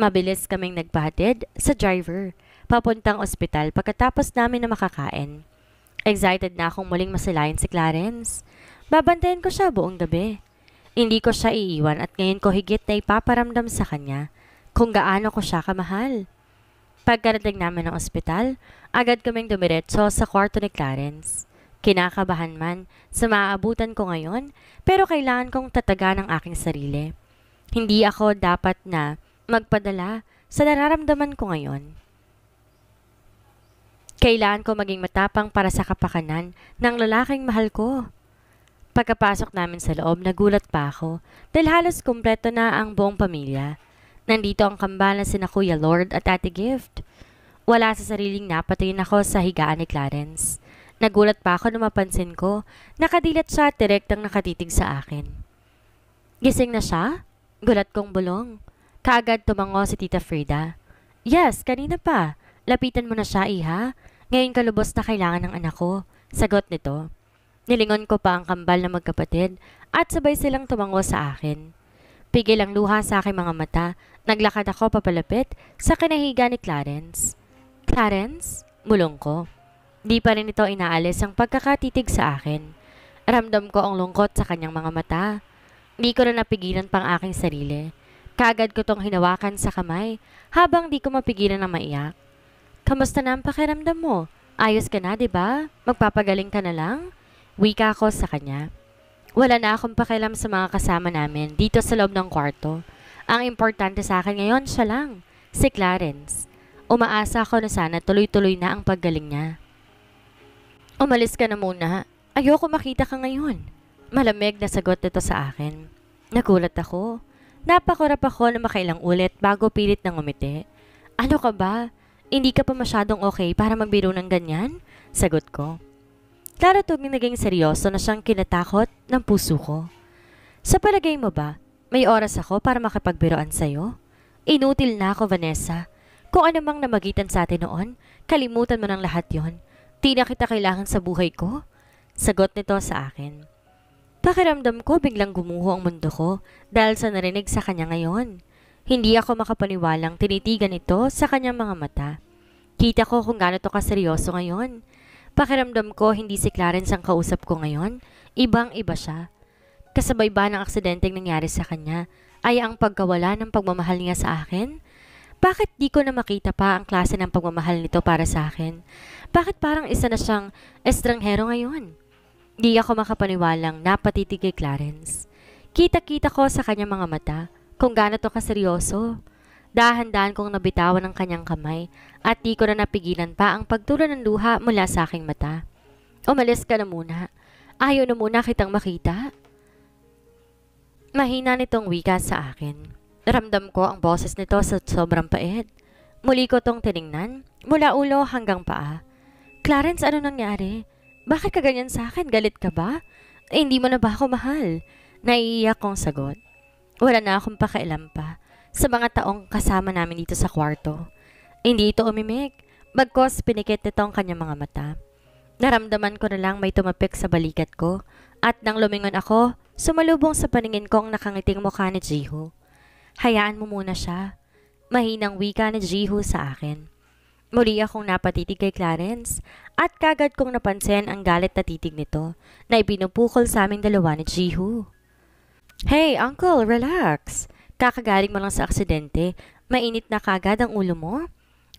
Mabilis kaming nagpahatid sa driver, papuntang ospital pagkatapos namin na makakain. Excited na akong muling masilayan si Clarence. Babantayan ko siya buong gabi. Hindi ko siya iiwan at ngayon ko higit na ipaparamdam sa kanya kung gaano ko siya kamahal. Pagkarating namin ng ospital, agad kaming dumiretso sa kwarto ni Clarence. Kinakabahan man sa maaabutan ko ngayon, pero kailangan kong tataga ng aking sarili. Hindi ako dapat na magpadala sa nararamdaman ko ngayon. Kailangan ko maging matapang para sa kapakanan ng lalaking mahal ko. Pagkapasok namin sa loob, nagulat pa ako dahil halos kumpleto na ang buong pamilya. Nandito ang kambal na sina Kuya Lord at Ate Gift. Wala sa sariling napatayin ako sa higaan ni Clarence. Nagulat pa ako nung mapansin ko. Nakadilat siya at direktang nakatitig sa akin. Gising na siya? Gulat kong bulong. Kaagad tumango si Tita Frida. Yes, kanina pa. Lapitan mo na siya, iha. Ngayon kalubos na kailangan ng anak ko. Sagot nito. Nilingon ko pa ang kambal na magkapatid at sabay silang tumango sa akin. Pigil ang luha sa aking mga mata. Naglakad ako papalapit sa kinahiga ni Clarence. Clarence? Mulong ko. Di pa rin ito inaalis ang pagkakatitig sa akin. Ramdam ko ang lungkot sa kanyang mga mata. Di ko na napigilan pang aking sarili. Kagad ko tong hinawakan sa kamay habang di ko mapigilan ang maiyak. Kamusta na ang pakiramdam mo? Ayos ka na, di ba? Magpapagaling ka na lang? Wika ko sa kanya. Wala na akong pakialam sa mga kasama namin dito sa loob ng kwarto. Ang importante sa akin ngayon, siya lang, si Clarence. Umaasa ako na sana tuloy-tuloy na ang paggaling niya. Umalis ka na muna. Ayoko makita ka ngayon. Malamig na sagot nito sa akin. Nagulat ako. Napakurap ako na makailang ulit bago pilit ng umiti. Ano ka ba? Hindi ka pa masyadong okay para magbiro ng ganyan? Sagot ko. Daratugin naging seryoso na siyang kinatakot ng puso ko. Sa palagay mo ba, may oras ako para makipagbiroan sa'yo? Inutil na ako, Vanessa. Kung anumang namagitan sa atin noon, kalimutan mo ng lahat yon. Di na kita kailangan sa buhay ko? Sagot nito sa akin. Pakiramdam ko biglang gumuho ang mundo ko dahil sa narinig sa kanya ngayon. Hindi ako makapaniwalang tinitigan ito sa kanyang mga mata. Kita ko kung gaano to kaseryoso ngayon. Pakiramdam ko hindi si Clarence ang kausap ko ngayon, ibang-iba siya. Kasabay ba ng aksidenteng nangyari sa kanya ay ang pagkawala ng pagmamahal niya sa akin? Bakit di ko na makita pa ang klase ng pagmamahal nito para sa akin? Bakit parang isa na siyang estranghero ngayon? Di ako makapaniwalang napatitig kay Clarence. Kita-kita ko sa kanyang mga mata kung gaano to kaseryoso. Dahan-dahan kong nabitawan ang kanyang kamay at di ko na napigilan pa ang pagtulo ng luha mula sa aking mata. Umalis ka na muna. Ayaw na muna kitang makita. Mahina nitong wika sa akin. Ramdam ko ang boses nito sa sobrang pait. Muli ko tong tiningnan mula ulo hanggang paa. Clarence, ano nangyari? Bakit ka ganyan sa akin? Galit ka ba? Eh, hindi mo na ba ako mahal? Naiiyak kong sagot. Wala na akong pakialam pa sa mga taong kasama namin dito sa kwarto. Hindi ito umimik. Bagkos pinikit nito ang kanyang mga mata. Naramdaman ko na lang may tumapik sa balikat ko at nang lumingon ako, sumalubong sa paningin ko ang nakangiting mukha ni Jiho. Hayaan mo muna siya. Mahinang wika ni Jiho sa akin. Muli akong napatitig kay Clarence at kagad kong napansin ang galit na titig nito na ipinupukol sa aming dalawa ni Jihu. Hey, Uncle, relax. Kakagaling mo lang sa aksidente. Mainit na kagad ang ulo mo.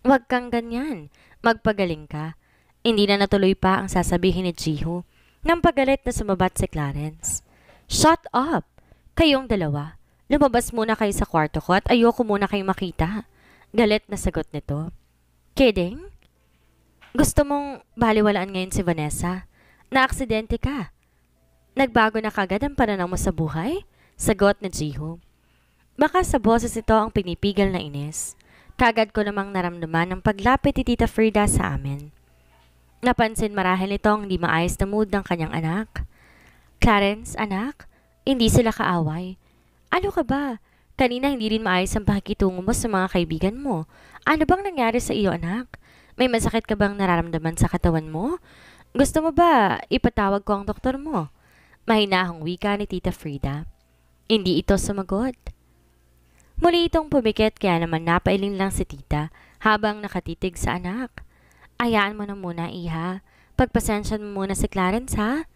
Huwag kang ganyan. Magpagaling ka. Hindi na natuloy pa ang sasabihin ni Jihu nang pagalit na sumabat si Clarence. Shut up! Kayong dalawa. Lumabas muna kayo sa kwarto ko at ayoko muna kayong makita. Galit na sagot nito. Kidding? Gusto mong baliwalaan ngayon si Vanessa? Naaksidente ka. Nagbago na kagad ang pananaw mo sa buhay? Sagot ni Jiho. Baka sa boses ito ang pinipigil na inis. Kagad ko namang naramdaman ang paglapit ni Tita Frida sa amin. Napansin marahil ito hindi maayos na mood ng kanyang anak. Clarence, anak, hindi sila kaaway. Ano ka ba? Kanina hindi rin maayos ang pakikitungo mo sa mga kaibigan mo. Ano bang nangyari sa iyo, anak? May masakit ka bang nararamdaman sa katawan mo? Gusto mo ba ipatawag ko ang doktor mo? Mahinahong wika ni Tita Frida. Hindi ito sumagot. Muli itong pumikit kaya naman napailing lang si tita habang nakatitig sa anak. Ayaan mo na muna, iha. Pagpasensya mo muna si Clarence, ha?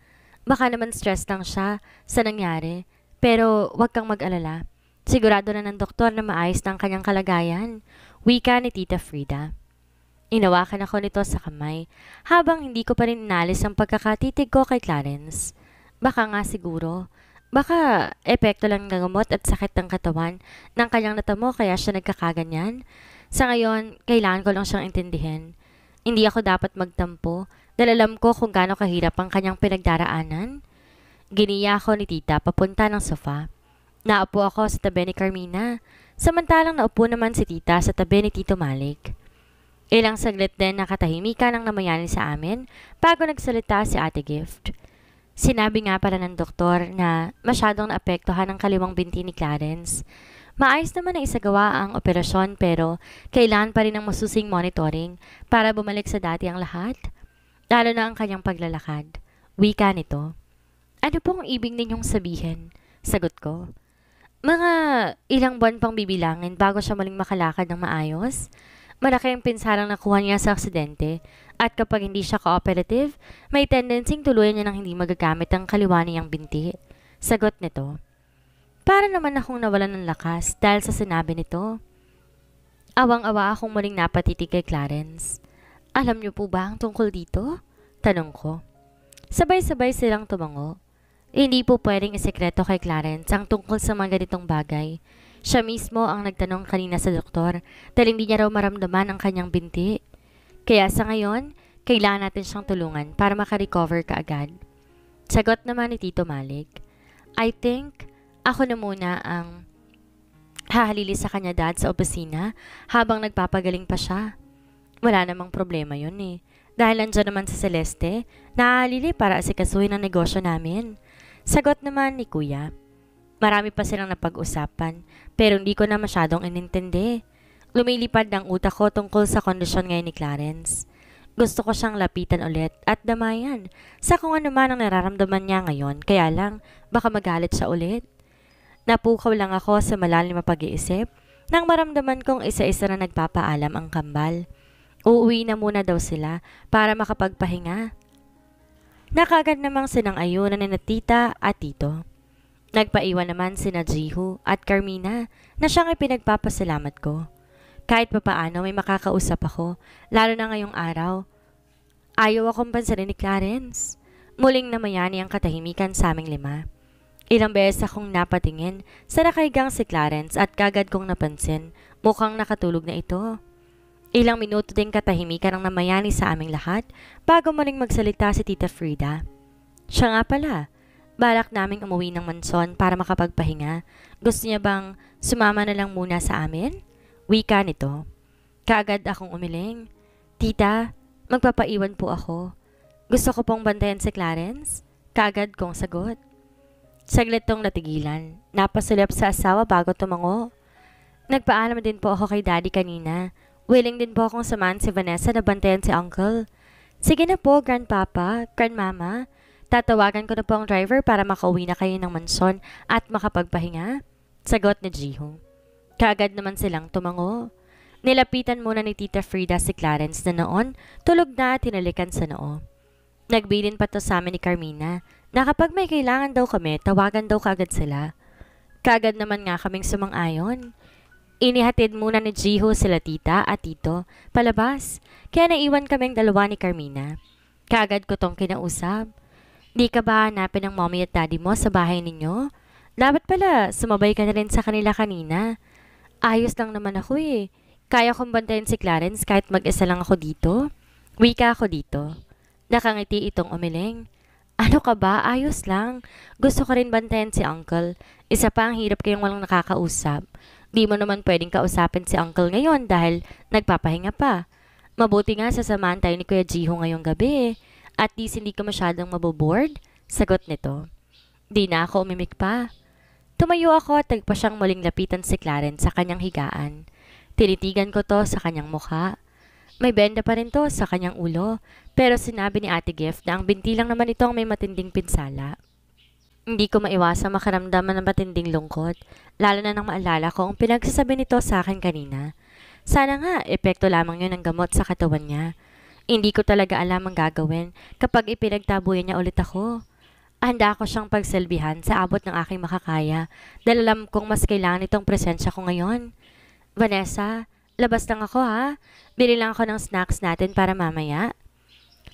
Baka naman stress lang siya sa nangyari. Pero huwag kang mag-alala. Sigurado na ng doktor na maayos na ang kanyang kalagayan. Wika ni Tita Frida. Inawakan ako nito sa kamay habang hindi ko pa rin inalis ang pagkakatitig ko kay Clarence. Baka nga siguro, baka epekto lang ng gamot at sakit ng katawan ng kanyang natamo kaya siya nagkakaganyan. Sa ngayon, kailangan ko lang siyang intindihin. Hindi ako dapat magtampo dahil alam ko kung gaano kahirap ang kanyang pinagdaraanan. Giniya ako ni tita papunta ng sofa. Naapo ako sa tabi ni Carmina. Samantalang naupo naman si tita sa tabi ni Tito Malik. Ilang saglit din nakatahimikan ang namayanin sa amin bago nagsalita si Ate Gift. Sinabi nga pala ng doktor na masyadong naapektuhan ang kaliwang binti ni Clarence. Maayos naman na isagawa ang operasyon pero kailan pa rin ang masusing monitoring para bumalik sa dati ang lahat, lalo na ang kanyang paglalakad. Wika nito. Ano pong ibig ninyong sabihin? Sagot ko. Mga ilang buwan pang bibilangin bago siya maling makalakad ng maayos. Malaki ang pinsarang nakuha niya sa aksidente at kapag hindi siya cooperative, may tendensing tuluyan niya ng hindi magagamit ang kaliwa niyang binti. Sagot nito. Para naman akong nawalan ng lakas dahil sa sinabi nito. Awang-awa akong muling napatitig kay Clarence. Alam niyo po ba ang tungkol dito? Tanong ko. Sabay-sabay silang tumango. Hindi po pwedeng isekreto kay Clarence ang tungkol sa mga ganitong bagay. Siya mismo ang nagtanong kanina sa doktor dahil hindi niya raw maramdaman ang kanyang binti. Kaya sa ngayon, kailangan natin siyang tulungan para makarecover ka agad. Sagot naman ni Tito Malik, I think ako na muna ang hahalili sa kanya dad sa opisina habang nagpapagaling pa siya. Wala namang problema yun eh. Dahil nandiyan naman sa Celeste, nahalili para asikasuhin ang negosyo namin. Sagot naman ni kuya. Marami pa silang napag-usapan pero hindi ko na masyadong inintindi. Lumilipad ng utak ko tungkol sa kondisyon ngayon ni Clarence. Gusto ko siyang lapitan ulit at damayan sa kung ano man ang nararamdaman niya ngayon kaya lang baka magalit siya ulit. Napukaw lang ako sa malalim na pag-iisip nang maramdaman kong isa-isa na nagpapaalam ang kambal. Uuwi na muna daw sila para makapagpahinga na kagad namang sinang-ayunan na tita at tito. Nagpaiwan naman sina Jihu at Carmina na siyang ipinagpapasalamat ko. Kahit papaano may makakausap ako, lalo na ngayong araw. Ayaw akong pansanin ni Clarence. Muling namayani ang katahimikan sa aming lima. Ilang beses akong napatingin sa nakaigang si Clarence at kagad kong napansin mukhang nakatulog na ito. Ilang minuto din katahimikan ang namayani sa aming lahat bago muling magsalita si Tita Frida. Siya nga pala, balak naming umuwi ng manson para makapagpahinga. Gusto niya bang sumama na lang muna sa amin? Wika nito. Kaagad akong umiling. Tita, magpapaiwan po ako. Gusto ko pong bantayan si Clarence? Kaagad kong sagot. Saglit tong natigilan. Napasulap sa asawa bago tumango. Nagpaalam din po ako kay daddy kanina. Willing din po akong samahan si Vanessa na bantayan si Uncle. Sige na po, Grandpapa, Grandmama. Tatawagan ko na po ang driver para makauwi na kayo ng mansyon at makapagpahinga. Sagot ni Jiho. Kaagad naman silang tumango. Nilapitan muna ni Tita Frida si Clarence na noon, tulog na at hinalikan sa noo. Nagbilin pa to sa amin ni Carmina na kapag may kailangan daw kami, tawagan daw kagad sila. Kagad naman nga kaming sumang-ayon. Inihatid muna ni Jiho sila tita at tito palabas, kaya naiwan kaming dalawa ni Carmina. Kaagad ko tong kinausap. Di ka ba hanapin ng mommy at daddy mo sa bahay ninyo? Dapat pala, sumabay ka na rin sa kanila kanina. Ayos lang naman ako eh. Kaya kong bantayan si Clarence kahit mag-isa lang ako dito. Wika ako dito. Nakangiti itong umiling. Ano ka ba? Ayos lang. Gusto ko rin bantayan si uncle. Isa pa ang hirap kayong walang nakakausap. Di mo naman pwedeng kausapin si uncle ngayon dahil nagpapahinga pa. Mabuti nga sasamahan tayo ni Kuya Jiho ngayong gabi At least hindi ka masyadong maboboard. Sagot nito. Di na ako umimik pa. Tumayo ako at tagpa siyang muling lapitan si Clarence sa kanyang higaan. Tinitigan ko to sa kanyang mukha. May benda pa rin to sa kanyang ulo, pero sinabi ni Ate Gift na ang binti lang naman ito ang may matinding pinsala. Hindi ko maiwasang makaramdaman ng matinding lungkot lalo na nang maalala ko ang pinagsasabi nito sa akin kanina. Sana nga, epekto lamang yun ng gamot sa katawan niya. Hindi ko talaga alam ang gagawin kapag ipinagtabuyan niya ulit ako. Handa ako siyang pagselbihan sa abot ng aking makakaya dahil alam kong mas kailangan itong presensya ko ngayon. Vanessa, labas lang ako ha. Bili lang ako ng snacks natin para mamaya.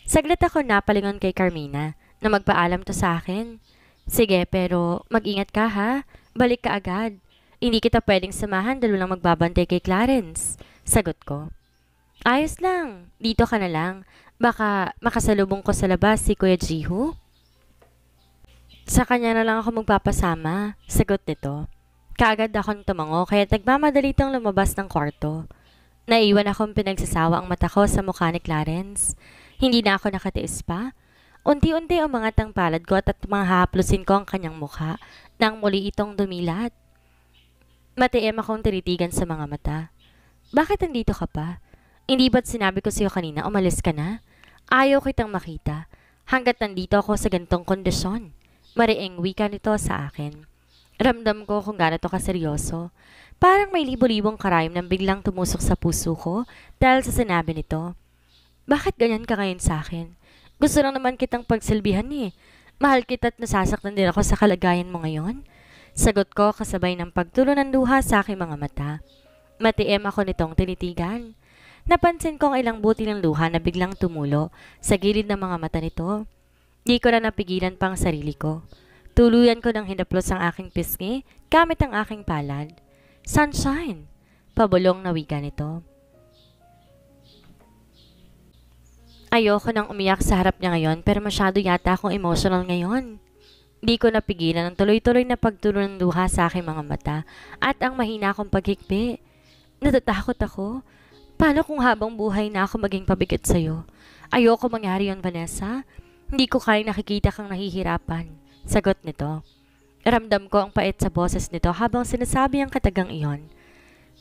Saglit ako napalingon kay Carmina na magpaalam to sa akin. Sige, pero mag-ingat ka ha. Balik ka agad. Hindi kita pwedeng samahan dahil lang magbabantay kay Clarence. Sagot ko. Ayos lang. Dito ka na lang. Baka makasalubong ko sa labas si Kuya Jihu. Sa kanya na lang ako magpapasama. Sagot nito. Kaagad akong tumango kaya nagmamadali lumabas ng kwarto. Naiwan akong pinagsasawa ang mata ko sa mukha ni Clarence. Hindi na ako nakatiis pa Unti-unti ang mga tangpalad ko at, at mga haplusin ko ang kanyang mukha nang muli itong dumilat. Matiim akong tinitigan sa mga mata. Bakit nandito ka pa? Hindi ba't sinabi ko sa iyo kanina umalis ka na? Ayaw kitang makita hanggat nandito ako sa gantong kondisyon. Mariing wika nito sa akin. Ramdam ko kung gaano to kaseryoso. Parang may libo-libong karayom nang biglang tumusok sa puso ko dahil sa sinabi nito. Bakit ganyan ka ngayon sa akin? Gusto lang naman kitang pagsilbihan eh. Mahal kita at nasasaktan din ako sa kalagayan mo ngayon. Sagot ko kasabay ng pagtulo ng luha sa aking mga mata. Matiem ako nitong tinitigan. Napansin ko ang ilang buti ng luha na biglang tumulo sa gilid ng mga mata nito. Di ko na napigilan pang sarili ko. Tuluyan ko ng hinaplos ang aking pisngi gamit ang aking palad. Sunshine! Pabulong na wika nito. Ayoko nang umiyak sa harap niya ngayon pero masyado yata akong emotional ngayon. Di ko napigilan ang tuloy-tuloy na pagtulo ng duha sa aking mga mata at ang mahina kong paghikbi. Natatakot ako. Paano kung habang buhay na ako maging pabigat sa'yo? Ayoko mangyari yon Vanessa. Hindi ko kayang nakikita kang nahihirapan. Sagot nito. Ramdam ko ang pait sa boses nito habang sinasabi ang katagang iyon.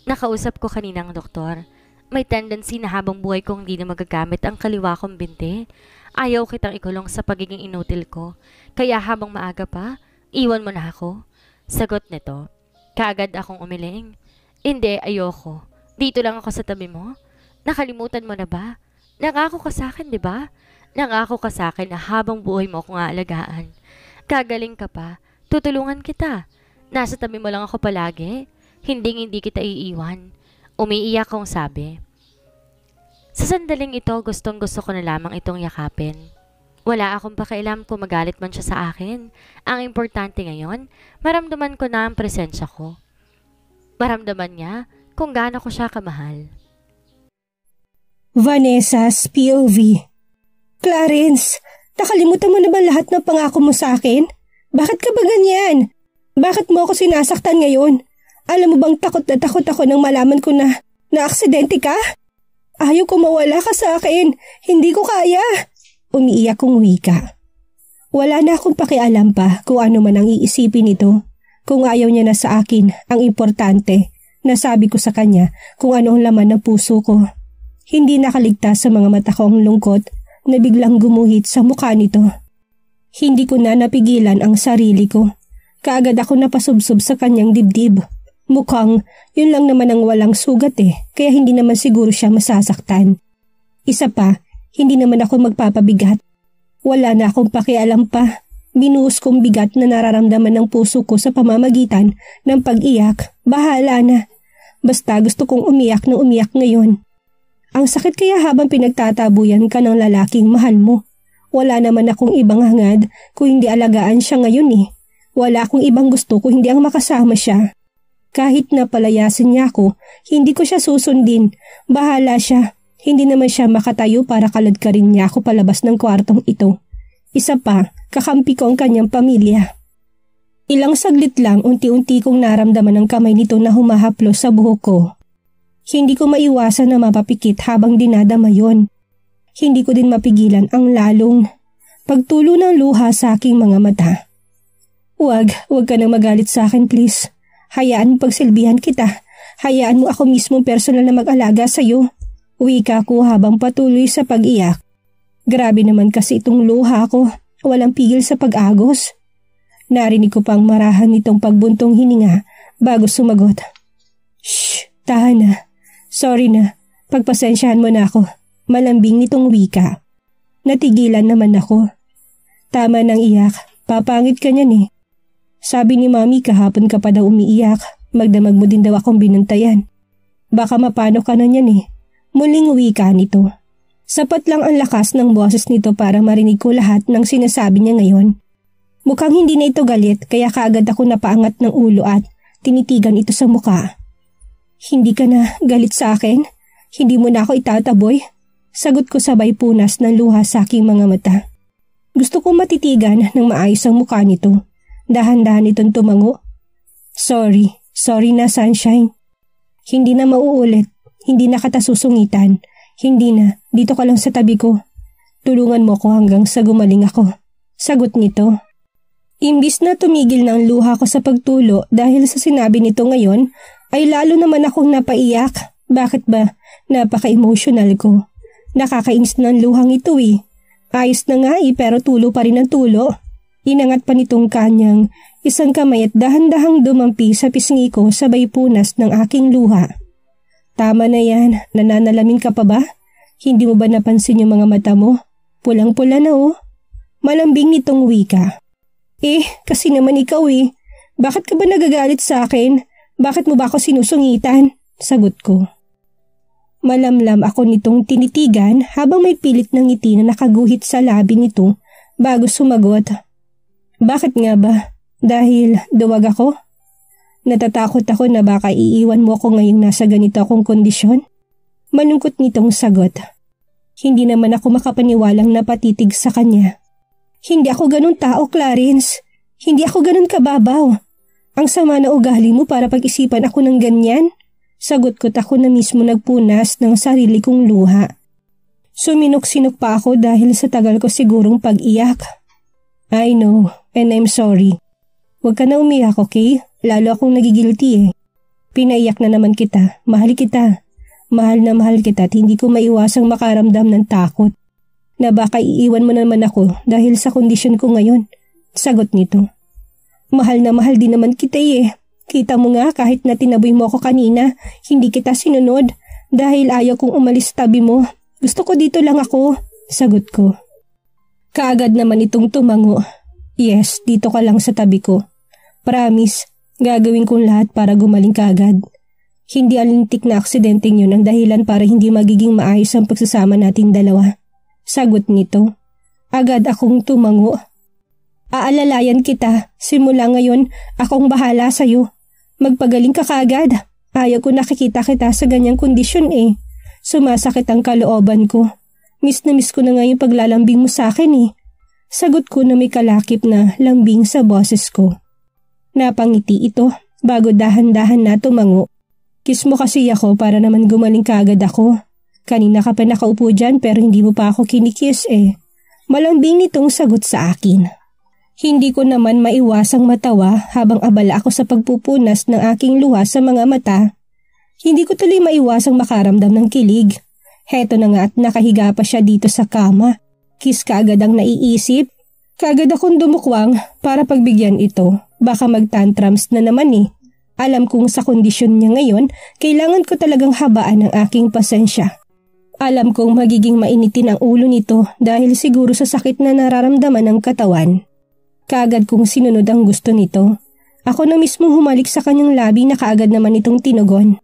Nakausap ko kanina ang doktor. May tendency na habang buhay kong hindi na magagamit ang kaliwa kong binte. Ayaw kitang ikulong sa pagiging inutil ko. Kaya habang maaga pa, iwan mo na ako. Sagot nito. Kaagad akong umiling. Hindi, ayoko. Dito lang ako sa tabi mo. Nakalimutan mo na ba? Nangako ka sa akin, di ba? Nangako ka sa akin na habang buhay mo akong aalagaan. Kagaling ka pa. Tutulungan kita. Nasa tabi mo lang ako palagi. Hinding hindi kita iiwan. Umiiyak kong sabi. Sa sandaling ito, gustong gusto ko na lamang itong yakapin. Wala akong pakialam kung magalit man siya sa akin. Ang importante ngayon, maramdaman ko na ang presensya ko. Maramdaman niya kung gaano ko siya kamahal.
Vanessa's POV Clarence, nakalimutan mo na ba lahat ng pangako mo sa akin? Bakit ka ba ganyan? Bakit mo ako sinasaktan ngayon? Alam mo bang takot na takot ako nang malaman ko na naaksidente ka? Ayaw ko mawala ka sa akin. Hindi ko kaya. Umiiyak kong wika. Wala na akong pakialam pa kung ano man ang iisipin nito. Kung ayaw niya na sa akin, ang importante, nasabi ko sa kanya kung ano ang laman ng puso ko. Hindi nakaligtas sa mga mata ko ang lungkot na biglang gumuhit sa mukha nito. Hindi ko na napigilan ang sarili ko. Kaagad ako napasubsob sa kanyang dibdib. Mukhang yun lang naman ang walang sugat eh, kaya hindi naman siguro siya masasaktan. Isa pa, hindi naman ako magpapabigat. Wala na akong pakialam pa. Binuhos kong bigat na nararamdaman ng puso ko sa pamamagitan ng pag-iyak. Bahala na. Basta gusto kong umiyak na umiyak ngayon. Ang sakit kaya habang pinagtatabuyan ka ng lalaking mahal mo. Wala naman akong ibang hangad kung hindi alagaan siya ngayon eh. Wala akong ibang gusto kung hindi ang makasama siya. Kahit na palayasin niya ako, hindi ko siya susundin. Bahala siya. Hindi naman siya makatayo para kaladkarin niya ako palabas ng kwartong ito. Isa pa, kakampi ko ang kanyang pamilya. Ilang saglit lang unti-unti kong naramdaman ang kamay nito na humahaplos sa buhok ko. Hindi ko maiwasan na mapapikit habang dinadama yon. Hindi ko din mapigilan ang lalong pagtulo ng luha sa aking mga mata. Huwag, huwag ka nang magalit sa akin please. Hayaan mo pagsilbihan kita. Hayaan mo ako mismo personal na mag-alaga sa'yo. ka ko habang patuloy sa pag-iyak. Grabe naman kasi itong luha ko. Walang pigil sa pag-agos. Narinig ko pang marahan itong pagbuntong hininga bago sumagot. Shh, tahan na. Sorry na. Pagpasensyahan mo na ako. Malambing nitong wika. Natigilan naman ako. Tama ng iyak. Papangit ka niyan eh. Sabi ni Mami kahapon ka pa daw umiiyak, magdamag mo din daw akong binantayan. Baka mapano ka na niyan eh. Muling wika nito. Sapat lang ang lakas ng boses nito para marinig ko lahat ng sinasabi niya ngayon. Mukhang hindi na ito galit kaya kaagad ako napaangat ng ulo at tinitigan ito sa mukha. Hindi ka na galit sa akin? Hindi mo na ako itataboy? Sagot ko sabay punas ng luha sa aking mga mata. Gusto kong matitigan ng maayos ang mukha nito Dahan-dahan itong tumango. Sorry, sorry na sunshine. Hindi na mauulit, hindi na katasusungitan, Hindi na, dito ka lang sa tabi ko. Tulungan mo ko hanggang sa gumaling ako. Sagot nito. Imbis na tumigil ng luha ko sa pagtulo dahil sa sinabi nito ngayon, ay lalo naman akong napaiyak. Bakit ba? Napaka-emotional ko. Nakakainis ng luhang ito eh. Ayos na nga eh pero tulo pa rin ang tulo. Inangat pa nitong kanyang isang kamay at dahan-dahang dumampi sa pisngi ko sabay punas ng aking luha. Tama na yan, nananalamin ka pa ba? Hindi mo ba napansin yung mga mata mo? Pulang-pula na oh. Malambing nitong wika. Eh, kasi naman ikaw eh. Bakit ka ba nagagalit sa akin? Bakit mo ba ako sinusungitan? Sagot ko. Malamlam ako nitong tinitigan habang may pilit ng ngiti na nakaguhit sa labi nito bago sumagot. Bakit nga ba? Dahil duwag ako? Natatakot ako na baka iiwan mo ako ngayong nasa ganito akong kondisyon? Malungkot nitong sagot. Hindi naman ako makapaniwalang napatitig sa kanya. Hindi ako ganun tao, Clarence. Hindi ako ganun kababaw. Ang sama na ugali mo para pag-isipan ako ng ganyan? Sagot ko ako na mismo nagpunas ng sarili kong luha. Suminok-sinok pa ako dahil sa tagal ko sigurong pag-iyak. I know and I'm sorry. Huwag ka na umiyak, okay? Lalo akong nagigilty eh. Pinaiyak na naman kita, mahal kita. Mahal na mahal kita at hindi ko maiwasang makaramdam ng takot. Na baka iiwan mo naman ako dahil sa kondisyon ko ngayon. Sagot nito. Mahal na mahal din naman kita eh. Kita mo nga kahit na tinaboy mo ako kanina, hindi kita sinunod dahil ayaw kong umalis tabi mo. Gusto ko dito lang ako, sagot ko. Kaagad naman itong tumango Yes, dito ka lang sa tabi ko. Promise, gagawin kong lahat para gumaling ka agad. Hindi alintik na aksidenteng yun ang dahilan para hindi magiging maayos ang pagsasama nating dalawa. Sagot nito. Agad akong tumango. Aalalayan kita. Simula ngayon, akong bahala sa'yo. Magpagaling ka kaagad. Ayaw ko nakikita kita sa ganyang kondisyon eh. Sumasakit ang kalooban ko. Miss na miss ko na nga yung paglalambing mo sa akin eh. Sagot ko na may kalakip na lambing sa boses ko. Napangiti ito bago dahan-dahan na tumango. Kiss mo kasi ako para naman gumaling kaagad ako. Kanina ka pa nakaupo dyan pero hindi mo pa ako kinikiss eh. Malambing nitong sagot sa akin. Hindi ko naman maiwasang matawa habang abala ako sa pagpupunas ng aking luha sa mga mata. Hindi ko tuloy maiwasang makaramdam ng kilig. Heto na nga at nakahiga pa siya dito sa kama Kiss kaagad ang naiisip. Kagad akong dumukwang para pagbigyan ito. Baka magtantrams na naman eh. Alam kong sa kondisyon niya ngayon, kailangan ko talagang habaan ang aking pasensya. Alam kong magiging mainitin ang ulo nito dahil siguro sa sakit na nararamdaman ng katawan. Kagad kong sinunod ang gusto nito. Ako na mismo humalik sa kanyang labi na kaagad naman itong tinugon.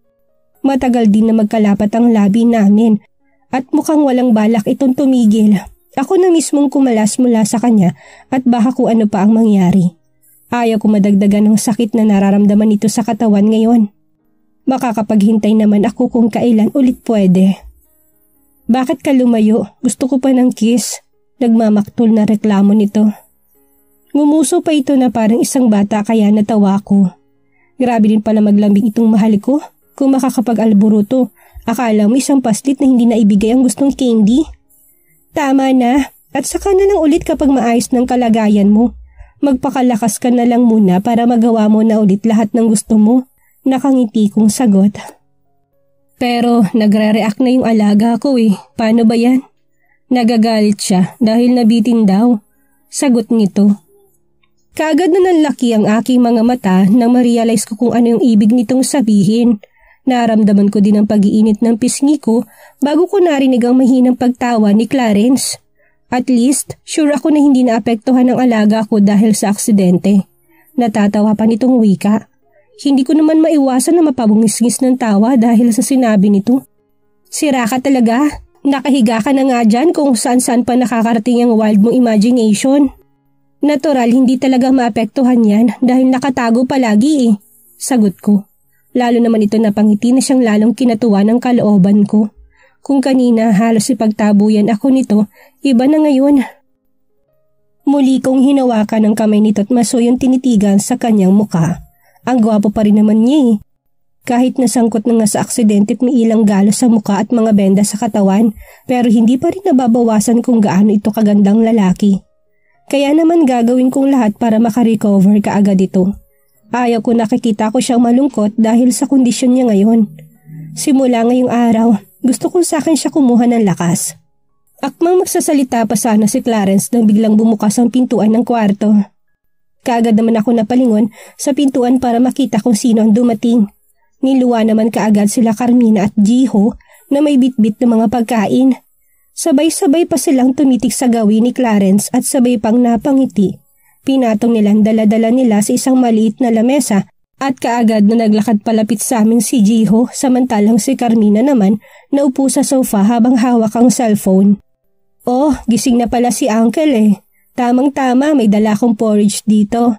Matagal din na magkalapat ang labi namin at mukhang walang balak itong tumigil ako na mismong kumalas mula sa kanya at baka kung ano pa ang mangyari. Ayaw ko madagdagan ng sakit na nararamdaman nito sa katawan ngayon. Makakapaghintay naman ako kung kailan ulit pwede. Bakit ka lumayo? Gusto ko pa ng kiss. Nagmamaktol na reklamo nito. Ngumuso pa ito na parang isang bata kaya natawa ko. Grabe din pala maglambing itong mahal ko. Kung makakapag-alburuto, akala mo isang paslit na hindi naibigay ang gustong candy? Tama na, at saka na lang ulit kapag maayos ng kalagayan mo. Magpakalakas ka na lang muna para magawa mo na ulit lahat ng gusto mo. Nakangiti kong sagot. Pero nagre-react na yung alaga ko eh. Paano ba yan? Nagagalit siya dahil nabitin daw. Sagot nito. Kaagad na nanlaki ang aking mga mata nang ma-realize ko kung ano yung ibig nitong sabihin. Naramdaman ko din ang pag-iinit ng pisngi ko bago ko narinig ang mahinang pagtawa ni Clarence. At least, sure ako na hindi naapektuhan ng alaga ko dahil sa aksidente. Natatawa pa nitong wika. Hindi ko naman maiwasan na mapagungisngis ng tawa dahil sa sinabi nito. Sira ka talaga. Nakahiga ka na nga dyan kung saan-saan pa nakakarating ang wild mong imagination. Natural, hindi talaga maapektuhan yan dahil nakatago palagi eh. Sagot ko. Lalo naman ito napangiti na siyang lalong kinatuwa ng kalooban ko. Kung kanina halos ipagtabuyan ako nito, iba na ngayon. Muli kong hinawakan ng kamay nito at maso yung tinitigan sa kanyang muka. Ang gwapo pa rin naman niya eh. Kahit nasangkot na nga sa aksidente at may ilang galo sa muka at mga benda sa katawan, pero hindi pa rin nababawasan kung gaano ito kagandang lalaki. Kaya naman gagawin kong lahat para makarecover kaagad ito. Ayaw ko nakikita ko siyang malungkot dahil sa kondisyon niya ngayon. Simula ngayong araw, gusto kong sa akin siya kumuha ng lakas. Akmang magsasalita pa sana si Clarence nang biglang bumukas ang pintuan ng kwarto. Kaagad naman ako napalingon sa pintuan para makita kung sino ang dumating. Niluwa naman kaagad sila Carmina at Jiho na may bitbit ng mga pagkain. Sabay-sabay pa silang tumitik sa gawin ni Clarence at sabay pang napangiti Pinatong nilang daladala nila sa isang maliit na lamesa at kaagad na naglakad palapit sa amin si Jiho samantalang si Carmina naman naupo sa sofa habang hawak ang cellphone. Oh, gising na pala si Uncle eh. Tamang-tama may dala akong porridge dito.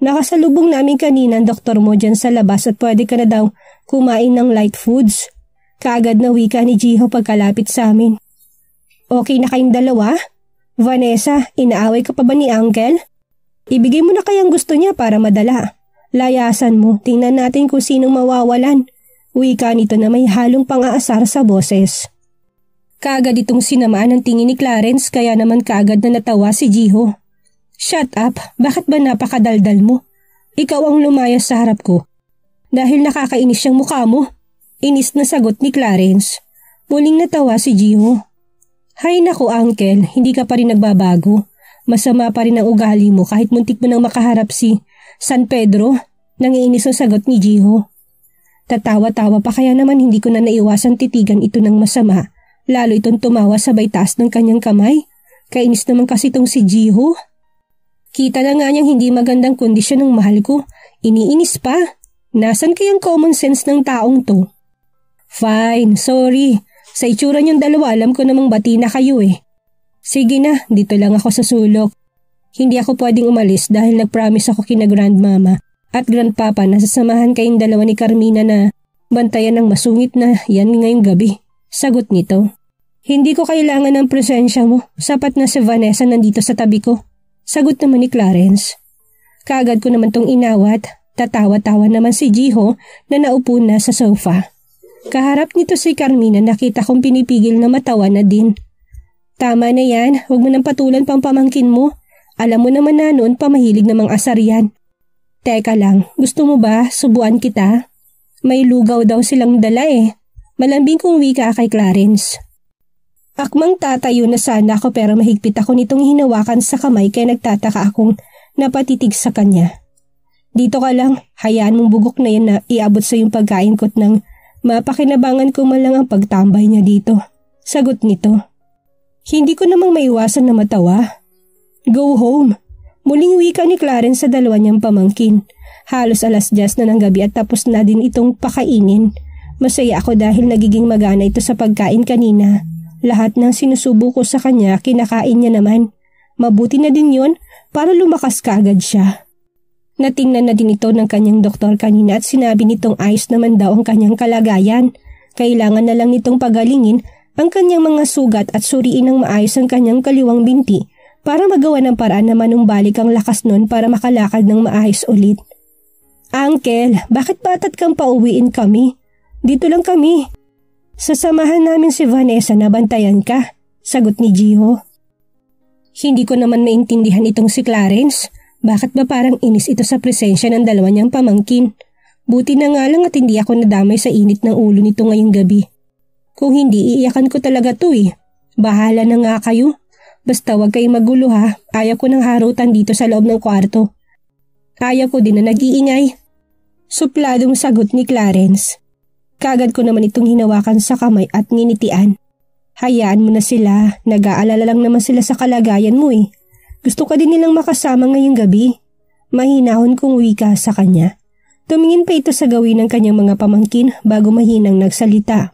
Nakasalubong namin kanina ang doktor mo dyan sa labas at pwede ka na daw kumain ng light foods. Kaagad na wika ni Jiho pagkalapit sa amin. Okay na kayong dalawa? Vanessa, inaaway ka pa ba ni Uncle? Ibigay mo na kayang gusto niya para madala. Layasan mo, tingnan natin kung sinong mawawalan. Wika nito na may halong pang-aasar sa boses. Kaagad itong sinamaan ng tingin ni Clarence kaya naman kaagad na natawa si Jiho. Shut up, bakit ba napakadaldal mo? Ikaw ang lumayas sa harap ko. Dahil nakakainis yung mukha mo. Inis na sagot ni Clarence. Muling natawa si Jiho. Hay nako, Uncle, hindi ka pa rin nagbabago. Masama pa rin ang ugali mo kahit muntik mo nang makaharap si San Pedro, nangiinis ang sagot ni Jiho. Tatawa-tawa pa kaya naman hindi ko na naiwasang titigan ito ng masama, lalo itong tumawa sabay taas ng kanyang kamay. Kainis naman kasi itong si Jiho. Kita na nga niyang hindi magandang kondisyon ng mahal ko, iniinis pa. Nasaan kayang common sense ng taong to? Fine, sorry. Sa itsura niyong dalawa alam ko namang bati na kayo eh. Sige na, dito lang ako sa sulok. Hindi ako pwedeng umalis dahil nagpromise ako kina grandmama at grandpapa na sasamahan kayong dalawa ni Carmina na bantayan ng masungit na yan ngayong gabi. Sagot nito. Hindi ko kailangan ng presensya mo. Sapat na si Vanessa nandito sa tabi ko. Sagot naman ni Clarence. Kaagad ko naman tong inawat. Tatawa-tawa naman si Jiho na naupo na sa sofa. Kaharap nito si Carmina nakita kong pinipigil na matawa na din. Tama na yan, huwag mo nang patulan pang pamangkin mo. Alam mo naman na noon pamahilig namang asar yan. Teka lang, gusto mo ba subuan kita? May lugaw daw silang dala eh. Malambing kong wika kay Clarence. Akmang tatayo na sana ako pero mahigpit ako nitong hinawakan sa kamay kaya nagtataka akong napatitig sa kanya. Dito ka lang, hayaan mong bugok na yan na iabot sa yung pagkain ko't nang mapakinabangan ko man lang ang pagtambay niya dito. Sagot nito. Hindi ko namang maiwasan na matawa. Go home. Muling wika ni Clarence sa dalawa niyang pamangkin. Halos alas dyas na ng gabi at tapos na din itong pakainin. Masaya ako dahil nagiging magana ito sa pagkain kanina. Lahat ng sinusubo ko sa kanya, kinakain niya naman. Mabuti na din yon para lumakas kagad siya. Natingnan na din ito ng kanyang doktor kanina at sinabi nitong ayos naman daw ang kanyang kalagayan. Kailangan na lang nitong pagalingin ang kanyang mga sugat at suriin ng maayos ang kanyang kaliwang binti para magawa ng paraan na manumbalik ang lakas nun para makalakad ng maayos ulit. Uncle, bakit batat kang pauwiin kami? Dito lang kami. Sasamahan namin si Vanessa na bantayan ka, sagot ni Gio. Hindi ko naman maintindihan itong si Clarence. Bakit ba parang inis ito sa presensya ng dalawa niyang pamangkin? Buti na nga lang at hindi ako nadamay sa init ng ulo nito ngayong gabi. Kung hindi, iiyakan ko talaga to eh. Bahala na nga kayo. Basta wag kayong magulo ha. Ayaw ko ng harutan dito sa loob ng kwarto. Ayaw ko din na nag-iingay. Supladong sagot ni Clarence. Kagad ko naman itong hinawakan sa kamay at ninitian. Hayaan mo na sila. Nag-aalala lang naman sila sa kalagayan mo eh. Gusto ka din nilang makasama ngayong gabi. Mahinahon kong wika sa kanya. Tumingin pa ito sa gawin ng kanyang mga pamangkin bago mahinang nagsalita.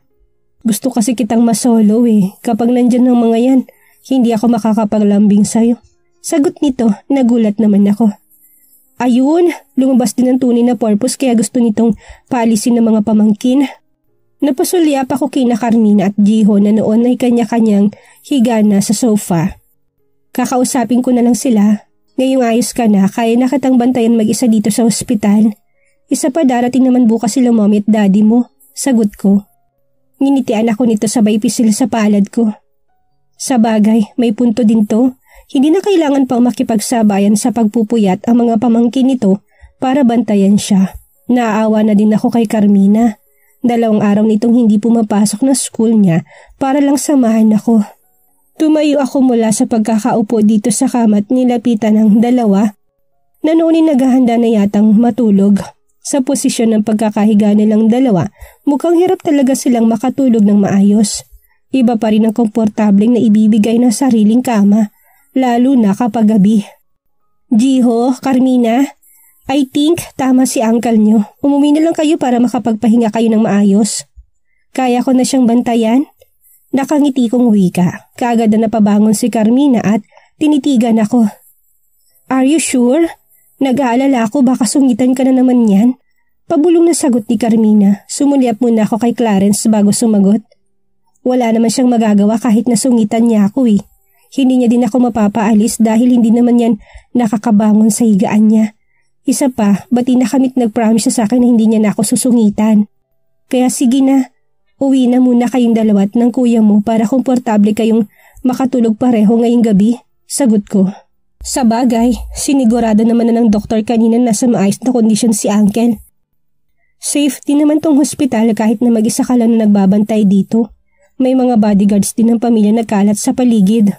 Gusto kasi kitang masolo eh. Kapag nandyan ng mga yan, hindi ako makakapaglambing sa'yo. Sagot nito, nagulat naman ako. Ayun, lumabas din ang tunay na purpose kaya gusto nitong paalisin ng mga pamangkin. Napasulyap ako kina Carmina at Jiho na noon ay kanya-kanyang higa na sa sofa. Kakausapin ko na lang sila. Ngayong ayos ka na, kaya na kitang bantayan mag-isa dito sa ospital. Isa pa darating naman bukas sila mommy at daddy mo. Sagot ko. Nginitian ako nito sabay pisil sa palad ko. Sa bagay, may punto din to. Hindi na kailangan pang makipagsabayan sa pagpupuyat ang mga pamangkin nito para bantayan siya. Naaawa na din ako kay Carmina. Dalawang araw nitong hindi pumapasok na school niya para lang samahan ako. Tumayo ako mula sa pagkakaupo dito sa kamat nilapitan ng dalawa na naghahanda na yatang matulog. Sa posisyon ng pagkakahiga nilang dalawa, mukhang hirap talaga silang makatulog ng maayos. Iba pa rin ang komportableng na ibibigay ng sariling kama, lalo na kapag gabi. Jiho, Carmina, I think tama si uncle nyo. Umuwi na lang kayo para makapagpahinga kayo ng maayos. Kaya ko na siyang bantayan? Nakangiti kong wika. Kaagad na napabangon si Carmina at tinitigan ako. Are you sure? Nag-aalala ako baka sungitan ka na naman yan. Pabulong na sagot ni Carmina. Sumulyap muna ako kay Clarence bago sumagot. Wala naman siyang magagawa kahit na sungitan niya ako eh. Hindi niya din ako mapapaalis dahil hindi naman yan nakakabangon sa higaan niya. Isa pa, bati na kamit nag sa akin na hindi niya na ako susungitan. Kaya sige na, uwi na muna kayong dalawa at ng kuya mo para komportable kayong makatulog pareho ngayong gabi. Sagot ko. Sa bagay, sinigurado naman na ng doktor kanina nasa maayos na kondisyon si Uncle. Safe din naman tong hospital kahit na mag-isa ka lang na nagbabantay dito. May mga bodyguards din ng pamilya nagkalat sa paligid.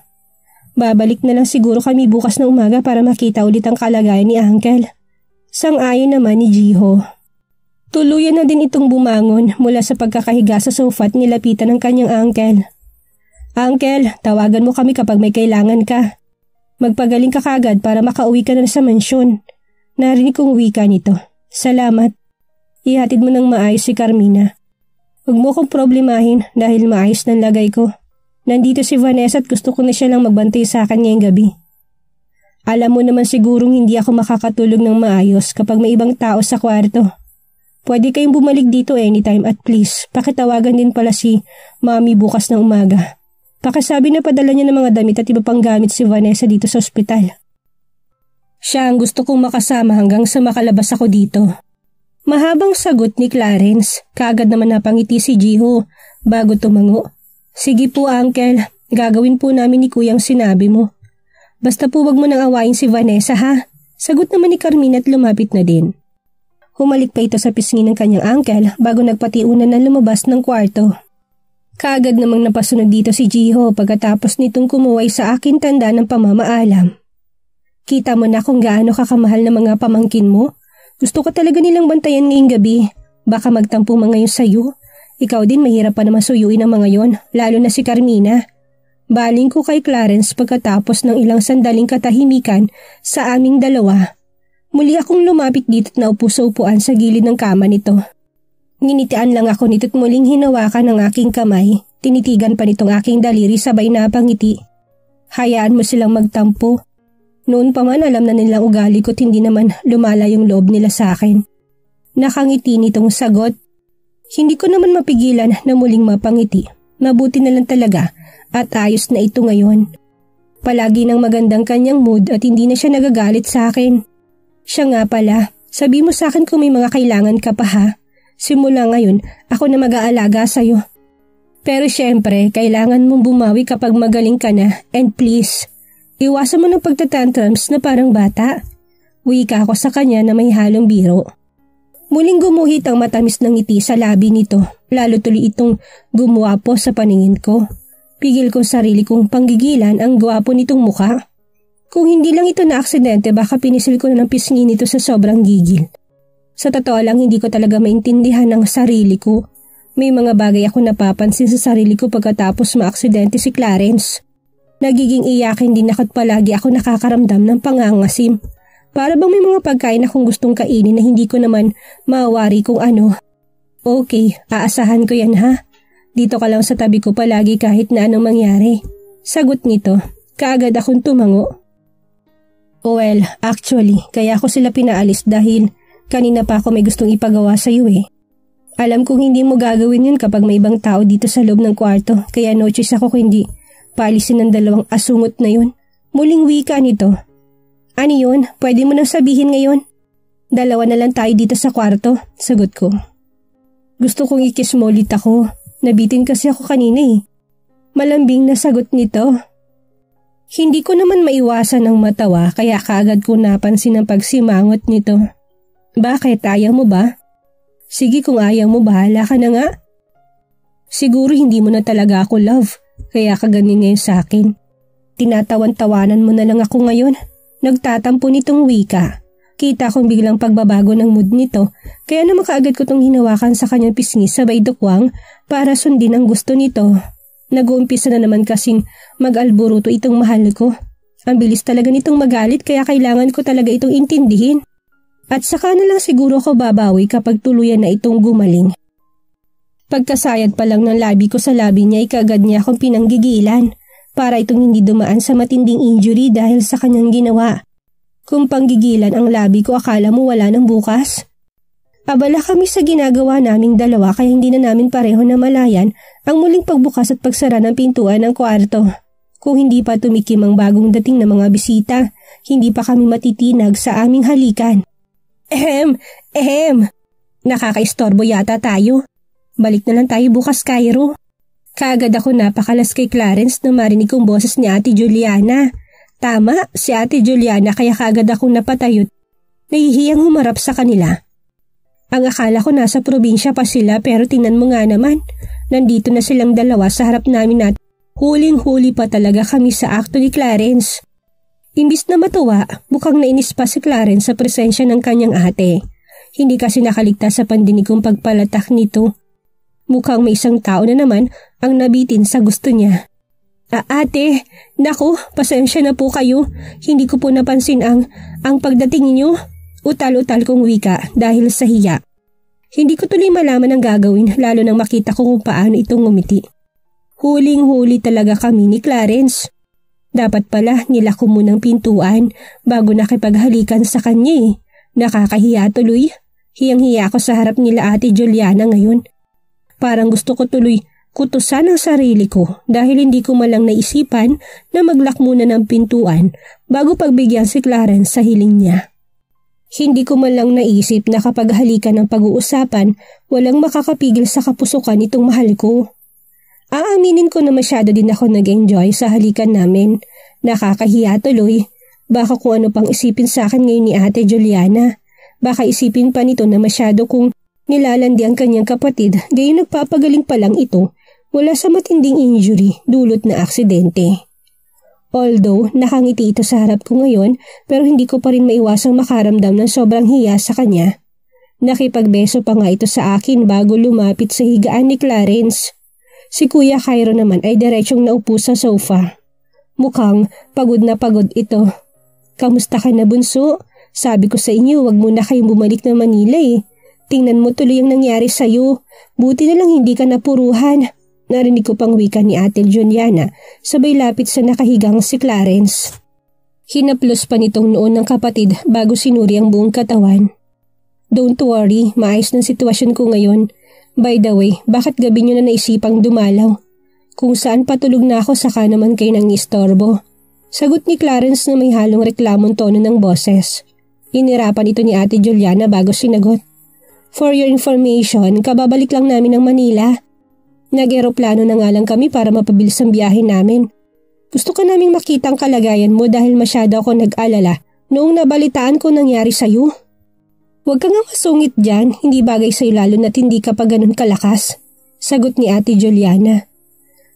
Babalik na lang siguro kami bukas na umaga para makita ulit ang kalagayan ni Uncle. Sang-ayon naman ni Jiho. Tuluyan na din itong bumangon mula sa pagkakahiga sa sofa at nilapitan ng kanyang uncle. Uncle, tawagan mo kami kapag may kailangan ka. Magpagaling ka kagad para makauwi ka na sa mansyon. Narinig kong wika nito. Salamat. Ihatid mo ng maayos si Carmina. Huwag mo akong problemahin dahil maayos ng lagay ko. Nandito si Vanessa at gusto ko na siya lang magbantay sa akin ngayong gabi. Alam mo naman sigurong hindi ako makakatulog ng maayos kapag may ibang tao sa kwarto. Pwede kayong bumalik dito anytime at please, pakitawagan din pala si Mami bukas ng umaga. Pakasabi na padala niya ng mga damit at iba pang gamit si Vanessa dito sa ospital. Siya ang gusto kong makasama hanggang sa makalabas ako dito. Mahabang sagot ni Clarence, kaagad naman napangiti si Jiho bago tumango. Sige po, Uncle. Gagawin po namin ni Kuyang sinabi mo. Basta po wag mo nang awain si Vanessa, ha? Sagot naman ni Carmine at lumapit na din. Humalik pa ito sa pisngi ng kanyang uncle bago nagpatiunan na lumabas ng kwarto. Kaagad namang napasunod dito si Jiho pagkatapos nitong kumuway sa akin tanda ng pamamaalam. Kita mo na kung gaano kakamahal ng mga pamangkin mo. Gusto ko talaga nilang bantayan ngayong gabi. Baka magtampo mga yun sa'yo. Ikaw din mahirap pa naman suyuin ang mga yon, lalo na si Carmina. Baling ko kay Clarence pagkatapos ng ilang sandaling katahimikan sa aming dalawa. Muli akong lumapit dito at naupo sa upuan sa gilid ng kama nito. Nginitian lang ako nito't muling hinawakan ang aking kamay. Tinitigan pa nitong aking daliri sabay na pangiti. Hayaan mo silang magtampo. Noon pa man alam na nilang ugali ko't hindi naman lumala yung loob nila sa akin. Nakangiti nitong sagot. Hindi ko naman mapigilan na muling mapangiti. Mabuti na lang talaga at ayos na ito ngayon. Palagi nang magandang kanyang mood at hindi na siya nagagalit sa akin. Siya nga pala, sabi mo sa akin kung may mga kailangan ka pa ha. Simula ngayon, ako na mag-aalaga sa'yo. Pero syempre, kailangan mong bumawi kapag magaling ka na and please, iwasan mo ng pagtatantrums na parang bata. Wika ako sa kanya na may halong biro. Muling gumuhit ang matamis ng ngiti sa labi nito, lalo tuloy itong gumuwapo sa paningin ko. Pigil ko sarili kong panggigilan ang gwapo nitong mukha. Kung hindi lang ito na aksidente baka pinisil ko na ng pisngi nito sa sobrang gigil. Sa totoo lang, hindi ko talaga maintindihan ang sarili ko. May mga bagay ako napapansin sa sarili ko pagkatapos maaksidente si Clarence. Nagiging iyakin din ako at palagi ako nakakaramdam ng pangangasim. Para bang may mga pagkain akong gustong kainin na hindi ko naman mawari kung ano. Okay, aasahan ko yan ha. Dito ka lang sa tabi ko palagi kahit na anong mangyari. Sagot nito, kaagad akong tumango. Well, actually, kaya ako sila pinaalis dahil Kanina pa ako may gustong ipagawa sa iyo eh. Alam kong hindi mo gagawin yun kapag may ibang tao dito sa loob ng kwarto, kaya no choice ako kung hindi paalisin ng dalawang asungot na yun. Muling wika nito. Ano yun? Pwede mo nang sabihin ngayon? Dalawa na lang tayo dito sa kwarto, sagot ko. Gusto kong ikis mo ulit ako. Nabitin kasi ako kanina eh. Malambing na sagot nito. Hindi ko naman maiwasan ang matawa kaya kaagad ko napansin ang pagsimangot nito. Bakit? Ayaw mo ba? Sige kung ayaw mo, bahala ka na nga. Siguro hindi mo na talaga ako love, kaya ka ganyan ngayon sa akin. Tinatawan-tawanan mo na lang ako ngayon. Nagtatampo nitong wika. Kita kong biglang pagbabago ng mood nito, kaya naman kaagad ko tong hinawakan sa kanyang pisngis sabay dukwang para sundin ang gusto nito. Nag-uumpisa na naman kasing mag-alburuto itong mahal ko. Ang bilis talaga nitong magalit kaya kailangan ko talaga itong intindihin. At saka na lang siguro ako babawi kapag tuluyan na itong gumaling. Pagkasayad pa lang ng labi ko sa labi niya ay kagad niya akong pinanggigilan para itong hindi dumaan sa matinding injury dahil sa kanyang ginawa. Kung panggigilan ang labi ko akala mo wala ng bukas? Abala kami sa ginagawa naming dalawa kaya hindi na namin pareho na malayan ang muling pagbukas at pagsara ng pintuan ng kwarto. Kung hindi pa tumikim ang bagong dating na mga bisita, hindi pa kami matitinag sa aming halikan. Ehem, ehem. Nakakaistorbo yata tayo. Balik na lang tayo bukas, Cairo. Kaagad ako napakalas kay Clarence nung marinig kong boses ni Ate Juliana. Tama, si Ate Juliana kaya kaagad akong napatayot. Nahihiyang humarap sa kanila. Ang akala ko nasa probinsya pa sila pero tingnan mo nga naman. Nandito na silang dalawa sa harap namin at huling-huli pa talaga kami sa akto ni Clarence. Imbis na matuwa, mukhang nainis pa si Clarence sa presensya ng kanyang ate. Hindi kasi nakaligtas sa pandinigong pagpalatak nito. Mukhang may isang tao na naman ang nabitin sa gusto niya. A ah, ate, nako, pasensya na po kayo. Hindi ko po napansin ang, ang pagdating niyo. Utal-utal kong wika dahil sa hiya. Hindi ko tuloy malaman ang gagawin lalo nang makita ko kung paano itong ngumiti. Huling-huli talaga kami ni Clarence. Dapat pala nilako munang pintuan bago nakipaghalikan sa kanya eh. Nakakahiya tuloy. Hiyang-hiya ako sa harap nila ate Juliana ngayon. Parang gusto ko tuloy kutusan ang sarili ko dahil hindi ko malang naisipan na maglak muna ng pintuan bago pagbigyan si Clarence sa hiling niya. Hindi ko man lang naisip na kapag halikan ang pag-uusapan, walang makakapigil sa kapusukan itong mahal ko. Aaminin ko na masyado din ako nag-enjoy sa halikan namin. Nakakahiya tuloy. Baka kung ano pang isipin sa akin ngayon ni ate Juliana. Baka isipin pa nito na masyado kung nilalandi ang kanyang kapatid gaya nagpapagaling pa lang ito wala sa matinding injury dulot na aksidente. Although nakangiti ito sa harap ko ngayon pero hindi ko pa rin maiwasang makaramdam ng sobrang hiya sa kanya. Nakipagbeso pa nga ito sa akin bago lumapit sa higaan ni Clarence. Si Kuya Cairo naman ay diretsyong naupo sa sofa. Mukhang pagod na pagod ito. Kamusta ka na bunso? Sabi ko sa inyo wag muna kayong bumalik na Manila eh. Tingnan mo tuloy ang nangyari sa'yo. Buti na lang hindi ka napuruhan. Narinig ko pang wika ni Ate Juliana sabay lapit sa nakahigang si Clarence. Hinaplos pa nitong noon ng kapatid bago sinuri ang buong katawan. Don't worry, maayos ng sitwasyon ko ngayon. By the way, bakit gabi nyo na naisipang dumalaw? Kung saan patulog na ako saka naman kayo nang istorbo. Sagot ni Clarence na may halong reklamong tono ng boses. Inirapan ito ni Ate Juliana bago sinagot. For your information, kababalik lang namin ng Manila. Nag-eroplano na nga lang kami para mapabilis ang biyahe namin. Gusto ka naming makita ang kalagayan mo dahil masyado ako nag-alala noong nabalitaan ko nangyari sa'yo. Huwag kang masungit dyan, hindi bagay sa'yo lalo na't hindi ka pa ganun kalakas. Sagot ni Ate Juliana.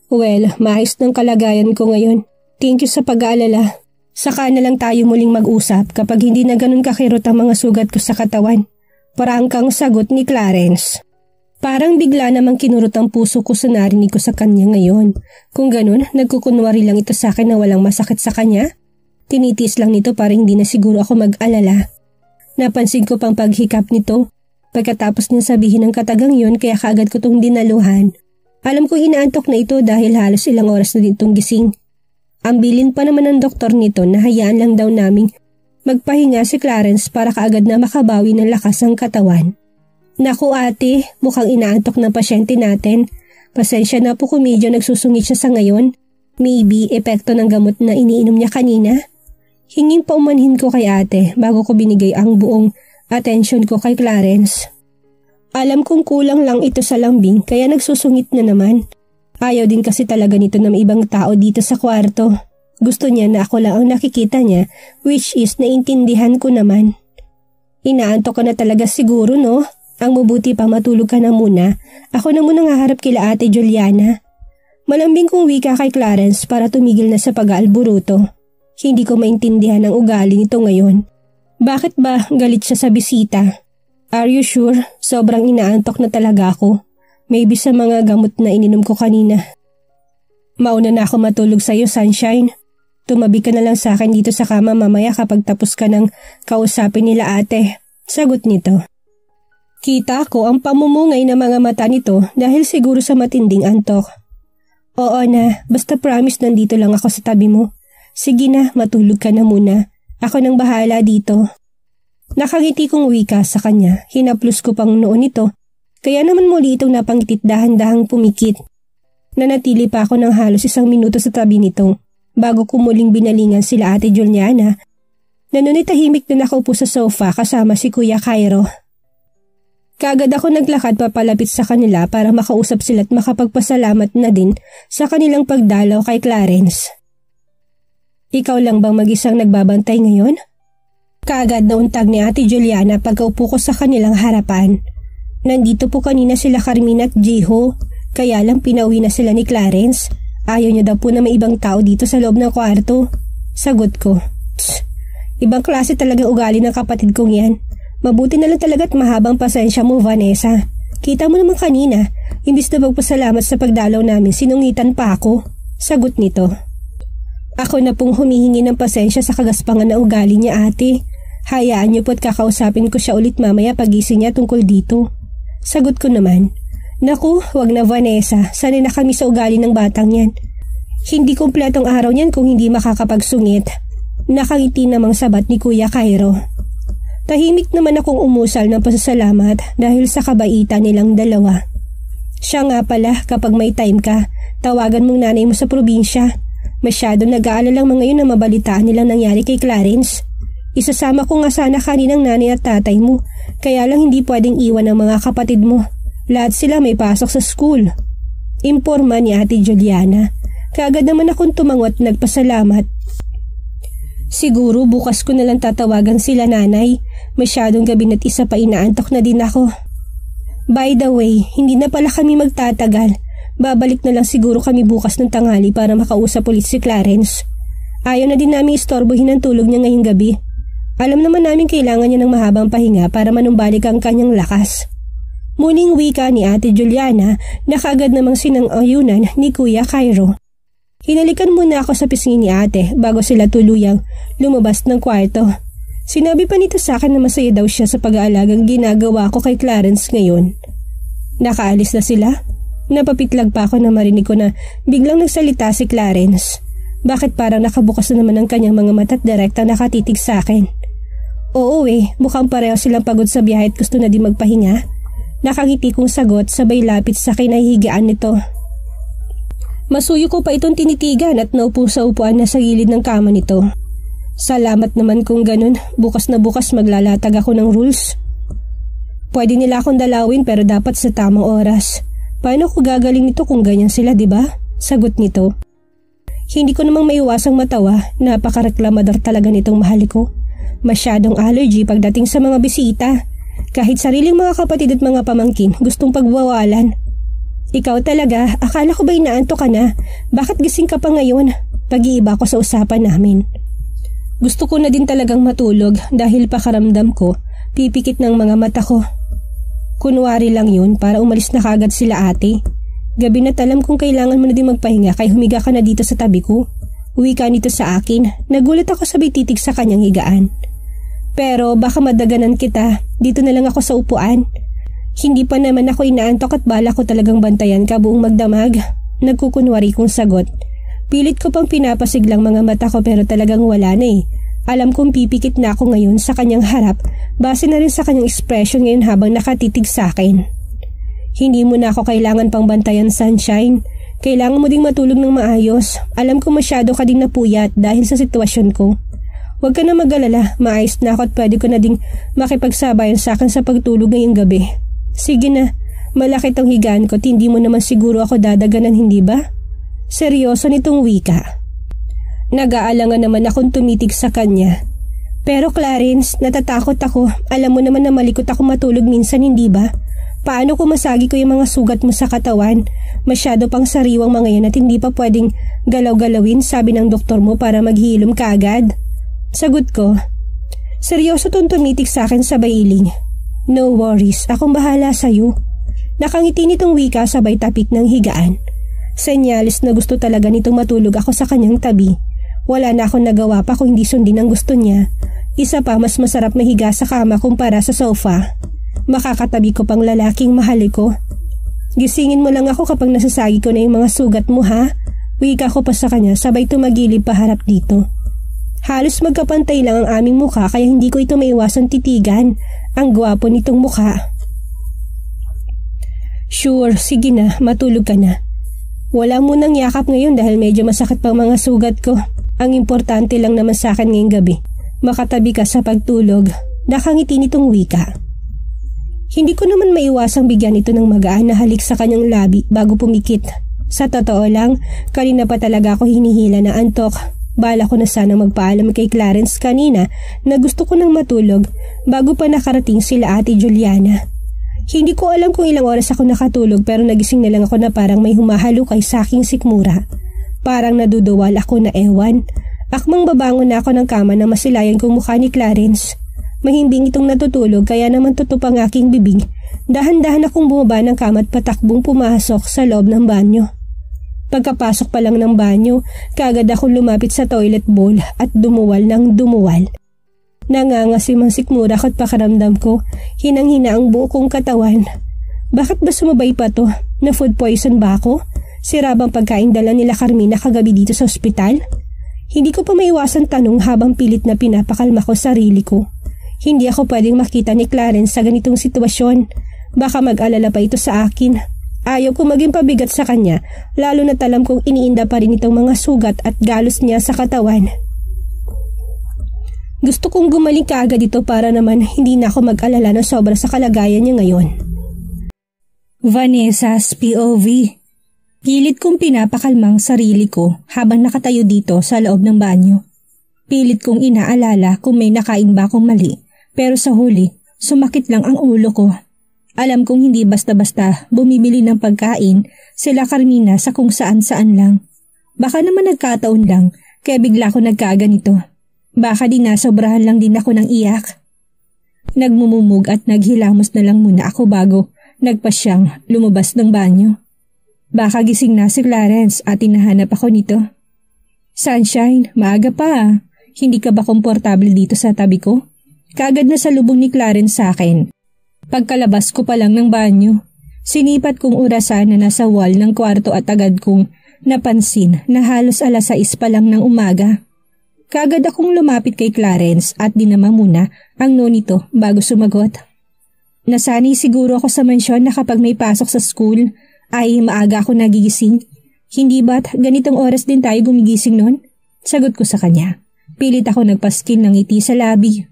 Well, maayos ng kalagayan ko ngayon. Thank you sa pag-aalala. Saka na lang tayo muling mag-usap kapag hindi na ganun kakirot ang mga sugat ko sa katawan. Parang kang sagot ni Clarence. Parang bigla namang kinurot ang puso ko sa narinig ko sa kanya ngayon. Kung ganun, nagkukunwari lang ito sa akin na walang masakit sa kanya. Tinitis lang nito para hindi na siguro ako mag-alala. Napansin ko pang paghikap nito. Pagkatapos niya sabihin ng katagang yun kaya kaagad ko tong dinaluhan. Alam ko inaantok na ito dahil halos ilang oras na din tong gising. Ambilin pa naman ng doktor nito na hayaan lang daw naming magpahinga si Clarence para kaagad na makabawi ng lakas ang katawan. Naku ate, mukhang inaantok ng pasyente natin. Pasensya na po kung medyo nagsusungit siya sa ngayon. Maybe epekto ng gamot na iniinom niya kanina. Hinging paumanhin ko kay ate bago ko binigay ang buong attention ko kay Clarence. Alam kong kulang lang ito sa lambing kaya nagsusungit na naman. Ayaw din kasi talaga nito ng ibang tao dito sa kwarto. Gusto niya na ako lang ang nakikita niya which is naintindihan ko naman. Inaanto ka na talaga siguro no? Ang mabuti pa matulog ka na muna. Ako na muna haharap kila ate Juliana. Malambing kong wika kay Clarence para tumigil na sa pag-aalburuto. Hindi ko maintindihan ang ugali nito ngayon. Bakit ba galit siya sa bisita? Are you sure? Sobrang inaantok na talaga ako. Maybe sa mga gamot na ininom ko kanina. Mauna na ako matulog sa'yo, Sunshine. Tumabi ka na lang sa akin dito sa kama mamaya kapag tapos ka ng kausapin nila ate. Sagot nito. Kita ko ang pamumungay ng mga mata nito dahil siguro sa matinding antok. Oo na, basta promise nandito lang ako sa tabi mo. Sige na, matulog ka na muna. Ako nang bahala dito. Nakangiti kong wika sa kanya, Hinaplus ko pang noon nito. kaya naman muli itong napangitit dahan-dahang pumikit. Nanatili pa ako ng halos isang minuto sa tabi nito, bago ko muling binalingan sila ate Juliana. Nanunit tahimik na nakaupo sa sofa kasama si Kuya Cairo. Kagad ako naglakad papalapit sa kanila para makausap sila at makapagpasalamat na din sa kanilang pagdalaw kay Clarence. Ikaw lang bang mag-isang nagbabantay ngayon? Kaagad na untag ni Ate Juliana pagkaupo ko sa kanilang harapan. Nandito po kanina sila Carmina at Jeho, kaya lang pinauwi na sila ni Clarence. Ayaw niya daw po na may ibang tao dito sa loob ng kwarto. Sagot ko, Tss, ibang klase talaga ugali ng kapatid kong yan. Mabuti na lang talaga't mahabang pasensya mo, Vanessa. Kita mo naman kanina, imbis na magpasalamat sa pagdalaw namin, sinungitan pa ako. Sagot nito. Ako na pong humihingi ng pasensya sa kagaspangan na ugali niya ate. Hayaan niyo po at kakausapin ko siya ulit mamaya pagising niya tungkol dito. Sagot ko naman. Naku, wag na Vanessa. Sanay na kami sa ugali ng batang yan. Hindi kumpletong araw niyan kung hindi makakapagsungit. Nakangiti namang sabat ni Kuya Cairo. Tahimik naman akong umusal ng pasasalamat dahil sa kabaitan nilang dalawa. Siya nga pala kapag may time ka, tawagan mong nanay mo sa probinsya. Masyado nag-aalala lang mga yun na mabalita nilang nangyari kay Clarence. Isasama ko nga sana kaninang nanay at tatay mo, kaya lang hindi pwedeng iwan ang mga kapatid mo. Lahat sila may pasok sa school. Imporma ni Ate Juliana. Kaagad naman akong tumangot nagpasalamat. Siguro bukas ko nalang tatawagan sila nanay. Masyadong gabi na't isa pa inaantok na din ako. By the way, hindi na pala kami magtatagal Babalik na lang siguro kami bukas ng tanghali para makausap ulit si Clarence. Ayaw na din namin istorbohin ang tulog niya ngayong gabi. Alam naman namin kailangan niya ng mahabang pahinga para manumbalik ang kanyang lakas. Muling wika ni Ate Juliana na kaagad namang sinang-ayunan ni Kuya Cairo. Hinalikan muna ako sa pisngi ni ate bago sila tuluyang lumabas ng kwarto. Sinabi pa nito sa akin na masaya daw siya sa pag-aalagang ginagawa ko kay Clarence ngayon. Nakaalis na sila? Napapitlag pa ako na marinig ko na biglang nagsalita si Clarence. Bakit parang nakabukas na naman ang kanyang mga mata at direktang nakatitig sa akin? Oo eh, mukhang pareho silang pagod sa biyahe at gusto na di magpahinga. Nakangiti kong sagot sabay lapit sa kinahihigaan nito. Masuyo ko pa itong tinitigan at naupo sa upuan na sa gilid ng kama nito. Salamat naman kung ganun, bukas na bukas maglalatag ako ng rules. Pwede nila akong dalawin pero dapat sa tamang oras. Paano ko gagaling nito kung ganyan sila, di ba? Sagot nito. Hindi ko namang maiwasang matawa, napakareklamador talaga nitong mahal ko. Masyadong allergy pagdating sa mga bisita. Kahit sariling mga kapatid at mga pamangkin, gustong pagwawalan. Ikaw talaga, akala ko ba inaanto ka na? Bakit gising ka pa ngayon? Pag-iiba ko sa usapan namin. Gusto ko na din talagang matulog dahil pakaramdam ko, pipikit ng mga mata ko Kunwari lang yun para umalis na kagad sila ate. Gabi na talam kung kailangan mo na din magpahinga kaya humiga ka na dito sa tabi ko. Uwi ka nito sa akin. Nagulat ako sa bititig sa kanyang higaan. Pero baka madaganan kita. Dito na lang ako sa upuan. Hindi pa naman ako inaantok at bala ko talagang bantayan ka buong magdamag. Nagkukunwari kong sagot. Pilit ko pang pinapasiglang mga mata ko pero talagang wala na eh. Alam kong pipikit na ako ngayon sa kanyang harap base na rin sa kanyang expression ngayon habang nakatitig sa akin. Hindi mo na ako kailangan pang bantayan, Sunshine. Kailangan mo ding matulog ng maayos. Alam ko masyado ka ding napuyat dahil sa sitwasyon ko. Huwag ka na magalala, maayos na ako at pwede ko na ding makipagsabayan sa akin sa pagtulog ngayong gabi. Sige na, malaki tong higaan ko hindi mo naman siguro ako dadaganan hindi ba? Seryoso nitong wika. Nag-aalangan naman akong tumitig sa kanya. Pero Clarence, natatakot ako. Alam mo naman na malikot ako matulog minsan, hindi ba? Paano kung masagi ko yung mga sugat mo sa katawan? Masyado pang sariwang mga yan at hindi pa pwedeng galaw-galawin, sabi ng doktor mo para maghilom ka agad. Sagot ko, seryoso tong tumitig sa akin sa bailing. No worries, akong bahala sa'yo. Nakangiti nitong wika sabay tapik ng higaan. Senyales na gusto talaga nitong matulog ako sa kanyang tabi. Wala na akong nagawa pa kung hindi sundin ang gusto niya. Isa pa mas masarap mahiga sa kama kumpara sa sofa. Makakatabi ko pang lalaking mahali ko. Gisingin mo lang ako kapag nasasagi ko na yung mga sugat mo ha. Wika ko pa sa kanya sabay tumagilid paharap dito. Halos magkapantay lang ang aming mukha kaya hindi ko ito maiwasang titigan. Ang gwapo nitong mukha. Sure, sige na, matulog ka na. Wala munang yakap ngayon dahil medyo masakit pang mga sugat ko. Ang importante lang naman sa akin ngayong gabi, makatabi ka sa pagtulog, nakangiti nitong wika. Hindi ko naman maiwasang bigyan ito ng magaan na halik sa kanyang labi bago pumikit. Sa totoo lang, kanina pa talaga ako hinihila na antok. Bala ko na sana magpaalam kay Clarence kanina na gusto ko nang matulog bago pa nakarating sila ate Juliana. Hindi ko alam kung ilang oras ako nakatulog pero nagising na lang ako na parang may humahalukay sa aking sikmura. Parang naduduwal ako na ewan. Akmang babangon na ako ng kama na masilayan kong mukha ni Clarence. Mahimbing itong natutulog kaya naman tutupang ang aking bibig. Dahan-dahan akong bumaba ng kama at patakbong pumasok sa loob ng banyo. Pagkapasok pa lang ng banyo, kagad akong lumapit sa toilet bowl at dumuwal ng dumuwal. Nangangasim ang sikmura ko at pakaramdam ko, hinang-hina ang buo kong katawan. Bakit ba sumabay pa to? Na food poison ba ako? Sira bang pagkain dala nila Carmina kagabi dito sa ospital? Hindi ko pa maiwasang tanong habang pilit na pinapakalma ko sarili ko. Hindi ako pwedeng makita ni Clarence sa ganitong sitwasyon. Baka mag-alala pa ito sa akin. Ayaw ko maging pabigat sa kanya, lalo na talam kong iniinda pa rin itong mga sugat at galos niya sa katawan. Gusto kong gumaling kaagad dito para naman hindi na ako mag-alala na sobra sa kalagayan niya ngayon. Vanessa's POV Pilit kong pinapakalmang sarili ko habang nakatayo dito sa loob ng banyo. Pilit kong inaalala kung may nakain ba akong mali, pero sa huli, sumakit lang ang ulo ko. Alam kong hindi basta-basta bumibili ng pagkain sila Carmina sa kung saan-saan lang. Baka naman nagkataon lang kaya bigla ko nagkaganito. Baka din nasobrahan lang din ako ng iyak. Nagmumumog at naghilamos na lang muna ako bago nagpasyang lumabas ng banyo. Baka gising na si Clarence at tinahanap ako nito. Sunshine, maaga pa. Ah. Hindi ka ba komportable dito sa tabi ko? Kagad na sa lubong ni Clarence sa akin. Pagkalabas ko pa lang ng banyo, sinipat kong orasan na nasa wall ng kwarto at agad kong napansin na halos alas 6 pa lang ng umaga. Kagad akong lumapit kay Clarence at dinama muna ang nonito bago sumagot. Nasanay siguro ako sa mansyon na kapag may pasok sa school, ay, maaga ako nagigising. Hindi ba't ganitong oras din tayo gumigising noon? Sagot ko sa kanya. Pilit ako nagpaskin ng ngiti sa labi.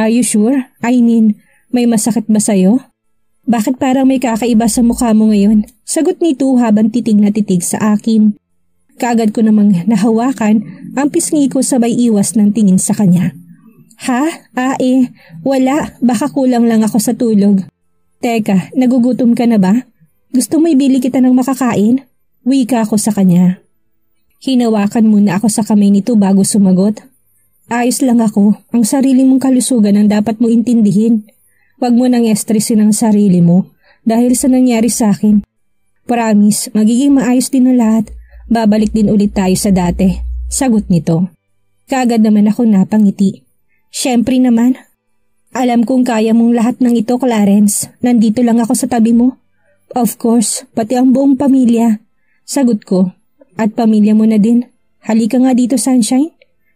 Are you sure? I mean, may masakit ba sa'yo? Bakit parang may kakaiba sa mukha mo ngayon? Sagot nito habang titig na titig sa akin. Kaagad ko namang nahawakan ang pisngi ko sabay iwas ng tingin sa kanya. Ha? Ah eh, wala. Baka kulang lang ako sa tulog. Teka, nagugutom ka na ba? Gusto mo ibili kita ng makakain? Wika ako sa kanya. Hinawakan muna ako sa kamay nito bago sumagot. Ayos lang ako, ang sarili mong kalusugan ang dapat mo intindihin. Huwag mo nang estresin ang sarili mo dahil sa nangyari sa akin. Promise, magiging maayos din ang lahat. Babalik din ulit tayo sa dati. Sagot nito. Kagad naman ako napangiti. Siyempre naman. Alam kong kaya mong lahat ng ito, Clarence. Nandito lang ako sa tabi mo. Of course, pati ang buong pamilya. Sagot ko. At pamilya mo na din. Halika nga dito, Sunshine.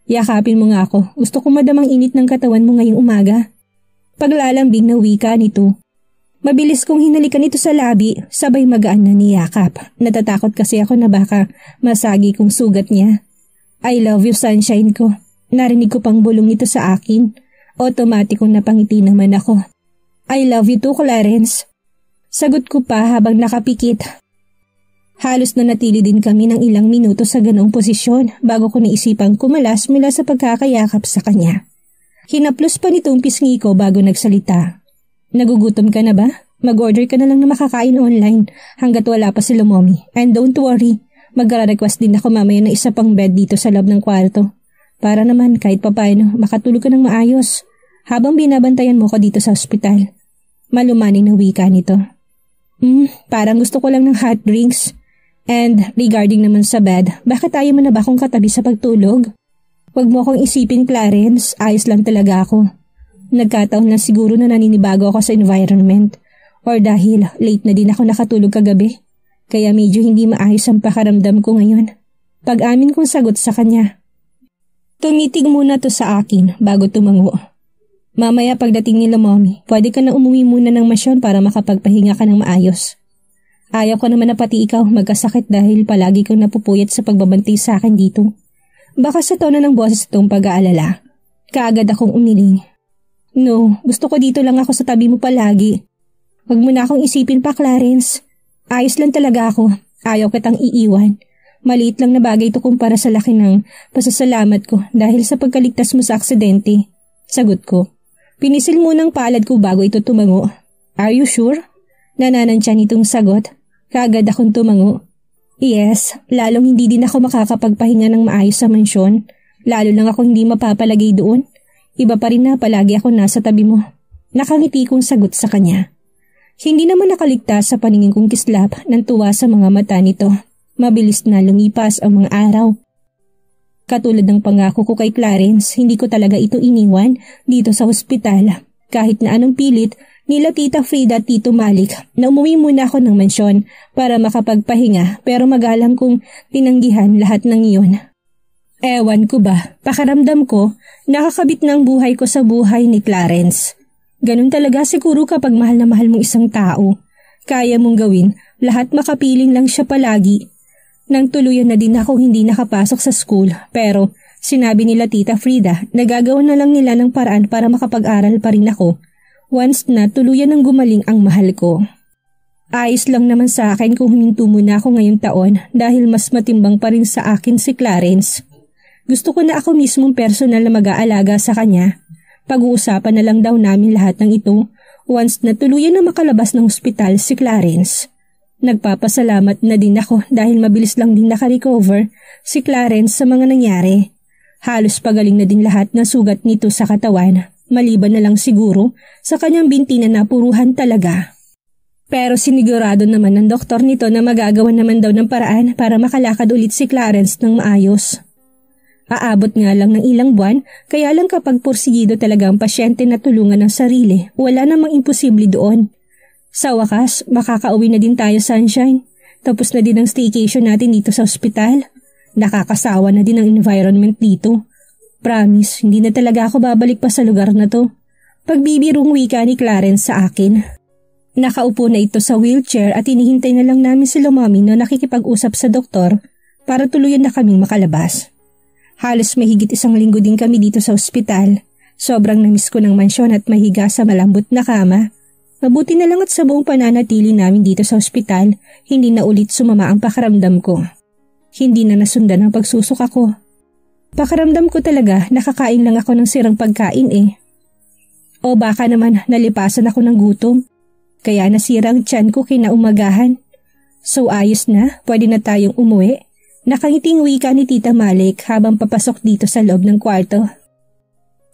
Yakapin mo nga ako. Gusto ko madamang init ng katawan mo ngayong umaga. Paglalambing na wika nito. Mabilis kong hinalikan ito sa labi, sabay magaan na niyakap. Natatakot kasi ako na baka masagi kong sugat niya. I love you, sunshine ko. Narinig ko pang bulong nito sa akin. Otomatikong napangiti naman ako. I love you too, Clarence. Sagot ko pa habang nakapikit. Halos na natili din kami ng ilang minuto sa ganong posisyon bago ko naisipang kumalas mula sa pagkakayakap sa kanya. Hinaplos pa nitong pisngi ko bago nagsalita. Nagugutom ka na ba? Mag-order ka na lang na makakain online hanggat wala pa si Lumomi. And don't worry, magra request din ako mamaya na isa pang bed dito sa loob ng kwarto. Para naman kahit papano makatulog ka ng maayos habang binabantayan mo ko dito sa ospital. Malumaning na wika nito. Hmm, parang gusto ko lang ng hot drinks. And regarding naman sa bed, bakit ayaw mo na ba akong katabi sa pagtulog? Huwag mo akong isipin, Clarence. Ayos lang talaga ako. Nagkataon lang siguro na naninibago ako sa environment. Or dahil late na din ako nakatulog kagabi. Kaya medyo hindi maayos ang pakaramdam ko ngayon. Pag-amin kong sagot sa kanya. Tumitig muna to sa akin bago tumango. Mamaya pagdating ni mommy, pwede ka na umuwi muna ng masyon para makapagpahinga ka ng maayos. Ayaw ko naman na pati ikaw magkasakit dahil palagi kang napupuyat sa pagbabantay sa akin dito. Baka sa tono ng boses itong pag-aalala. Kaagad akong umiling. No, gusto ko dito lang ako sa tabi mo palagi. Huwag mo na akong isipin pa, Clarence. Ayos lang talaga ako. Ayaw kitang iiwan. Maliit lang na bagay ito kumpara sa laki ng pasasalamat ko dahil sa pagkaligtas mo sa aksidente. Sagot ko. Pinisil mo ng palad ko bago ito tumango. Are you sure? Nananantya nitong sagot. Kagad akong tumango. Yes, lalong hindi din ako makakapagpahinga ng maayos sa mansyon. Lalo lang ako hindi mapapalagay doon. Iba pa rin na palagi ako nasa tabi mo. Nakangiti kong sagot sa kanya. Hindi naman nakaligtas sa paningin kong kislap ng tuwa sa mga mata nito. Mabilis na lumipas ang mga araw. Katulad ng pangako ko kay Clarence, hindi ko talaga ito iniwan dito sa ospital. Kahit na anong pilit, nila Tita Frida Tito Malik na umuwi muna ako ng mansyon para makapagpahinga pero magalang kong tinanggihan lahat ng iyon. Ewan ko ba, pakaramdam ko, nakakabit ng buhay ko sa buhay ni Clarence. Ganun talaga siguro kapag mahal na mahal mong isang tao. Kaya mong gawin, lahat makapiling lang siya palagi nang tuluyan na din ako hindi nakapasok sa school pero sinabi nila Tita Frida na gagawa na lang nila ng paraan para makapag-aral pa rin ako once na tuluyan ng gumaling ang mahal ko. Ayos lang naman sa akin kung huminto muna ako ngayong taon dahil mas matimbang pa rin sa akin si Clarence. Gusto ko na ako mismong personal na mag-aalaga sa kanya. Pag-uusapan na lang daw namin lahat ng ito once na tuluyan na makalabas ng ospital si Clarence. Nagpapasalamat na din ako dahil mabilis lang din nakarecover si Clarence sa mga nangyari. Halos pagaling na din lahat ng sugat nito sa katawan, maliban na lang siguro sa kanyang binti na napuruhan talaga. Pero sinigurado naman ng doktor nito na magagawa naman daw ng paraan para makalakad ulit si Clarence ng maayos. Aabot nga lang ng ilang buwan, kaya lang kapag porsigido talaga ang pasyente na tulungan ng sarili, wala namang imposible doon. Sa wakas, makakauwi na din tayo, Sunshine. Tapos na din ang staycation natin dito sa ospital. Nakakasawa na din ang environment dito. Promise, hindi na talaga ako babalik pa sa lugar na to. Pagbibirong wika ni Clarence sa akin. Nakaupo na ito sa wheelchair at hinihintay na lang namin si Lumami na nakikipag-usap sa doktor para tuluyan na kaming makalabas. Halos mahigit isang linggo din kami dito sa ospital. Sobrang namiss ko ng mansyon at mahiga sa malambot na kama Mabuti na lang at sa buong pananatili namin dito sa ospital, hindi na ulit sumama ang pakaramdam ko. Hindi na nasundan ang pagsusuka ko. Pakaramdam ko talaga nakakain lang ako ng sirang pagkain eh. O baka naman nalipasan ako ng gutom, kaya nasira ang tiyan ko kinaumagahan. So ayos na, pwede na tayong umuwi. Nakangiting wika ni Tita Malik habang papasok dito sa loob ng kwarto.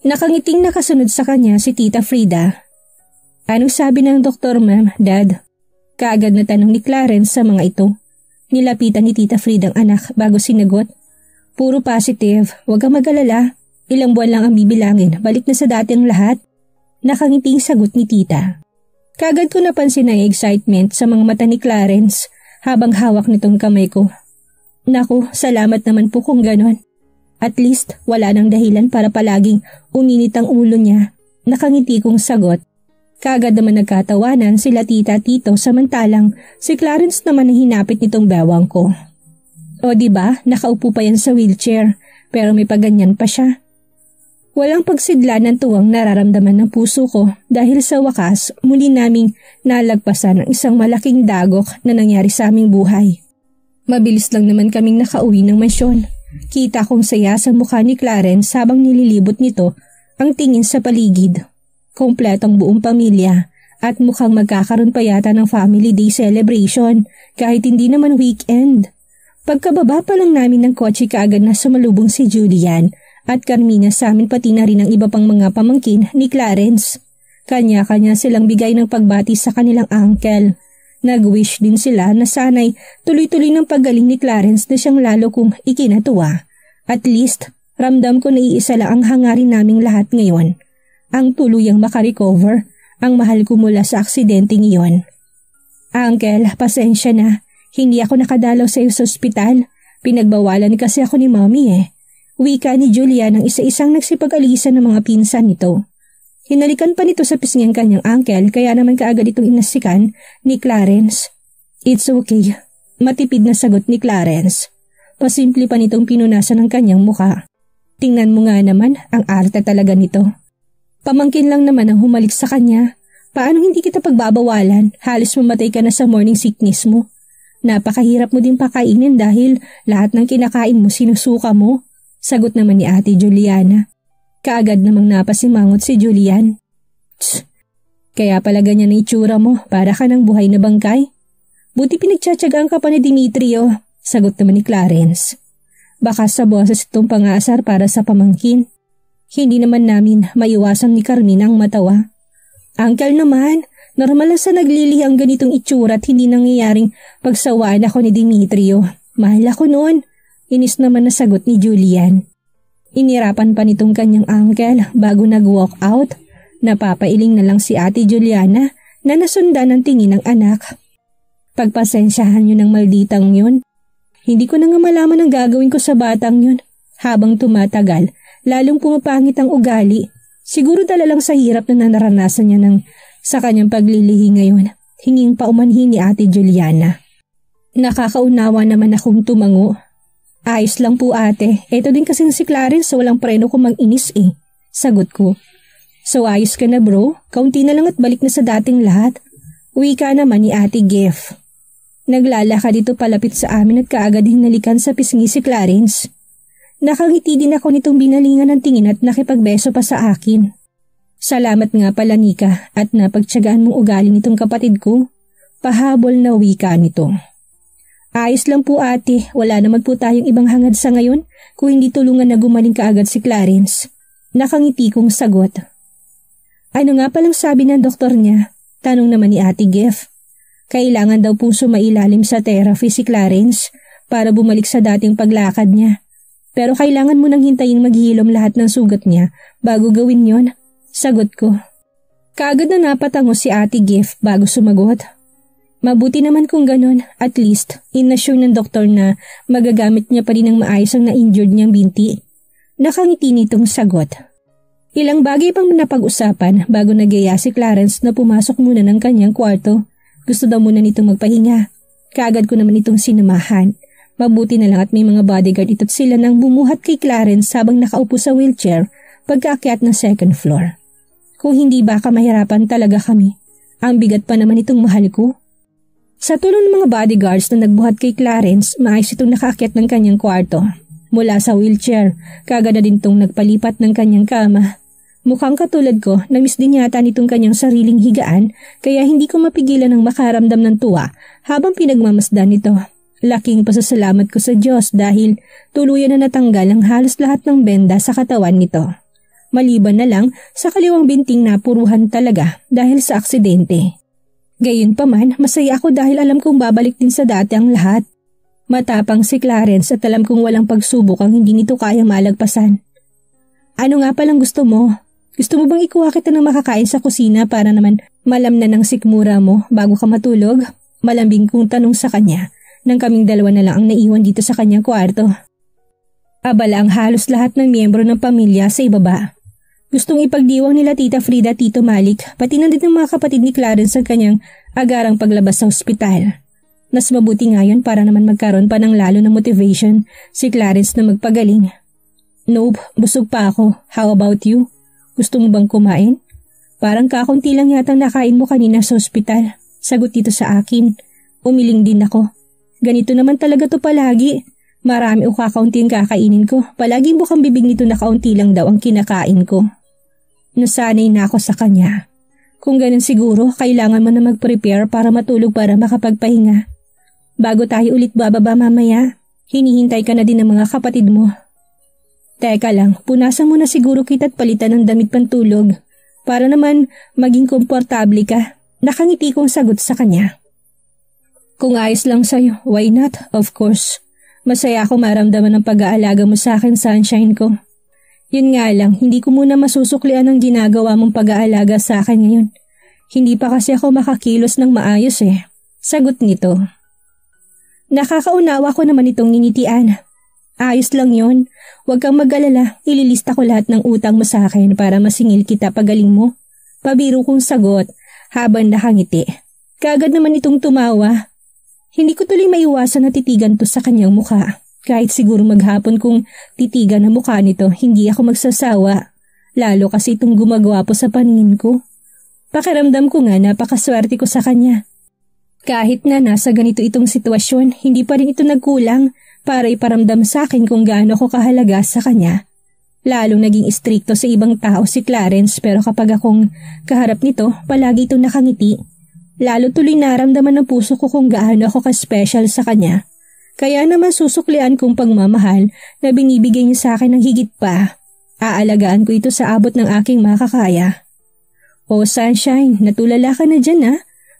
Nakangiting nakasunod sa kanya si Tita Frida Anong sabi ng doktor, ma'am, dad? Kaagad na tanong ni Clarence sa mga ito. Nilapitan ni Tita Frida ang anak bago sinagot. Puro positive, huwag kang magalala. Ilang buwan lang ang bibilangin, balik na sa dating lahat. Nakangiting sagot ni Tita. Kagad ko napansin ang excitement sa mga mata ni Clarence habang hawak nitong kamay ko. Naku, salamat naman po kung ganon. At least wala nang dahilan para palaging uminit ang ulo niya. Nakangiti kong sagot. Kaagad naman nagkatawanan sila tita tito samantalang si Clarence naman ang hinapit nitong bewang ko. O ba diba, nakaupo pa yan sa wheelchair pero may paganyan pa siya. Walang pagsidla ng tuwang nararamdaman ng puso ko dahil sa wakas muli naming nalagpasan ang isang malaking dagok na nangyari sa aming buhay. Mabilis lang naman kaming nakauwi ng mansyon. Kita kong saya sa mukha ni Clarence habang nililibot nito ang tingin sa paligid. Kumpletong buong pamilya at mukhang magkakaroon pa yata ng family day celebration kahit hindi naman weekend. Pagkababa pa lang namin ng kotse kaagad na sumalubong si Julian at Carmina sa amin pati na rin ang iba pang mga pamangkin ni Clarence. Kanya-kanya silang bigay ng pagbati sa kanilang uncle. Nag-wish din sila na sanay tuloy-tuloy ng paggaling ni Clarence na siyang lalo kong ikinatuwa. At least, ramdam ko na iisa lang ang hangarin naming lahat ngayon ang tuluyang makarecover ang mahal ko mula sa aksidenteng iyon. Uncle, pasensya na. Hindi ako nakadalaw sa iyo sa ospital. Pinagbawalan kasi ako ni mommy eh. Wika ni Julia nang isa-isang nagsipag-alisan ng mga pinsan nito. Hinalikan pa nito sa pisngin kanyang uncle kaya naman kaagad itong inasikan ni Clarence. It's okay. Matipid na sagot ni Clarence. Pasimple pa nitong pinunasan ng kanyang muka. Tingnan mo nga naman ang arte talaga nito. Pamangkin lang naman ang humalik sa kanya. Paano hindi kita pagbabawalan? Halos mamatay ka na sa morning sickness mo. Napakahirap mo din pakainin dahil lahat ng kinakain mo sinusuka mo. Sagot naman ni ate Juliana. Kaagad namang napasimangot si Julian. Tss, kaya pala ganyan ang itsura mo para ka ng buhay na bangkay. Buti pinagtsatsagaan ka pa ni Dimitrio, sagot naman ni Clarence. Baka sa boses itong pangasar para sa pamangkin. Hindi naman namin maiwasan ni Carmina ang matawa. Uncle naman, normal sa naglilihi ang ganitong itsura at hindi nangyayaring pagsawaan ako ni Dimitrio. Mahal ako noon. Inis naman na sagot ni Julian. Inirapan pa nitong kanyang uncle bago nag-walk out. Napapailing na lang si ate Juliana na nasundan ng tingin ng anak. Pagpasensyahan niyo ng malditang yun. Hindi ko na nga malaman ang gagawin ko sa batang yun. Habang tumatagal, lalong pumapangit ang ugali. Siguro dala lang sa hirap na naranasan niya ng sa kanyang paglilihi ngayon. Hinging paumanhin ni Ate Juliana. Nakakaunawa naman akong tumango. Ayos lang po ate. eto din kasing si Clarence sa walang preno ko manginis eh. Sagot ko. So ayos ka na bro. Kaunti na lang at balik na sa dating lahat. Uwi ka naman ni ate Geff. Naglalakad dito palapit sa amin at kaagad hinalikan sa pisngi si Clarence. Nakangiti din ako nitong binalingan ng tingin at nakipagbeso pa sa akin. Salamat nga pala Nika at napagtsagaan mong ugali nitong kapatid ko. Pahabol na wika nito. Ayos lang po ate, wala naman po tayong ibang hangad sa ngayon kung hindi tulungan na gumaling kaagad si Clarence. Nakangiti kong sagot. Ano nga palang sabi ng doktor niya? Tanong naman ni ate Jeff. Kailangan daw po sumailalim sa therapy si Clarence para bumalik sa dating paglakad niya pero kailangan mo nang hintayin maghilom lahat ng sugat niya bago gawin yon. Sagot ko. Kaagad na napatango si Ate Gift bago sumagot. Mabuti naman kung ganun, at least, inassure ng doktor na magagamit niya pa rin ang maayos ang na-injured niyang binti. Nakangiti nitong sagot. Ilang bagay pang napag-usapan bago nagaya si Clarence na pumasok muna ng kanyang kwarto. Gusto daw muna nitong magpahinga. Kaagad ko naman itong sinamahan. Mabuti na lang at may mga bodyguard ito't sila nang bumuhat kay Clarence sabang nakaupo sa wheelchair pagkaakyat ng second floor. Kung hindi baka mahirapan talaga kami. Ang bigat pa naman itong mahal ko. Sa tulong ng mga bodyguards na nagbuhat kay Clarence, maayos itong nakaakyat ng kanyang kwarto. Mula sa wheelchair, kagad na din itong nagpalipat ng kanyang kama. Mukhang katulad ko, namiss din yata nitong kanyang sariling higaan, kaya hindi ko mapigilan ang makaramdam ng tuwa habang pinagmamasdan nito. Laking pasasalamat ko sa Diyos dahil tuluyan na natanggal ang halos lahat ng benda sa katawan nito. Maliban na lang sa kaliwang binting na puruhan talaga dahil sa aksidente. Gayunpaman, masaya ako dahil alam kong babalik din sa dati ang lahat. Matapang si Clarence at alam kong walang pagsubok ang hindi nito kaya malagpasan. Ano nga palang gusto mo? Gusto mo bang ikuha kita ng makakain sa kusina para naman malam na ng sikmura mo bago ka matulog? Malambing kong tanong sa kanya nang kaming dalawa na lang ang naiwan dito sa kanyang kwarto. Abala ang halos lahat ng miyembro ng pamilya sa ibaba. Gustong ipagdiwang nila Tita Frida Tito Malik pati na din ng mga kapatid ni Clarence ang kanyang agarang paglabas sa ospital. Mas mabuti nga yun para naman magkaroon pa ng lalo ng motivation si Clarence na magpagaling. Nope, busog pa ako. How about you? Gusto mo bang kumain? Parang kakunti lang yatang nakain mo kanina sa ospital. Sagot dito sa akin. Umiling din ako. Ganito naman talaga to palagi. Marami o kakaunti ang kakainin ko. Palaging bukang bibig nito na kaunti lang daw ang kinakain ko. Nasanay na ako sa kanya. Kung ganun siguro, kailangan mo na mag-prepare para matulog para makapagpahinga. Bago tayo ulit bababa mamaya, hinihintay ka na din ng mga kapatid mo. Teka lang, punasan mo na siguro kita't palitan ng damit pantulog. Para naman maging komportable ka. Nakangiti kong sagot sa kanya. Kung ayos lang sa'yo, why not? Of course. Masaya ako maramdaman ang pag-aalaga mo sa akin, sunshine ko. Yun nga lang, hindi ko muna masusuklian ang ginagawa mong pag-aalaga sa akin ngayon. Hindi pa kasi ako makakilos ng maayos eh. Sagot nito. Nakakaunawa ko naman itong nginitian. Ayos lang yon. Huwag kang mag-alala, ililista ko lahat ng utang mo sa akin para masingil kita pagaling mo. Pabiro kong sagot, habang nakangiti. Kagad naman itong tumawa, hindi ko tuloy maiwasan na titigan to sa kanyang mukha. Kahit siguro maghapon kung titigan ang mukha nito, hindi ako magsasawa. Lalo kasi itong gumagwapo sa paningin ko. Pakiramdam ko nga napakaswerte ko sa kanya. Kahit na nasa ganito itong sitwasyon, hindi pa rin ito nagkulang para iparamdam sa akin kung gaano ko kahalaga sa kanya. Lalo naging istrikto sa ibang tao si Clarence pero kapag akong kaharap nito, palagi itong nakangiti. Lalo tuloy naramdaman ng puso ko kung gaano ako ka-special sa kanya. Kaya naman susuklian kong pagmamahal na binibigay niya sa akin ng higit pa. Aalagaan ko ito sa abot ng aking makakaya. Oh Sunshine, natulala ka na dyan ha?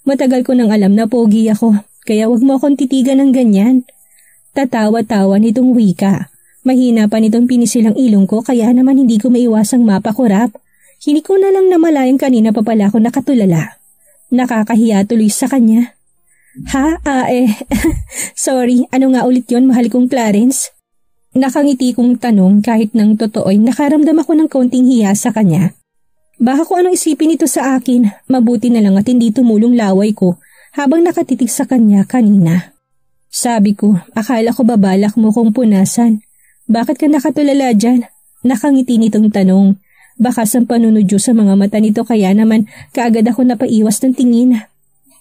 Matagal ko nang alam na pogi ako, kaya wag mo akong titigan ng ganyan. Tatawa-tawa nitong wika. Mahina pa nitong pinisilang ilong ko kaya naman hindi ko maiwasang mapakurap. Hindi ko na lang na namalayang kanina pa pala ako nakatulala. Nakakahiya tuloy sa kanya. Ha? Ah, eh. Sorry, ano nga ulit yon mahal kong Clarence? Nakangiti kong tanong kahit nang totoo'y nakaramdam ako ng kaunting hiya sa kanya. Baka kung anong isipin ito sa akin, mabuti na lang at hindi tumulong laway ko habang nakatitig sa kanya kanina. Sabi ko, akala ko babalak mo kong punasan. Bakit ka nakatulala dyan? Nakangiti nitong tanong. Bakas ang panunudyo sa mga mata nito kaya naman kaagad ako napaiwas ng tingin.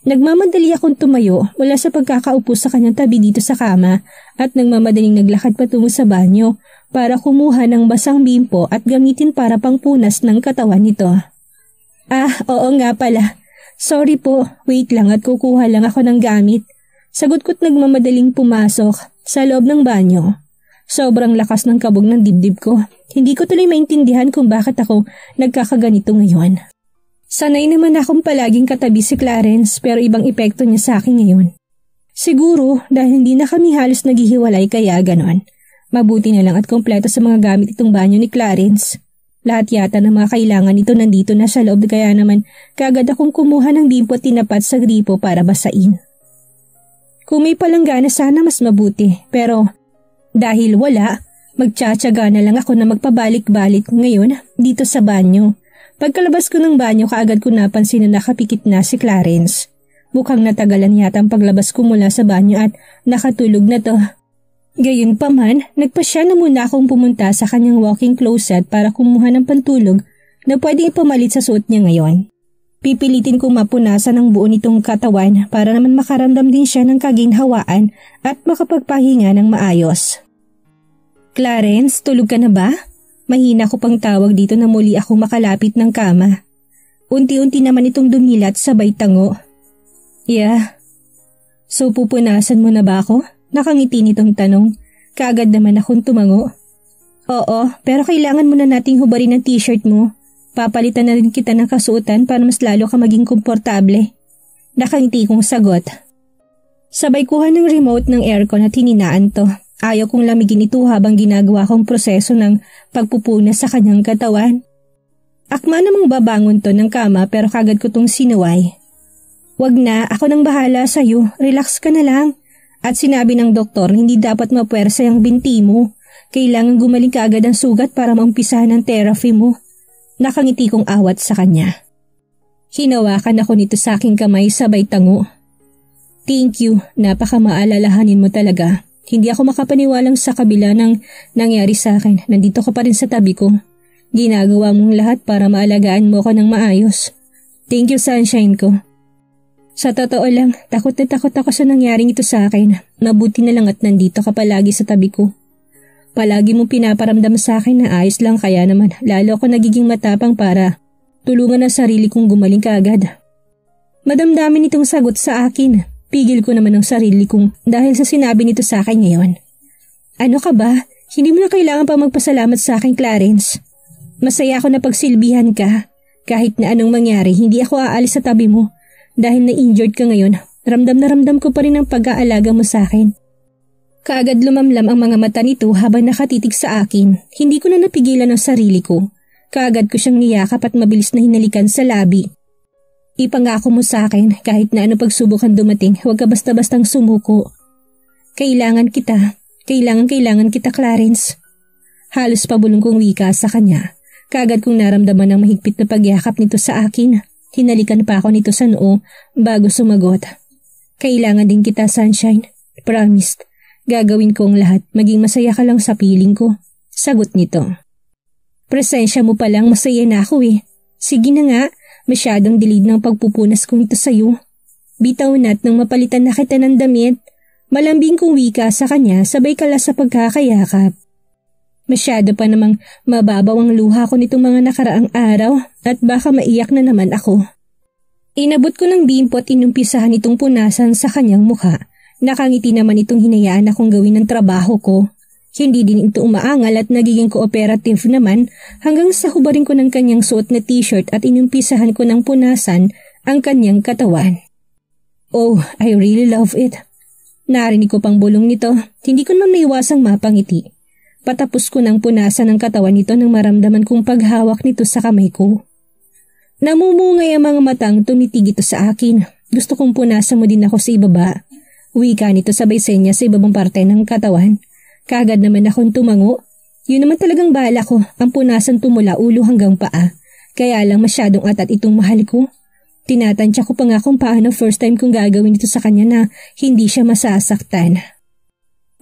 Nagmamadali akong tumayo mula sa pagkakaupo sa kanyang tabi dito sa kama at nagmamadaling naglakad patungo sa banyo para kumuha ng basang bimpo at gamitin para pangpunas ng katawan nito. Ah, oo nga pala. Sorry po, wait lang at kukuha lang ako ng gamit. Sagot ko't nagmamadaling pumasok sa loob ng banyo. Sobrang lakas ng kabog ng dibdib ko. Hindi ko tuloy maintindihan kung bakit ako nagkakaganito ngayon. Sanay naman akong palaging katabi si Clarence pero ibang epekto niya sa akin ngayon. Siguro dahil hindi na kami halos naghihiwalay kaya ganon. Mabuti na lang at kompleto sa mga gamit itong banyo ni Clarence. Lahat yata ng mga kailangan nito nandito na sa loob kaya naman kagad akong kumuha ng dimpo at tinapat sa gripo para basain. Kung may palanggana sana mas mabuti pero dahil wala, magtsatsaga na lang ako na magpabalik-balik ngayon dito sa banyo. Pagkalabas ko ng banyo kaagad ko napansin na nakapikit na si Clarence. Mukhang natagalan yata ang paglabas ko mula sa banyo at nakatulog na to. Gayunpaman, nagpasya na muna akong pumunta sa kanyang walking closet para kumuha ng pantulog na pwedeng ipamalit sa suot niya ngayon. Pipilitin kong mapunasan ang buo nitong katawan para naman makaramdam din siya ng kaginhawaan at makapagpahinga ng maayos. Clarence, tulog ka na ba? Mahina ko pang tawag dito na muli ako makalapit ng kama. Unti-unti naman itong dumilat sabay tango. Yeah. So pupunasan mo na ba ako? Nakangiti nitong tanong. Kaagad naman akong tumango. Oo, pero kailangan muna nating hubarin ang t-shirt mo. Papalitan na rin kita ng kasuotan para mas lalo ka maging komportable. Nakangiti kong sagot. Sabay kuha ng remote ng aircon at hininaan to. Ayaw kong lamigin ito habang ginagawa kong proseso ng pagpupuna sa kanyang katawan. Akma namang babangon to ng kama pero kagad ko tong sinaway. Wag na, ako nang bahala sa'yo, relax ka na lang. At sinabi ng doktor, hindi dapat mapuwersa yung binti mo. Kailangan gumaling ka agad ang sugat para maumpisahan ang therapy mo. Nakangiti kong awat sa kanya. Hinawakan ako nito sa aking kamay sabay tango. Thank you, napakamaalalahanin mo talaga. Hindi ako makapaniwalang sa kabila ng nangyari sa akin. Nandito ka pa rin sa tabi ko. Ginagawa mong lahat para maalagaan mo ako ng maayos. Thank you sunshine ko. Sa totoo lang, takot na takot ako sa nangyaring ito sa akin. Mabuti na lang at nandito ka palagi sa tabi ko. Palagi mong pinaparamdam sa akin na ayos lang kaya naman lalo ako nagiging matapang para tulungan ang sarili kong gumaling kaagad. Madamdamin itong sagot sa akin. Pigil ko naman ang sarili kong dahil sa sinabi nito sa akin ngayon. Ano ka ba? Hindi mo na kailangan pa magpasalamat sa akin, Clarence. Masaya ako na pagsilbihan ka. Kahit na anong mangyari, hindi ako aalis sa tabi mo. Dahil na-injured ka ngayon, ramdam na ramdam ko pa rin ang pag-aalaga mo sa akin. Kaagad lumamlam ang mga mata nito habang nakatitig sa akin. Hindi ko na napigilan ang sarili ko. Kaagad ko siyang niyakap at mabilis na hinalikan sa labi. Ipangako mo sa akin kahit na ano pagsubok ang dumating, huwag ka basta-bastang sumuko. Kailangan kita, kailangan-kailangan kita Clarence. Halos pabulong kong wika sa kanya. Kagad kong naramdaman ang mahigpit na pagyakap nito sa akin. Hinalikan pa ako nito sa noo bago sumagot. Kailangan din kita, Sunshine. Promised. Gagawin ko ang lahat, maging masaya ka lang sa piling ko. Sagot nito. Presensya mo palang masaya na ako eh. Sige na nga, Masyadong dilid ng pagpupunas kong ito sa'yo. Bitaw na't nang mapalitan na kita ng damit, malambing kong wika sa kanya sabay kala sa pagkakayakap. Masyado pa namang mababaw ang luha ko nitong mga nakaraang araw at baka maiyak na naman ako. Inabot ko ng bimpo at inumpisahan itong punasan sa kanyang mukha. Nakangiti naman itong hinayaan akong gawin ng trabaho ko. Hindi din ito umaangal at nagiging cooperative naman hanggang sa hubarin ko ng kanyang suot na t-shirt at inumpisahan ko ng punasan ang kanyang katawan. Oh, I really love it. Narinig ko pang bulong nito, hindi ko na naiwasang mapangiti. Patapos ko ng punasan ang katawan nito nang maramdaman kong paghawak nito sa kamay ko. Namumungay ang mga matang tumitig ito sa akin. Gusto kong punasan mo din ako sa ibaba. Wika nito sabay senya sa ibabang parte ng katawan. Kagad naman akong tumango. Yun naman talagang bala ko, ang punasan tumula ulo hanggang paa. Kaya lang masyadong atat itong mahal ko. Tinatansya ko pa nga kung paano first time kong gagawin ito sa kanya na hindi siya masasaktan.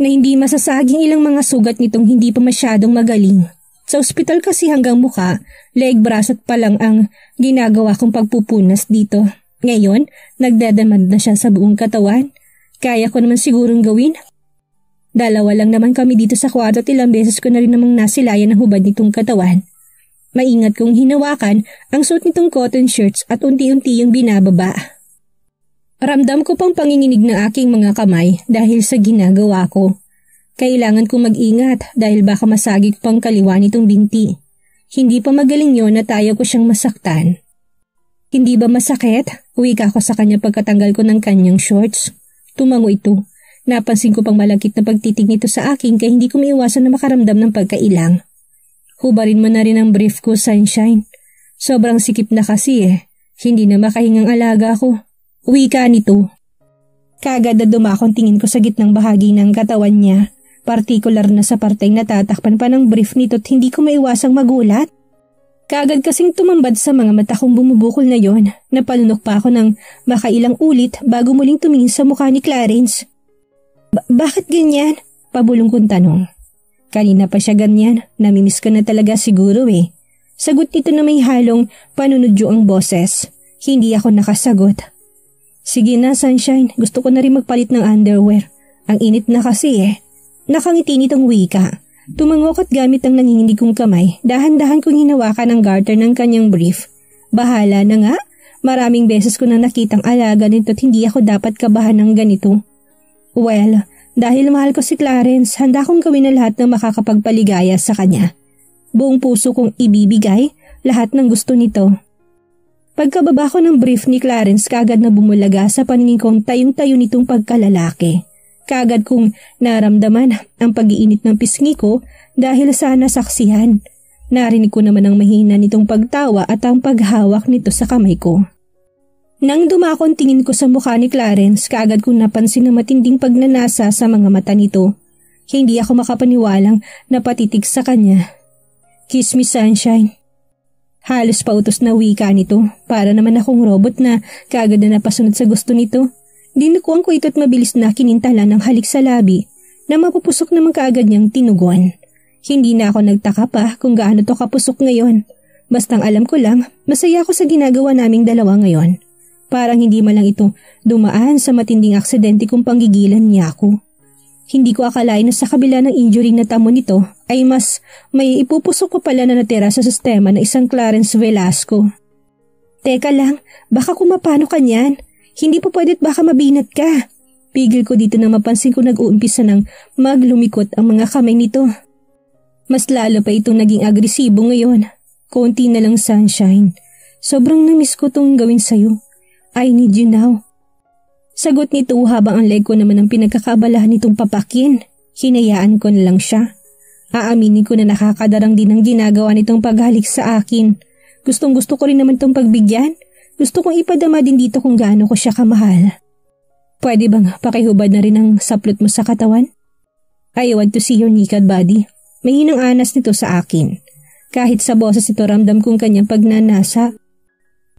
Na hindi masasaging ilang mga sugat nitong hindi pa masyadong magaling. Sa ospital kasi hanggang muka, leg, braso pa lang ang ginagawa kong pagpupunas dito. Ngayon, nagdedemand na siya sa buong katawan. Kaya ko naman sigurong gawin Dalawa lang naman kami dito sa kwarto at ilang beses ko na rin namang nasilayan ang hubad nitong katawan. Maingat kong hinawakan ang suit nitong cotton shirts at unti-unti yung binababa. Ramdam ko pang panginginig ng aking mga kamay dahil sa ginagawa ko. Kailangan kong mag-ingat dahil baka masagi pang kaliwa nitong binti. Hindi pa magaling yon na tayo ko siyang masaktan. Hindi ba masakit? Uwi ka ako sa kanya pagkatanggal ko ng kanyang shorts. Tumango ito. Napansin ko pang malagkit na pagtitig nito sa akin kaya hindi ko maiwasan na makaramdam ng pagkailang. Hubarin mo na rin ang brief ko, Sunshine. Sobrang sikip na kasi eh. Hindi na makahingang alaga ako. Uwi ka nito. Kagad na dumakong tingin ko sa gitnang bahagi ng katawan niya. Partikular na sa parteng natatakpan pa ng brief nito't hindi ko maiwasang magulat. Kagad kasing tumambad sa mga mata kong bumubukol na yon. Napalunok pa ako ng makailang ulit bago muling tumingin sa mukha ni Clarence bakit ganyan? Pabulong kong tanong. Kanina pa siya ganyan, namimiss ko na talaga siguro eh. Sagot nito na may halong panunudyo ang boses. Hindi ako nakasagot. Sige na, Sunshine. Gusto ko na rin magpalit ng underwear. Ang init na kasi eh. Nakangiti nitong wika. Tumangok at gamit ang nanginginig kong kamay, dahan-dahan kong hinawakan ang garter ng kanyang brief. Bahala na nga. Maraming beses ko na nakitang alaga nito at hindi ako dapat kabahan ng ganito. Well, dahil mahal ko si Clarence, handa kong gawin ang lahat ng makakapagpaligaya sa kanya. Buong puso kong ibibigay lahat ng gusto nito. Pagkababa ko ng brief ni Clarence, kagad na bumulaga sa paningin kong tayong-tayo nitong pagkalalaki. Kagad kong naramdaman ang pag-iinit ng pisngi ko dahil sana saksihan. Narinig ko naman ang mahina nitong pagtawa at ang paghawak nito sa kamay ko. Nang dumako ang tingin ko sa mukha ni Clarence, kaagad kong napansin na matinding pagnanasa sa mga mata nito. Hindi ako makapaniwalang napatitig sa kanya. Kiss me sunshine. Halos pautos na wika nito, para naman akong robot na kaagad na napasunod sa gusto nito. Dinukuan ko ito at mabilis na kinintala ng halik sa labi na mapupusok naman kaagad niyang tinuguan. Hindi na ako nagtaka pa kung gaano to kapusok ngayon. Bastang alam ko lang, masaya ako sa ginagawa naming dalawa ngayon. Parang hindi malang ito dumaan sa matinding aksidente kung panggigilan niya ako. Hindi ko akalain na sa kabila ng injury na tamo nito ay mas may ipupusok ko pala na natira sa sistema ng isang Clarence Velasco. Teka lang, baka kumapano ka niyan. Hindi po pwedet baka mabinat ka. Pigil ko dito na mapansin ko nag-uumpisa ng maglumikot ang mga kamay nito. Mas lalo pa itong naging agresibo ngayon. Konti na lang sunshine. Sobrang namiss ko tong gawin sa'yo. I need you now. Sagot nito habang ang leg ko naman ang pinagkakabalahan nitong papakin. Hinayaan ko na lang siya. Aaminin ko na nakakadarang din ang ginagawa nitong paghalik sa akin. Gustong gusto ko rin naman itong pagbigyan. Gusto kong ipadama din dito kung gaano ko siya kamahal. Pwede bang pakihubad na rin ang saplot mo sa katawan? I want to see your naked body. Mahinang anas nito sa akin. Kahit sa boses ito ramdam kong kanyang pagnanasa,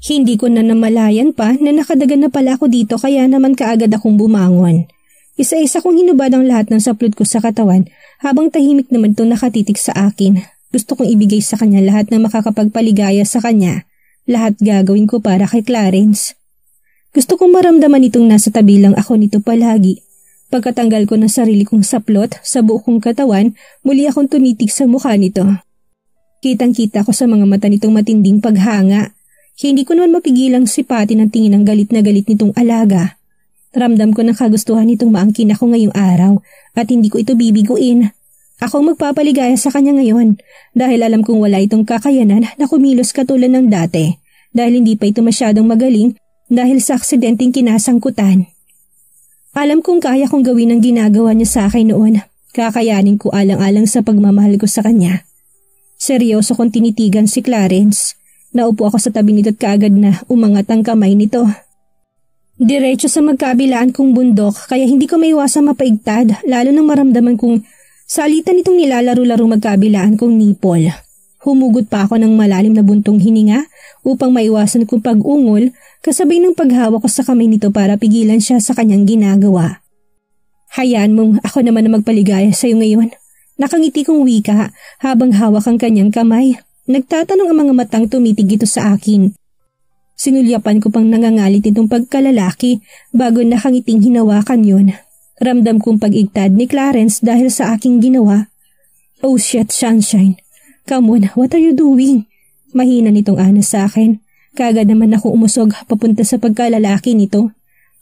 hindi ko na namalayan pa na nakadagan na pala ako dito kaya naman kaagad akong bumangon. Isa-isa kong hinubad ang lahat ng saplot ko sa katawan habang tahimik naman itong nakatitik sa akin. Gusto kong ibigay sa kanya lahat ng makakapagpaligaya sa kanya. Lahat gagawin ko para kay Clarence. Gusto kong maramdaman itong nasa tabi lang ako nito palagi. Pagkatanggal ko ng sarili kong saplot sa buo kong katawan, muli akong tumitig sa mukha nito. Kitang-kita ko sa mga mata nitong matinding paghanga hindi ko naman mapigilang sipati ng tingin ang galit na galit nitong alaga. Ramdam ko na kagustuhan nitong maangkin ako ngayong araw at hindi ko ito bibiguin. Ako ang magpapaligaya sa kanya ngayon dahil alam kong wala itong kakayanan na kumilos katulad ng dati dahil hindi pa ito masyadong magaling dahil sa aksidenteng kinasangkutan. Alam kong kaya kong gawin ang ginagawa niya sa akin noon. Kakayanin ko alang-alang sa pagmamahal ko sa kanya. Seryoso kong tinitigan si Clarence. Naupo ako sa tabi nito't kaagad na umangat ang kamay nito. Diretso sa magkabilaan kong bundok kaya hindi ko maiwasang mapaigtad lalo nang maramdaman kong salitan nitong nilalaro-laro magkabilaan kong nipol. Humugot pa ako ng malalim na buntong hininga upang maiwasan kong pag-ungol kasabay ng paghawak ko sa kamay nito para pigilan siya sa kanyang ginagawa. Hayaan mong ako naman na magpaligaya sa iyo ngayon. Nakangiti kong wika habang hawak ang kanyang kamay. Nagtatanong ang mga matang tumitig ito sa akin. Sinulyapan ko pang nangangalit itong pagkalalaki bago nakangiting hinawakan yon. Ramdam kong pag-igtad ni Clarence dahil sa aking ginawa. Oh shit, sunshine. Come on, what are you doing? Mahina nitong ano sa akin. Kagad naman ako umusog papunta sa pagkalalaki nito.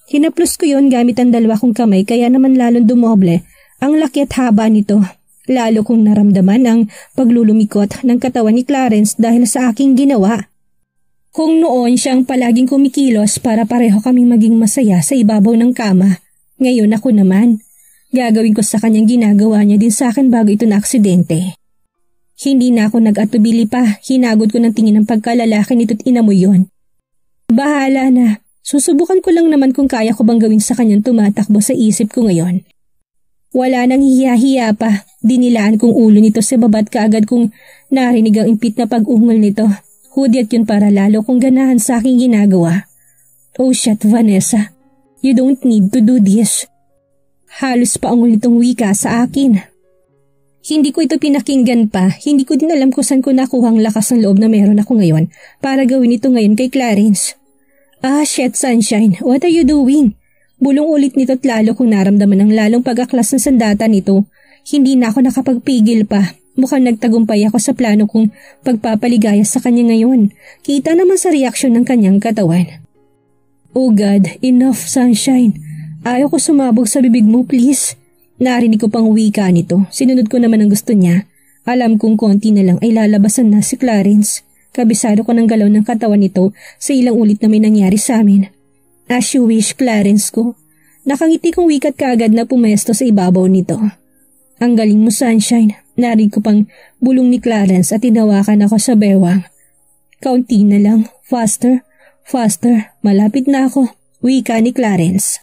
Hinaplos ko yon gamit ang dalawa kong kamay kaya naman lalong dumoble. Ang laki at haba nito. Lalo kong naramdaman ang paglulumikot ng katawan ni Clarence dahil sa aking ginawa. Kung noon siyang palaging kumikilos para pareho kaming maging masaya sa ibabaw ng kama, ngayon ako naman. Gagawin ko sa kanyang ginagawa niya din sa akin bago ito na aksidente. Hindi na ako nag-atubili pa, hinagod ko ng tingin ng pagkalalaki nito't inamoy yon. Bahala na, susubukan ko lang naman kung kaya ko bang gawin sa kanyang tumatakbo sa isip ko ngayon. Wala nang hiya-hiya pa. Dinilaan kong ulo nito sa babat kaagad kung narinig ang impit na pag-ungol nito. Hudyat yun para lalo kung ganahan sa aking ginagawa. Oh shit, Vanessa. You don't need to do this. Halos paungol nitong wika sa akin. Hindi ko ito pinakinggan pa, hindi ko din alam kung saan ko nakuha ang lakas ng loob na meron ako ngayon para gawin ito ngayon kay Clarence. Ah, shit sunshine, what are you doing? Bulong ulit nito at lalo kong naramdaman ang lalong pagaklas ng sandata nito. Hindi na ako nakapagpigil pa. Mukhang nagtagumpay ako sa plano kong pagpapaligaya sa kanya ngayon. Kita naman sa reaksyon ng kanyang katawan. Oh God, enough sunshine. Ayaw ko sumabog sa bibig mo, please. Narinig ko pang wika nito. Sinunod ko naman ang gusto niya. Alam kong konti na lang ay lalabasan na si Clarence. Kabisado ko ng galaw ng katawan nito sa ilang ulit na may nangyari sa amin. As you wish, Clarence ko. Nakangiti kong wikat kaagad na pumesto sa ibabaw nito. Ang galing mo, Sunshine. Narin ko pang bulong ni Clarence at tinawakan ako sa bewang. Kaunti na lang. Faster. Faster. Malapit na ako. Wika ni Clarence.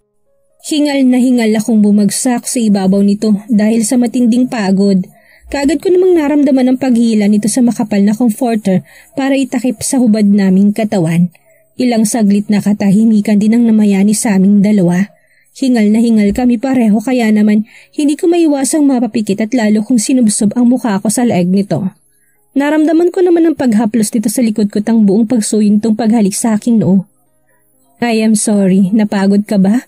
Hingal na hingal akong bumagsak sa ibabaw nito dahil sa matinding pagod. Kaagad ko namang naramdaman ang paghila nito sa makapal na comforter para itakip sa hubad naming katawan. Ilang saglit na katahimikan din ang namayani sa aming dalawa. Hingal na hingal kami pareho kaya naman hindi ko maiwasang mapapikit at lalo kung sinubsob ang mukha ko sa leeg nito. Naramdaman ko naman ang paghaplos nito sa likod ko tang buong pagsuyintong paghalik sa aking noo. I am sorry, napagod ka ba?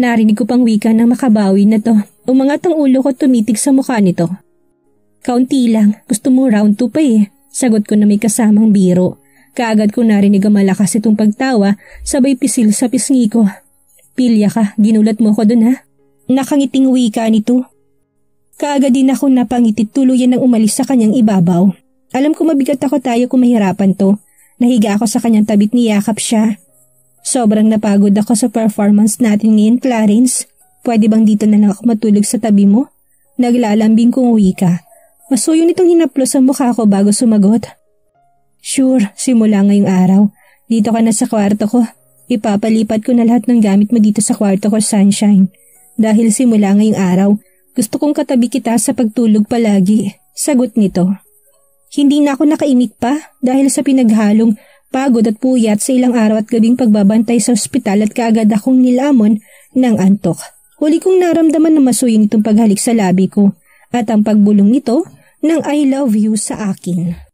Narinig ko pang wika ng makabawi na to. Umangat ang ulo ko tumitig sa mukha nito. Kaunti lang, gusto mo round 2 pa eh. Sagot ko na may kasamang biro. Kaagad ko narinig ang malakas itong pagtawa, sabay pisil sa pisngi ko. Pilya ka, ginulat mo ko dun ha? Nakangiting wika nito. Kaagad din ako napangiti tuluyan nang umalis sa kanyang ibabaw. Alam ko mabigat ako tayo kung mahirapan to. Nahiga ako sa kanyang tabit yakap siya. Sobrang napagod ako sa performance natin ngayon, Clarence. Pwede bang dito na lang ako matulog sa tabi mo? Naglalambing kong uwi ka. Masuyo nitong hinaplos ang mukha ko bago sumagot. Sure, simula ngayong araw. Dito ka na sa kwarto ko. Ipapalipat ko na lahat ng gamit mo dito sa kwarto ko, Sunshine. Dahil simula ngayong araw, gusto kong katabi kita sa pagtulog palagi. Sagot nito. Hindi na ako nakaimik pa dahil sa pinaghalong pagod at puyat sa ilang araw at gabing pagbabantay sa ospital at kaagad akong nilamon ng antok. Huli kong naramdaman na masuyin itong paghalik sa labi ko at ang pagbulong nito ng I love you sa akin.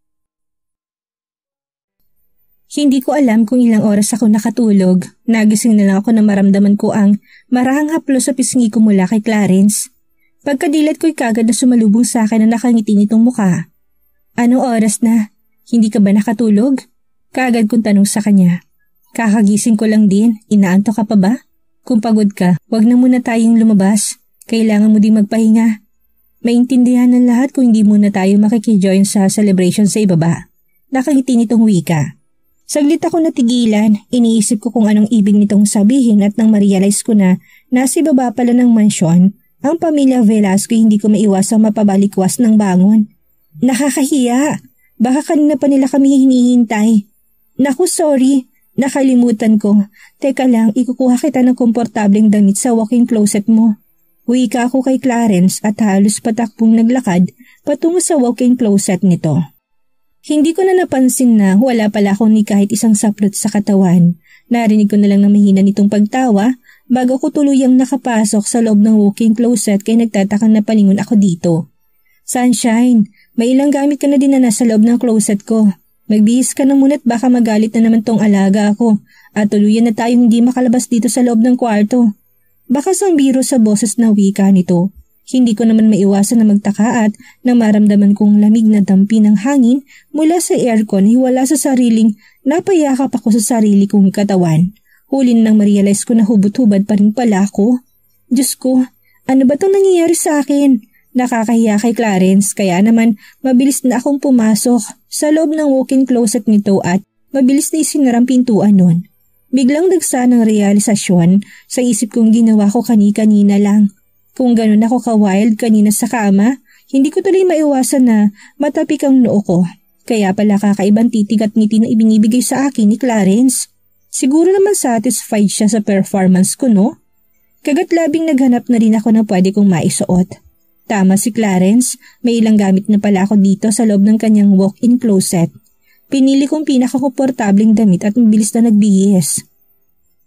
Hindi ko alam kung ilang oras ako nakatulog. Nagising na lang ako na maramdaman ko ang marahang haplo sa pisngi ko mula kay Clarence. Pagkadilat ko'y kagad na sumalubong sa akin na nakangiti nitong mukha. Ano oras na? Hindi ka ba nakatulog? Kagad kong tanong sa kanya. Kakagising ko lang din, inaanto ka pa ba? Kung pagod ka, wag na muna tayong lumabas. Kailangan mo ding magpahinga. Maintindihan ng lahat kung hindi muna tayo makikijoin sa celebration sa ibaba. Nakangiti nitong wika. Saglit ako natigilan, iniisip ko kung anong ibig nitong sabihin at nang ma-realize ko na nasa baba pala ng mansyon, ang pamilya Velasco hindi ko maiwasang mapabalikwas ng bangon. Nakakahiya! Baka kanina pa nila kami hinihintay. Naku, sorry. Nakalimutan ko. Teka lang, ikukuha kita ng komportableng damit sa walking closet mo. Uwi ako kay Clarence at halos patakpong naglakad patungo sa walking closet nito. Hindi ko na napansin na wala pala ako ni kahit isang saplot sa katawan. Narinig ko na lang na mahina nitong pagtawa bago ko tuluyang nakapasok sa loob ng walking closet kaya nagtatakang napalingon ako dito. Sunshine, may ilang gamit ka na din na nasa loob ng closet ko. Magbihis ka na muna't baka magalit na naman tong alaga ako at tuluyan na tayong hindi makalabas dito sa loob ng kwarto. Baka sang biro sa boses na wika nito hindi ko naman maiwasan na magtaka at nang maramdaman kong lamig na dampi ng hangin mula sa aircon hiwala sa sariling napayakap ako sa sarili kong katawan. Huli nang ma-realize ko na hubot-hubad pa rin pala ako. Diyos ko, ano ba itong nangyayari sa akin? Nakakahiya kay Clarence kaya naman mabilis na akong pumasok sa loob ng walk-in closet nito at mabilis na isinarang pintuan nun. Biglang dagsa ng realisasyon sa isip kong ginawa ko kani-kanina lang. Kung ganun ako ka-wild kanina sa kama, hindi ko tuloy maiwasan na matapik ang noo ko. Kaya pala kakaibang titig at ngiti na ibinibigay sa akin ni Clarence. Siguro naman satisfied siya sa performance ko, no? Kagat labing naghanap na rin ako ng pwede kong maisuot. Tama si Clarence, may ilang gamit na pala ako dito sa loob ng kanyang walk-in closet. Pinili kong pinakakomportabling damit at mabilis na nagbihis.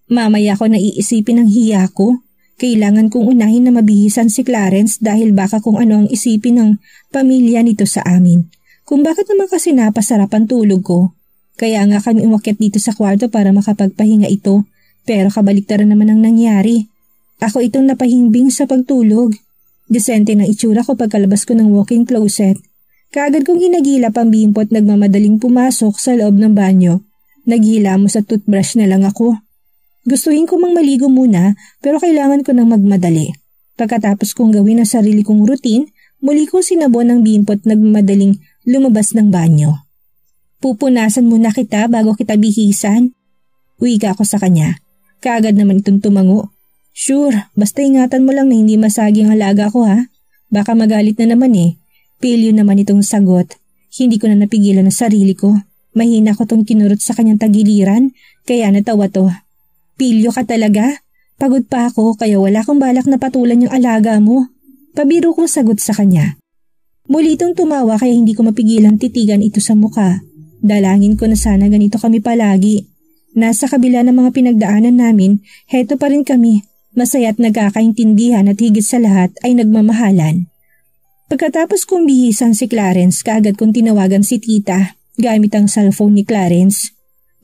Mamaya ako naiisipin ang hiya ko kailangan kong unahin na mabihisan si Clarence dahil baka kung ano ang isipin ng pamilya nito sa amin. Kung bakit naman kasi napasarap ang tulog ko. Kaya nga kami umakyat dito sa kwarto para makapagpahinga ito. Pero kabaliktaran naman ang nangyari. Ako itong napahimbing sa pagtulog. Desente ng itsura ko pagkalabas ko ng walk-in closet. Kaagad kong hinagilap ang bimpo nagmamadaling pumasok sa loob ng banyo. Naghilamos sa toothbrush na lang ako. Gustuhin ko mang maligo muna pero kailangan ko nang magmadali. Pagkatapos kong gawin ang sarili kong routine, muli kong sinabon ang bimpo at nagmadaling lumabas ng banyo. Pupunasan muna kita bago kita bihisan. Uwi ka ako sa kanya. Kaagad naman itong tumango. Sure, basta ingatan mo lang na hindi masagi ang halaga ko ha. Baka magalit na naman eh. Pilyo naman itong sagot. Hindi ko na napigilan ang sarili ko. Mahina ko tong kinurot sa kanyang tagiliran, kaya natawa to Pilyo ka talaga. Pagod pa ako kaya wala akong balak na patulan yung alaga mo. Pabiro kong sagot sa kanya. Muli itong tumawa kaya hindi ko mapigilan titigan ito sa muka. Dalangin ko na sana ganito kami palagi. Nasa kabila ng mga pinagdaanan namin, heto pa rin kami. Masaya at nagkakaintindihan at higit sa lahat ay nagmamahalan. Pagkatapos kong bihisan si Clarence, kaagad kong tinawagan si tita gamit ang cellphone ni Clarence.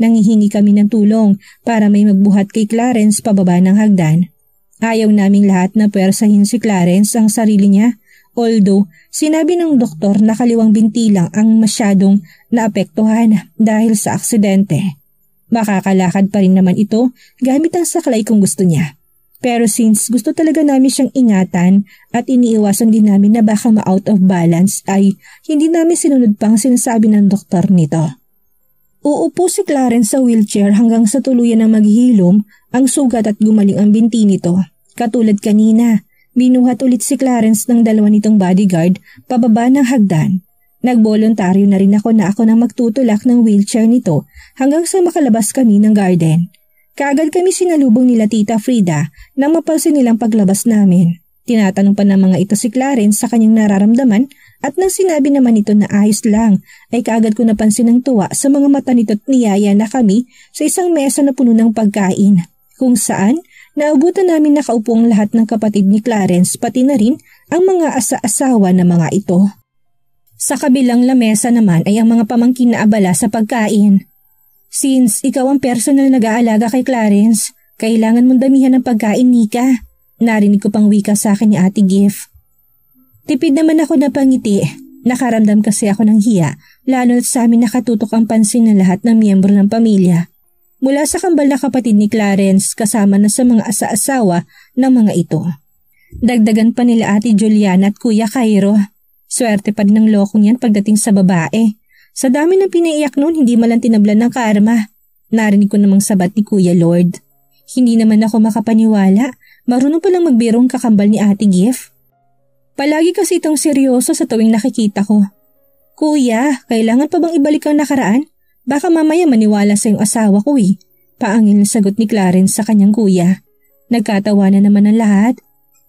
Nangihingi kami ng tulong para may magbuhat kay Clarence pababa ng hagdan. Ayaw naming lahat na pwersahin si Clarence ang sarili niya, although sinabi ng doktor na kaliwang binti lang ang masyadong naapektuhan dahil sa aksidente. Makakalakad pa rin naman ito gamit ang saklay kung gusto niya. Pero since gusto talaga namin siyang ingatan at iniiwasan din namin na baka ma-out of balance ay hindi namin sinunod pang sinasabi ng doktor nito. Uupo si Clarence sa wheelchair hanggang sa tuluyan na maghilom ang sugat at gumaling ang binti nito. Katulad kanina, binuhat ulit si Clarence ng dalawa nitong bodyguard pababa ng hagdan. Nagboluntaryo na rin ako na ako nang magtutulak ng wheelchair nito hanggang sa makalabas kami ng garden. Kaagad kami sinalubong nila Tita Frida nang mapansin nilang paglabas namin. Tinatanong pa ng mga ito si Clarence sa kanyang nararamdaman at nang sinabi naman nito na ayos lang, ay kaagad ko napansin ang tuwa sa mga mata nito't ni na kami sa isang mesa na puno ng pagkain, kung saan naabutan namin nakaupo ang lahat ng kapatid ni Clarence pati na rin ang mga asa-asawa na mga ito. Sa kabilang lamesa naman ay ang mga pamangkin na abala sa pagkain. Since ikaw ang personal nag-aalaga kay Clarence, kailangan mong damihan ng pagkain, Nika. Narinig ko pang wika sa akin ni Ate Giff. Tipid naman ako na pangiti. Nakaramdam kasi ako ng hiya, lalo sa amin nakatutok ang pansin ng lahat ng miyembro ng pamilya. Mula sa kambal na kapatid ni Clarence kasama na sa mga asa-asawa ng mga ito. Dagdagan pa nila ate Juliana at kuya Cairo. Swerte pa rin ng loko niyan pagdating sa babae. Sa dami ng pinaiyak noon, hindi malang tinablan ng karma. Narinig ko namang sabat ni Kuya Lord. Hindi naman ako makapaniwala. Marunong palang magbirong kakambal ni Ate Gif. Palagi kasi itong seryoso sa tuwing nakikita ko. Kuya, kailangan pa bang ibalik ang nakaraan? Baka mamaya maniwala sa yung asawa ko eh. Paangil na sagot ni Clarence sa kanyang kuya. Nagkatawa na naman ang lahat.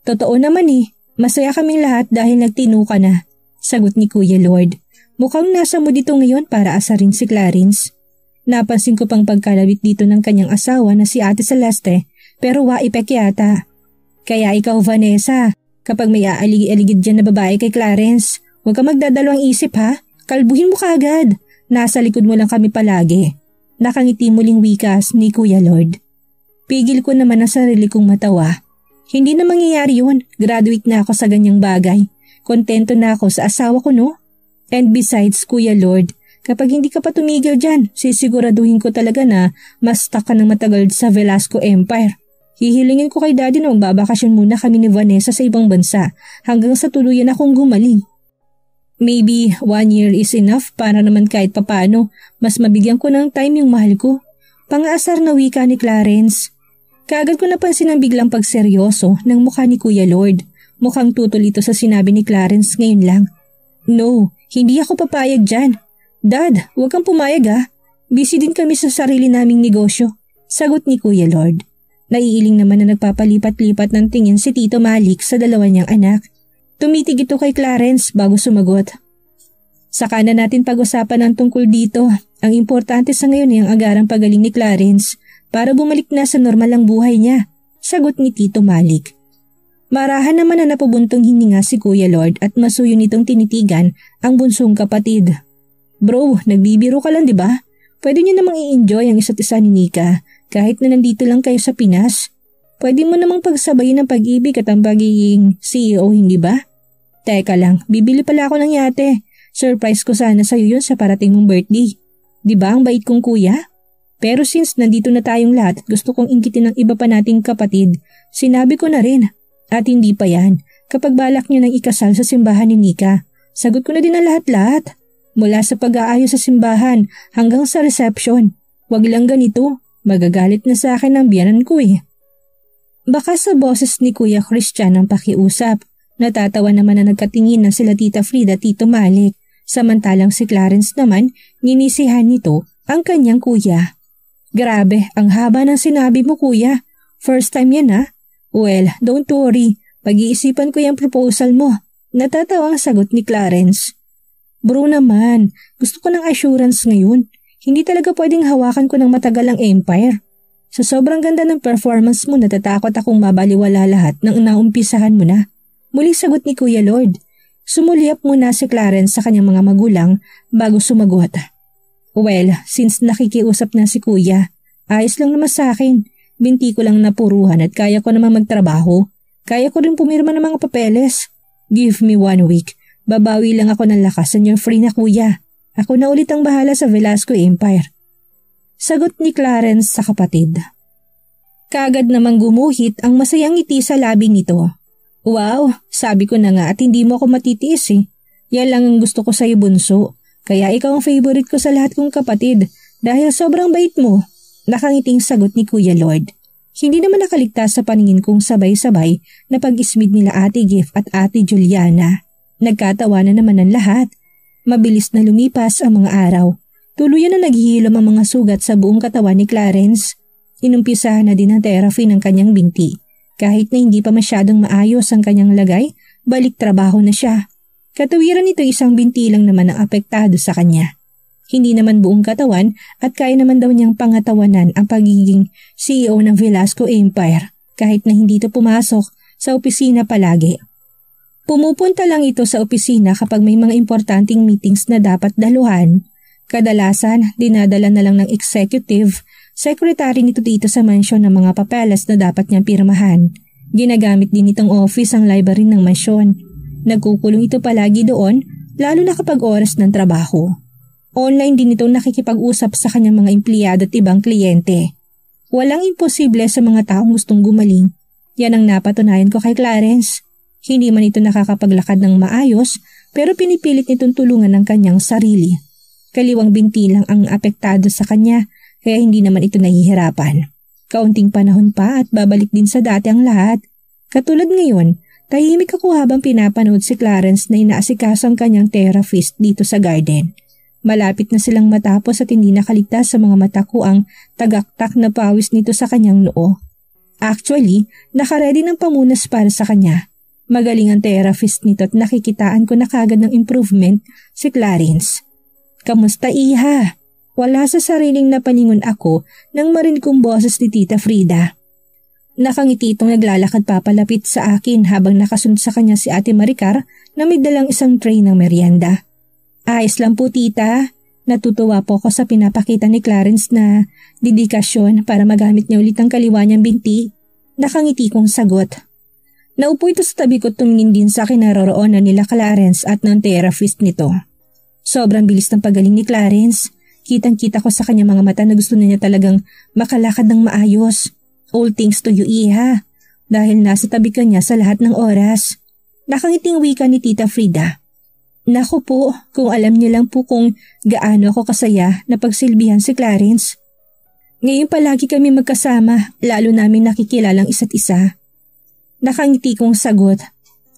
Totoo naman eh, masaya kaming lahat dahil nagtino ka na. Sagot ni Kuya Lord. Mukhang nasa mo dito ngayon para asarin si Clarence. Napansin ko pang pagkalabit dito ng kanyang asawa na si Ate Celeste pero waipek yata. Kaya ikaw Vanessa, Kapag may aalig-aligid dyan na babae kay Clarence, huwag ka magdadalawang isip ha. Kalbuhin mo kaagad. Nasa likod mo lang kami palagi. Nakangiti muling wikas ni Kuya Lord. Pigil ko naman ang sarili kong matawa. Hindi na mangyayari yun. Graduate na ako sa ganyang bagay. Kontento na ako sa asawa ko no? And besides Kuya Lord, Kapag hindi ka pa tumigil dyan, sisiguraduhin ko talaga na mas taka ng matagal sa Velasco Empire. Hihilingin ko kay daddy na magbabakasyon muna kami ni Vanessa sa ibang bansa hanggang sa tuluyan akong gumaling. Maybe one year is enough para naman kahit papano mas mabigyan ko ng time yung mahal ko. Pangaasar na wika ni Clarence. Kaagad ko napansin ang biglang pagseryoso ng mukha ni Kuya Lord. Mukhang tutol ito sa sinabi ni Clarence ngayon lang. No, hindi ako papayag dyan. Dad, huwag kang pumayag ah. Busy din kami sa sarili naming negosyo. Sagot ni Kuya Lord. Naiiling naman na nagpapalipat-lipat ng tingin si Tito Malik sa dalawa niyang anak. Tumitig ito kay Clarence bago sumagot. Saka na natin pag-usapan ang tungkol dito. Ang importante sa ngayon ay ang agarang pagaling ni Clarence para bumalik na sa normal ang buhay niya. Sagot ni Tito Malik. Marahan naman na napubuntong hininga si Kuya Lord at masuyo nitong tinitigan ang bunsong kapatid. Bro, nagbibiro ka lang ba? Diba? Pwede niyo namang i-enjoy ang isa't isa ni Nika kahit na nandito lang kayo sa Pinas, pwede mo namang pagsabayin ang pag-ibig at ang pagiging CEO, hindi ba? Teka lang, bibili pala ako ng yate. Surprise ko sana sa'yo yun sa parating mong birthday. Di ba ang bait kong kuya? Pero since nandito na tayong lahat at gusto kong inggitin ng iba pa nating kapatid, sinabi ko na rin. At hindi pa yan, kapag balak niyo ng ikasal sa simbahan ni Nika, sagot ko na din ang lahat-lahat. Mula sa pag-aayos sa simbahan hanggang sa reception. Huwag lang ganito, Magagalit na sa akin ang biyanan ko eh. Baka sa boses ni Kuya Christian ang pakiusap. Natatawa naman na nagkatingin na sila Tita Frida Tito Malik. Samantalang si Clarence naman, ninisihan nito ang kanyang kuya. Grabe, ang haba ng sinabi mo kuya. First time yan ah. Well, don't worry. Pag-iisipan ko yung proposal mo. Natatawa ang sagot ni Clarence. Bro naman, gusto ko ng assurance ngayon. Hindi talaga pwedeng hawakan ko ng matagal ang empire. Sa sobrang ganda ng performance mo, natatakot akong mabaliwala lahat nang naumpisahan mo na. Muli sagot ni Kuya Lord. Sumulyap muna si Clarence sa kanyang mga magulang bago sumagot. Well, since nakikiusap na si Kuya, ayos lang naman sa akin. Binti ko lang napuruhan at kaya ko naman magtrabaho. Kaya ko rin pumirma ng mga papeles. Give me one week. Babawi lang ako ng lakas sa yung free na kuya. Ako na ulit ang bahala sa Velasco Empire. Sagot ni Clarence sa kapatid. Kagad namang gumuhit ang masayang ngiti sa labi nito. Wow, sabi ko na nga at hindi mo ako matitiis eh. Yan lang ang gusto ko sa'yo bunso. Kaya ikaw ang favorite ko sa lahat kong kapatid dahil sobrang bait mo. Nakangiting sagot ni Kuya Lord. Hindi naman nakaligtas sa paningin kong sabay-sabay na pag-ismid nila Ate Gif at Ate Juliana. Nagkatawa na naman ang lahat Mabilis na lumipas ang mga araw. Tuluyan na naghihilom ang mga sugat sa buong katawan ni Clarence. Inumpisahan na din ang therapy ng kanyang binti. Kahit na hindi pa masyadong maayos ang kanyang lagay, balik trabaho na siya. Katuwiran nito isang binti lang naman ang apektado sa kanya. Hindi naman buong katawan at kaya naman daw niyang pangatawanan ang pagiging CEO ng Velasco Empire kahit na hindi ito pumasok sa opisina palagi. Pumupunta lang ito sa opisina kapag may mga importanteng meetings na dapat daluhan. Kadalasan, dinadala na lang ng executive, secretary nito dito sa mansyon ng mga papeles na dapat niyang pirmahan. Ginagamit din itong office ang library ng mansyon. Nagkukulong ito palagi doon, lalo na kapag oras ng trabaho. Online din itong nakikipag-usap sa kanyang mga empleyado at ibang kliyente. Walang imposible sa mga taong gustong gumaling. Yan ang napatunayan ko kay Clarence. Hindi man ito nakakapaglakad ng maayos pero pinipilit nitong tulungan ng kanyang sarili. Kaliwang binti lang ang apektado sa kanya kaya hindi naman ito nahihirapan. Kaunting panahon pa at babalik din sa dati ang lahat. Katulad ngayon, tahimik ako habang pinapanood si Clarence na inaasikaso ang kanyang therapist dito sa garden. Malapit na silang matapos at hindi nakaligtas sa mga mata ko ang tagaktak na pawis nito sa kanyang noo. Actually, nakaredy ng pamunas para sa kanya Magaling ang therapist nito at nakikitaan ko na kagad ng improvement si Clarence. Kamusta iha? Wala sa sariling napaningon ako nang marin kong boses ni Tita Frida. Nakangiti itong naglalakad papalapit sa akin habang nakasunod sa kanya si Ate Maricar na may dalang isang tray ng merienda. Ayos lang po tita, Natutuwa po ako sa pinapakita ni Clarence na dedikasyon para magamit niya ulit ang kaliwa niyang binti. Nakangiti kong sagot. Naupo ito sa tabi ko tumingin din sa kinaroroonan nila Clarence at ng therapist nito. Sobrang bilis ng pagaling ni Clarence. Kitang-kita ko sa kanya mga mata na gusto na niya talagang makalakad ng maayos. All things to you, Iha. Dahil nasa tabi ka niya sa lahat ng oras. Nakangiting wika ni Tita Frida. Naku po, kung alam niyo lang po kung gaano ako kasaya na pagsilbihan si Clarence. Ngayon palagi kami magkasama, lalo namin nakikilalang isa't isa. Nakangiti kong sagot.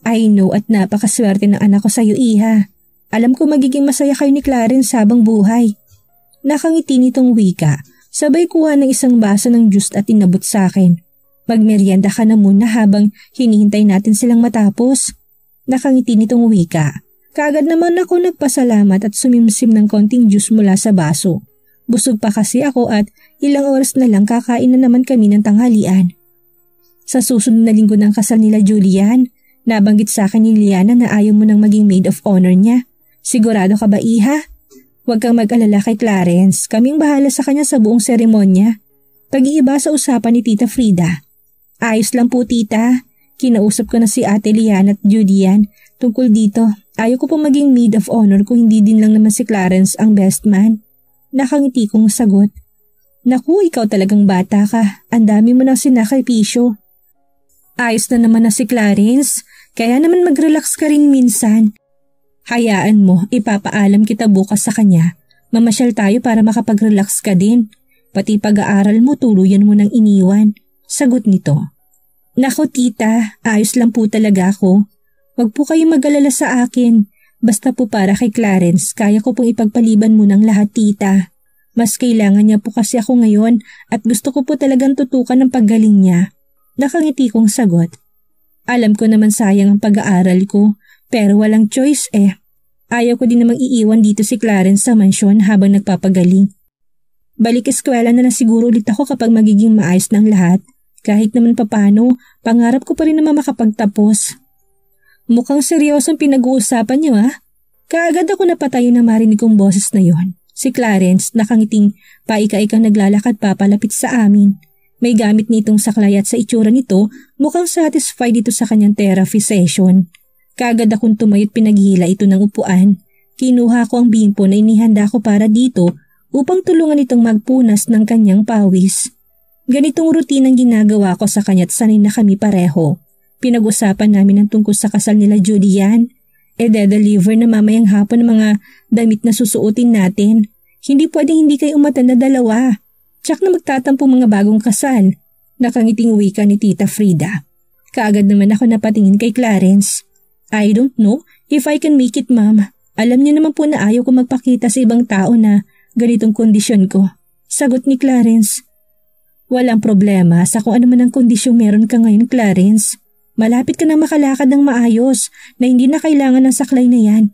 I know at napakaswerte ng anak ko sa iyo, Iha. Alam ko magiging masaya kayo ni Clarence habang buhay. Nakangiti nitong wika, sabay kuha ng isang baso ng juice at inabot sa akin. Magmeryenda ka na muna habang hinihintay natin silang matapos. Nakangiti nitong wika. Kagad naman ako nagpasalamat at sumimsim ng konting juice mula sa baso. Busog pa kasi ako at ilang oras na lang kakain na naman kami ng tanghalian. Sa susunod na linggo ng kasal nila Julian, nabanggit sa akin ni Liana na ayaw mo nang maging maid of honor niya. Sigurado ka ba, iha? Huwag kang mag-alala kay Clarence, kaming bahala sa kanya sa buong seremonya. Pag-iiba sa usapan ni Tita Frida. Ayos lang po, Tita. Kinausap ko na si Ate Liana at Julian tungkol dito. Ayaw ko pong maging maid of honor kung hindi din lang naman si Clarence ang best man. Nakangiti kong sagot. Naku, ikaw talagang bata ka. Ang dami mo nang sinakripisyo. Ayos na naman na si Clarence, kaya naman mag-relax ka rin minsan. Hayaan mo, ipapaalam kita bukas sa kanya. Mamasyal tayo para makapag-relax ka din. Pati pag-aaral mo, tuluyan mo nang iniwan. Sagot nito. Nako tita, ayos lang po talaga ako. Huwag po kayong mag-alala sa akin. Basta po para kay Clarence, kaya ko pong ipagpaliban mo ng lahat tita. Mas kailangan niya po kasi ako ngayon at gusto ko po talagang tutukan ang paggaling niya. Nakangiti kong sagot. Alam ko naman sayang ang pag-aaral ko, pero walang choice eh. Ayaw ko din namang iiwan dito si Clarence sa mansyon habang nagpapagaling. Balik eskwela na lang siguro ulit ako kapag magiging maayos ng lahat. Kahit naman papano, pangarap ko pa rin naman makapagtapos. Mukhang seryosong pinag-uusapan niyo ah. Kaagad ako napatayo na marinig kong boses na yon. Si Clarence nakangiting paika-ikang naglalakad papalapit sa amin. May gamit nitong saklay at sa itsura nito, mukhang satisfied ito sa kanyang therapy session. Kagad akong tumayo't pinaghila ito ng upuan. Kinuha ko ang bimpo na inihanda ko para dito upang tulungan itong magpunas ng kanyang pawis. Ganitong rutin ang ginagawa ko sa kanya't sanay na kami pareho. Pinag-usapan namin ang tungkol sa kasal nila Julian. E deliver na mamayang hapon ng mga damit na susuotin natin. Hindi pwedeng hindi kayo umatan na dalawa. Tsak na magtatampo mga bagong kasal. Nakangiting wika ni Tita Frida. Kaagad naman ako napatingin kay Clarence. I don't know if I can make it, ma'am. Alam niyo naman po na ayaw ko magpakita sa ibang tao na ganitong kondisyon ko. Sagot ni Clarence. Walang problema sa kung ano man ang kondisyon meron ka ngayon, Clarence. Malapit ka na makalakad ng maayos na hindi na kailangan ng saklay na yan.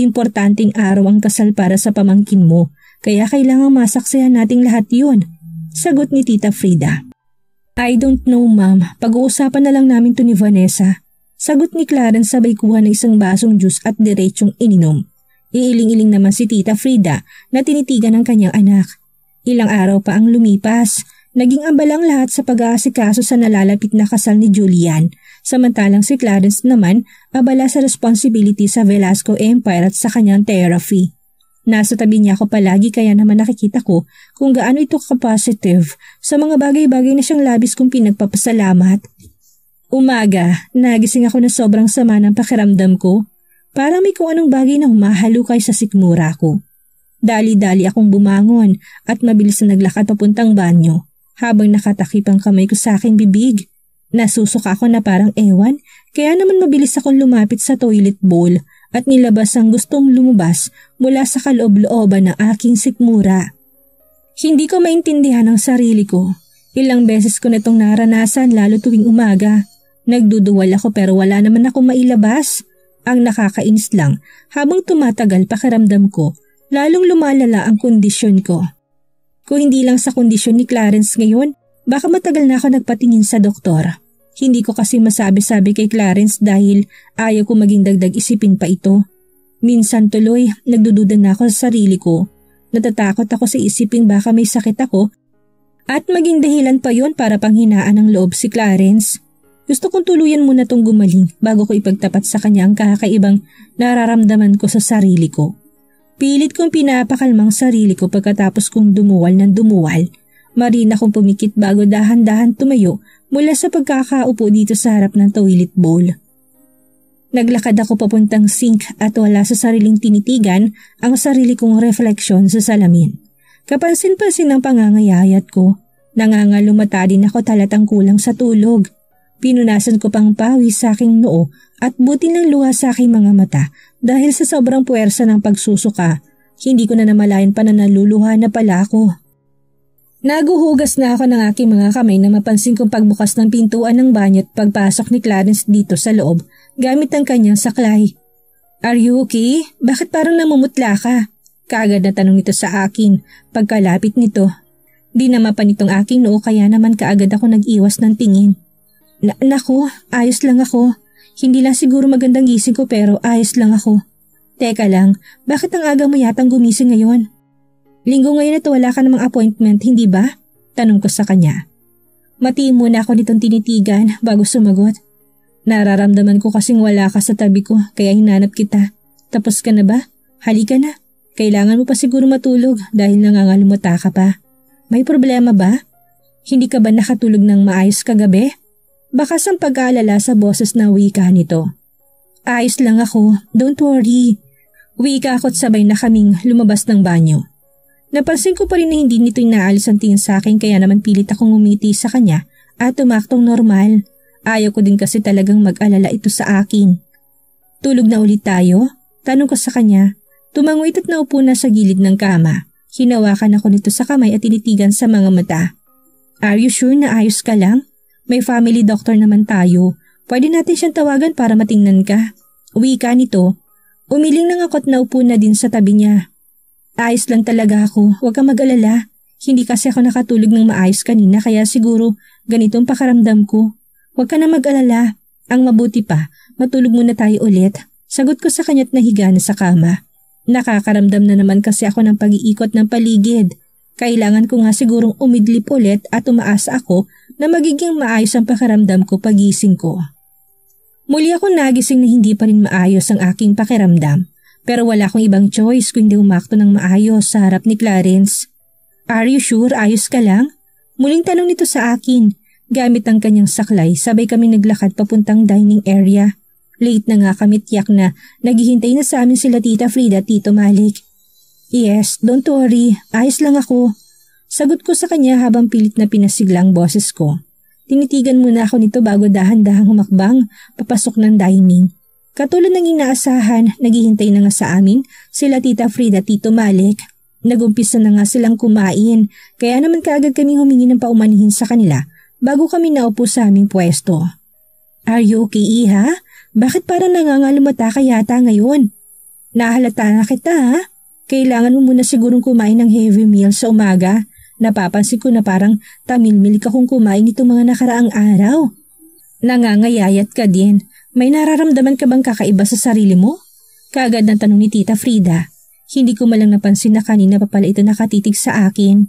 Importanteng araw ang kasal para sa pamangkin mo kaya kailangan masaksihan nating lahat yun. Sagot ni Tita Frida. I don't know ma'am, pag-uusapan na lang namin to ni Vanessa. Sagot ni Clarence sabay kuha ng isang basong juice at diretsyong ininom. Iiling-iling naman si Tita Frida na tinitigan ng kanyang anak. Ilang araw pa ang lumipas, naging ambalang lahat sa pag-aasikaso sa nalalapit na kasal ni Julian, samantalang si Clarence naman abala sa responsibility sa Velasco Empire at sa kanyang therapy. Nasa tabi niya ako palagi kaya naman nakikita ko kung gaano ito kapasitive sa mga bagay-bagay na siyang labis kong pinagpapasalamat. Umaga, nagising ako na sobrang sama ng pakiramdam ko. Parang may kung anong bagay na humahalukay sa sikmura ko. Dali-dali akong bumangon at mabilis na naglakad papuntang banyo habang nakatakip ang kamay ko sa aking bibig. nasusuka ako na parang ewan, kaya naman mabilis akong lumapit sa toilet bowl at nilabas ang gustong lumabas mula sa kaloob-looban ng aking sikmura. Hindi ko maintindihan ang sarili ko. Ilang beses ko na itong naranasan lalo tuwing umaga. Nagduduwal ako pero wala naman akong mailabas. Ang nakakainis lang, habang tumatagal pakiramdam ko, lalong lumalala ang kondisyon ko. Kung hindi lang sa kondisyon ni Clarence ngayon, baka matagal na ako nagpatingin sa doktor. Hindi ko kasi masabi-sabi kay Clarence dahil ayaw ko maging dagdag isipin pa ito. Minsan tuloy, nagdududa na ako sa sarili ko. Natatakot ako sa isipin baka may sakit ako at maging dahilan pa yon para panghinaan ng loob si Clarence. Gusto kong tuluyan muna tong gumaling bago ko ipagtapat sa kanya ang kakaibang nararamdaman ko sa sarili ko. Pilit kong pinapakalmang sarili ko pagkatapos kong dumuwal ng dumuwal Marina kong pumikit bago dahan-dahan tumayo mula sa pagkakaupo dito sa harap ng toilet bowl. Naglakad ako papuntang sink at wala sa sariling tinitigan ang sarili kong refleksyon sa salamin. Kapansin-pansin ang pangangayayat ko. Nangangalumata din ako talatang kulang sa tulog. Pinunasan ko pang pawis sa aking noo at buti ng luha sa aking mga mata dahil sa sobrang puwersa ng pagsusuka. Hindi ko na namalayan pa na naluluha na pala ako. Naguhugas na ako ng aking mga kamay na mapansin kong pagbukas ng pintuan ng banyo at pagpasok ni Clarence dito sa loob gamit ang kanyang saklay. Are you okay? Bakit parang namumutla ka? Kagad na tanong nito sa akin pagkalapit nito. Di na mapanitong aking noo kaya naman kaagad ako nag-iwas ng tingin. Na naku, ayos lang ako. Hindi lang siguro magandang gising ko pero ayos lang ako. Teka lang, bakit ang aga mo yatang gumising ngayon? Linggo ngayon at wala ka namang appointment, hindi ba? Tanong ko sa kanya. Matimo na ako nitong tinitigan bago sumagot. Nararamdaman ko kasing wala ka sa tabi ko kaya hinanap kita. Tapos ka na ba? Halika na. Kailangan mo pa siguro matulog dahil nangangalumata ka pa. May problema ba? Hindi ka ba nakatulog ng maayos kagabi? Baka sa pag-aalala sa boses na wika nito. Ayos lang ako, don't worry. Wika ako't sabay na kaming lumabas ng banyo. Napansin ko pa rin na hindi nito inaalis ang tingin sa akin kaya naman pilit akong umiti sa kanya at tumaktong normal. Ayaw ko din kasi talagang mag-alala ito sa akin. Tulog na ulit tayo? Tanong ko sa kanya. Tumangwit at naupo na sa gilid ng kama. Hinawakan ako nito sa kamay at tinitigan sa mga mata. Are you sure na ayos ka lang? May family doctor naman tayo. Pwede natin siyang tawagan para matingnan ka. Uwi ka nito. Umiling ng akot at naupo na din sa tabi niya. Ayos lang talaga ako, huwag kang mag-alala. Hindi kasi ako nakatulog ng maayos kanina kaya siguro ganitong pakaramdam ko. Huwag ka na mag-alala. Ang mabuti pa, matulog muna tayo ulit. Sagot ko sa kanya't nahiga na sa kama. Nakakaramdam na naman kasi ako ng pag-iikot ng paligid. Kailangan ko nga sigurong umidlip ulit at umaasa ako na magiging maayos ang pakaramdam ko pagising ko. Muli ako nagising na hindi pa rin maayos ang aking pakiramdam. Pero wala akong ibang choice kundi umakto ng maayos sa harap ni Clarence. Are you sure ayos ka lang? Muling tanong nito sa akin. Gamit ang kanyang saklay, sabay kami naglakad papuntang dining area. Late na nga kami tiyak na naghihintay na sa amin sila Tita Frida at Tito Malik. Yes, don't worry, ayos lang ako. Sagot ko sa kanya habang pilit na pinasiglang boses ko. Tinitigan muna ako nito bago dahan-dahang humakbang papasok ng dining. Katulad ng inaasahan, naghihintay na nga sa amin sila Tita Frida Tito Malik. Nagumpisa na nga silang kumain, kaya naman kaagad kami humingi ng paumanhin sa kanila bago kami naupo sa aming pwesto. Are you okay, Iha? Bakit parang nangangalumata ka yata ngayon? Nahalata na kita ha? Kailangan mo muna sigurong kumain ng heavy meal sa umaga. Napapansin ko na parang tamilmil ka kung kumain itong mga nakaraang araw. Nangangayayat ka din may nararamdaman ka bang kakaiba sa sarili mo? Kaagad ng tanong ni Tita Frida. Hindi ko malang napansin na kanina pa pala ito nakatitig sa akin.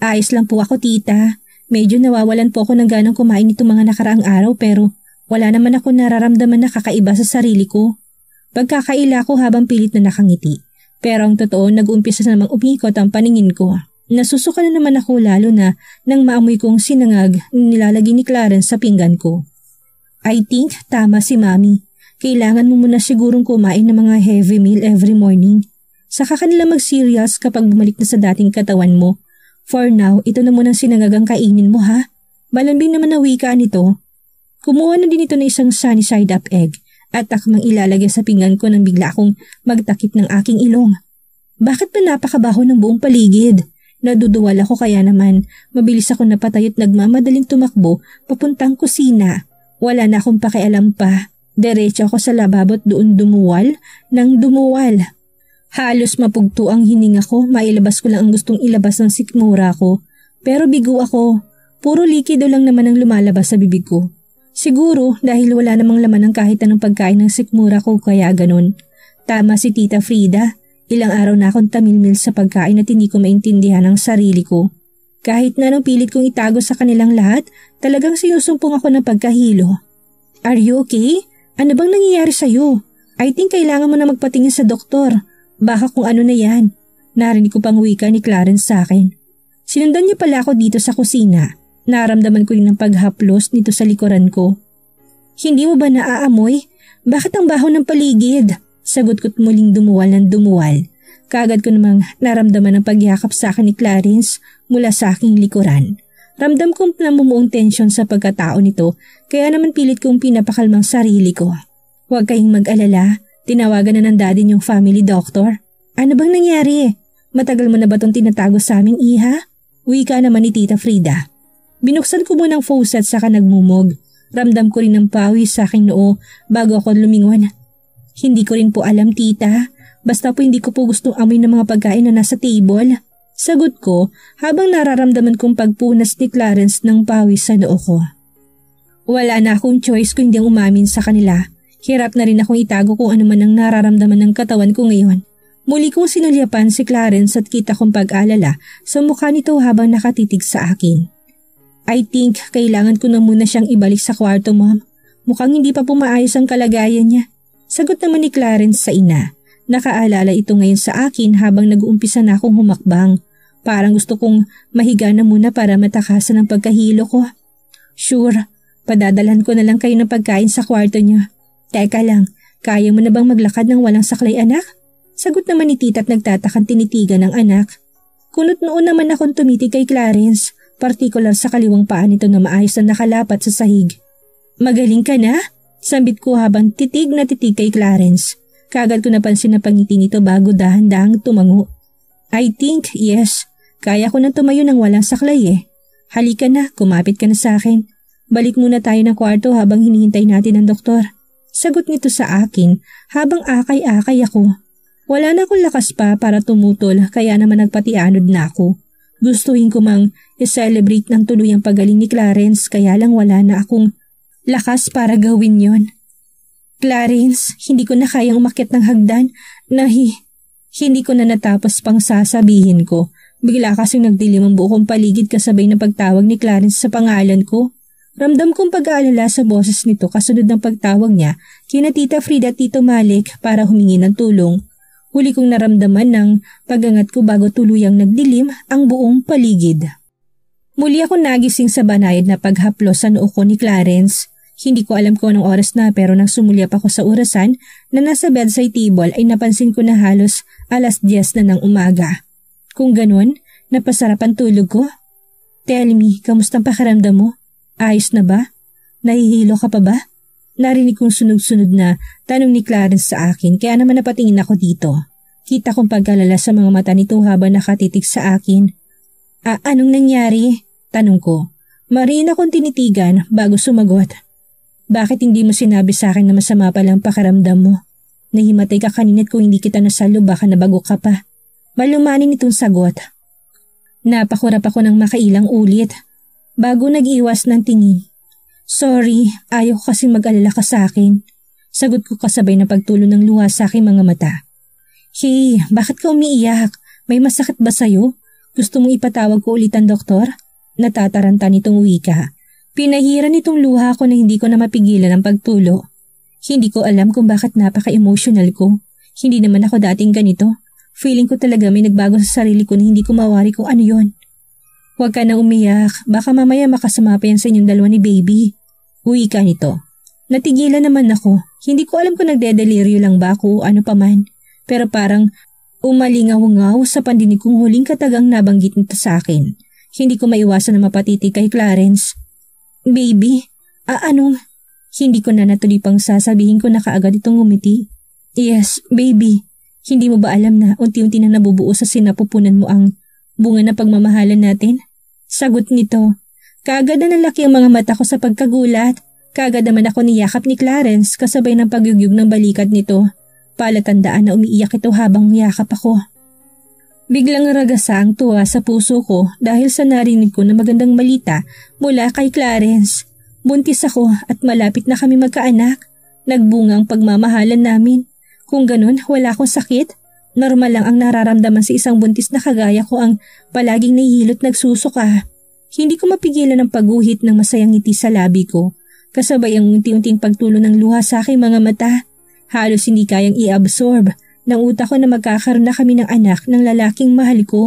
Ayos lang po ako tita. Medyo nawawalan po ako ng ganang kumain nitong mga nakaraang araw pero wala naman ako nararamdaman na kakaiba sa sarili ko. Pagkakaila ko habang pilit na nakangiti. Pero ang totoo, nag-umpisa na namang umikot ang paningin ko. Nasusuka na naman ako lalo na nang maamoy kong sinangag nilalagay ni Clarence sa pinggan ko. I think tama si mami. Kailangan mo muna sigurong kumain ng mga heavy meal every morning. Saka ka nila mag-serious kapag bumalik na sa dating katawan mo. For now, ito na muna sinangagang kainin mo ha. Malambing naman na wika nito. Kumuha na din ito ng isang sunny side up egg at takmang ilalagay sa pinggan ko nang bigla akong magtakip ng aking ilong. Bakit ba napakabaho ng buong paligid? Naduduwal ako kaya naman. Mabilis ako napatay at nagmamadaling tumakbo papuntang kusina wala na akong pakialam pa. Diretso ako sa lababo't doon dumuwal nang dumuwal. Halos mapugto ang hininga ko, mailabas ko lang ang gustong ilabas ng sikmura ko. Pero bigo ako. Puro likido lang naman ang lumalabas sa bibig ko. Siguro dahil wala namang laman ng kahit anong pagkain ng sikmura ko kaya ganun. Tama si Tita Frida, ilang araw na akong tamilmil sa pagkain at hindi ko maintindihan ang sarili ko. Kahit na nung pilit kong itago sa kanilang lahat, talagang sinusumpong ako ng pagkahilo. Are you okay? Ano bang nangyayari sa'yo? I think kailangan mo na magpatingin sa doktor. Baka kung ano na yan. Narinig ko pang wika ni Clarence sa akin. Sinundan niya pala ako dito sa kusina. Naramdaman ko rin ang paghaplos nito sa likuran ko. Hindi mo ba naaamoy? Bakit ang baho ng paligid? Sagot ko't muling dumuwal ng dumuwal. Kaagad ko namang naramdaman ang pagyakap sa akin ni Clarence mula sa aking likuran. Ramdam kong namumuong tensyon sa pagkatao nito kaya naman pilit kong pinapakalmang sarili ko. Huwag kayong mag-alala, tinawagan na ng daddy niyong family doctor. Ano bang nangyari? Matagal mo na ba itong tinatago sa aming iha? Wika naman ni Tita Frida. Binuksan ko muna ang faucet saka nagmumog. Ramdam ko rin ang pawis sa aking noo bago ako lumingon. Hindi ko rin po alam tita. Basta po hindi ko po gustong amoy ng mga pagkain na nasa table. Sagot ko habang nararamdaman kong pagpunas ni Clarence ng pawis sa noo ko. Wala na akong choice kundi ang umamin sa kanila. Hirap na rin akong itago kung ano man ang nararamdaman ng katawan ko ngayon. Muli kong sinulyapan si Clarence at kita kong pag-alala sa mukha nito habang nakatitig sa akin. I think kailangan ko na muna siyang ibalik sa kwarto, ma'am. Mukhang hindi pa pumaayos ang kalagayan niya. Sagot naman ni Clarence sa ina. Nakaalala ito ngayon sa akin habang nag-uumpisa na akong humakbang. Parang gusto kong mahiga na muna para matakasan ang pagkahilo ko. Sure, padadalhan ko na lang kayo ng pagkain sa kwarto niyo. Teka lang, kaya mo na bang maglakad ng walang saklay anak? Sagot naman ni tita at nagtatakang tinitigan ng anak. Kunot noon naman akong tumitig kay Clarence, partikular sa kaliwang paa nito na maayos na nakalapat sa sahig. Magaling ka na? Sambit ko habang titig na titig kay Clarence. Kaagad ko napansin na pangiti nito bago dahan-dahang tumango. I think, yes. Kaya ko nang tumayo ng walang saklay eh. Halika na, kumapit ka na sa akin. Balik muna tayo ng kwarto habang hinihintay natin ang doktor. Sagot nito sa akin habang akay-akay ako. Wala na akong lakas pa para tumutol kaya naman nagpatianod na ako. Gustuhin ko mang i-celebrate ng tuloy ang pagaling ni Clarence kaya lang wala na akong lakas para gawin yon. Clarence, hindi ko na kayang umakit ng hagdan. Nahi, hindi ko na natapos pang sasabihin ko. Bigla kasi nagdilim ang buong paligid kasabay ng pagtawag ni Clarence sa pangalan ko. Ramdam kong pag-aalala sa boses nito kasunod ng pagtawag niya kina Tita Frida at Tito Malik para humingi ng tulong. Huli kong naramdaman ng pagangat ko bago tuluyang nagdilim ang buong paligid. Muli ako nagising sa banayad na paghaplos sa noo ko ni Clarence. Hindi ko alam kung anong oras na pero nang sumulyap ako sa orasan na nasa bedside table ay napansin ko na halos alas 10 na ng umaga. Kung ganun, napasarap ang tulog ko. Tell me, kamusta ang pakaramdam mo? Ayos na ba? Nahihilo ka pa ba? Narinig kong sunod-sunod na tanong ni Clarence sa akin kaya naman napatingin ako dito. Kita kong pagkalala sa mga mata nito habang nakatitig sa akin. Ah, anong nangyari? Tanong ko. Marina kong tinitigan bago sumagot. Bakit hindi mo sinabi sa akin na masama pa lang pakaramdam mo? Nahimatay ka kanina't kung hindi kita nasalo baka nabago ka pa. Malumanin itong sagot. Napakurap ako ng makailang ulit bago nag-iwas ng tingin. Sorry, ayaw ko kasing mag-alala ka sa akin. Sagot ko kasabay na pagtulo ng luha sa aking mga mata. Hey, bakit ka umiiyak? May masakit ba sa'yo? Gusto mong ipatawag ko ulit ang doktor? Natataranta nitong wika. Pinahiran nitong luha ko na hindi ko na mapigilan ang pagtulo. Hindi ko alam kung bakit napaka-emotional ko. Hindi naman ako dating ganito. Feeling ko talaga may nagbago sa sarili ko na hindi ko mawari kung ano yon. Huwag ka na umiyak, baka mamaya makasama pa yan sa inyong dalawa ni baby. Uwi ka nito. Natigilan naman ako. Hindi ko alam kung nagdedelirio lang ba ako o ano paman. Pero parang umalingaw-ngaw sa pandinig kong huling katagang nabanggit nito sa akin. Hindi ko maiwasan na mapatitig kay Clarence. Baby, ah, anong... Hindi ko na pang sasabihin ko na kaagad itong umiti. Yes, baby. Hindi mo ba alam na unti-unti na nabubuo sa sinapupunan mo ang bunga na pagmamahalan natin? Sagot nito. Kaagad na nalaki ang mga mata ko sa pagkagulat. Kaagad naman ako niyakap ni Clarence kasabay ng pagyugyug ng balikat nito. Palatandaan na umiiyak ito habang yakap ako. Biglang ragasa ang tuwa sa puso ko dahil sa narinig ko na magandang balita mula kay Clarence. Buntis ako at malapit na kami magkaanak. Nagbunga ang pagmamahalan namin. Kung ganun, wala akong sakit. Normal lang ang nararamdaman sa isang buntis na kagaya ko ang palaging nahihilot nagsusuka. Hindi ko mapigilan ang paguhit ng masayang ngiti sa labi ko. Kasabay ang unti-unting pagtulo ng luha sa aking mga mata. Halos hindi kayang i-absorb ng utak ko na magkakaroon na kami ng anak ng lalaking mahal ko.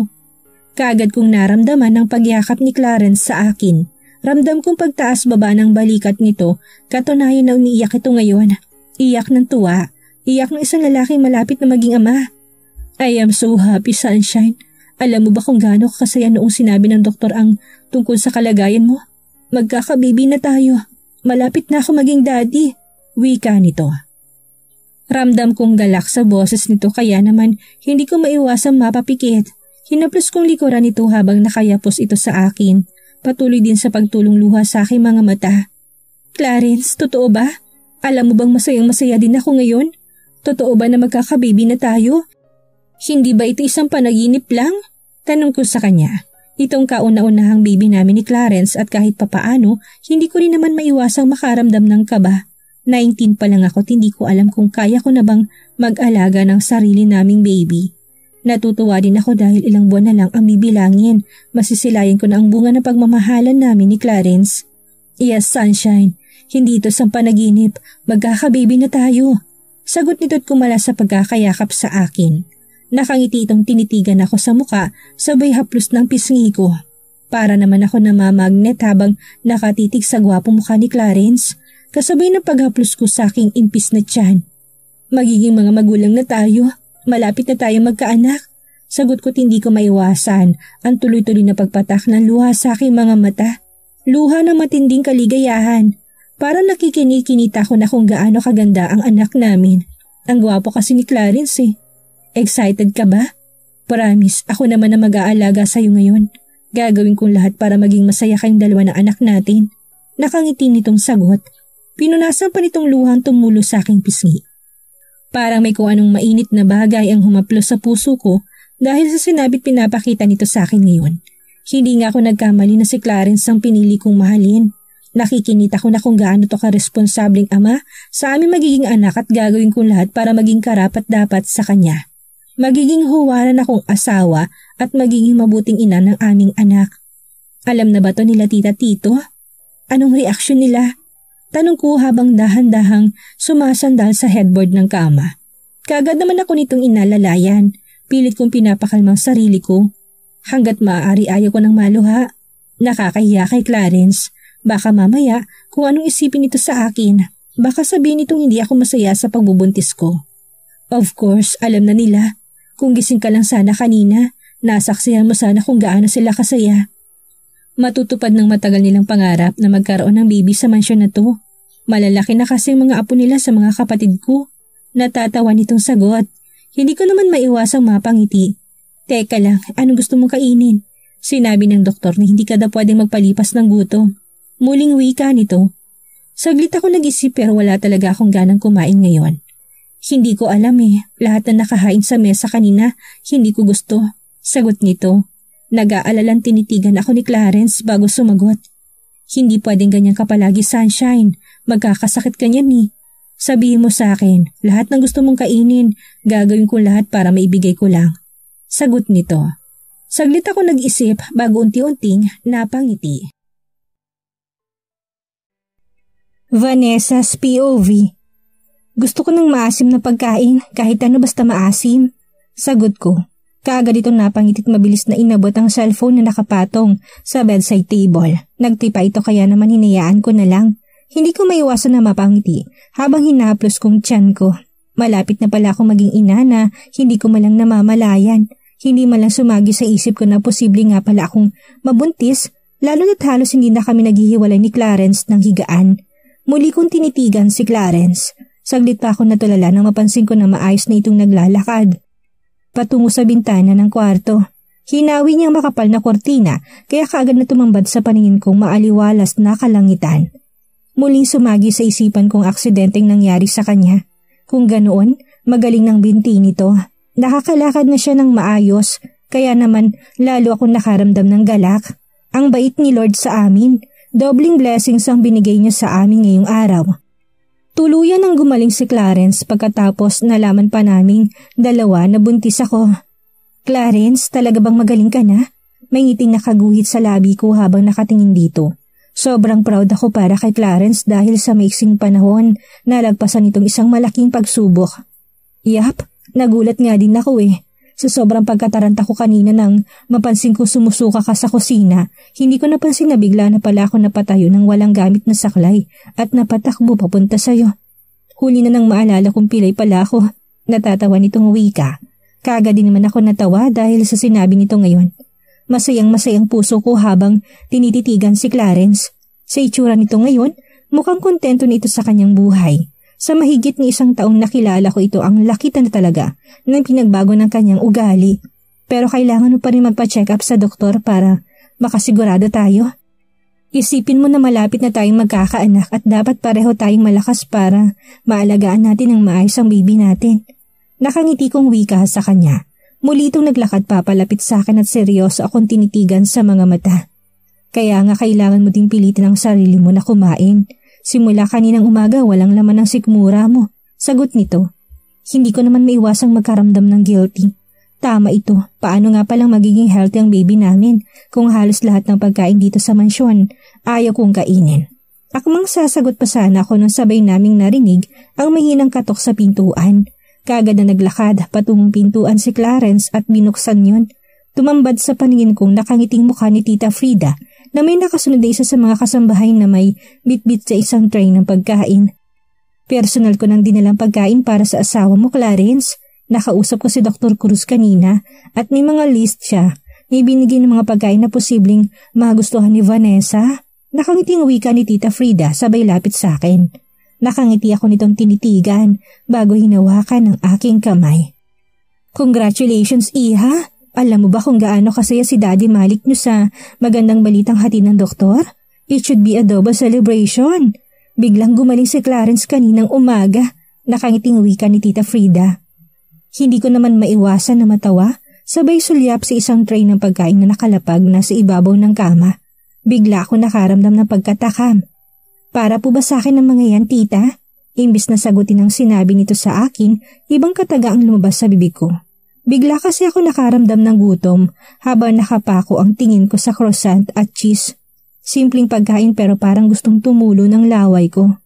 Kaagad kong naramdaman ang pagyakap ni Clarence sa akin. Ramdam kong pagtaas-baba ng balikat nito, katunayan na umiiyak ito ngayon. Iyak ng tuwa, iyak ng isang lalaking malapit na maging ama. I am so happy, Sunshine. Alam mo ba kung gaano kasaya noong sinabi ng doktor ang tungkol sa kalagayan mo? Magkakabibi na tayo. Malapit na ako maging daddy. Wika nito. Ramdam kong galak sa boses nito kaya naman hindi ko maiwasang mapapikit. Hinaplos kong likuran nito habang nakayapos ito sa akin. Patuloy din sa pagtulong luha sa aking mga mata. Clarence, totoo ba? Alam mo bang masayang masaya din ako ngayon? Totoo ba na magkakababy na tayo? Hindi ba ito isang panaginip lang? Tanong ko sa kanya. Itong kauna-unahang baby namin ni Clarence at kahit papaano, hindi ko rin naman maiwasang makaramdam ng kaba. 19 pa lang ako at hindi ko alam kung kaya ko na bang mag-alaga ng sarili naming baby. Natutuwa din ako dahil ilang buwan na lang ang bibilangin. Masisilayan ko na ang bunga ng pagmamahalan namin ni Clarence. Yes, Sunshine. Hindi ito sa panaginip. Magkakababy na tayo. Sagot nito't kumala sa pagkakayakap sa akin. Nakangiti itong tinitigan ako sa muka, sabay haplos ng pisngi ko. Para naman ako namamagnet habang nakatitig sa gwapong mukha ni Clarence kasabay ng paghaplos ko sa aking impis na tiyan. Magiging mga magulang na tayo, malapit na tayo magkaanak. Sagot ko't hindi ko maiwasan ang tuloy-tuloy na pagpatak ng luha sa aking mga mata. Luha ng matinding kaligayahan. Para nakikinikinita ko na kung gaano kaganda ang anak namin. Ang gwapo kasi ni Clarence eh. Excited ka ba? Promise, ako naman na mag-aalaga sa'yo ngayon. Gagawin kong lahat para maging masaya kayong dalawa na anak natin. Nakangiti nitong sagot Pinunasan pa nitong luhang tumulo sa aking pisngi. Parang may kung anong mainit na bagay ang humaplos sa puso ko dahil sa sinabit pinapakita nito sa akin ngayon. Hindi nga ako nagkamali na si Clarence ang pinili kong mahalin. Nakikinita ko na kung gaano to karesponsabling ama sa aming magiging anak at gagawin kong lahat para maging karapat-dapat sa kanya. Magiging huwaran akong asawa at magiging mabuting ina ng aming anak. Alam na ba to nila tita Tito? Anong reaksyon nila? Tanong ko habang dahan-dahang sumasandal sa headboard ng kama. Kagad naman ako nitong inalalayan. Pilit kong pinapakalmang sarili ko. Hanggat maaari ayaw ko ng maluha. Nakakahiya kay Clarence. Baka mamaya kung anong isipin nito sa akin. Baka sabihin itong hindi ako masaya sa pagbubuntis ko. Of course, alam na nila. Kung gising ka lang sana kanina, nasaksihan mo sana kung gaano sila kasaya matutupad ng matagal nilang pangarap na magkaroon ng baby sa mansyon na to. Malalaki na kasing mga apo nila sa mga kapatid ko. Natatawa nitong sagot. Hindi ko naman maiwasang mapangiti. Teka lang, ano gusto mong kainin? Sinabi ng doktor na hindi ka daw pwedeng magpalipas ng gutom. Muling wika nito. Saglit ako nag-isip pero wala talaga akong ganang kumain ngayon. Hindi ko alam eh, lahat na nakahain sa mesa kanina, hindi ko gusto. Sagot nito. Nag-aalalan tinitigan ako ni Clarence bago sumagot. Hindi pwedeng ganyan ka palagi, Sunshine. Magkakasakit ka niyan eh. Sabihin mo sa akin, lahat ng gusto mong kainin, gagawin ko lahat para maibigay ko lang. Sagot nito. Saglit ako nag-isip bago unti-unting napangiti. Vanessa's POV Gusto ko ng maasim na pagkain kahit ano basta maasim. Sagot ko. Kaagad itong napangiti't mabilis na inabot ang cellphone na nakapatong sa bedside table. Nagtipa ito kaya naman hinayaan ko na lang. Hindi ko maiwasan na mapangiti habang hinaplos kong tiyan ko. Malapit na pala akong maging ina na hindi ko malang namamalayan. Hindi malang sumagi sa isip ko na posible nga pala akong mabuntis lalo na't halos hindi na kami naghihiwalay ni Clarence ng higaan. Muli kong tinitigan si Clarence. Saglit pa ako natulala nang mapansin ko na maayos na itong naglalakad patungo sa bintana ng kwarto. Hinawi niya ang makapal na kortina kaya kaagad na tumambad sa paningin kong maaliwalas na kalangitan. Muling sumagi sa isipan kong aksidenteng nangyari sa kanya. Kung ganoon, magaling ng binti nito. Nakakalakad na siya ng maayos kaya naman lalo akong nakaramdam ng galak. Ang bait ni Lord sa amin. Dobling blessings ang binigay niya sa amin ngayong araw. Tuluyan ang gumaling si Clarence pagkatapos nalaman pa naming dalawa na buntis ako. Clarence, talaga bang magaling ka na? May ngiting nakaguhit sa labi ko habang nakatingin dito. Sobrang proud ako para kay Clarence dahil sa maiksing panahon nalagpasan itong isang malaking pagsubok. Yap, nagulat nga din ako eh. Sa sobrang pagkataranta ko kanina nang mapansin ko sumusuka ka sa kusina, hindi ko napansin na bigla na pala ako napatayo ng walang gamit na saklay at napatakbo papunta sa'yo. Huli na nang maalala kong pilay pala ako. Natatawa nitong wika. Kaga din naman ako natawa dahil sa sinabi nito ngayon. Masayang-masayang puso ko habang tinititigan si Clarence. Sa itsura nito ngayon, mukhang kontento nito sa kanyang buhay. Sa mahigit ni isang taong nakilala ko ito ang lakitan na talaga ng pinagbago ng kanyang ugali. Pero kailangan mo pa rin magpa-check up sa doktor para makasigurado tayo. Isipin mo na malapit na tayong magkakaanak at dapat pareho tayong malakas para maalagaan natin ng maayos ang baby natin. Nakangiti kong wika sa kanya. Muli itong naglakad papalapit sa akin at seryoso akong tinitigan sa mga mata. Kaya nga kailangan mo ding pilitin ang sarili mo na kumain Simula kaninang umaga walang laman ang sikmura mo. Sagot nito. Hindi ko naman maiwasang magkaramdam ng guilty. Tama ito, paano nga palang magiging healthy ang baby namin kung halos lahat ng pagkain dito sa mansyon, ayaw kong kainin. Akmang sasagot pa sana ako nung sabay naming narinig ang mahinang katok sa pintuan. Kagad na naglakad patungong pintuan si Clarence at binuksan yon. Tumambad sa paningin kong nakangiting mukha ni Tita Frida na may nakasunod na isa sa mga kasambahay na may bitbit sa isang tray ng pagkain. Personal ko nang dinalang pagkain para sa asawa mo, Clarence. Nakausap ko si Dr. Cruz kanina at may mga list siya May binigay ng mga pagkain na posibleng magustuhan ni Vanessa. Nakangiting wika ni Tita Frida sabay lapit sa akin. Nakangiti ako nitong tinitigan bago hinawakan ng aking kamay. Congratulations, Iha! Alam mo ba kung gaano kasaya si Daddy Malik nyo sa magandang balitang hati ng doktor? It should be a double celebration. Biglang gumaling si Clarence kaninang umaga. Nakangiting wika ni Tita Frida. Hindi ko naman maiwasan na matawa. Sabay sulyap sa isang tray ng pagkain na nakalapag na sa ibabaw ng kama. Bigla ako nakaramdam ng pagkatakam. Para po ba sa akin ang mga yan, tita? Imbis na sagutin ang sinabi nito sa akin, ibang kataga ang lumabas sa bibig ko. Bigla kasi ako nakaramdam ng gutom habang nakapako ang tingin ko sa croissant at cheese. Simpleng pagkain pero parang gustong tumulo ng laway ko.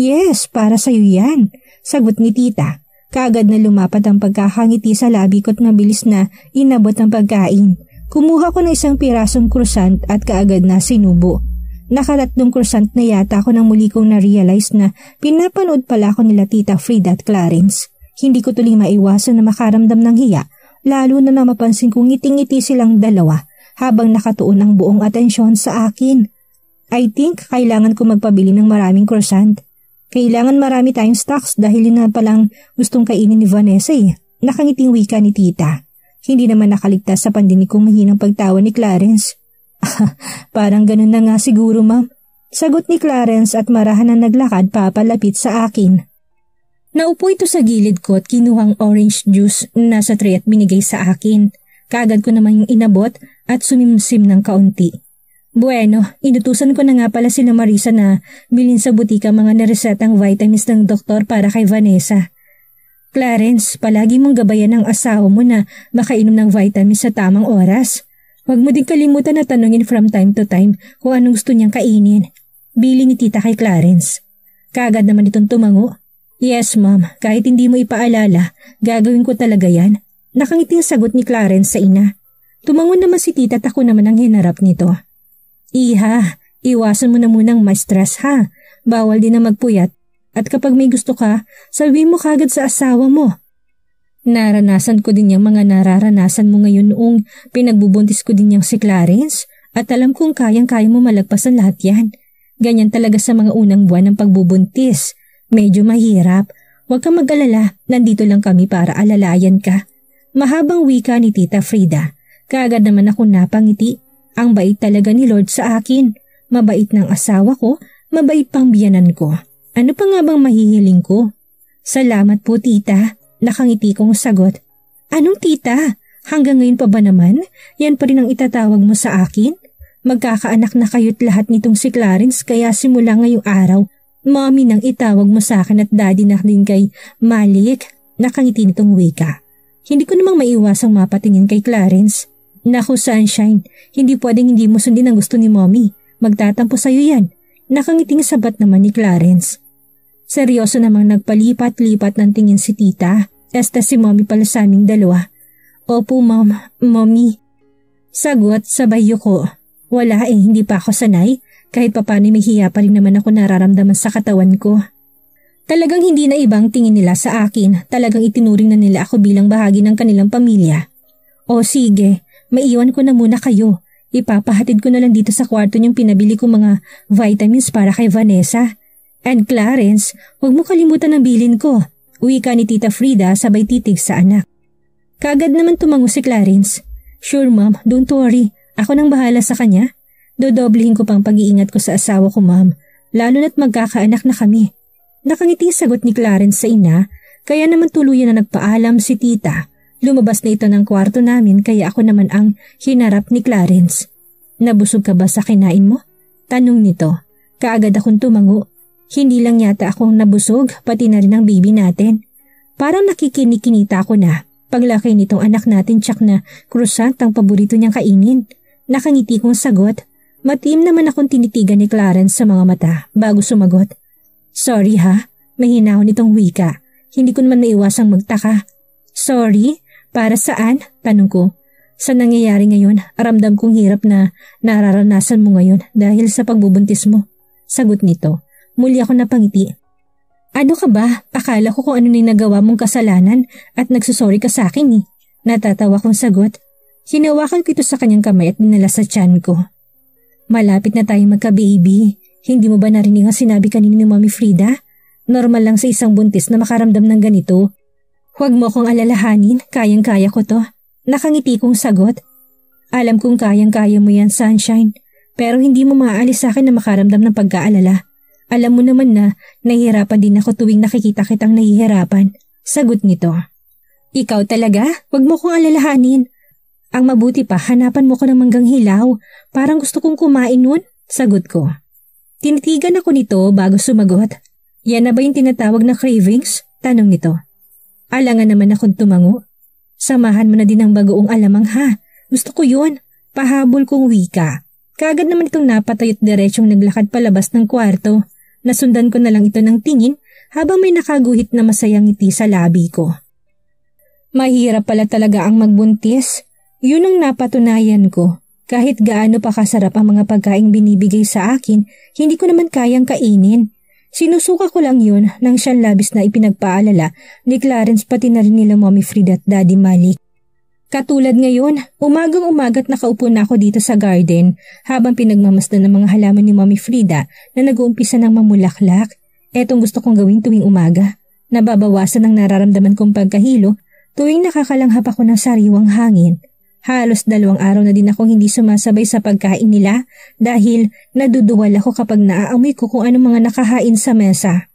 Yes, para sa'yo yan, sagot ni tita. Kaagad na lumapat ang pagkakangiti sa labi ko't mabilis na inabot ang pagkain. Kumuha ko ng isang pirasong croissant at kaagad na sinubo. Nakalat Nakaratlong croissant na yata ako nang muli kong na-realize na pinapanood pala ako nila Tita Frida at Clarence. Hindi ko tuling maiwasan na makaramdam ng hiya, lalo na mapansin kong ngiting ngiti silang dalawa habang nakatuon ang buong atensyon sa akin. I think kailangan ko magpabili ng maraming croissant. Kailangan marami tayong stocks dahil yun na palang gustong kainin ni Vanessa eh. Nakangiting wika ni tita. Hindi naman nakaligtas sa pandinig kong mahinang pagtawa ni Clarence. Parang ganun na nga siguro ma'am. Sagot ni Clarence at marahan na naglakad papalapit sa akin. Naupo ito sa gilid ko at kinuhang orange juice na sa tray at binigay sa akin. Kagad ko naman yung inabot at sumimsim ng kaunti. Bueno, inutusan ko na nga pala si Marisa na bilhin sa butika mga naresetang vitamins ng doktor para kay Vanessa. Clarence, palagi mong gabayan ang asawa mo na makainom ng vitamins sa tamang oras. Huwag mo din kalimutan na tanungin from time to time kung anong gusto niyang kainin. Bili ni tita kay Clarence. Kagad naman itong tumango Yes, ma'am. Kahit hindi mo ipaalala, gagawin ko talaga yan. Nakangiting sagot ni Clarence sa ina. Tumangon naman si tita at ako naman ang hinarap nito. Iha, iwasan mo na munang ma-stress ha. Bawal din na magpuyat. At kapag may gusto ka, sabihin mo kagad sa asawa mo. Naranasan ko din yung mga nararanasan mo ngayon noong pinagbubuntis ko din yung si Clarence at alam kong kayang-kaya mo malagpasan lahat yan. Ganyan talaga sa mga unang buwan ng pagbubuntis. Medyo mahirap. Huwag kang mag-alala, nandito lang kami para alalayan ka. Mahabang wika ni Tita Frida. Kaagad naman ako napangiti. Ang bait talaga ni Lord sa akin. Mabait ng asawa ko, mabait pang biyanan ko. Ano pa nga bang mahihiling ko? Salamat po tita, nakangiti kong sagot. Anong tita? Hanggang ngayon pa ba naman? Yan pa rin ang itatawag mo sa akin? Magkakaanak na kayo't lahat nitong si Clarence kaya simula ngayong araw Mommy nang itawag mo sa akin at daddy na din kay Malik, nakangiti nitong wika. Hindi ko namang maiwasang mapatingin kay Clarence. Naku Sunshine, hindi pwedeng hindi mo sundin ang gusto ni Mommy. Magtatampo sa'yo yan. Nakangiting sabat naman ni Clarence. Seryoso namang nagpalipat-lipat ng tingin si tita. Esta si Mommy pala sa aming dalawa. Opo, Mom. Mommy. Sagot, sabay ko. Wala eh, hindi pa ako sanay. Kahit papani may hiya pa rin naman ako nararamdaman sa katawan ko. Talagang hindi na ibang tingin nila sa akin, talagang itinuring na nila ako bilang bahagi ng kanilang pamilya. O sige, maiwan ko na muna kayo. Ipapahatid ko na lang dito sa kwarto yung pinabili ko mga vitamins para kay Vanessa. And Clarence, huwag mo kalimutan ang bilin ko. Uwi ka ni Tita Frida sabay titig sa anak. Kaagad naman tumango si Clarence. Sure ma'am, don't worry. Ako nang bahala sa kanya. Dodoblihin ko pang pag-iingat ko sa asawa ko, ma'am, lalo na't magkakaanak na kami. Nakangiting sagot ni Clarence sa ina, kaya naman tuluyan na nagpaalam si tita. Lumabas na ito ng kwarto namin kaya ako naman ang hinarap ni Clarence. Nabusog ka ba sa kinain mo? Tanong nito. Kaagad akong tumango. Hindi lang yata akong nabusog, pati na rin ang baby natin. Parang nakikinikinita ako na. Paglaki nitong anak natin tsak na croissant ang paborito niyang kainin. Nakangiti kong sagot Matim naman akong tinitigan ni Clarence sa mga mata bago sumagot. Sorry ha, mahinaw nitong wika. Hindi ko naman maiwasang magtaka. Sorry? Para saan? Tanong ko. Sa nangyayari ngayon, aramdam kong hirap na nararanasan mo ngayon dahil sa pagbubuntis mo. Sagot nito. Muli ako napangiti. Ano ka ba? Akala ko kung ano na nagawa mong kasalanan at nagsusorry ka sa akin eh. Natatawa kong sagot. Hinawakan ko ito sa kanyang kamay at dinala sa tiyan ko. Malapit na tayong magka-baby. Hindi mo ba narinig ang sinabi kanina ni Mami Frida? Normal lang sa isang buntis na makaramdam ng ganito. Huwag mo kong alalahanin, kayang-kaya ko to. Nakangiti kong sagot. Alam kong kayang-kaya mo yan, Sunshine. Pero hindi mo maaalis sa akin na makaramdam ng pagkaalala. Alam mo naman na nahihirapan din ako tuwing nakikita kitang nahihirapan. Sagot nito. Ikaw talaga? Huwag mo kong alalahanin. Ang mabuti pa, hanapan mo ko ng manggang hilaw. Parang gusto kong kumain nun, sagot ko. Tinitigan ako nito bago sumagot. Yan na ba yung tinatawag na cravings? Tanong nito. Alangan naman akong tumango. Samahan mo na din ang bagoong alamang ha. Gusto ko yun. Pahabol kong wika. Kagad naman itong napatayot at diretsyong naglakad palabas ng kwarto. Nasundan ko na lang ito ng tingin habang may nakaguhit na masayang ngiti sa labi ko. Mahirap pala talaga ang magbuntis. Yun ang napatunayan ko. Kahit gaano pa kasarap ang mga pagkaing binibigay sa akin, hindi ko naman kayang kainin. Sinusuka ko lang yun nang siyang labis na ipinagpaalala ni Clarence pati na rin nila Mommy Frida at Daddy Malik. Katulad ngayon, umagang umagat nakaupo na ako dito sa garden habang pinagmamasdan ng mga halaman ni Mommy Frida na nag-uumpisa ng mamulaklak. Etong gusto kong gawin tuwing umaga. Nababawasan ang nararamdaman kong pagkahilo tuwing nakakalanghap ako ng sariwang hangin. Halos dalawang araw na din akong hindi sumasabay sa pagkain nila dahil naduduwal ako kapag naaamoy ko kung anong mga nakahain sa mesa.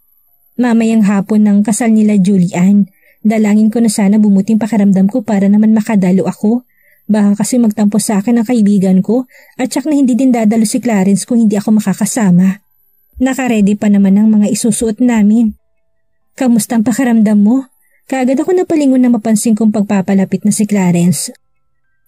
Mamayang hapon ng kasal nila Julian, dalangin ko na sana bumuting pakaramdam ko para naman makadalo ako. Baka kasi magtampo sa akin ang kaibigan ko at tsak na hindi din dadalo si Clarence kung hindi ako makakasama. Nakaredy pa naman ang mga isusuot namin. Kamusta ang pakaramdam mo? Kaagad ako napalingon na mapansin kong pagpapalapit na si Clarence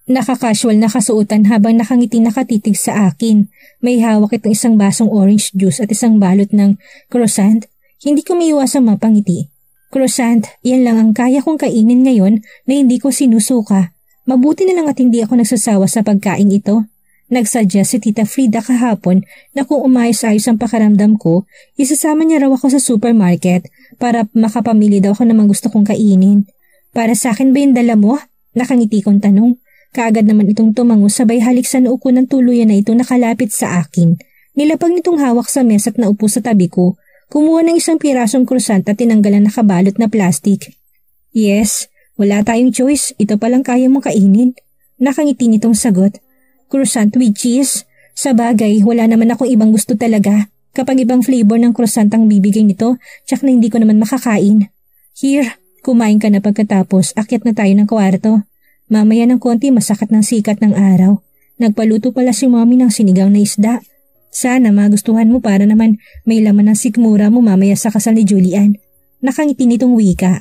Nakakasual na kasuotan habang nakangiti nakatitig sa akin. May hawak itong isang basong orange juice at isang balot ng croissant. Hindi ko maiwasang mapangiti. Croissant, yan lang ang kaya kong kainin ngayon na hindi ko sinusuka. Mabuti na lang at hindi ako nagsasawa sa pagkain ito. Nagsuggest si Tita Frida kahapon na kung umayos-ayos ang pakaramdam ko, isasama niya raw ako sa supermarket para makapamili daw ako ng mga gusto kong kainin. Para sa akin ba yung dala mo? Nakangiti kong tanong. Kaagad naman itong tumango sabay halik sa noo ko ng tuluyan na ito nakalapit sa akin. Nilapag nitong hawak sa mesa at naupo sa tabi ko. Kumuha ng isang pirasong croissant at tinanggalan na kabalot na plastic. Yes, wala tayong choice. Ito palang kaya mong kainin. Nakangiti nitong sagot. Croissant with cheese? Sa bagay, wala naman akong ibang gusto talaga. Kapag ibang flavor ng croissant ang bibigay nito, tsak na hindi ko naman makakain. Here, kumain ka na pagkatapos, akyat na tayo ng kwarto. Mamaya ng konti masakat ng sikat ng araw. Nagpaluto pala si mommy ng sinigang na isda. Sana magustuhan mo para naman may laman ng sikmura mo mamaya sa kasal ni Julian. Nakangiti nitong wika.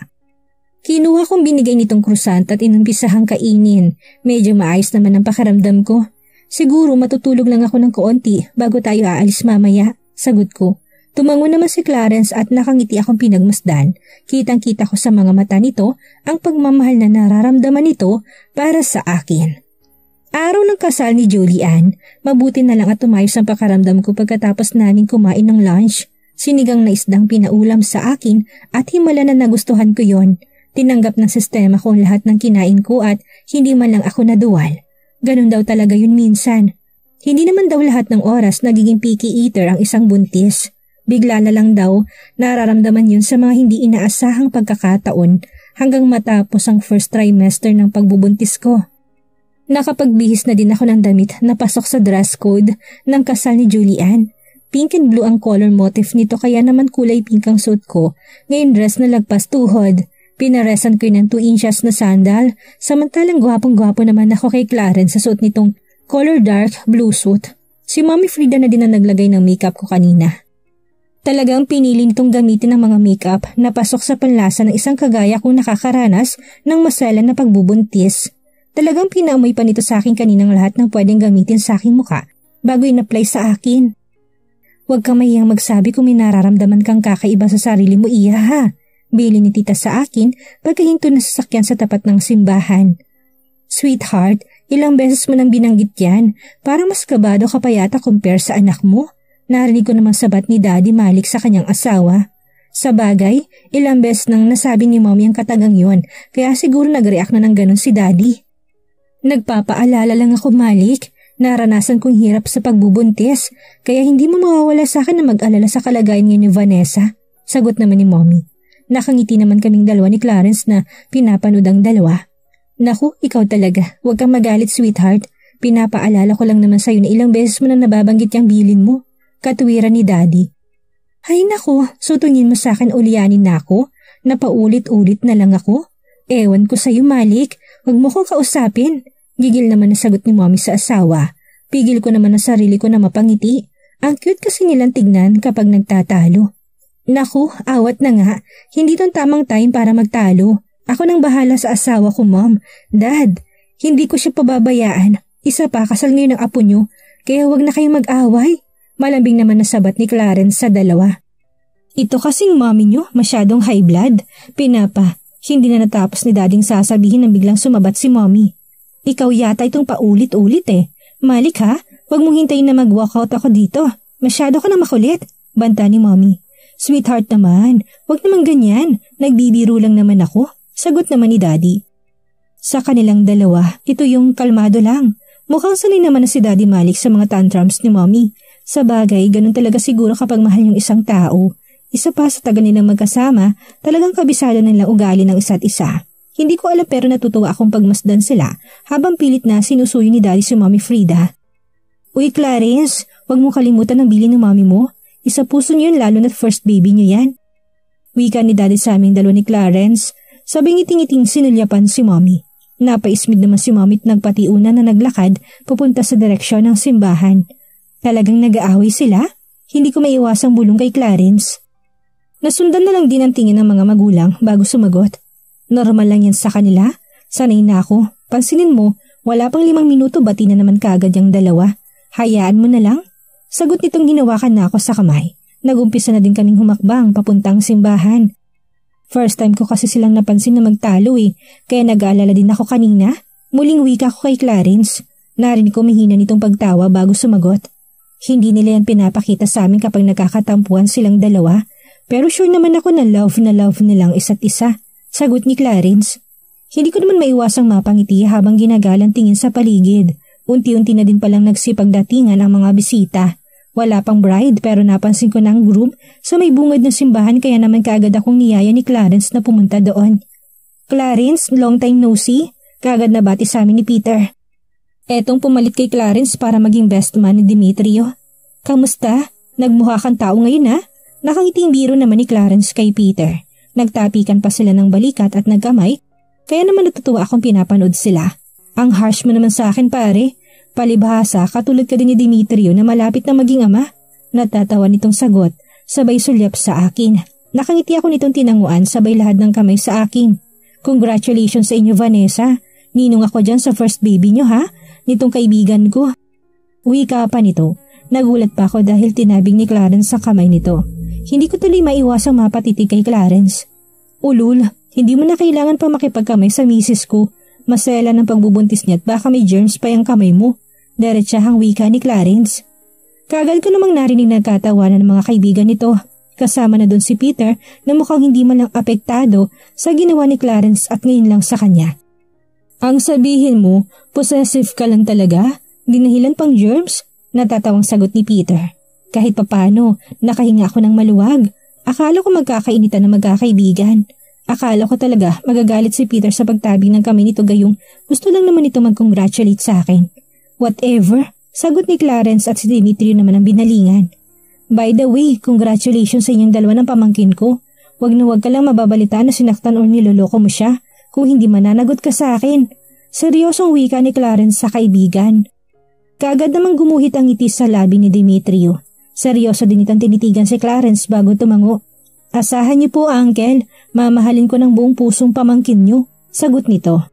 Kinuha kong binigay nitong krusant at inumpisahang kainin. Medyo maayos naman ang pakaramdam ko. Siguro matutulog lang ako ng konti bago tayo aalis mamaya, sagot ko. Tumango naman si Clarence at nakangiti akong pinagmasdan. Kitang-kita ko sa mga mata nito ang pagmamahal na nararamdaman nito para sa akin. Araw ng kasal ni Julian, mabuti na lang at tumayos ang pakaramdam ko pagkatapos namin kumain ng lunch. Sinigang na isdang pinaulam sa akin at himala na nagustuhan ko yon. Tinanggap ng sistema ko lahat ng kinain ko at hindi man lang ako naduwal. Ganun daw talaga yun minsan. Hindi naman daw lahat ng oras nagiging picky eater ang isang buntis. Bigla na lang daw nararamdaman yun sa mga hindi inaasahang pagkakataon hanggang matapos ang first trimester ng pagbubuntis ko. Nakapagbihis na din ako ng damit na pasok sa dress code ng kasal ni Julian. Pink and blue ang color motif nito kaya naman kulay pink ang suit ko. Ngayon dress na lagpas tuhod. Pinaresan ko yun ng 2 inches na sandal, samantalang gwapong-gwapo naman ako kay Clarence sa suit nitong color dark blue suit. Si Mommy Frida na din ang naglagay ng makeup ko kanina. Talagang piniling tong gamitin ang mga makeup na pasok sa panlasa ng isang kagaya kong nakakaranas ng maselan na pagbubuntis. Talagang pinamoy pa nito sa akin kaninang lahat ng pwedeng gamitin sa aking muka bago in-apply sa akin. Huwag ka mayang magsabi kung may nararamdaman kang kakaiba sa sarili mo iya ha. Bili ni tita sa akin pagkahinto na sasakyan sa tapat ng simbahan. Sweetheart, ilang beses mo nang binanggit yan para mas kabado ka pa yata compare sa anak mo. Narinig ko namang sabat ni Daddy Malik sa kanyang asawa. Sa bagay, ilang beses nang nasabi ni Mommy ang katagang yon, kaya siguro nag-react na ng ganun si Daddy. Nagpapaalala lang ako Malik, naranasan kong hirap sa pagbubuntis, kaya hindi mo mawawala sa akin na mag-alala sa kalagayan ngayon ni Vanessa. Sagot naman ni Mommy. Nakangiti naman kaming dalawa ni Clarence na pinapanood ang dalawa. Naku, ikaw talaga. Huwag kang magalit, sweetheart. Pinapaalala ko lang naman sa'yo na ilang beses mo na nababanggit yung bilin mo. Katwiran ni Daddy. Hay nako, sutungin mo sa akin ulianin na ako? Napaulit-ulit na lang ako? Ewan ko sa'yo Malik, wag mo ko kausapin. Gigil naman ang sagot ni mommy sa asawa. Pigil ko naman ang sarili ko na mapangiti. Ang cute kasi nilang tignan kapag nagtatalo. Naku, awat na nga. Hindi tong tamang time para magtalo. Ako nang bahala sa asawa ko, mom. Dad, hindi ko siya pababayaan. Isa pa, kasal ngayon ang apo nyo. Kaya wag na kayong mag-away. Malambing naman na sabat ni Clarence sa dalawa. Ito kasing mami nyo, masyadong high blood. Pinapa, hindi na natapos ni dading sasabihin na biglang sumabat si mommy. Ikaw yata itong paulit-ulit eh. Malik ha, huwag mong hintayin na mag-walkout ako dito. Masyado ka na makulit, banta ni mommy. Sweetheart naman, huwag naman ganyan. Nagbibiro lang naman ako, sagot naman ni daddy. Sa kanilang dalawa, ito yung kalmado lang. Mukhang sanay naman na si Daddy Malik sa mga tantrums ni Mommy sa bagay, ganun talaga siguro kapag mahal yung isang tao. Isa pa sa taga nilang magkasama, talagang kabisado nilang ugali ng isa't isa. Hindi ko alam pero natutuwa akong pagmasdan sila habang pilit na sinusuyo ni Daddy si Mami Frida. Uy Clarence, huwag mo kalimutan ang bili ng mommy mo. Isa puso niyo yun lalo na first baby niyo yan. Wika ni Daddy sa aming dalawa ni Clarence. Sabing iting-iting sinulyapan si mommy. Napaismid naman si Mami at nagpatiuna na naglakad papunta sa direksyon ng simbahan. Talagang nag-aaway sila? Hindi ko maiwasang bulong kay Clarence. Nasundan na lang din ang tingin ng mga magulang bago sumagot. Normal lang yan sa kanila. Sanay na ako. Pansinin mo, wala pang limang minuto bati na naman kaagad yung dalawa. Hayaan mo na lang. Sagot nitong ginawakan na ako sa kamay. Nagumpisa na din kaming humakbang papuntang simbahan. First time ko kasi silang napansin na magtalo eh, kaya nag-aalala din ako kanina. Muling wika ko kay Clarence. Narinig ko mahina nitong pagtawa bago sumagot. Hindi nila yan pinapakita sa amin kapag nagkakatampuan silang dalawa. Pero sure naman ako na love na love nilang isa't isa. Sagot ni Clarence. Hindi ko naman maiwasang mapangiti habang ginagalang tingin sa paligid. Unti-unti na din palang nagsipagdatingan ang mga bisita. Wala pang bride pero napansin ko na ang groom sa may bungad na simbahan kaya naman kaagad akong niyaya ni Clarence na pumunta doon. Clarence, long time no see. Kaagad na bati sa amin ni Peter. Etong pumalit kay Clarence para maging best man ni Dimitrio. Kamusta? Nagmukha kang tao ngayon ha? Nakangiting biro naman ni Clarence kay Peter. Nagtapikan pa sila ng balikat at nagkamay, kaya naman natutuwa akong pinapanood sila. Ang harsh mo naman sa akin pare. Palibhasa, katulad ka din ni Dimitrio na malapit na maging ama. Natatawa nitong sagot, sabay sulyap sa akin. Nakangiti ako nitong tinanguan sabay lahat ng kamay sa akin. Congratulations sa inyo Vanessa. Ninong ako dyan sa first baby nyo ha? nitong kaibigan ko. Wika pa nito. Nagulat pa ako dahil tinabing ni Clarence sa kamay nito. Hindi ko tuloy maiwasang mapatitig kay Clarence. Ulul, hindi mo na kailangan pa makipagkamay sa misis ko. Masela ng pagbubuntis niya at baka may germs pa yung kamay mo. Diretsahang wika ni Clarence. Kagad ko namang narinig nagkatawanan ng mga kaibigan nito. Kasama na doon si Peter na mukhang hindi man lang apektado sa ginawa ni Clarence at ngayon lang sa kanya. Ang sabihin mo, possessive ka lang talaga? Dinahilan pang germs? Natatawang sagot ni Peter. Kahit papano, nakahinga ako ng maluwag. Akala ko magkakainitan na magkakaibigan. Akala ko talaga magagalit si Peter sa pagtabing ng kami nito gayong gusto lang naman ito mag-congratulate sa akin. Whatever, sagot ni Clarence at si Dimitri naman ang binalingan. By the way, congratulations sa inyong dalawa ng pamangkin ko. Huwag na huwag ka lang mababalita na sinaktan or niloloko mo siya kung hindi mananagot ka sa akin. Seryosong wika ni Clarence sa kaibigan. Kagad namang gumuhit ang itis sa labi ni Demetrio. Seryoso din itang tinitigan si Clarence bago tumango. Asahan niyo po, Uncle. Mamahalin ko ng buong pusong pamangkin niyo. Sagot nito.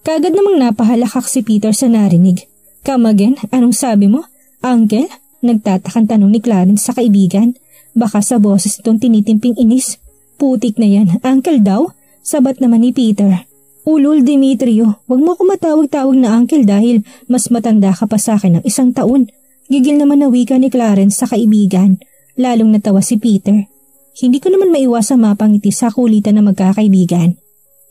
Kagad namang napahalakak si Peter sa narinig. Come again, anong sabi mo? Uncle? Nagtatakang tanong ni Clarence sa kaibigan. Baka sa boses itong tinitimping inis. Putik na yan, uncle daw? Sabat naman ni Peter. Ulol Dimitrio, wag mo ako matawag-tawag na uncle dahil mas matanda ka pa sa akin ng isang taon. Gigil naman na wika ni Clarence sa kaibigan, lalong natawa si Peter. Hindi ko naman maiwasang mapangiti sa kulitan ng magkakaibigan.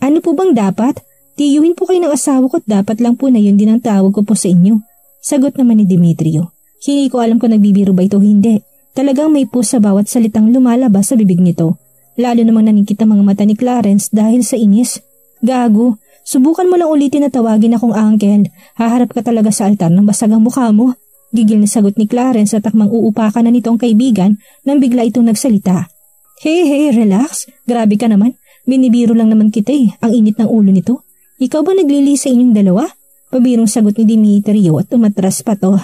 Ano po bang dapat? Tiyuhin po kayo ng asawa ko at dapat lang po na yun din ang tawag ko po sa inyo. Sagot naman ni Dimitrio. Hindi ko alam kung nagbibiro ba ito hindi. Talagang may po sa bawat salitang lumalabas sa bibig nito. Lalo namang nanikit ang mga mata ni Clarence dahil sa inis. Gago, subukan mo lang ulitin na tawagin akong uncle. Haharap ka talaga sa altar ng basag ang mukha mo. Gigil na sagot ni Clarence at akmang uupakan na nitong kaibigan nang bigla itong nagsalita. Hey, hey, relax. Grabe ka naman. Binibiro lang naman kita eh. Ang init ng ulo nito. Ikaw ba naglili sa inyong dalawa? Pabirong sagot ni Dimitrio at tumatras pa to.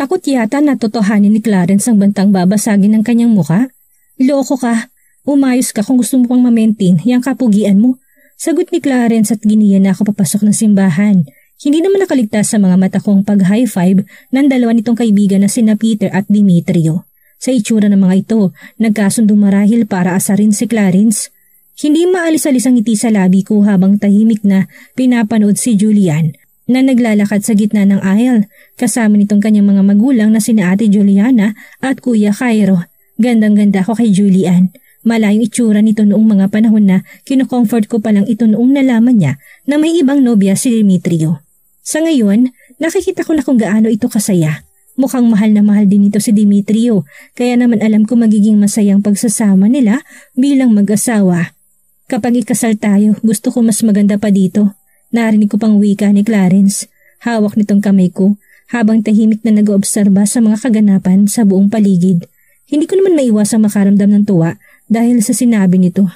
Takot yata na totohanin ni Clarence ang bantang babasagin ng kanyang muka. Loko ka. Umayos ka kung gusto mo pang ma-maintain yung kapugian mo. Sagot ni Clarence at giniya na ako papasok ng simbahan. Hindi naman nakaligtas sa mga mata kong pag-high five ng dalawa nitong kaibigan na sina Peter at Dimitrio. Sa itsura ng mga ito, nagkasundo marahil para asarin si Clarence. Hindi maalis-alis ang ngiti sa labi ko habang tahimik na pinapanood si Julian na naglalakad sa gitna ng aisle kasama nitong kanyang mga magulang na sina ate Juliana at kuya Cairo. Gandang-ganda ko kay Julian. Malayong itsura nito noong mga panahon na kinocomfort ko palang ito noong nalaman niya na may ibang nobya si Dimitrio. Sa ngayon, nakikita ko na kung gaano ito kasaya. Mukhang mahal na mahal din ito si Dimitrio, kaya naman alam ko magiging masayang pagsasama nila bilang mag-asawa. Kapag ikasal tayo, gusto ko mas maganda pa dito. Narinig ko pang wika ni Clarence. Hawak nitong kamay ko habang tahimik na nag-oobserba sa mga kaganapan sa buong paligid. Hindi ko naman maiwasang makaramdam ng tuwa dahil sa sinabi nito.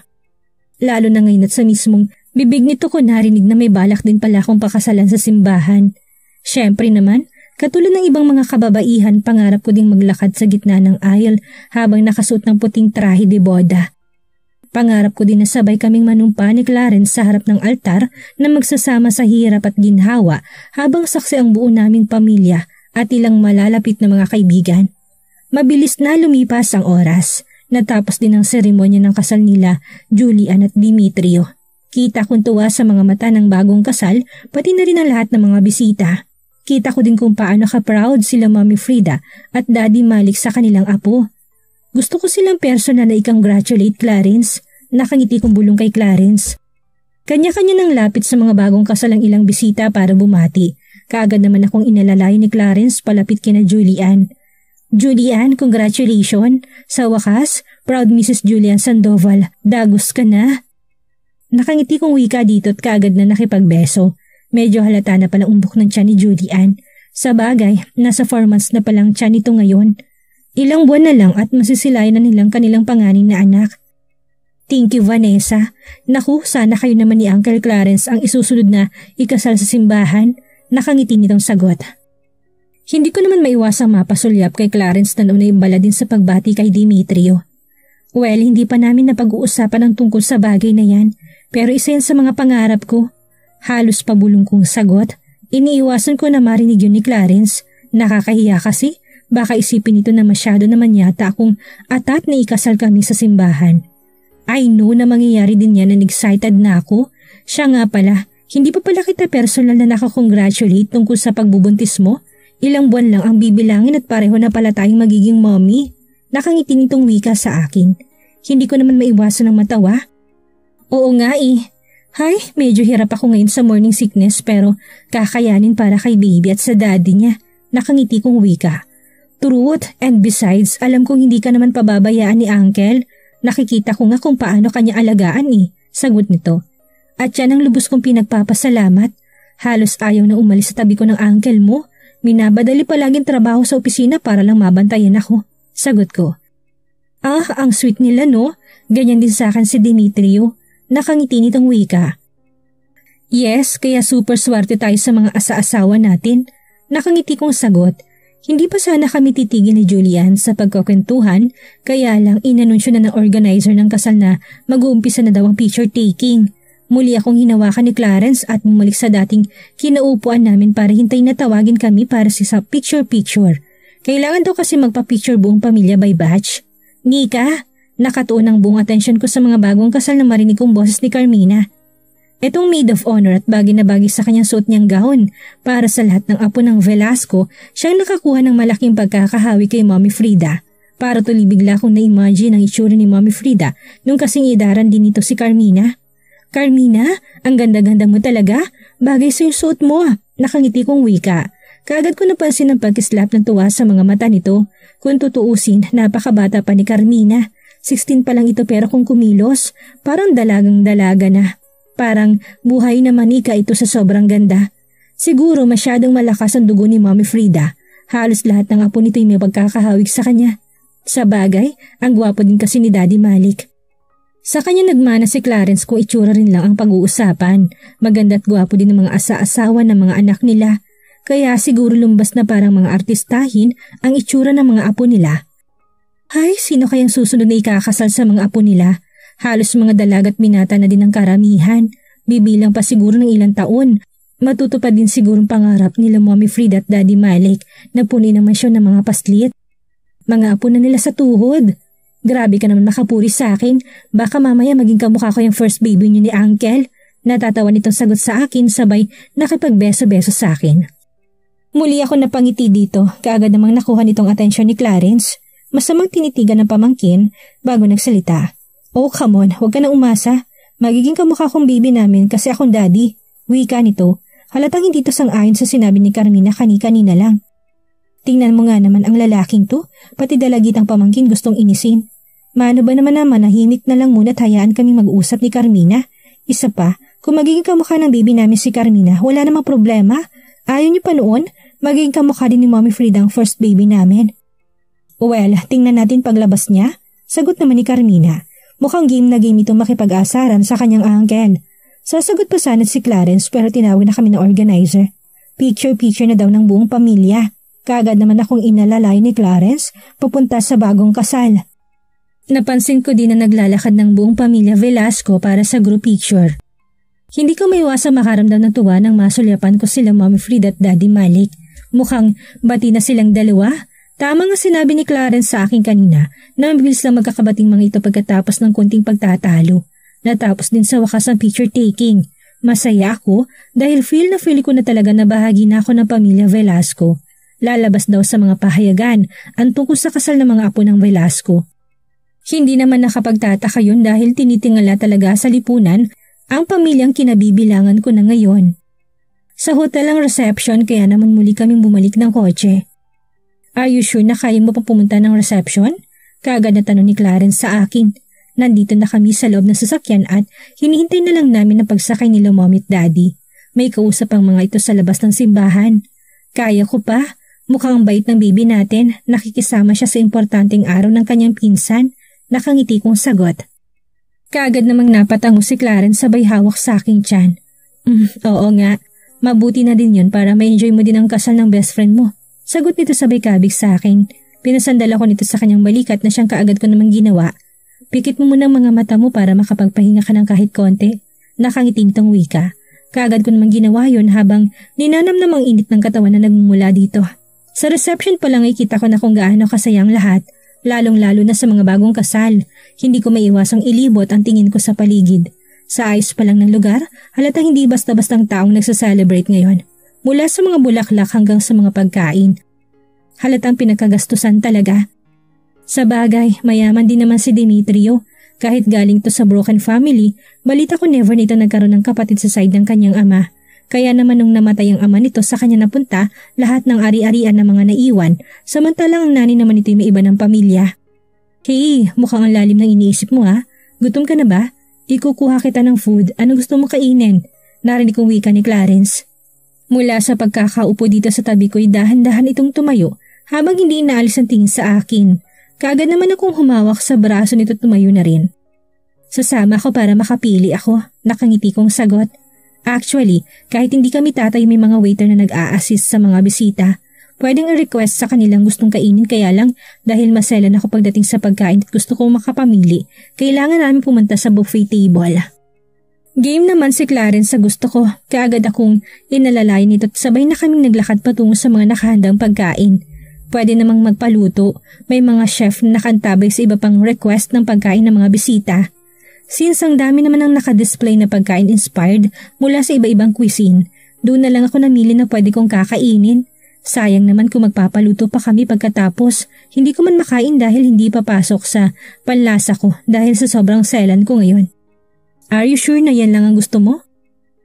Lalo na ngayon at sa mismong bibig nito ko narinig na may balak din pala akong pakasalan sa simbahan. Siyempre naman, katulad ng ibang mga kababaihan, pangarap ko ding maglakad sa gitna ng aisle habang nakasuot ng puting trahe de boda. Pangarap ko din na sabay kaming manumpa ni Clarence sa harap ng altar na magsasama sa hirap at ginhawa habang saksi ang buo naming pamilya at ilang malalapit na mga kaibigan. Mabilis na lumipas ang oras. Natapos din ang seremonya ng kasal nila, Julian at Dimitrio. Kita kong tuwa sa mga mata ng bagong kasal, pati na rin ang lahat ng mga bisita. Kita ko din kung paano ka-proud sila Mami Frida at Daddy Malik sa kanilang apo. Gusto ko silang personal na i-congratulate Clarence. Nakangiti kong bulong kay Clarence. Kanya-kanya nang lapit sa mga bagong kasal ang ilang bisita para bumati. Kaagad naman akong inalalay ni Clarence palapit kina Julian. Julian, congratulations. Sa wakas, proud Mrs. Julian Sandoval, dagos ka na. Nakangiti kong wika dito at kaagad na nakipagbeso. Medyo halata na pala umbok ng tiyan ni Julian. Sa bagay, nasa 4 months na palang tiyan ito ngayon. Ilang buwan na lang at masisilayan na nilang kanilang panganin na anak. Thank you, Vanessa. Naku, sana kayo naman ni Uncle Clarence ang isusunod na ikasal sa simbahan. Nakangiti nitong sagot. Hindi ko naman maiwasang mapasulyap kay Clarence na naunay bala din sa pagbati kay Dimitrio. Well, hindi pa namin napag-uusapan ang tungkol sa bagay na yan, pero isa yan sa mga pangarap ko. Halos pabulong kong sagot, iniiwasan ko na marinig yun ni Clarence. Nakakahiya kasi, baka isipin ito na masyado naman yata akong atat na ikasal kami sa simbahan. I know na mangyayari din yan and excited na ako. Siya nga pala, hindi pa pala kita personal na nakakongratulate tungkol sa pagbubuntis mo Ilang buwan lang ang bibilangin at pareho na pala tayong magiging mommy. Nakangiti nitong wika sa akin. Hindi ko naman maiwasan ng matawa. Oo nga eh. Hay, medyo hirap ako ngayon sa morning sickness pero kakayanin para kay baby at sa daddy niya. Nakangiti kong wika. Truth and besides, alam kong hindi ka naman pababayaan ni uncle. Nakikita ko nga kung paano kanya alagaan eh. Sagot nito. At yan ang lubos kong pinagpapasalamat. Halos ayaw na umalis sa tabi ko ng uncle mo. Minabadali palaging trabaho sa opisina para lang mabantayan ako. Sagot ko. Ah, ang sweet nila no? Ganyan din sa akin si Dimitrio. Nakangiti nitong wika. Yes, kaya super swerte tayo sa mga asa-asawa natin. Nakangiti kong sagot. Hindi pa sana kami titigil ni Julian sa pagkakwentuhan, kaya lang inanunsyo na ng organizer ng kasal na mag-uumpisa na daw ang picture taking. Muli akong hinawakan ni Clarence at bumalik sa dating kinaupuan namin para hintay na tawagin kami para sa picture-picture. Kailangan daw kasi magpa-picture buong pamilya by batch. Nika, nakatuon ang buong atensyon ko sa mga bagong kasal na marinig kong boses ni Carmina. Itong maid of honor at bagay na bagay sa kanyang suot niyang gahon para sa lahat ng apo ng Velasco, siyang nakakuha ng malaking pagkakahawi kay Mommy Frida. Para tuloy bigla kong na-imagine ang itsura ni Mommy Frida nung kasing idaran din nito si Carmina. Carmina, ang ganda-ganda mo talaga. Bagay sa yung suot mo. Nakangiti kong wika. Kagad ko napansin ang pagkislap ng tuwa sa mga mata nito. Kung tutuusin, napakabata pa ni Carmina. 16 pa lang ito pero kung kumilos, parang dalagang dalaga na. Parang buhay na manika ito sa sobrang ganda. Siguro masyadong malakas ang dugo ni Mommy Frida. Halos lahat ng apo nito'y may pagkakahawig sa kanya. Sa bagay, ang gwapo din kasi ni Daddy Malik. Sa kanya nagmana si Clarence kung itsura rin lang ang pag-uusapan. Maganda at gwapo din ng mga asa-asawa ng mga anak nila. Kaya siguro lumbas na parang mga artistahin ang itsura ng mga apo nila. Hay, sino kayang susunod na ikakasal sa mga apo nila? Halos mga dalagat binata na din ang karamihan. Bibilang pa siguro ng ilang taon. Matutupad din sigurong pangarap nila Mommy Frida at Daddy Malik na punin naman mansyon ng mga paslit. Mga apo na nila sa tuhod. Grabe ka naman makapuri sa akin. Baka mamaya maging kamukha ko yung first baby niyo ni Uncle. Natatawa nitong sagot sa akin sabay nakipagbeso-beso sa akin. Muli ako napangiti dito kaagad namang nakuha nitong atensyon ni Clarence. Masamang tinitigan ng pamangkin bago nagsalita. Oh come on, huwag ka na umasa. Magiging kamukha kong baby namin kasi akong daddy. Wika nito. Halatang hindi to sang-ayon sa sinabi ni Carmina kani-kanina lang. Tingnan mo nga naman ang lalaking to, pati dalagitang pamangkin gustong inisin. Mano ba naman naman nahimik na lang muna at hayaan kaming mag-usap ni Carmina? Isa pa, kung magiging kamukha ng baby namin si Carmina, wala namang problema. Ayaw niyo pa noon, magiging kamukha din ni Mommy Frida ang first baby namin. Well, tingnan natin paglabas niya. Sagot naman ni Carmina. Mukhang game na game itong makipag-asaran sa kanyang uncle. Sasagot pa sana si Clarence pero tinawag na kami ng organizer. Picture-picture na daw ng buong pamilya. Kagad naman akong inalalay ni Clarence pupunta sa bagong kasal. Napansin ko din na naglalakad ng buong pamilya Velasco para sa group picture. Hindi ko maiwasang makaramdam ng tuwa nang masulyapan ko sila Mommy Fried at Daddy Malik. Mukhang bati na silang dalawa. Tama nga sinabi ni Clarence sa akin kanina na mabilis lang magkakabating mga ito pagkatapos ng kunting pagtatalo. Natapos din sa wakas ang picture taking. Masaya ako dahil feel na feel ko na talaga na bahagi na ako ng pamilya Velasco lalabas daw sa mga pahayagan ang tungkol sa kasal ng mga apo ng Velasco. Hindi naman nakapagtataka yun dahil tinitingala talaga sa lipunan ang pamilyang kinabibilangan ko na ngayon. Sa hotel ang reception kaya naman muli kaming bumalik ng kotse. Are you sure na kaya mo pa pumunta ng reception? Kaagad na tanong ni Clarence sa akin. Nandito na kami sa loob ng sasakyan at hinihintay na lang namin ang pagsakay nila mommy at daddy. May kausap ang mga ito sa labas ng simbahan. Kaya ko pa, Mukhang bait ng bibi natin, nakikisama siya sa importanteng araw ng kanyang pinsan, nakangiti kong sagot. Kaagad namang napatango si Clarence sabay hawak sa aking tiyan. Mm, oo nga, mabuti na din yun para ma-enjoy mo din ang kasal ng best friend mo. Sagot nito sabay kabig sa akin. Pinasandal ako nito sa kanyang balikat na siyang kaagad ko namang ginawa. Pikit mo muna ang mga mata mo para makapagpahinga ka ng kahit konti. Nakangiti nitong wika. Kaagad ko namang ginawa yon habang ninanam namang init ng katawan na nagmumula dito. Sa reception pa lang ay kita ko na kung gaano kasayang lahat, lalong-lalo na sa mga bagong kasal. Hindi ko maiwasang ilibot ang tingin ko sa paligid. Sa ayos pa lang ng lugar, halata hindi basta-bastang taong nagsaselebrate ngayon. Mula sa mga bulaklak hanggang sa mga pagkain. Halatang pinakagastusan talaga. Sa bagay, mayaman din naman si Dimitrio. Kahit galing to sa broken family, balita ko never nito nagkaroon ng kapatid sa side ng kanyang ama. Kaya naman nung namatay ang ama nito sa kanya napunta, lahat ng ari-arian ng mga naiwan, samantalang ang nani naman ito'y may iba ng pamilya. Hey, mukhang ang lalim ng iniisip mo ha. Gutom ka na ba? Ikukuha kita ng food, ano gusto mong kainin? Narinig kong wika ni Clarence. Mula sa pagkakaupo dito sa tabi ko'y dahan-dahan itong tumayo habang hindi inaalis ang tingin sa akin. Kaagad naman akong humawak sa braso nito tumayo na rin. Sasama ko para makapili ako, nakangiti kong sagot. Actually, kahit hindi kami tatay may mga waiter na nag-a-assist sa mga bisita, pwedeng i request sa kanilang gustong kainin kaya lang dahil maselan ako pagdating sa pagkain at gusto kong makapamili, kailangan namin pumunta sa buffet table. Game naman si Clarence sa gusto ko, kaagad akong inalalayan nito at sabay na kaming naglakad patungo sa mga nakahandang pagkain. Pwede namang magpaluto, may mga chef na nakantabay sa iba pang request ng pagkain ng mga bisita. Since ang dami naman ang nakadisplay na pagkain inspired mula sa iba-ibang cuisine, doon na lang ako namili na pwede kong kakainin. Sayang naman kung magpapaluto pa kami pagkatapos, hindi ko man makain dahil hindi papasok sa panlasa ko dahil sa sobrang selan ko ngayon. Are you sure na yan lang ang gusto mo?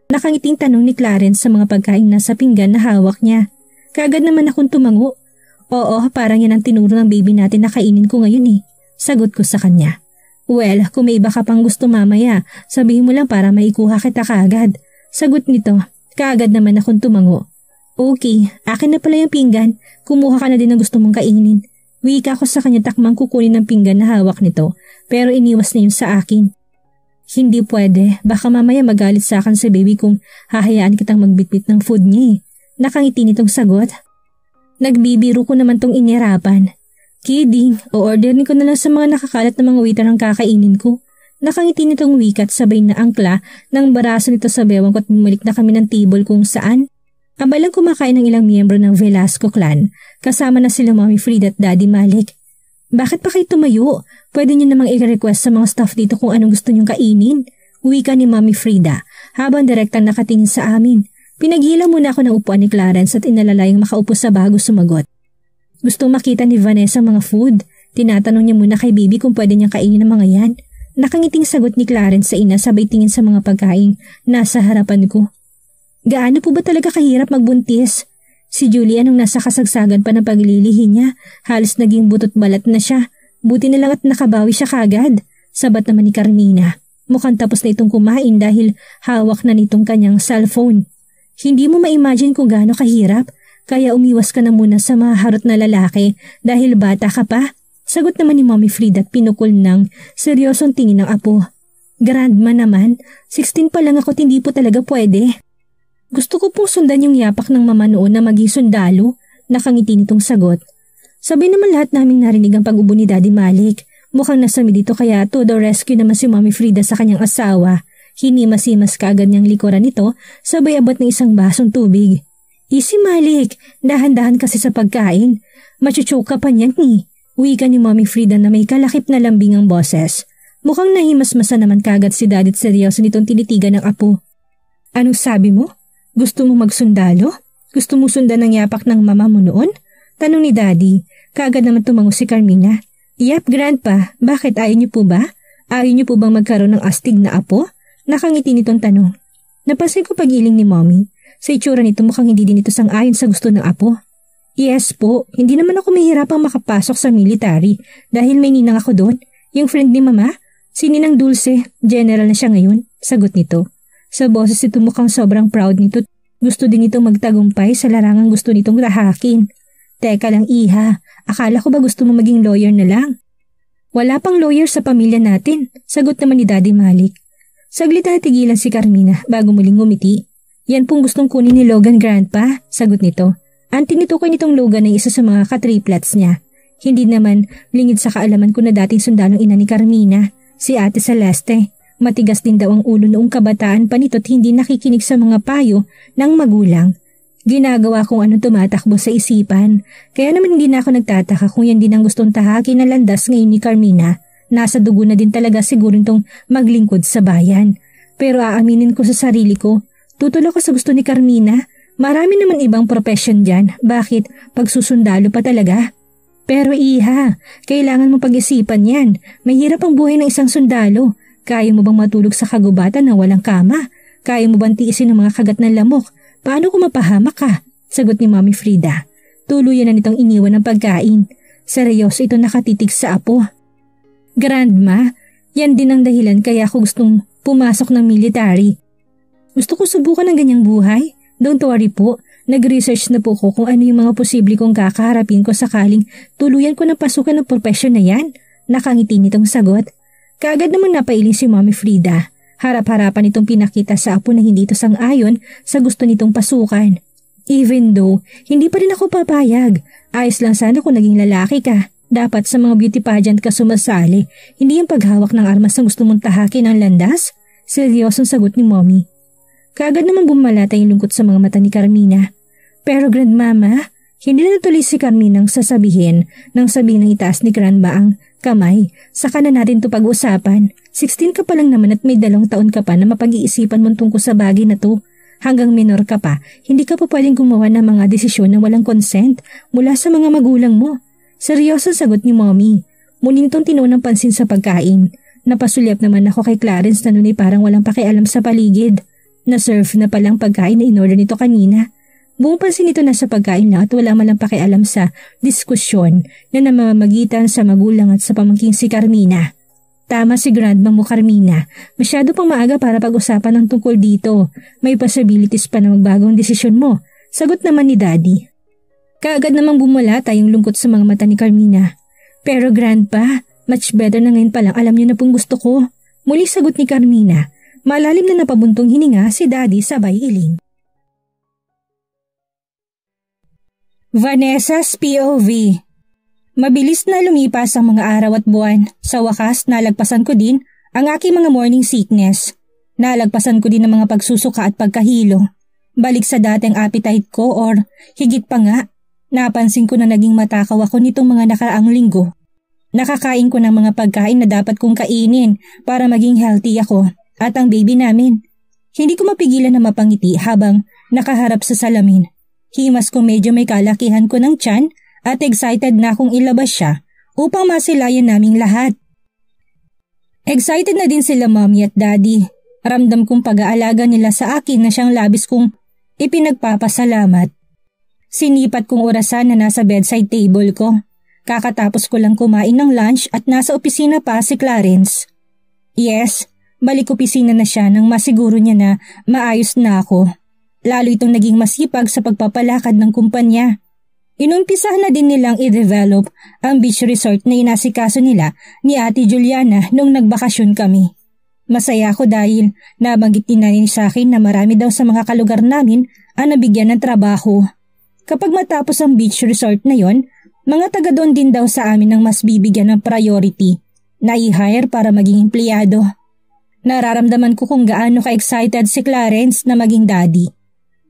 Nakangiting tanong ni Clarence sa mga pagkain na sa pinggan na hawak niya. Kaagad naman akong tumango. Oo, parang yan ang tinuro ng baby natin na kainin ko ngayon eh. Sagot ko sa kanya. Well, kung may iba ka pang gusto mamaya, sabihin mo lang para maikuha kita kaagad. Sagot nito, kaagad naman akong tumango. Okay, akin na pala yung pinggan. Kumuha ka na din ng gusto mong kainin. Wika ko sa kanya takmang kukunin ng pinggan na hawak nito, pero iniwas na yun sa akin. Hindi pwede, baka mamaya magalit sa akin si baby kung hahayaan kitang magbitbit ng food niya eh. Nakangiti nitong sagot. Nagbibiro ko naman tong inirapan. Kidding, o-orderin ko na lang sa mga nakakalat na mga waiter ang kakainin ko. Nakangiti nitong wikat sabay na angkla nang baraso nito sa bewang ko at bumalik na kami ng table kung saan. Abalang kumakain ng ilang miyembro ng Velasco clan, kasama na sila Mami Frida at Daddy Malik. Bakit pa kayo tumayo? Pwede niyo namang i-request sa mga staff dito kung anong gusto niyong kainin. Uwi ka ni Mami Frida habang direktang nakatingin sa amin. Pinaghila muna ako ng upuan ni Clarence at inalalay makaupo sa bago sumagot. Gustong makita ni Vanessa mga food. Tinatanong niya muna kay baby kung pwede niyang kainin ang mga yan. Nakangiting sagot ni Clarence sa ina sabay tingin sa mga pagkain nasa harapan ko. Gaano po ba talaga kahirap magbuntis? Si Julia nung nasa kasagsagan pa ng paglilihi niya, halos naging butot balat na siya. Buti na lang at nakabawi siya kagad. Sabat naman ni Carmina. Mukhang tapos na itong kumain dahil hawak na nitong kanyang cellphone. Hindi mo ma-imagine kung gaano kahirap kaya umiwas ka na muna sa maharot na lalaki dahil bata ka pa. Sagot naman ni Mommy Frida at pinukol ng seryosong tingin ng apo. Grandma naman, 16 pa lang ako hindi po talaga pwede. Gusto ko pong sundan yung yapak ng mama noon na maging sundalo, nakangiti nitong sagot. Sabi naman lahat naming narinig ang pag-ubo ni Daddy Malik. Mukhang nasami dito kaya to the rescue naman si Mommy Frida sa kanyang asawa. Hinimas-himas kaagad niyang likuran nito, sabay abot ng isang basong tubig. Easy Malik, dahan-dahan kasi sa pagkain. Machuchuka pa niyan ni. Eh. Uwi ka ni Mommy Frida na may kalakip na lambing ang boses. Mukhang nahimasmasa naman kagad si Daddy seryoso nitong tinitigan ng apo. Anong sabi mo? Gusto mo magsundalo? Gusto mo sundan ang yapak ng mama mo noon? Tanong ni Daddy. Kagad naman tumango si Carmina. Yap, Grandpa, bakit ayaw niyo po ba? Ayaw niyo po bang magkaroon ng astig na apo? Nakangiti nitong tanong. Napansin ko pagiling ni Mommy sa itsura nito mukhang hindi din ito sang-ayon sa gusto ng apo. Yes po, hindi naman ako mahirapang makapasok sa military dahil may ninang ako doon. Yung friend ni mama, si Ninang Dulce, general na siya ngayon, sagot nito. Sa boses ito mukhang sobrang proud nito. Gusto din itong magtagumpay sa larangang gusto nitong rahakin. Teka lang iha, akala ko ba gusto mo maging lawyer na lang? Wala pang lawyer sa pamilya natin, sagot naman ni Daddy Malik. Saglit na tigilan si Carmina bago muling ngumiti. Yan pong gustong kunin ni Logan Grandpa, sagot nito. Ang tinitukoy nitong Logan ay isa sa mga katriplets niya. Hindi naman lingid sa kaalaman ko na dating sundalong ina ni Carmina, si Ate Celeste. Matigas din daw ang ulo noong kabataan pa nito at hindi nakikinig sa mga payo ng magulang. Ginagawa kong anong tumatakbo sa isipan, kaya naman hindi na ako nagtataka kung yan din ang gustong tahaki na landas ngayon ni Carmina. Nasa dugo na din talaga siguro itong maglingkod sa bayan. Pero aaminin ko sa sarili ko Tutol ko sa gusto ni Carmina. Marami naman ibang profession dyan. Bakit? Pagsusundalo pa talaga? Pero iha, kailangan mo pag-isipan yan. Mahirap ang buhay ng isang sundalo. Kaya mo bang matulog sa kagubatan na walang kama? Kaya mo bang tiisin ang mga kagat ng lamok? Paano kung mapahamak ka? Sagot ni Mami Frida. Tuluyan na nitong iniwan ng pagkain. Seryoso ito nakatitig sa apo. Grandma, yan din ang dahilan kaya ako gustong pumasok ng military. Gusto ko subukan ng ganyang buhay. Don't worry po, nag-research na po ko kung ano yung mga posible kong kakaharapin ko sakaling tuluyan ko ng pasukan ng profesyon na yan. Nakangiti nitong sagot. Kaagad naman napailing si Mami Frida. Harap-harapan itong pinakita sa apo na hindi ito sang-ayon sa gusto nitong pasukan. Even though, hindi pa rin ako papayag. Ayos lang sana kung naging lalaki ka. Dapat sa mga beauty pageant ka sumasali, hindi yung paghawak ng armas ang gusto mong tahakin ng landas? Seryosong sagot ni mommy. Kagad naman bumalata yung lungkot sa mga mata ni Carmina. Pero grandmama, hindi na natuloy si Carmina ang sasabihin nang sabihin ng itaas ni grandma ang kamay. Saka na natin to pag-usapan. 16 ka pa lang naman at may dalawang taon ka pa na mapag-iisipan mo tungkol sa bagay na to. Hanggang minor ka pa, hindi ka pa pwedeng gumawa ng mga desisyon na walang consent mula sa mga magulang mo. Seryoso sagot ni mommy. Muli nitong tinunang pansin sa pagkain. Napasulyap naman ako kay Clarence na nun ay parang walang pakialam sa paligid. Na-serve na palang pagkain na inorder nito kanina. Buong pansin nito nasa sa pagkain na at wala lang pakialam sa diskusyon na namamagitan sa magulang at sa pamangking si Carmina. Tama si grandma mo Carmina, masyado pang maaga para pag-usapan ng tungkol dito. May possibilities pa na magbagong desisyon mo. Sagot naman ni daddy. Kaagad namang bumula tayong lungkot sa mga mata ni Carmina. Pero grandpa, much better na ngayon palang alam niyo na pong gusto ko. Muli sagot ni Carmina Malalim na napabuntong hininga si Daddy sabay iling. Vanessa's POV Mabilis na lumipas ang mga araw at buwan. Sa wakas, nalagpasan ko din ang aking mga morning sickness. Nalagpasan ko din ang mga pagsusuka at pagkahilo. Balik sa dating appetite ko or higit pa nga, napansin ko na naging matakaw ako nitong mga nakaraang linggo. Nakakain ko ng mga pagkain na dapat kong kainin para maging healthy ako at ang baby namin. Hindi ko mapigilan na mapangiti habang nakaharap sa salamin. Himas ko medyo may kalakihan ko ng tiyan at excited na akong ilabas siya upang masilayan naming lahat. Excited na din sila mommy at daddy. Ramdam kong pag-aalaga nila sa akin na siyang labis kong ipinagpapasalamat. Sinipat kong orasan na nasa bedside table ko. Kakatapos ko lang kumain ng lunch at nasa opisina pa si Clarence. Yes, balik opisina na siya nang masiguro niya na maayos na ako. Lalo itong naging masipag sa pagpapalakad ng kumpanya. Inumpisahan na din nilang i-develop ang beach resort na inasikaso nila ni Ate Juliana nung nagbakasyon kami. Masaya ako dahil nabanggit din na sa akin na marami daw sa mga kalugar namin ang nabigyan ng trabaho. Kapag matapos ang beach resort na yon, mga taga doon din daw sa amin ang mas bibigyan ng priority na i-hire para maging empleyado. Nararamdaman ko kung gaano ka-excited si Clarence na maging daddy.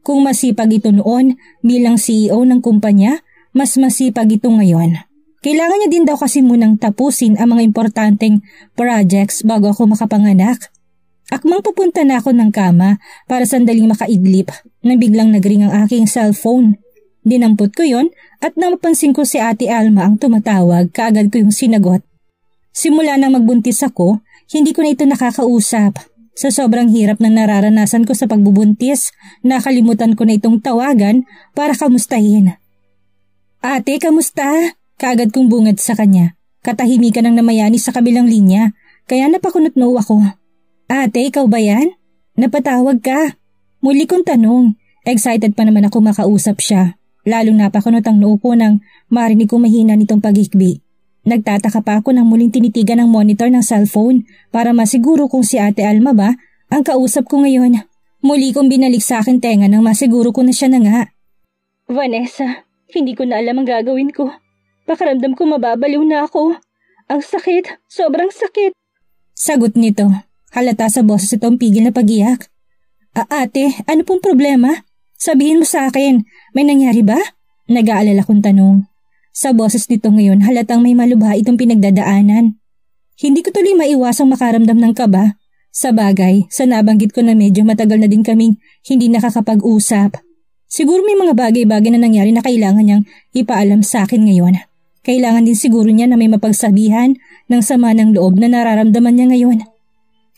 Kung masipag ito noon bilang CEO ng kumpanya, mas masipag ito ngayon. Kailangan niya din daw kasi munang tapusin ang mga importanteng projects bago ako makapanganak. Akmang pupunta na ako ng kama para sandaling makaidlip nang biglang nagring ang aking cellphone. Dinampot ko yon at napansin ko si Ate Alma ang tumatawag, kaagad ko yung sinagot. Simula nang magbuntis ako, hindi ko na ito nakakausap. Sa sobrang hirap na nararanasan ko sa pagbubuntis, nakalimutan ko na itong tawagan para kamustahin. Ate, kamusta? Kaagad kong bungad sa kanya. Katahimikan ang namayani sa kabilang linya, kaya napakunot-no ako. Ate, ikaw ba yan? Napatawag ka. Muli kong tanong. Excited pa naman ako makausap siya. Lalo napakunot ang noo ko nang marinig ko mahina nitong paghikbi. Nagtataka pa ako nang muling tinitigan ang monitor ng cellphone para masiguro kung si Ate Alma ba ang kausap ko ngayon. Muli kong binalik sa akin tenga nang masiguro ko na siya na nga. Vanessa, hindi ko na alam ang gagawin ko. Pakaramdam ko mababaliw na ako. Ang sakit, sobrang sakit. Sagot nito. Halata sa boses itong pigil na pagiyak. Ate, ano pong problema? Sabihin mo sa akin, may nangyari ba? Nag-aalala kong tanong. Sa boses nito ngayon halatang may malubha itong pinagdadaanan. Hindi ko tuloy maiwasang makaramdam ng kaba. Sa bagay, sa nabanggit ko na medyo matagal na din kaming hindi nakakapag-usap. Siguro may mga bagay-bagay na nangyari na kailangan niyang ipaalam sa akin ngayon. Kailangan din siguro niya na may mapagsabihan ng sama ng loob na nararamdaman niya ngayon.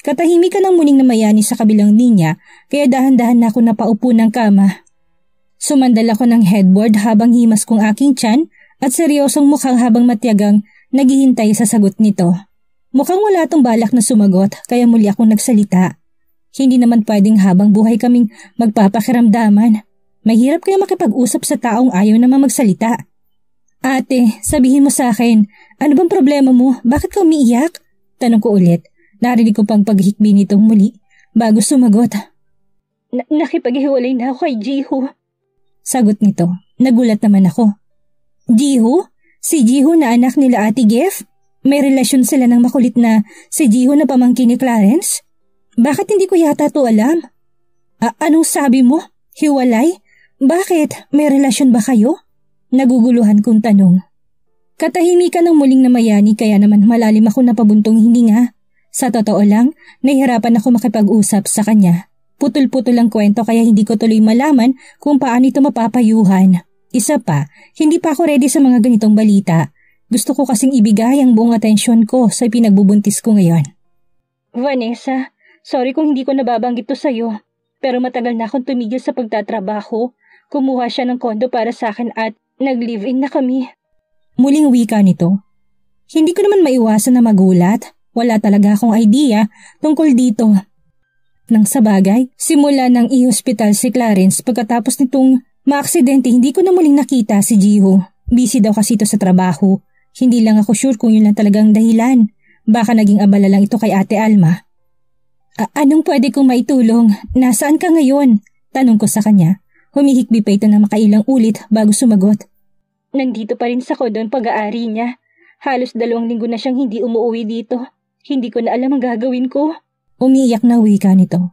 Katahimikan ang muning namayani sa kabilang linya kaya dahan-dahan na ako napaupo ng kama. Sumandal ako ng headboard habang himas kong aking tiyan at seryosong mukhang habang matyagang naghihintay sa sagot nito. Mukhang wala tong balak na sumagot kaya muli akong nagsalita. Hindi naman pwedeng habang buhay kaming magpapakiramdaman. Mahirap kaya makipag-usap sa taong ayaw naman magsalita. Ate, sabihin mo sa akin, ano bang problema mo? Bakit ka umiiyak? Tanong ko ulit. Narinig ko pang paghikbi nitong muli bago sumagot. Na nakipaghiwalay na ako kay Jiho. Sagot nito. Nagulat naman ako. Jiho? Si Jiho na anak nila Ate Gif? May relasyon sila ng makulit na si Jiho na pamangkin ni Clarence? Bakit hindi ko yata to alam? A- anong sabi mo? Hiwalay? Bakit? May relasyon ba kayo? Naguguluhan kong tanong. Katahimikan ng muling namayani kaya naman malalim ako na pabuntong nga. Sa totoo lang, nahihirapan ako makipag-usap sa kanya. Putol-putol ang kwento kaya hindi ko tuloy malaman kung paano ito mapapayuhan. Isa pa, hindi pa ako ready sa mga ganitong balita. Gusto ko kasing ibigay ang buong atensyon ko sa pinagbubuntis ko ngayon. Vanessa, sorry kung hindi ko nababanggit to sa'yo. Pero matagal na akong tumigil sa pagtatrabaho. Kumuha siya ng kondo para sa akin at nag-live-in na kami. Muling wika nito. Hindi ko naman maiwasan na magulat. Wala talaga akong idea tungkol dito. Nang sabagay, simula nang i-hospital si Clarence pagkatapos nitong Maaksidente hindi ko na muling nakita si Jiho. Busy daw kasi ito sa trabaho. Hindi lang ako sure kung yun lang talagang dahilan. Baka naging abala lang ito kay Ate Alma. A- anong pwede kong maitulong? Nasaan ka ngayon? Tanong ko sa kanya. Humihikbi pa ito ng makailang ulit bago sumagot. Nandito pa rin sa kodon pag-aari niya. Halos dalawang linggo na siyang hindi umuwi dito. Hindi ko na alam ang gagawin ko. Umiiyak na wika nito.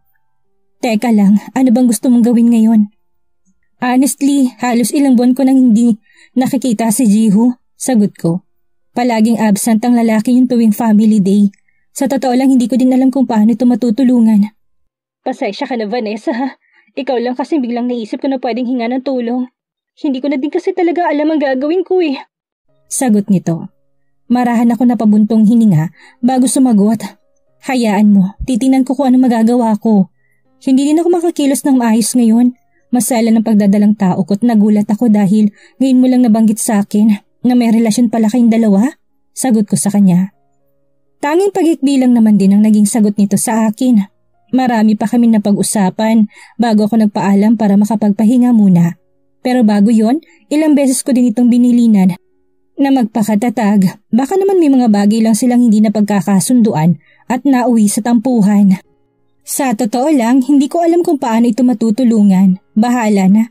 Teka lang, ano bang gusto mong gawin ngayon? Honestly, halos ilang buwan ko nang hindi nakikita si Jiho, sagot ko. Palaging absent ang lalaki yung tuwing family day. Sa totoo lang hindi ko din alam kung paano ito matutulungan. Pasensya ka na Vanessa Ikaw lang kasi biglang naisip ko na pwedeng hinga ng tulong. Hindi ko na din kasi talaga alam ang gagawin ko eh. Sagot nito. Marahan ako na pabuntong hininga bago sumagot. Hayaan mo, titinan ko kung ano magagawa ko. Hindi din ako makakilos ng maayos ngayon Masala ng pagdadalang tao ko't nagulat ako dahil ngayon mo lang nabanggit sa akin na may relasyon pala kayong dalawa? Sagot ko sa kanya. Tanging pagikbi lang naman din ang naging sagot nito sa akin. Marami pa kami na pag usapan bago ako nagpaalam para makapagpahinga muna. Pero bago yon, ilang beses ko din itong binilinan na magpakatatag. Baka naman may mga bagay lang silang hindi na pagkakasunduan at nauwi sa tampuhan. Sa totoo lang, hindi ko alam kung paano ito matutulungan. Bahala na.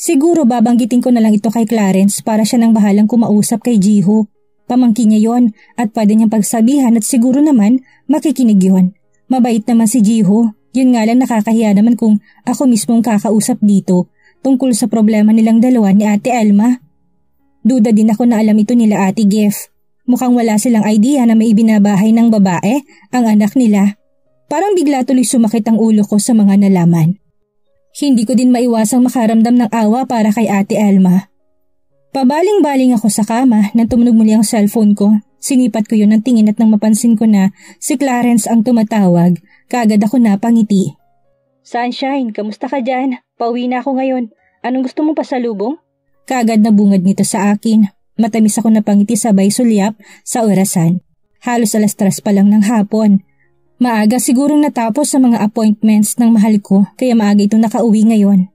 Siguro babanggitin ko na lang ito kay Clarence para siya nang bahalang kumausap kay Jiho. Pamangkin niya yon at pwede niyang pagsabihan at siguro naman makikinig yon. Mabait naman si Jiho. Yun nga lang nakakahiya naman kung ako mismong kakausap dito tungkol sa problema nilang dalawa ni Ate Elma. Duda din ako na alam ito nila Ate Gif. Mukhang wala silang idea na may ibinabahay ng babae ang anak nila. Parang bigla tuloy sumakit ang ulo ko sa mga nalaman. Hindi ko din maiwasang makaramdam ng awa para kay Ate Elma. Pabaling-baling ako sa kama nang tumunog muli ang cellphone ko. Sinipat ko yun ng tingin at nang mapansin ko na si Clarence ang tumatawag, kagad ako napangiti. Sunshine, kamusta ka dyan? Pauwi na ako ngayon. Anong gusto mong pasalubong? Kagad na bungad nito sa akin. Matamis ako napangiti sabay sulyap sa orasan. Halos alas tres pa lang ng hapon. Maaga sigurong natapos ang mga appointments ng mahal ko kaya maaga itong nakauwi ngayon.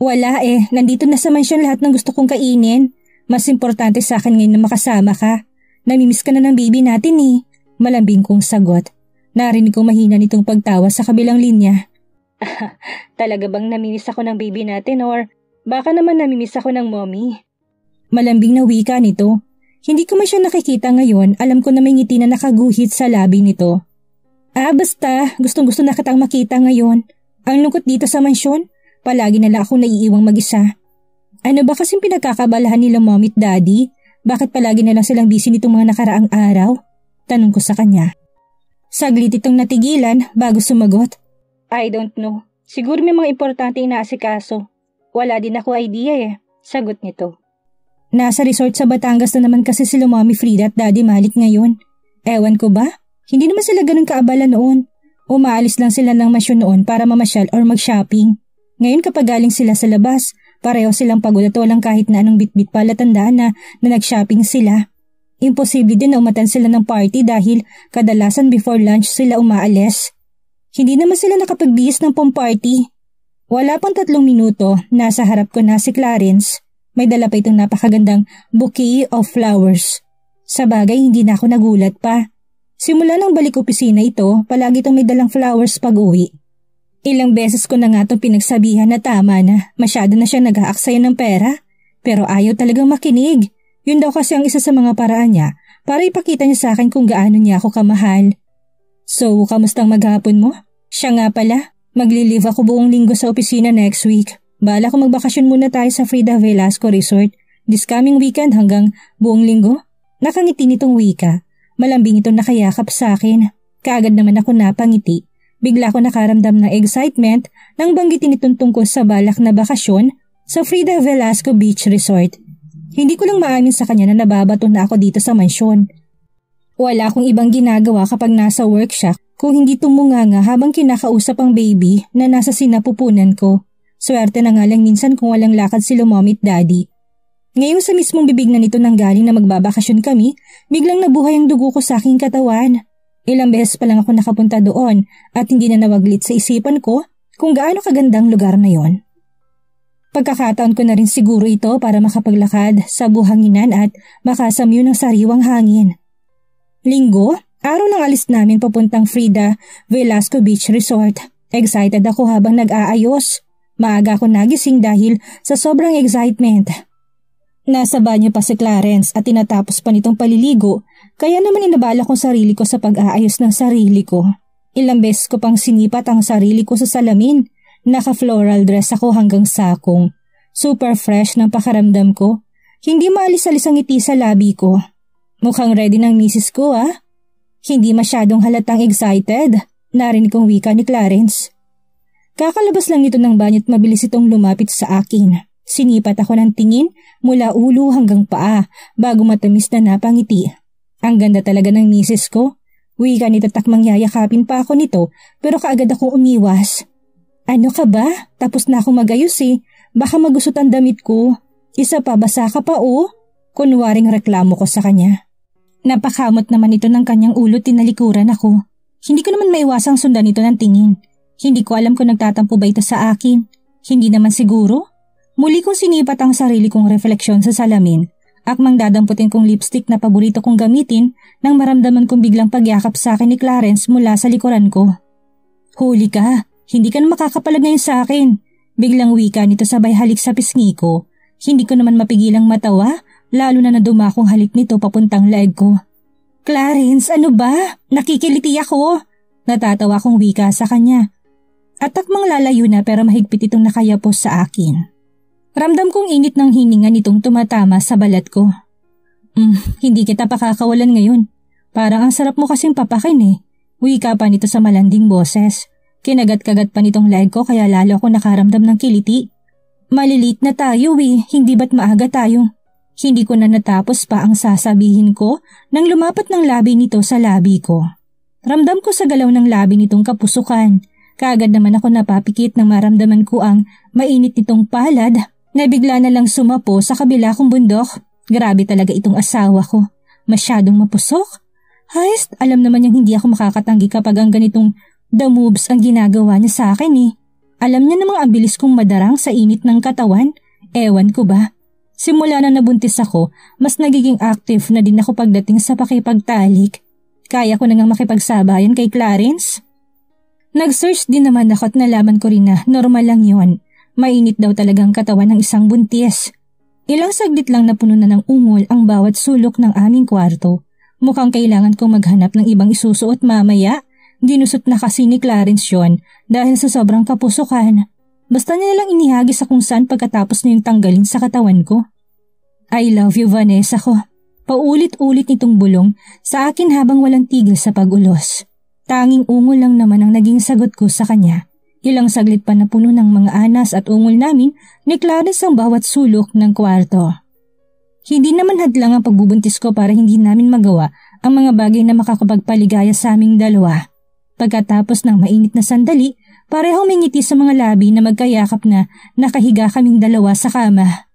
Wala eh, nandito na sa mansion lahat ng gusto kong kainin. Mas importante sa akin ngayon na makasama ka. Namimiss ka na ng baby natin eh. Malambing kong sagot. Narinig ko mahina nitong pagtawa sa kabilang linya. Talaga bang namimiss ako ng baby natin or baka naman namimiss ako ng mommy? Malambing na wika nito. Hindi ko man siya nakikita ngayon, alam ko na may ngiti na nakaguhit sa labi nito. Ah, basta, gustong-gusto na kitang makita ngayon. Ang lungkot dito sa mansyon, palagi nala akong naiiwang mag-isa. Ano ba kasing pinagkakabalahan nila mom at daddy? Bakit palagi na lang silang busy nitong mga nakaraang araw? Tanong ko sa kanya. Saglit itong natigilan bago sumagot. I don't know. Siguro may mga importante yung naasikaso. Wala din ako idea eh. Sagot nito. Nasa resort sa Batangas na naman kasi si Lumami Frida at Daddy Malik ngayon. Ewan ko ba? Hindi naman sila ganun kaabala noon. Umaalis lang sila ng masyon noon para mamasyal or mag-shopping. Ngayon kapag galing sila sa labas, pareho silang pagod at walang kahit na anong bitbit pala tandaan na, na nag-shopping sila. Imposible din na umatan sila ng party dahil kadalasan before lunch sila umaalis. Hindi naman sila nakapagbihis ng pang-party. Wala pang tatlong minuto, nasa harap ko na si Clarence. May dala pa itong napakagandang bouquet of flowers. Sa bagay, hindi na ako nagulat pa. Simula nang balik opisina ito, palagi itong may dalang flowers pag uwi. Ilang beses ko na nga itong pinagsabihan na tama na masyado na siya nag-aaksaya ng pera. Pero ayaw talagang makinig. Yun daw kasi ang isa sa mga paraan niya para ipakita niya sa akin kung gaano niya ako kamahal. So, kamustang maghapon mo? Siya nga pala, magli maglilive ako buong linggo sa opisina next week. Bala ko magbakasyon muna tayo sa Frida Velasco Resort this coming weekend hanggang buong linggo. Nakangiti nitong wika Malambing itong nakayakap sa akin. Kaagad naman ako napangiti. Bigla ko nakaramdam ng excitement nang banggitin itong tungkol sa balak na bakasyon sa Frida Velasco Beach Resort. Hindi ko lang maamin sa kanya na nababato na ako dito sa mansyon. Wala akong ibang ginagawa kapag nasa work siya kung hindi tumunganga habang kinakausap ang baby na nasa sinapupunan ko. Swerte na nga lang minsan kung walang lakad si Lumom Daddy. Ngayon sa mismong bibig na nito nanggaling na magbabakasyon kami, biglang nabuhay ang dugo ko sa aking katawan. Ilang beses pa lang ako nakapunta doon at hindi na nawaglit sa isipan ko kung gaano kagandang lugar na yon. Pagkakataon ko na rin siguro ito para makapaglakad sa buhanginan at makasamyo ng sariwang hangin. Linggo, araw ng alis namin papuntang Frida Velasco Beach Resort. Excited ako habang nag-aayos. Maaga ako nagising dahil sa sobrang excitement. Nasa banyo pa si Clarence at tinatapos pa nitong paliligo kaya naman inabala ko sarili ko sa pag-aayos ng sarili ko. Ilang beses ko pang sinipat ang sarili ko sa salamin. Naka-floral dress ako hanggang sakong. Super fresh ng pakaramdam ko. Hindi maalis-alis ang ngiti sa labi ko. Mukhang ready ng misis ko ah. Hindi masyadong halatang excited. Narinig kong wika ni Clarence. Kakalabas lang ito ng banyo at mabilis itong lumapit sa akin. Sinipat ako ng tingin mula ulo hanggang paa bago matamis na napangiti. Ang ganda talaga ng misis ko. Wika ni tatakmang yayakapin pa ako nito pero kaagad ako umiwas. Ano ka ba? Tapos na akong magayos eh. Baka magusot ang damit ko. Isa pa, basa ka pa oh. Kunwaring reklamo ko sa kanya. Napakamot naman ito ng kanyang ulo tinalikuran ako. Hindi ko naman maiwasang sundan ito ng tingin. Hindi ko alam kung nagtatampo ba ito sa akin. Hindi naman siguro. Muli kong sinipat ang sarili kong refleksyon sa salamin akmang dadamputin kong lipstick na paborito kong gamitin nang maramdaman kong biglang pagyakap sa akin ni Clarence mula sa likuran ko. Huli ka, hindi ka na makakapalag ngayon sa akin. Biglang wika nito sabay halik sa pisngi ko. Hindi ko naman mapigilang matawa, lalo na naduma kong halik nito papuntang leeg ko. Clarence, ano ba? Nakikiliti ako. Natatawa kong wika sa kanya. At akmang lalayo na pero mahigpit itong nakayapos sa akin. Ramdam kong init ng hininga nitong tumatama sa balat ko. Mm, hindi kita pakakawalan ngayon. Parang ang sarap mo kasing papakin eh. ka pa nito sa malanding boses. Kinagat-kagat pa nitong leg ko kaya lalo ako nakaramdam ng kiliti. Malilit na tayo eh, hindi ba't maaga tayo? Hindi ko na natapos pa ang sasabihin ko nang lumapat ng labi nito sa labi ko. Ramdam ko sa galaw ng labi nitong kapusukan. Kaagad naman ako napapikit nang maramdaman ko ang mainit nitong palad na bigla na lang sumapo sa kabila kong bundok. Grabe talaga itong asawa ko. Masyadong mapusok. Heist, alam naman niyang hindi ako makakatanggi kapag ang ganitong the moves ang ginagawa niya sa akin eh. Alam niya namang ang bilis kong madarang sa init ng katawan. Ewan ko ba? Simula na nabuntis ako, mas nagiging active na din ako pagdating sa pakipagtalik. Kaya ko na nga makipagsabayan kay Clarence. Nag-search din naman ako at nalaman ko rin na normal lang yon. Mainit daw talagang katawan ng isang buntis. Ilang saglit lang napuno na ng ungol ang bawat sulok ng aming kwarto. Mukhang kailangan kong maghanap ng ibang isusuot mamaya. Dinusot na kasi ni Clarence yon dahil sa sobrang kapusukan. Basta niya lang inihagi sa kung saan pagkatapos niyang tanggalin sa katawan ko. I love you Vanessa ko. Paulit-ulit nitong bulong sa akin habang walang tigil sa pag-ulos. Tanging ungol lang naman ang naging sagot ko sa kanya. Ilang saglit pa napuno ng mga anas at ungol namin ni Clarence ang bawat sulok ng kwarto. Hindi naman hadlang ang pagbubuntis ko para hindi namin magawa ang mga bagay na makakapagpaligaya sa aming dalawa. Pagkatapos ng mainit na sandali, parehong mingiti sa mga labi na magkayakap na nakahiga kaming dalawa sa kama.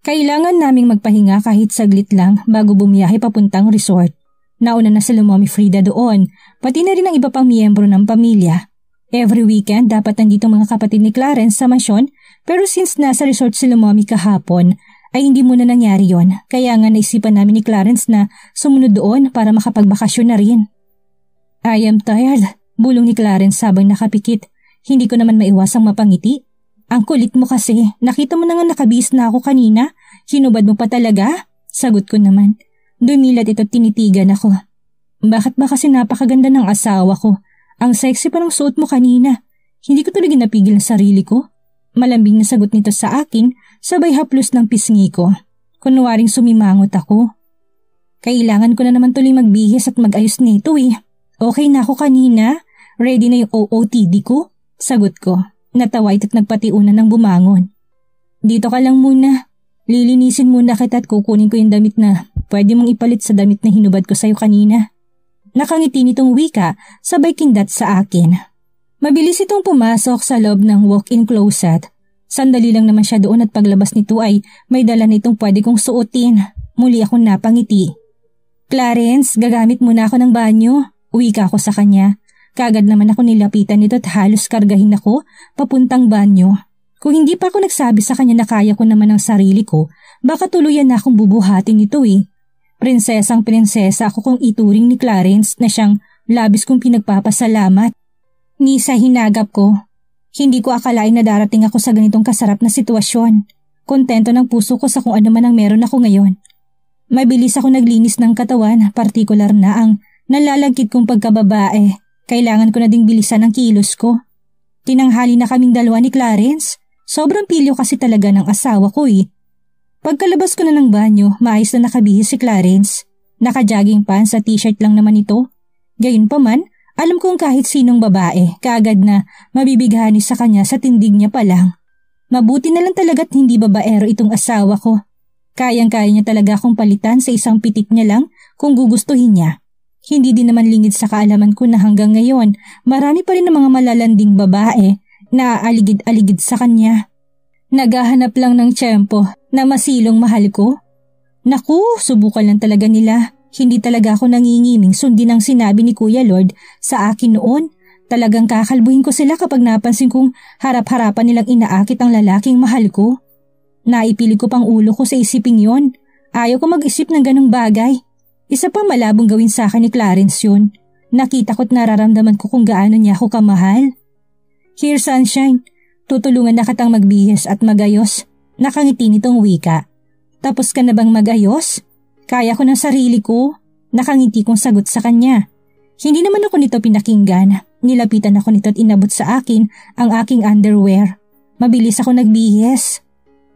Kailangan naming magpahinga kahit saglit lang bago bumiyahe papuntang resort. Nauna na si Lumomi Frida doon, pati na rin ang iba pang miyembro ng pamilya. Every weekend dapat nandito mga kapatid ni Clarence sa mansyon pero since nasa resort si mommy kahapon ay hindi muna nangyari yon kaya nga naisipan namin ni Clarence na sumunod doon para makapagbakasyon na rin. I am tired, bulong ni Clarence sabang nakapikit. Hindi ko naman maiwasang mapangiti. Ang kulit mo kasi, nakita mo na nga nakabis na ako kanina. Hinubad mo pa talaga? Sagot ko naman. Dumilat ito tinitigan ako. Bakit ba kasi napakaganda ng asawa ko? Ang sexy pa ng suot mo kanina. Hindi ko tuloy napigil ang sarili ko. Malambing na sagot nito sa akin, sabay haplos ng pisngi ko. Kunwaring sumimangot ako. Kailangan ko na naman tuloy magbihis at magayos nito eh. Okay na ako kanina. Ready na yung OOTD ko? Sagot ko. Natawa ito't nagpatiuna ng bumangon. Dito ka lang muna. Lilinisin muna kita at kukunin ko yung damit na pwede mong ipalit sa damit na hinubad ko sa'yo kanina. Nakangiti nitong wika, sabay kindat sa akin. Mabilis itong pumasok sa loob ng walk-in closet. Sandali lang naman siya doon at paglabas nito ay may dala nitong pwede kong suotin. Muli akong napangiti. Clarence, gagamit muna ako ng banyo. Wika ko sa kanya. Kagad naman ako nilapitan nito at halos kargahin ako papuntang banyo. Kung hindi pa ako nagsabi sa kanya na kaya ko naman ang sarili ko, baka tuluyan na akong bubuhatin nito eh. Prinsesang prinsesa ako kung ituring ni Clarence na siyang labis kong pinagpapasalamat. Ni hinagap ko, hindi ko akalain na darating ako sa ganitong kasarap na sitwasyon. Kontento ng puso ko sa kung ano man ang meron ako ngayon. Mabilis ako naglinis ng katawan, partikular na ang nalalagkit kong pagkababae. Kailangan ko na ding bilisan ang kilos ko. Tinanghali na kaming dalawa ni Clarence. Sobrang pilyo kasi talaga ng asawa ko eh. Pagkalabas ko na ng banyo, maayos na nakabihis si Clarence. Naka-jogging pants at t-shirt lang naman ito. Gayunpaman, alam kong kahit sinong babae, kaagad na mabibighanis sa kanya sa tindig niya pa lang. Mabuti na lang talaga't hindi babaero itong asawa ko. Kayang-kaya niya talaga akong palitan sa isang pitik niya lang kung gugustuhin niya. Hindi din naman lingid sa kaalaman ko na hanggang ngayon, marami pa rin ng mga malalanding babae na aaligid-aligid sa kanya. Naghahanap lang ng tiyempo na masilong mahal ko? Naku, subukan lang talaga nila. Hindi talaga ako nangingiming sundin ang sinabi ni Kuya Lord sa akin noon. Talagang kakalbuhin ko sila kapag napansin kong harap-harapan nilang inaakit ang lalaking mahal ko. Naipili ko pang ulo ko sa isiping yon. Ayaw ko mag-isip ng ganong bagay. Isa pa malabong gawin sa akin ni Clarence yun. Nakita ko't nararamdaman ko kung gaano niya ako kamahal. Here sunshine, Tutulungan na katang magbihis at magayos. Nakangiti nitong wika. Tapos ka na bang magayos? Kaya ko ng sarili ko. Nakangiti kong sagot sa kanya. Hindi naman ako nito pinakinggan. Nilapitan ako nito at inabot sa akin ang aking underwear. Mabilis ako nagbihis.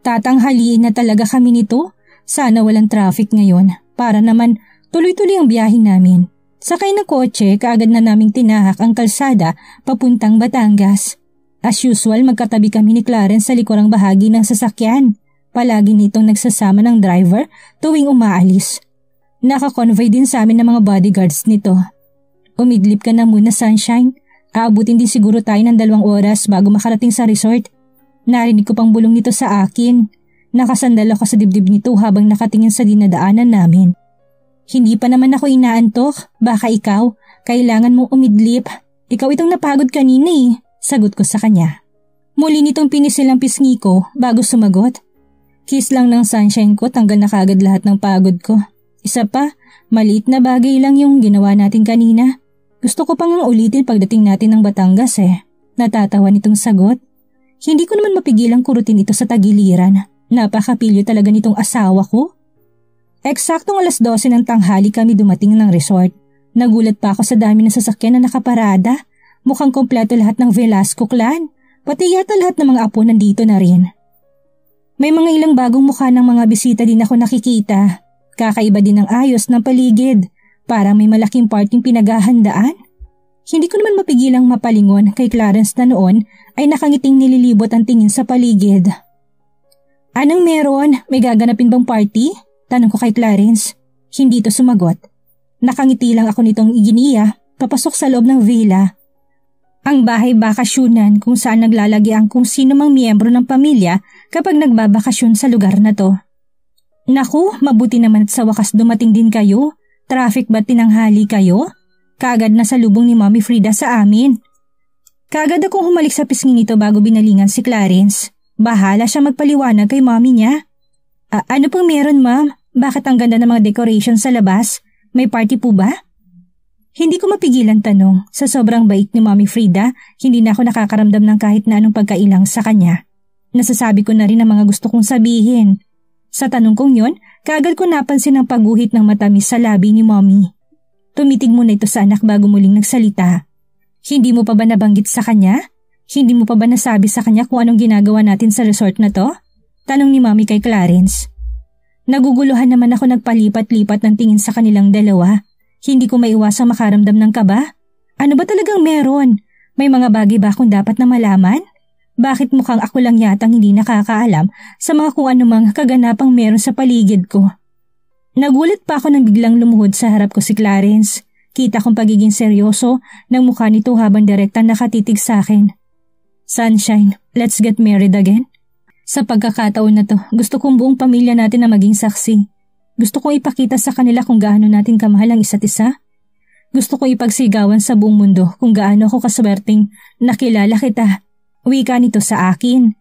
Tatanghaliin na talaga kami nito. Sana walang traffic ngayon para naman tuloy-tuloy ang biyahe namin. Sakay na kotse, kaagad na naming tinahak ang kalsada papuntang Batangas. As usual, magkatabi kami ni Clarence sa likurang bahagi ng sasakyan. Palagi nitong nagsasama ng driver tuwing umaalis. Nakakonvoy din sa amin ng mga bodyguards nito. Umidlip ka na muna, Sunshine. Aabutin din siguro tayo ng dalawang oras bago makarating sa resort. Narinig ko pang bulong nito sa akin. Nakasandal ako sa dibdib nito habang nakatingin sa dinadaanan namin. Hindi pa naman ako inaantok. Baka ikaw. Kailangan mong umidlip. Ikaw itong napagod kanina eh. Sagot ko sa kanya. Muli nitong pinisil ang pisngi ko bago sumagot. Kiss lang ng sunshine ko tanggal na kagad lahat ng pagod ko. Isa pa, maliit na bagay lang yung ginawa natin kanina. Gusto ko pang ulitin pagdating natin ng Batangas eh. Natatawa nitong sagot. Hindi ko naman mapigilang kurutin ito sa tagiliran. Napakapilyo talaga nitong asawa ko. Eksaktong alas 12 ng tanghali kami dumating ng resort. Nagulat pa ako sa dami ng sasakyan na nakaparada. Mukhang kompleto lahat ng Velasco clan, pati yata lahat ng mga apo nandito na rin. May mga ilang bagong mukha ng mga bisita din ako nakikita. Kakaiba din ang ayos ng paligid. Parang may malaking parting pinaghahandaan. Hindi ko naman mapigilang mapalingon kay Clarence na noon ay nakangiting nililibot ang tingin sa paligid. Anong meron? May gaganapin bang party? Tanong ko kay Clarence. Hindi to sumagot. Nakangiti lang ako nitong iginiya papasok sa loob ng villa ang bahay bakasyunan kung saan naglalagi ang kung sino mang miyembro ng pamilya kapag nagbabakasyon sa lugar na to. Naku, mabuti naman at sa wakas dumating din kayo. Traffic ba tinanghali kayo? Kagad na sa lubong ni Mommy Frida sa amin. Kagad akong humalik sa pisngi nito bago binalingan si Clarence. Bahala siya magpaliwanag kay mommy niya. A- ano pang meron ma'am? Bakit ang ganda ng mga decoration sa labas? May party po ba? Hindi ko mapigilan tanong. Sa sobrang bait ni Mommy Frida, hindi na ako nakakaramdam ng kahit na anong pagkailang sa kanya. Nasasabi ko na rin ang mga gusto kong sabihin. Sa tanong kong yon, kagad ko napansin ang pagguhit ng matamis sa labi ni Mommy. Tumitig muna ito sa anak bago muling nagsalita. Hindi mo pa ba nabanggit sa kanya? Hindi mo pa ba nasabi sa kanya kung anong ginagawa natin sa resort na to? Tanong ni Mommy kay Clarence. Naguguluhan naman ako nagpalipat-lipat ng tingin sa kanilang dalawa. Hindi ko maiwasang makaramdam ng kaba. Ano ba talagang meron? May mga bagay ba akong dapat na malaman? Bakit mukhang ako lang yatang hindi nakakaalam sa mga kung anumang kaganapang meron sa paligid ko? Nagulat pa ako nang biglang lumuhod sa harap ko si Clarence. Kita kong pagiging seryoso ng mukha nito habang direktang nakatitig sa akin. Sunshine, let's get married again. Sa pagkakataon na to, gusto kong buong pamilya natin na maging saksi. Gusto ko ipakita sa kanila kung gaano natin kamahal ang isa't isa. Gusto ko ipagsigawan sa buong mundo kung gaano ako kaswerteng nakilala kita. Wika nito sa akin.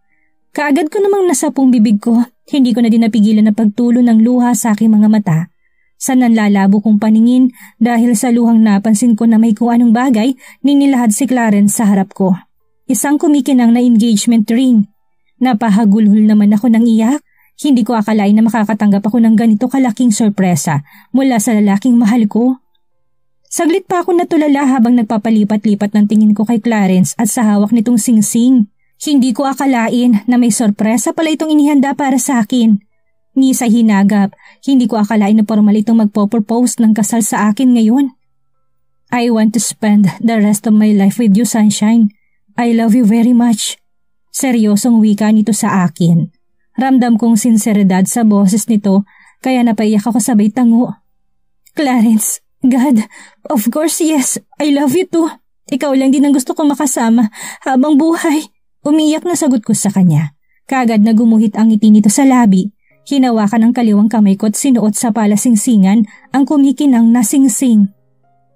Kaagad ko namang nasa pong bibig ko, hindi ko na din napigilan na pagtulo ng luha sa aking mga mata. Sa nanlalabo kong paningin dahil sa luhang napansin ko na may kung anong bagay nilahad si Clarence sa harap ko. Isang kumikinang na engagement ring. Napahagulhol naman ako ng iyak hindi ko akalain na makakatanggap ako ng ganito kalaking sorpresa mula sa lalaking mahal ko. Saglit pa ako natulala habang nagpapalipat-lipat ng tingin ko kay Clarence at sa hawak nitong singsing. Hindi ko akalain na may sorpresa pala itong inihanda para sa akin. Ni sa hinagap, hindi ko akalain na formal itong magpo-propose ng kasal sa akin ngayon. I want to spend the rest of my life with you, Sunshine. I love you very much. Seryosong wika nito sa akin. Ramdam kong sinseridad sa boses nito kaya napaiyak ako sabay tango. Clarence, God, of course yes, I love you too. Ikaw lang din ang gusto kong makasama habang buhay. Umiyak na sagot ko sa kanya. Kagad na gumuhit ang ngiti nito sa labi. Hinawakan ang kaliwang kamay ko at sinuot sa palasingsingan ang kumikinang nasingsing.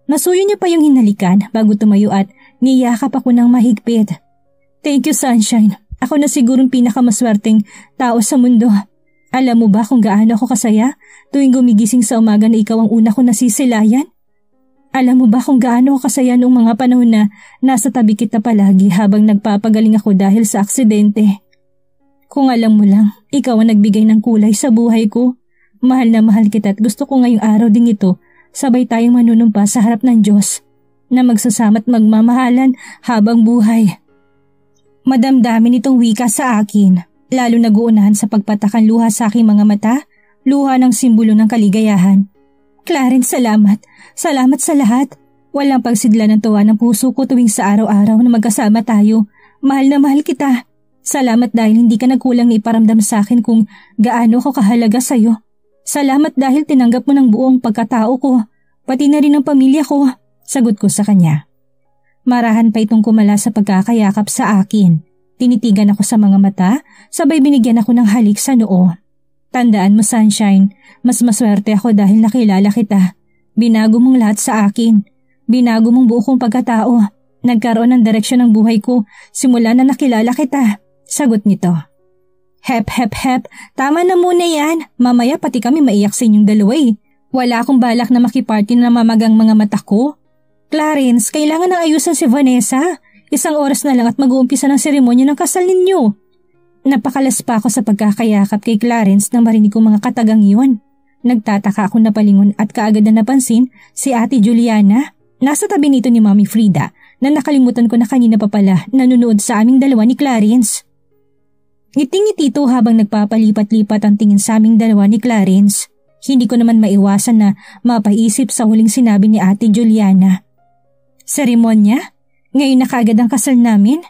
Masuyo niya pa yung hinalikan bago tumayo at niyakap ako ng mahigpit. Thank you sunshine. Ako na sigurong pinakamaswerteng tao sa mundo. Alam mo ba kung gaano ako kasaya tuwing gumigising sa umaga na ikaw ang una ko nasisilayan? Alam mo ba kung gaano ako kasaya noong mga panahon na nasa tabi kita palagi habang nagpapagaling ako dahil sa aksidente? Kung alam mo lang, ikaw ang nagbigay ng kulay sa buhay ko. Mahal na mahal kita at gusto ko ngayong araw ding ito, sabay tayong manunumpa sa harap ng Diyos na magsasama't magmamahalan habang buhay. Madamdamin itong wika sa akin, lalo naguunahan sa pagpatakan luha sa aking mga mata, luha ng simbolo ng kaligayahan. Clarence, salamat. Salamat sa lahat. Walang pagsidla ng tuwa ng puso ko tuwing sa araw-araw na magkasama tayo. Mahal na mahal kita. Salamat dahil hindi ka nagkulang na iparamdam sa akin kung gaano ko kahalaga sa'yo. Salamat dahil tinanggap mo ng buong pagkatao ko, pati na rin ang pamilya ko, sagot ko sa kanya. Marahan pa itong kumala sa pagkakayakap sa akin. Tinitigan ako sa mga mata, sabay binigyan ako ng halik sa noo. Tandaan mo Sunshine, mas maswerte ako dahil nakilala kita. Binago mong lahat sa akin. Binago mong buo kong pagkatao. Nagkaroon ng direksyon ng buhay ko simula na nakilala kita. Sagot nito. Hep, hep, hep. Tama na muna yan. Mamaya pati kami maiyak sa inyong dalawa eh. Wala akong balak na makiparty na mamagang mga mata ko. Clarence, kailangan nang ayusan si Vanessa. Isang oras na lang at mag-uumpisa ng seremonya ng kasal ninyo. Napakalas pa ako sa pagkakayakap kay Clarence nang marinig ko mga katagang iyon. Nagtataka ako palingon at kaagad na napansin si ate Juliana. Nasa tabi nito ni Mami Frida na nakalimutan ko na kanina pa pala nanonood sa aming dalawa ni Clarence. Ngiting-ngiti ito habang nagpapalipat-lipat ang tingin sa aming dalawa ni Clarence. Hindi ko naman maiwasan na mapaisip sa huling sinabi ni ate Juliana. Seremonya? Ngayon na kagad ang kasal namin?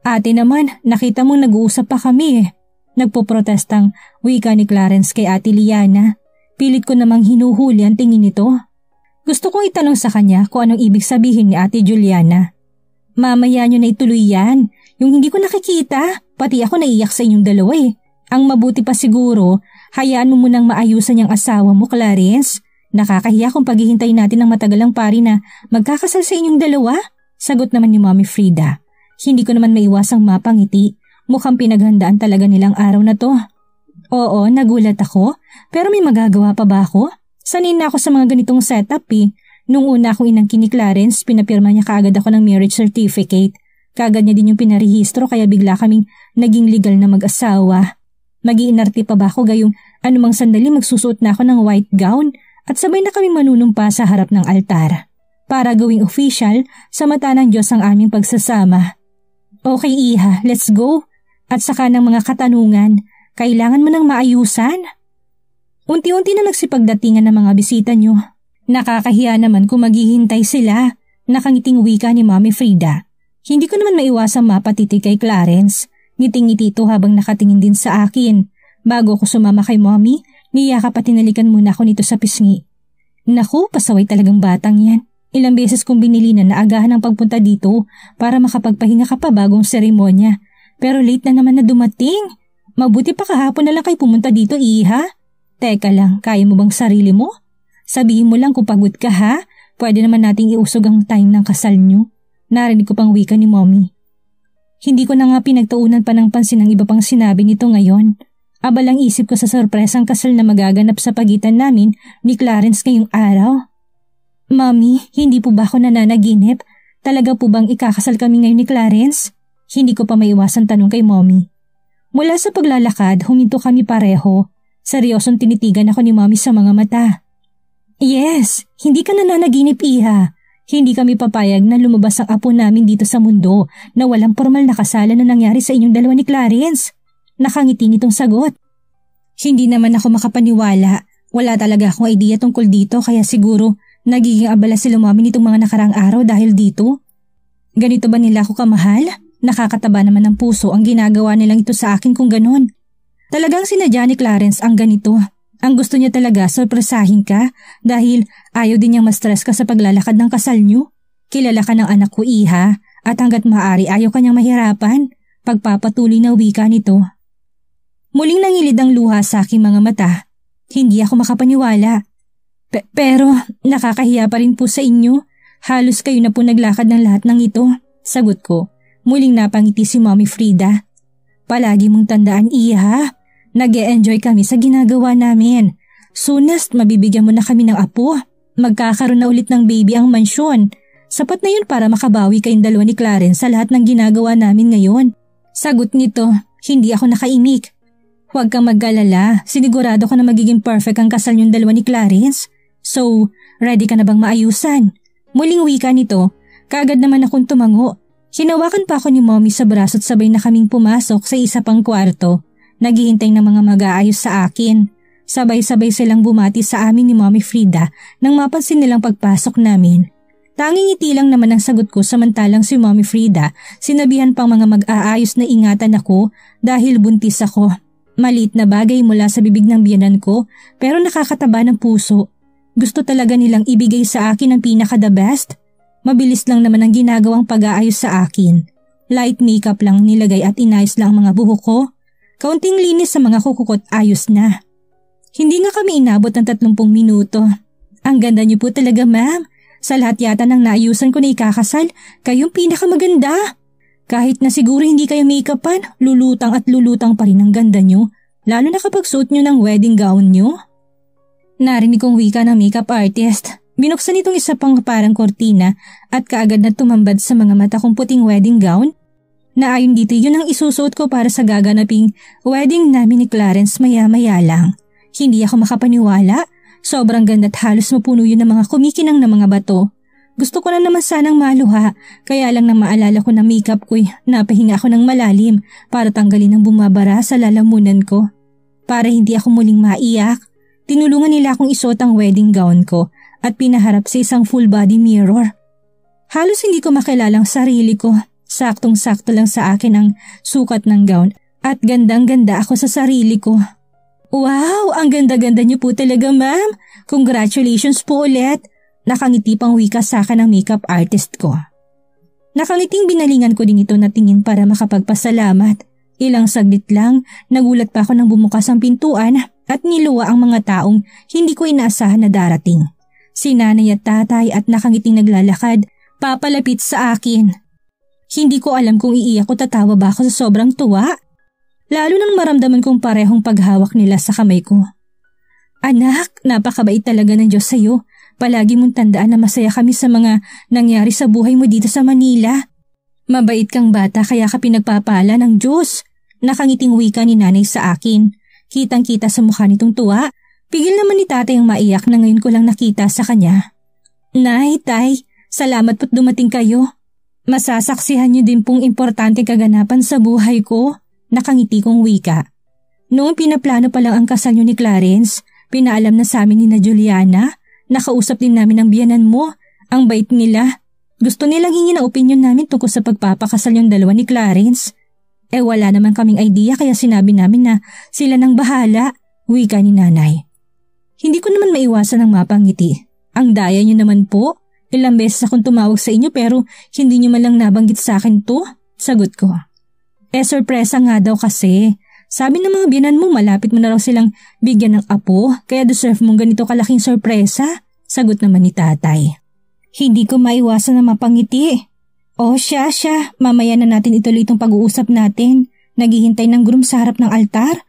Ate naman, nakita mong nag-uusap pa kami eh. Nagpoprotestang wika ni Clarence kay ate Liana. Pilit ko namang hinuhuli ang tingin nito. Gusto kong itanong sa kanya kung anong ibig sabihin ni ate Juliana. Mamaya nyo na ituloy yan. Yung hindi ko nakikita, pati ako naiyak sa inyong dalawa eh. Ang mabuti pa siguro, hayaan mo munang maayusan yung asawa mo, Clarence. Nakakahiya kung paghihintay natin ng matagal ang pari na magkakasal sa inyong dalawa? Sagot naman ni Mommy Frida. Hindi ko naman maiwasang mapangiti. Mukhang pinaghandaan talaga nilang araw na to. Oo, nagulat ako. Pero may magagawa pa ba ako? Sanin na ako sa mga ganitong setup eh. Nung una akong inangkin ni Clarence, pinapirma niya kaagad ako ng marriage certificate. Kaagad niya din yung pinarehistro kaya bigla kaming naging legal na mag-asawa. Mag-iinarte pa ba ako gayong anumang sandali magsusuot na ako ng white gown at sabay na kaming manunumpa sa harap ng altar para gawing official sa mata ng Diyos ang aming pagsasama. Okay Iha, let's go. At saka ng mga katanungan, kailangan mo nang maayusan? Unti-unti na nagsipagdatingan ng mga bisita niyo. Nakakahiya naman kung maghihintay sila, nakangiting wika ni Mami Frida. Hindi ko naman maiwasang mapatitig kay Clarence. Ngiting-ngiti ito habang nakatingin din sa akin. Bago ko sumama kay Mommy, Niyakap at tinalikan muna ako nito sa pisngi. Naku, pasaway talagang batang yan. Ilang beses kong binili na naagahan ang pagpunta dito para makapagpahinga ka pa bagong seremonya. Pero late na naman na dumating. Mabuti pa kahapon na lang kayo pumunta dito, iha. Teka lang, kaya mo bang sarili mo? Sabihin mo lang kung pagod ka ha. Pwede naman nating iusog ang time ng kasal nyo. Narinig ko pang wika ni mommy. Hindi ko na nga pinagtaunan pa ng pansin ang iba pang sinabi nito ngayon. Abalang isip ko sa sorpresang kasal na magaganap sa pagitan namin ni Clarence ngayong araw. Mami, hindi po ba ako nananaginip? Talaga po bang ikakasal kami ngayon ni Clarence? Hindi ko pa maiwasan tanong kay mommy. Mula sa paglalakad, huminto kami pareho. Seryosong tinitigan ako ni mommy sa mga mata. Yes, hindi ka nananaginip iha. Hindi kami papayag na lumabas ang apo namin dito sa mundo na walang formal na kasalan na nangyari sa inyong dalawa ni Clarence. Nakangiting itong sagot. Hindi naman ako makapaniwala. Wala talaga akong idea tungkol dito kaya siguro nagiging abala sila umamin nitong mga nakarang araw dahil dito. Ganito ba nila ako kamahal? Nakakataba naman ng puso ang ginagawa nilang ito sa akin kung ganun. Talagang sinadya ni Clarence ang ganito. Ang gusto niya talaga sorpresahin ka dahil ayaw din niyang ma-stress ka sa paglalakad ng kasal niyo. Kilala ka ng anak ko iha at hanggat maaari ayaw kanyang mahirapan. Pagpapatuloy na wika nito Muling nangilid ang luha sa aking mga mata. Hindi ako makapaniwala. Pe pero nakakahiya pa rin po sa inyo. Halos kayo na po naglakad ng lahat ng ito. Sagot ko. Muling napangiti si Mommy Frida. Palagi mong tandaan, ha? nag -e enjoy kami sa ginagawa namin. Soonest, mabibigyan mo na kami ng apo. Magkakaroon na ulit ng baby ang mansyon. Sapat na yun para makabawi kayong dalawa ni Clarence sa lahat ng ginagawa namin ngayon. Sagot nito, hindi ako nakaimik. Huwag kang mag-alala, sinigurado ko na magiging perfect ang kasal yung dalawa ni Clarence. So, ready ka na bang maayusan? Muling wika nito, kaagad naman akong tumango. Hinawakan pa ako ni mommy sa braso at sabay na kaming pumasok sa isa pang kwarto. Naghihintay ng mga mag-aayos sa akin. Sabay-sabay silang bumati sa amin ni mommy Frida nang mapansin nilang pagpasok namin. Tanging ngiti lang naman ang sagot ko samantalang si mommy Frida sinabihan pang mga mag-aayos na ingatan ako dahil buntis ako. Maliit na bagay mula sa bibig ng biyanan ko pero nakakataba ng puso. Gusto talaga nilang ibigay sa akin ang pinaka the best. Mabilis lang naman ang ginagawang pag-aayos sa akin. Light makeup lang nilagay at inayos lang mga buhok ko. Kaunting linis sa mga kukukot ayos na. Hindi nga kami inabot ng 30 minuto. Ang ganda niyo po talaga ma'am. Sa lahat yata ng naayusan ko na ikakasal, kayong pinakamaganda. Kahit na siguro hindi kayo make-upan, lulutang at lulutang pa rin ang ganda nyo, lalo na kapag suot nyo ng wedding gown nyo. Narinig kong wika ng makeup artist. Binuksan itong isa pang parang kortina at kaagad na tumambad sa mga mata kong puting wedding gown. Na ayon dito yun ang isusuot ko para sa gaganaping wedding namin ni Clarence maya-maya lang. Hindi ako makapaniwala. Sobrang ganda at halos mapuno yun ng mga kumikinang na mga bato. Gusto ko na naman sanang maluha, kaya lang na maalala ko na makeup ko'y eh. napahinga ako ng malalim para tanggalin ang bumabara sa lalamunan ko. Para hindi ako muling maiyak, tinulungan nila akong isuot ang wedding gown ko at pinaharap sa isang full body mirror. Halos hindi ko makilalang sarili ko, saktong-sakto lang sa akin ang sukat ng gown at gandang-ganda ako sa sarili ko. Wow, ang ganda-ganda niyo po talaga ma'am. Congratulations po ulit. Nakangiti pang wika sa akin ng makeup artist ko. Nakangiting binalingan ko din ito na tingin para makapagpasalamat. Ilang saglit lang, nagulat pa ako nang bumukas ang pintuan at niluwa ang mga taong hindi ko inaasahan na darating. Si nanay at tatay at nakangiting naglalakad, papalapit sa akin. Hindi ko alam kung iiyak o tatawa ba ako sa sobrang tuwa. Lalo nang maramdaman kong parehong paghawak nila sa kamay ko. Anak, napakabait talaga ng Diyos sa'yo Palagi mong tandaan na masaya kami sa mga nangyari sa buhay mo dito sa Manila. Mabait kang bata kaya ka pinagpapala ng Diyos. Nakangiting wika ni nanay sa akin. Kitang kita sa mukha nitong tuwa. Pigil naman ni tatay ang maiyak na ngayon ko lang nakita sa kanya. Nay, tay, salamat po't dumating kayo. Masasaksihan niyo din pong importante kaganapan sa buhay ko. Nakangiti kong wika. Noong pinaplano pa lang ang kasal niyo ni Clarence, pinaalam na sa amin ni na Juliana Nakausap din namin ang biyanan mo. Ang bait nila. Gusto nilang hingin ang opinion namin tungkol sa pagpapakasal yung dalawa ni Clarence. Eh wala naman kaming idea kaya sinabi namin na sila nang bahala, wika ni nanay. Hindi ko naman maiwasan ang mapangiti. Ang daya niyo naman po. Ilang beses akong tumawag sa inyo pero hindi niyo malang nabanggit sa akin to, sagot ko. Eh sorpresa nga daw kasi. Sabi ng mga biyanan mo malapit mo na raw silang bigyan ng apo kaya deserve mong ganito kalaking sorpresa. Sagot naman ni tatay. Hindi ko maiwasan na mapangiti. Oh siya siya, mamaya na natin ituloy itong pag-uusap natin. Naghihintay ng groom sa harap ng altar.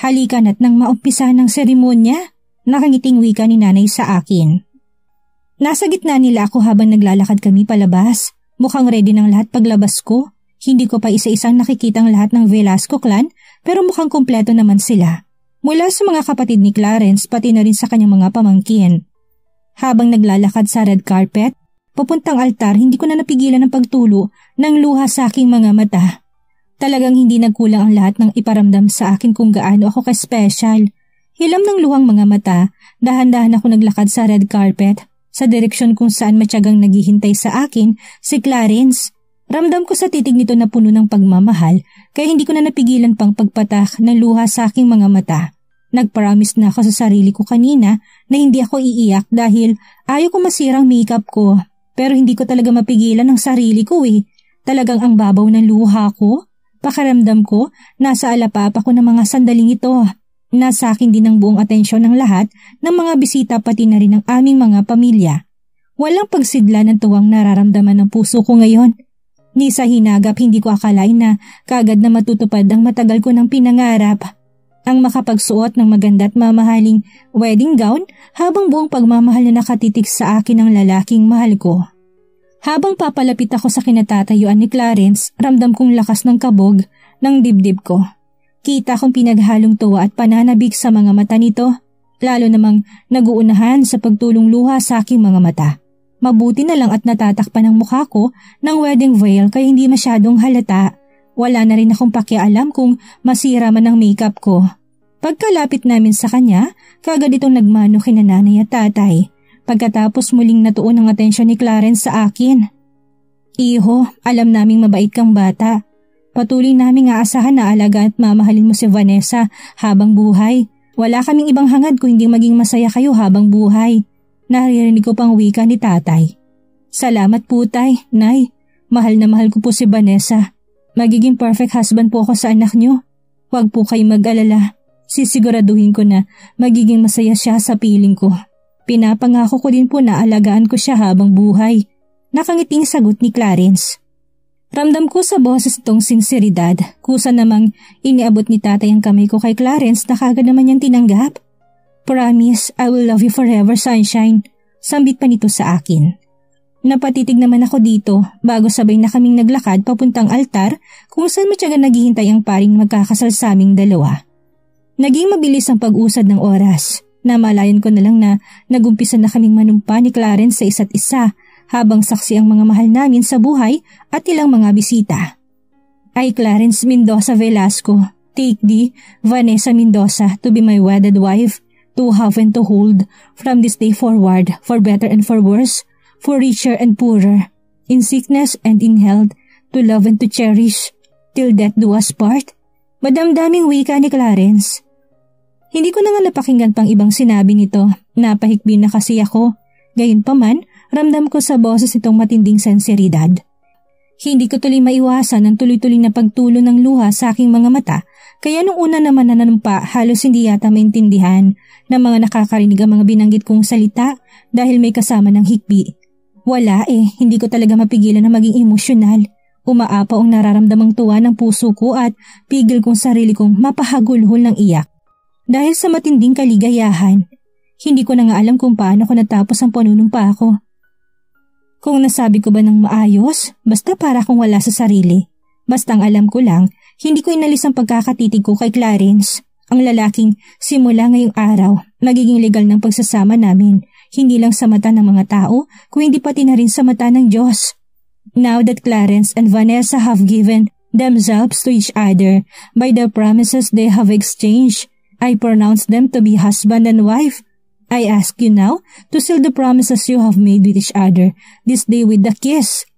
Halikan at nang maumpisa ng seremonya, nakangiting wika ni nanay sa akin. Nasa gitna nila ako habang naglalakad kami palabas. Mukhang ready ng lahat paglabas ko. Hindi ko pa isa-isang nakikitang lahat ng Velasco clan pero mukhang kumpleto naman sila. Mula sa mga kapatid ni Clarence pati na rin sa kanyang mga pamangkin. Habang naglalakad sa red carpet, papuntang altar hindi ko na napigilan ang pagtulo ng luha sa aking mga mata. Talagang hindi nagkulang ang lahat ng iparamdam sa akin kung gaano ako ka-special. Hilam ng luhang mga mata, dahan-dahan ako naglakad sa red carpet sa direksyon kung saan matyagang naghihintay sa akin si Clarence Ramdam ko sa titig nito na puno ng pagmamahal kaya hindi ko na napigilan pang pagpatak ng luha sa aking mga mata. Nagpromise na ako sa sarili ko kanina na hindi ako iiyak dahil ayaw ko masirang makeup ko. Pero hindi ko talaga mapigilan ang sarili ko eh. Talagang ang babaw ng luha ko. Pakaramdam ko, nasa alapap ako ng mga sandaling ito. Nasa akin din ang buong atensyon ng lahat ng mga bisita pati na rin ng aming mga pamilya. Walang pagsidla ng tuwang nararamdaman ng puso ko ngayon. Ni sa hinagap hindi ko akalain na kagad na matutupad ang matagal ko ng pinangarap. Ang makapagsuot ng maganda at mamahaling wedding gown habang buong pagmamahal na nakatitik sa akin ng lalaking mahal ko. Habang papalapit ako sa kinatatayuan ni Clarence, ramdam kong lakas ng kabog ng dibdib ko. Kita kong pinaghalong tuwa at pananabik sa mga mata nito, lalo namang naguunahan sa pagtulong luha sa aking mga mata. Mabuti na lang at natatakpan ang mukha ko ng wedding veil kaya hindi masyadong halata. Wala na rin akong pakialam kung masira man ang makeup ko. Pagkalapit namin sa kanya, kagad itong nagmano kina nanay at tatay. Pagkatapos muling natuon ang atensyon ni Clarence sa akin. Iho, alam naming mabait kang bata. Patuloy naming aasahan na alaga at mamahalin mo si Vanessa habang buhay. Wala kaming ibang hangad kung hindi maging masaya kayo habang buhay. Naririnig ko pang wika ni tatay. Salamat po tay, nay. Mahal na mahal ko po si Vanessa. Magiging perfect husband po ako sa anak niyo. Huwag po kayo mag-alala. Sisiguraduhin ko na magiging masaya siya sa piling ko. Pinapangako ko din po na alagaan ko siya habang buhay. Nakangiting sagot ni Clarence. Ramdam ko sa boses itong sinseridad, kusa namang iniabot ni tatay ang kamay ko kay Clarence na kagad naman niyang tinanggap. Promise, I will love you forever, sunshine. Sambit pa nito sa akin. Napatitig naman ako dito bago sabay na kaming naglakad papuntang altar kung saan matyaga naghihintay ang paring magkakasal sa aming dalawa. Naging mabilis ang pag-usad ng oras. Namalayan ko na lang na nagumpisa na kaming manumpa ni Clarence sa isa't isa habang saksi ang mga mahal namin sa buhay at ilang mga bisita. Ay Clarence Mendoza Velasco, take thee, Vanessa Mendoza, to be my wedded wife, to have and to hold from this day forward, for better and for worse, for richer and poorer, in sickness and in health, to love and to cherish, till death do us part? Madamdaming wika ni Clarence. Hindi ko na nga napakinggan pang ibang sinabi nito, napahikbi na kasi ako. Gayunpaman, ramdam ko sa boses itong matinding senseridad. Hindi ko tuloy maiwasan ang tuloy-tuloy na pagtulo ng luha sa aking mga mata kaya nung una naman na halos hindi yata maintindihan ng mga nakakarinig ang mga binanggit kong salita dahil may kasama ng hikbi. Wala eh, hindi ko talaga mapigilan na maging emosyonal. Umaapaw ang nararamdamang tuwa ng puso ko at pigil kong sarili kong mapahagulhol ng iyak. Dahil sa matinding kaligayahan, hindi ko na nga alam kung paano ko natapos ang panunumpa ako. Kung nasabi ko ba ng maayos, basta para kung wala sa sarili. Bastang alam ko lang hindi ko inalis ang pagkakatitig ko kay Clarence, ang lalaking simula ngayong araw magiging legal ng pagsasama namin, hindi lang sa mata ng mga tao, kundi pati na rin sa mata ng Diyos. Now that Clarence and Vanessa have given themselves to each other by the promises they have exchanged, I pronounce them to be husband and wife. I ask you now to seal the promises you have made with each other this day with a kiss.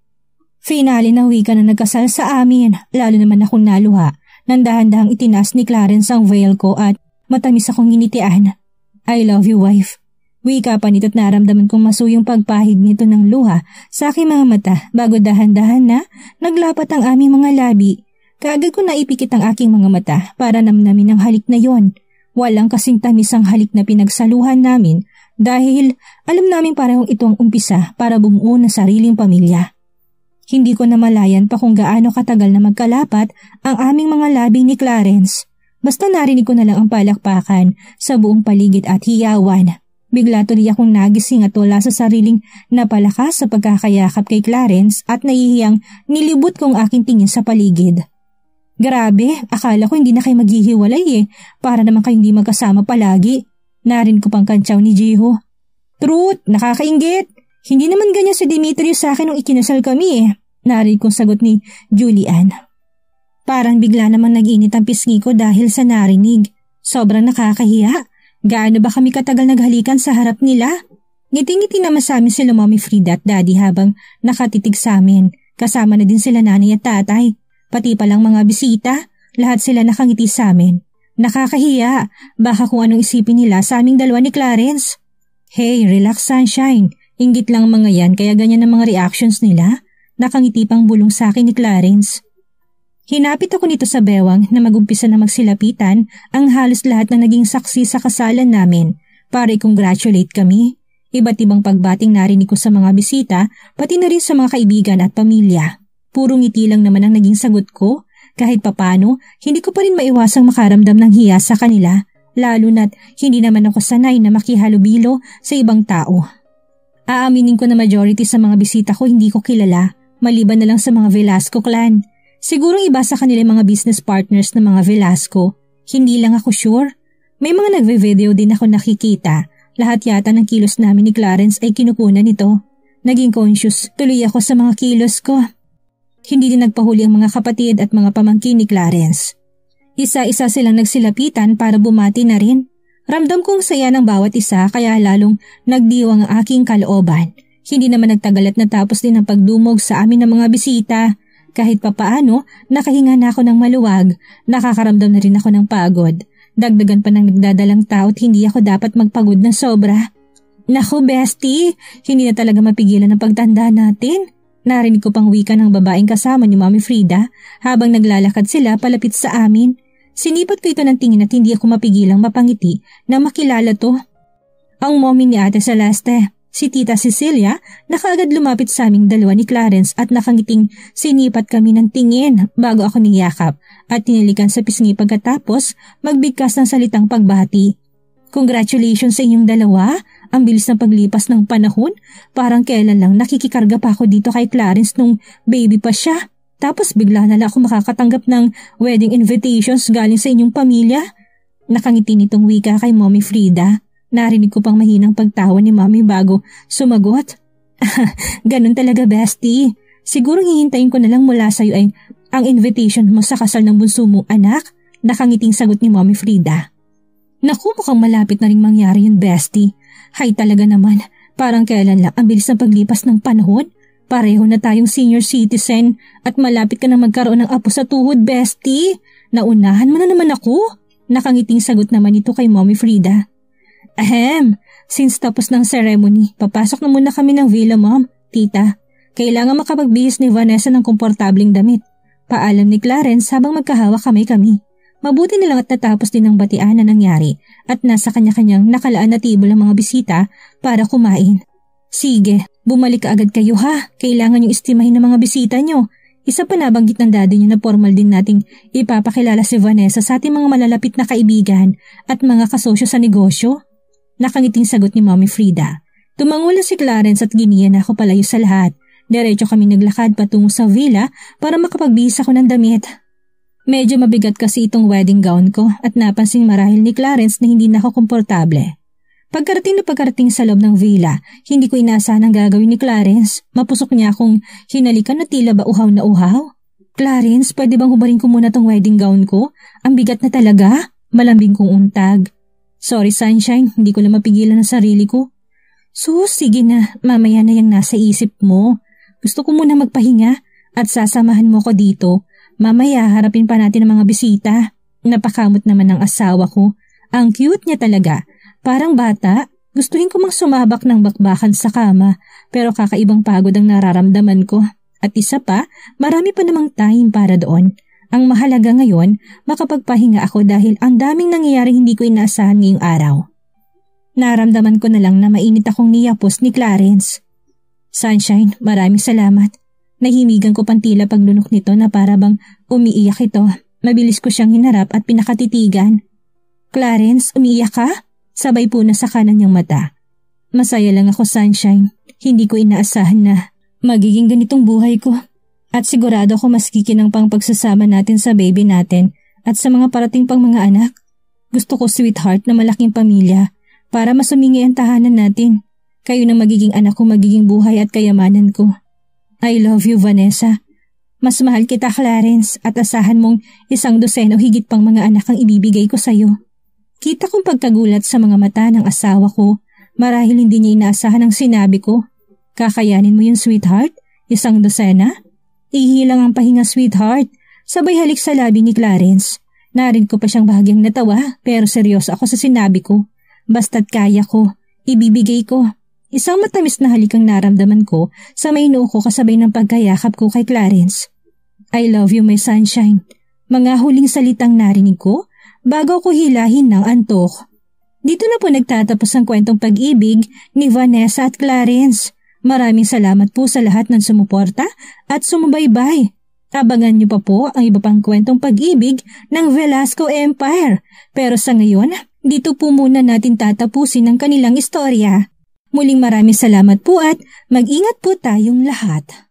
Finale na wika na nagkasal sa amin, lalo naman akong naluha. Nandahan-dahang itinas ni Clarence ang veil ko at matamis akong nginitian. I love you wife. Wika pa nito't naramdaman kong masuyong pagpahid nito ng luha sa aking mga mata bago dahan-dahan na naglapat ang aming mga labi. Kaagad ko naipikit ang aking mga mata para namnamin ang halik na yon. Walang kasing tamis ang halik na pinagsaluhan namin dahil alam naming parehong ito ang umpisa para bumuo na sariling pamilya. Hindi ko namalayan pa kung gaano katagal na magkalapat ang aming mga labi ni Clarence. Basta narinig ko na lang ang palakpakan sa buong paligid at hiyawan. Bigla tuloy akong nagising at wala sa sariling napalakas sa pagkakayakap kay Clarence at nahihiyang nilibot kong aking tingin sa paligid. Grabe, akala ko hindi na kayo maghihiwalay eh. Para naman kayo hindi magkasama palagi. Narin ko pang kantsaw ni Jiho. Truth, nakakaingit. Hindi naman ganyan si Demetrius sa akin nung ikinasal kami eh, narinig kong sagot ni Julian. Parang bigla namang nag-init ang pisngi ko dahil sa narinig. Sobrang nakakahiya. Gaano ba kami katagal naghalikan sa harap nila? Ngiti-ngiti naman sa amin sila Mommy Frida at Daddy habang nakatitig sa amin. Kasama na din sila nanay at tatay. Pati palang mga bisita, lahat sila nakangiti sa amin. Nakakahiya, baka kung anong isipin nila sa aming dalawa ni Clarence. Hey, relax sunshine. Ingit lang mga yan kaya ganyan ang mga reactions nila. Nakangiti pang bulong sa akin ni Clarence. Hinapit ako nito sa bewang na magumpisa na magsilapitan ang halos lahat na naging saksi sa kasalan namin para i-congratulate kami. Iba't ibang pagbating narinig ko sa mga bisita pati na rin sa mga kaibigan at pamilya. Puro ngiti lang naman ang naging sagot ko. Kahit papano, hindi ko pa rin maiwasang makaramdam ng hiya sa kanila lalo na't hindi naman ako sanay na makihalubilo sa ibang tao. Aaminin ko na majority sa mga bisita ko hindi ko kilala, maliban na lang sa mga Velasco clan. Siguro iba sa kanila mga business partners ng mga Velasco. Hindi lang ako sure. May mga nagve-video din ako nakikita. Lahat yata ng kilos namin ni Clarence ay kinukunan nito. Naging conscious tuloy ako sa mga kilos ko. Hindi din nagpahuli ang mga kapatid at mga pamangkin ni Clarence. Isa-isa silang nagsilapitan para bumati na rin Ramdam kong saya ng bawat isa kaya lalong nagdiwang ang aking kalooban. Hindi naman nagtagal at natapos din ang pagdumog sa amin ng mga bisita. Kahit papaano, nakahinga na ako ng maluwag, nakakaramdam na rin ako ng pagod. Dagdagan pa ng nagdadalang tao at hindi ako dapat magpagod ng sobra. Naku bestie, hindi na talaga mapigilan ang pagtanda natin. Narinig ko pang wika ng babaeng kasama ni Mami Frida habang naglalakad sila palapit sa amin. Sinipat ko ito ng tingin at hindi ako mapigilang mapangiti na makilala to. Ang mommy ni ate Celeste, si tita Cecilia, nakaagad lumapit sa aming dalawa ni Clarence at nakangiting sinipat kami ng tingin bago ako niyakap at tinilikan sa pisngi pagkatapos magbigkas ng salitang pagbati. Congratulations sa inyong dalawa, ang bilis ng paglipas ng panahon, parang kailan lang nakikikarga pa ako dito kay Clarence nung baby pa siya. Tapos bigla na lang ako makakatanggap ng wedding invitations galing sa inyong pamilya. Nakangiti nitong wika kay Mommy Frida. Narinig ko pang mahinang pagtawa ni Mommy bago sumagot. Ganun talaga, bestie. Siguro hihintayin ko na lang mula sa'yo ay ang invitation mo sa kasal ng bunso mong anak. Nakangiting sagot ni Mommy Frida. Naku, mukhang malapit na rin mangyari yun, bestie. Hay talaga naman, parang kailan lang ang bilis ng paglipas ng panahon. Pareho na tayong senior citizen at malapit ka na magkaroon ng apo sa tuhod, bestie. Naunahan mo na naman ako. Nakangiting sagot naman ito kay Mommy Frida. Ahem, since tapos ng ceremony, papasok na muna kami ng villa, Mom, Tita. Kailangan makapagbihis ni Vanessa ng komportabling damit. Paalam ni Clarence habang magkahawa kami kami Mabuti na lang at natapos din ang batian na nangyari at nasa kanya-kanyang nakalaan na table ang mga bisita para kumain. Sige, Bumalik ka agad kayo ha, kailangan yung istimahin ng mga bisita nyo. Isa pa nabanggit ng daddy nyo na formal din nating ipapakilala si Vanessa sa ating mga malalapit na kaibigan at mga kasosyo sa negosyo. Nakangiting sagot ni Mommy Frida. Tumangulan si Clarence at giniyan ako palayo sa lahat. Diretso kami naglakad patungo sa villa para makapagbihis ako ng damit. Medyo mabigat kasi itong wedding gown ko at napansin marahil ni Clarence na hindi na ako komportable. Pagkarating na pagkarating sa loob ng villa, hindi ko inaasahan ang gagawin ni Clarence. Mapusok niya akong hinalikan na tila ba uhaw na uhaw. Clarence, pwede bang hubarin ko muna tong wedding gown ko? Ang bigat na talaga. Malambing kong untag. Sorry sunshine, hindi ko na mapigilan ang sarili ko. Sus, sige na, mamaya na yung nasa isip mo. Gusto ko muna magpahinga at sasamahan mo ko dito. Mamaya harapin pa natin ang mga bisita. Napakamot naman ng asawa ko. Ang cute niya talaga Parang bata, gustuhin ko mang sumabak ng bakbakan sa kama pero kakaibang pagod ang nararamdaman ko. At isa pa, marami pa namang time para doon. Ang mahalaga ngayon, makapagpahinga ako dahil ang daming nangyayaring hindi ko inaasahan ngayong araw. Naramdaman ko na lang na mainit akong niyapos ni Clarence. Sunshine, maraming salamat. Nahimigan ko pantila paglunok nito na para bang umiiyak ito. Mabilis ko siyang hinarap at pinakatitigan. Clarence, umiiyak ka? Sabay po na sa kanan niyang mata. Masaya lang ako, Sunshine. Hindi ko inaasahan na magiging ganitong buhay ko. At sigurado ako mas kikinang pang pagsasama natin sa baby natin at sa mga parating pang mga anak. Gusto ko, sweetheart, na malaking pamilya para masumingi ang tahanan natin. Kayo na magiging anak ko, magiging buhay at kayamanan ko. I love you, Vanessa. Mas mahal kita, Clarence, at asahan mong isang dosen o higit pang mga anak ang ibibigay ko sa'yo. Kita kong pagkagulat sa mga mata ng asawa ko marahil hindi niya inaasahan ang sinabi ko. Kakayanin mo yung sweetheart? Isang dosena? Ihilang ang pahinga sweetheart. Sabay halik sa labi ni Clarence. Narin ko pa siyang bahagyang natawa pero seryoso ako sa sinabi ko. Basta't kaya ko, ibibigay ko. Isang matamis na halik ang naramdaman ko sa may ko kasabay ng pagkayakap ko kay Clarence. I love you my sunshine. Mga huling salitang narinig ko bago ko hilahin ng antok. Dito na po nagtatapos ang kwentong pag-ibig ni Vanessa at Clarence. Maraming salamat po sa lahat ng sumuporta at sumubaybay. Abangan niyo pa po ang iba pang kwentong pag-ibig ng Velasco Empire. Pero sa ngayon, dito po muna natin tatapusin ang kanilang istorya. Muling maraming salamat po at mag-ingat po tayong lahat.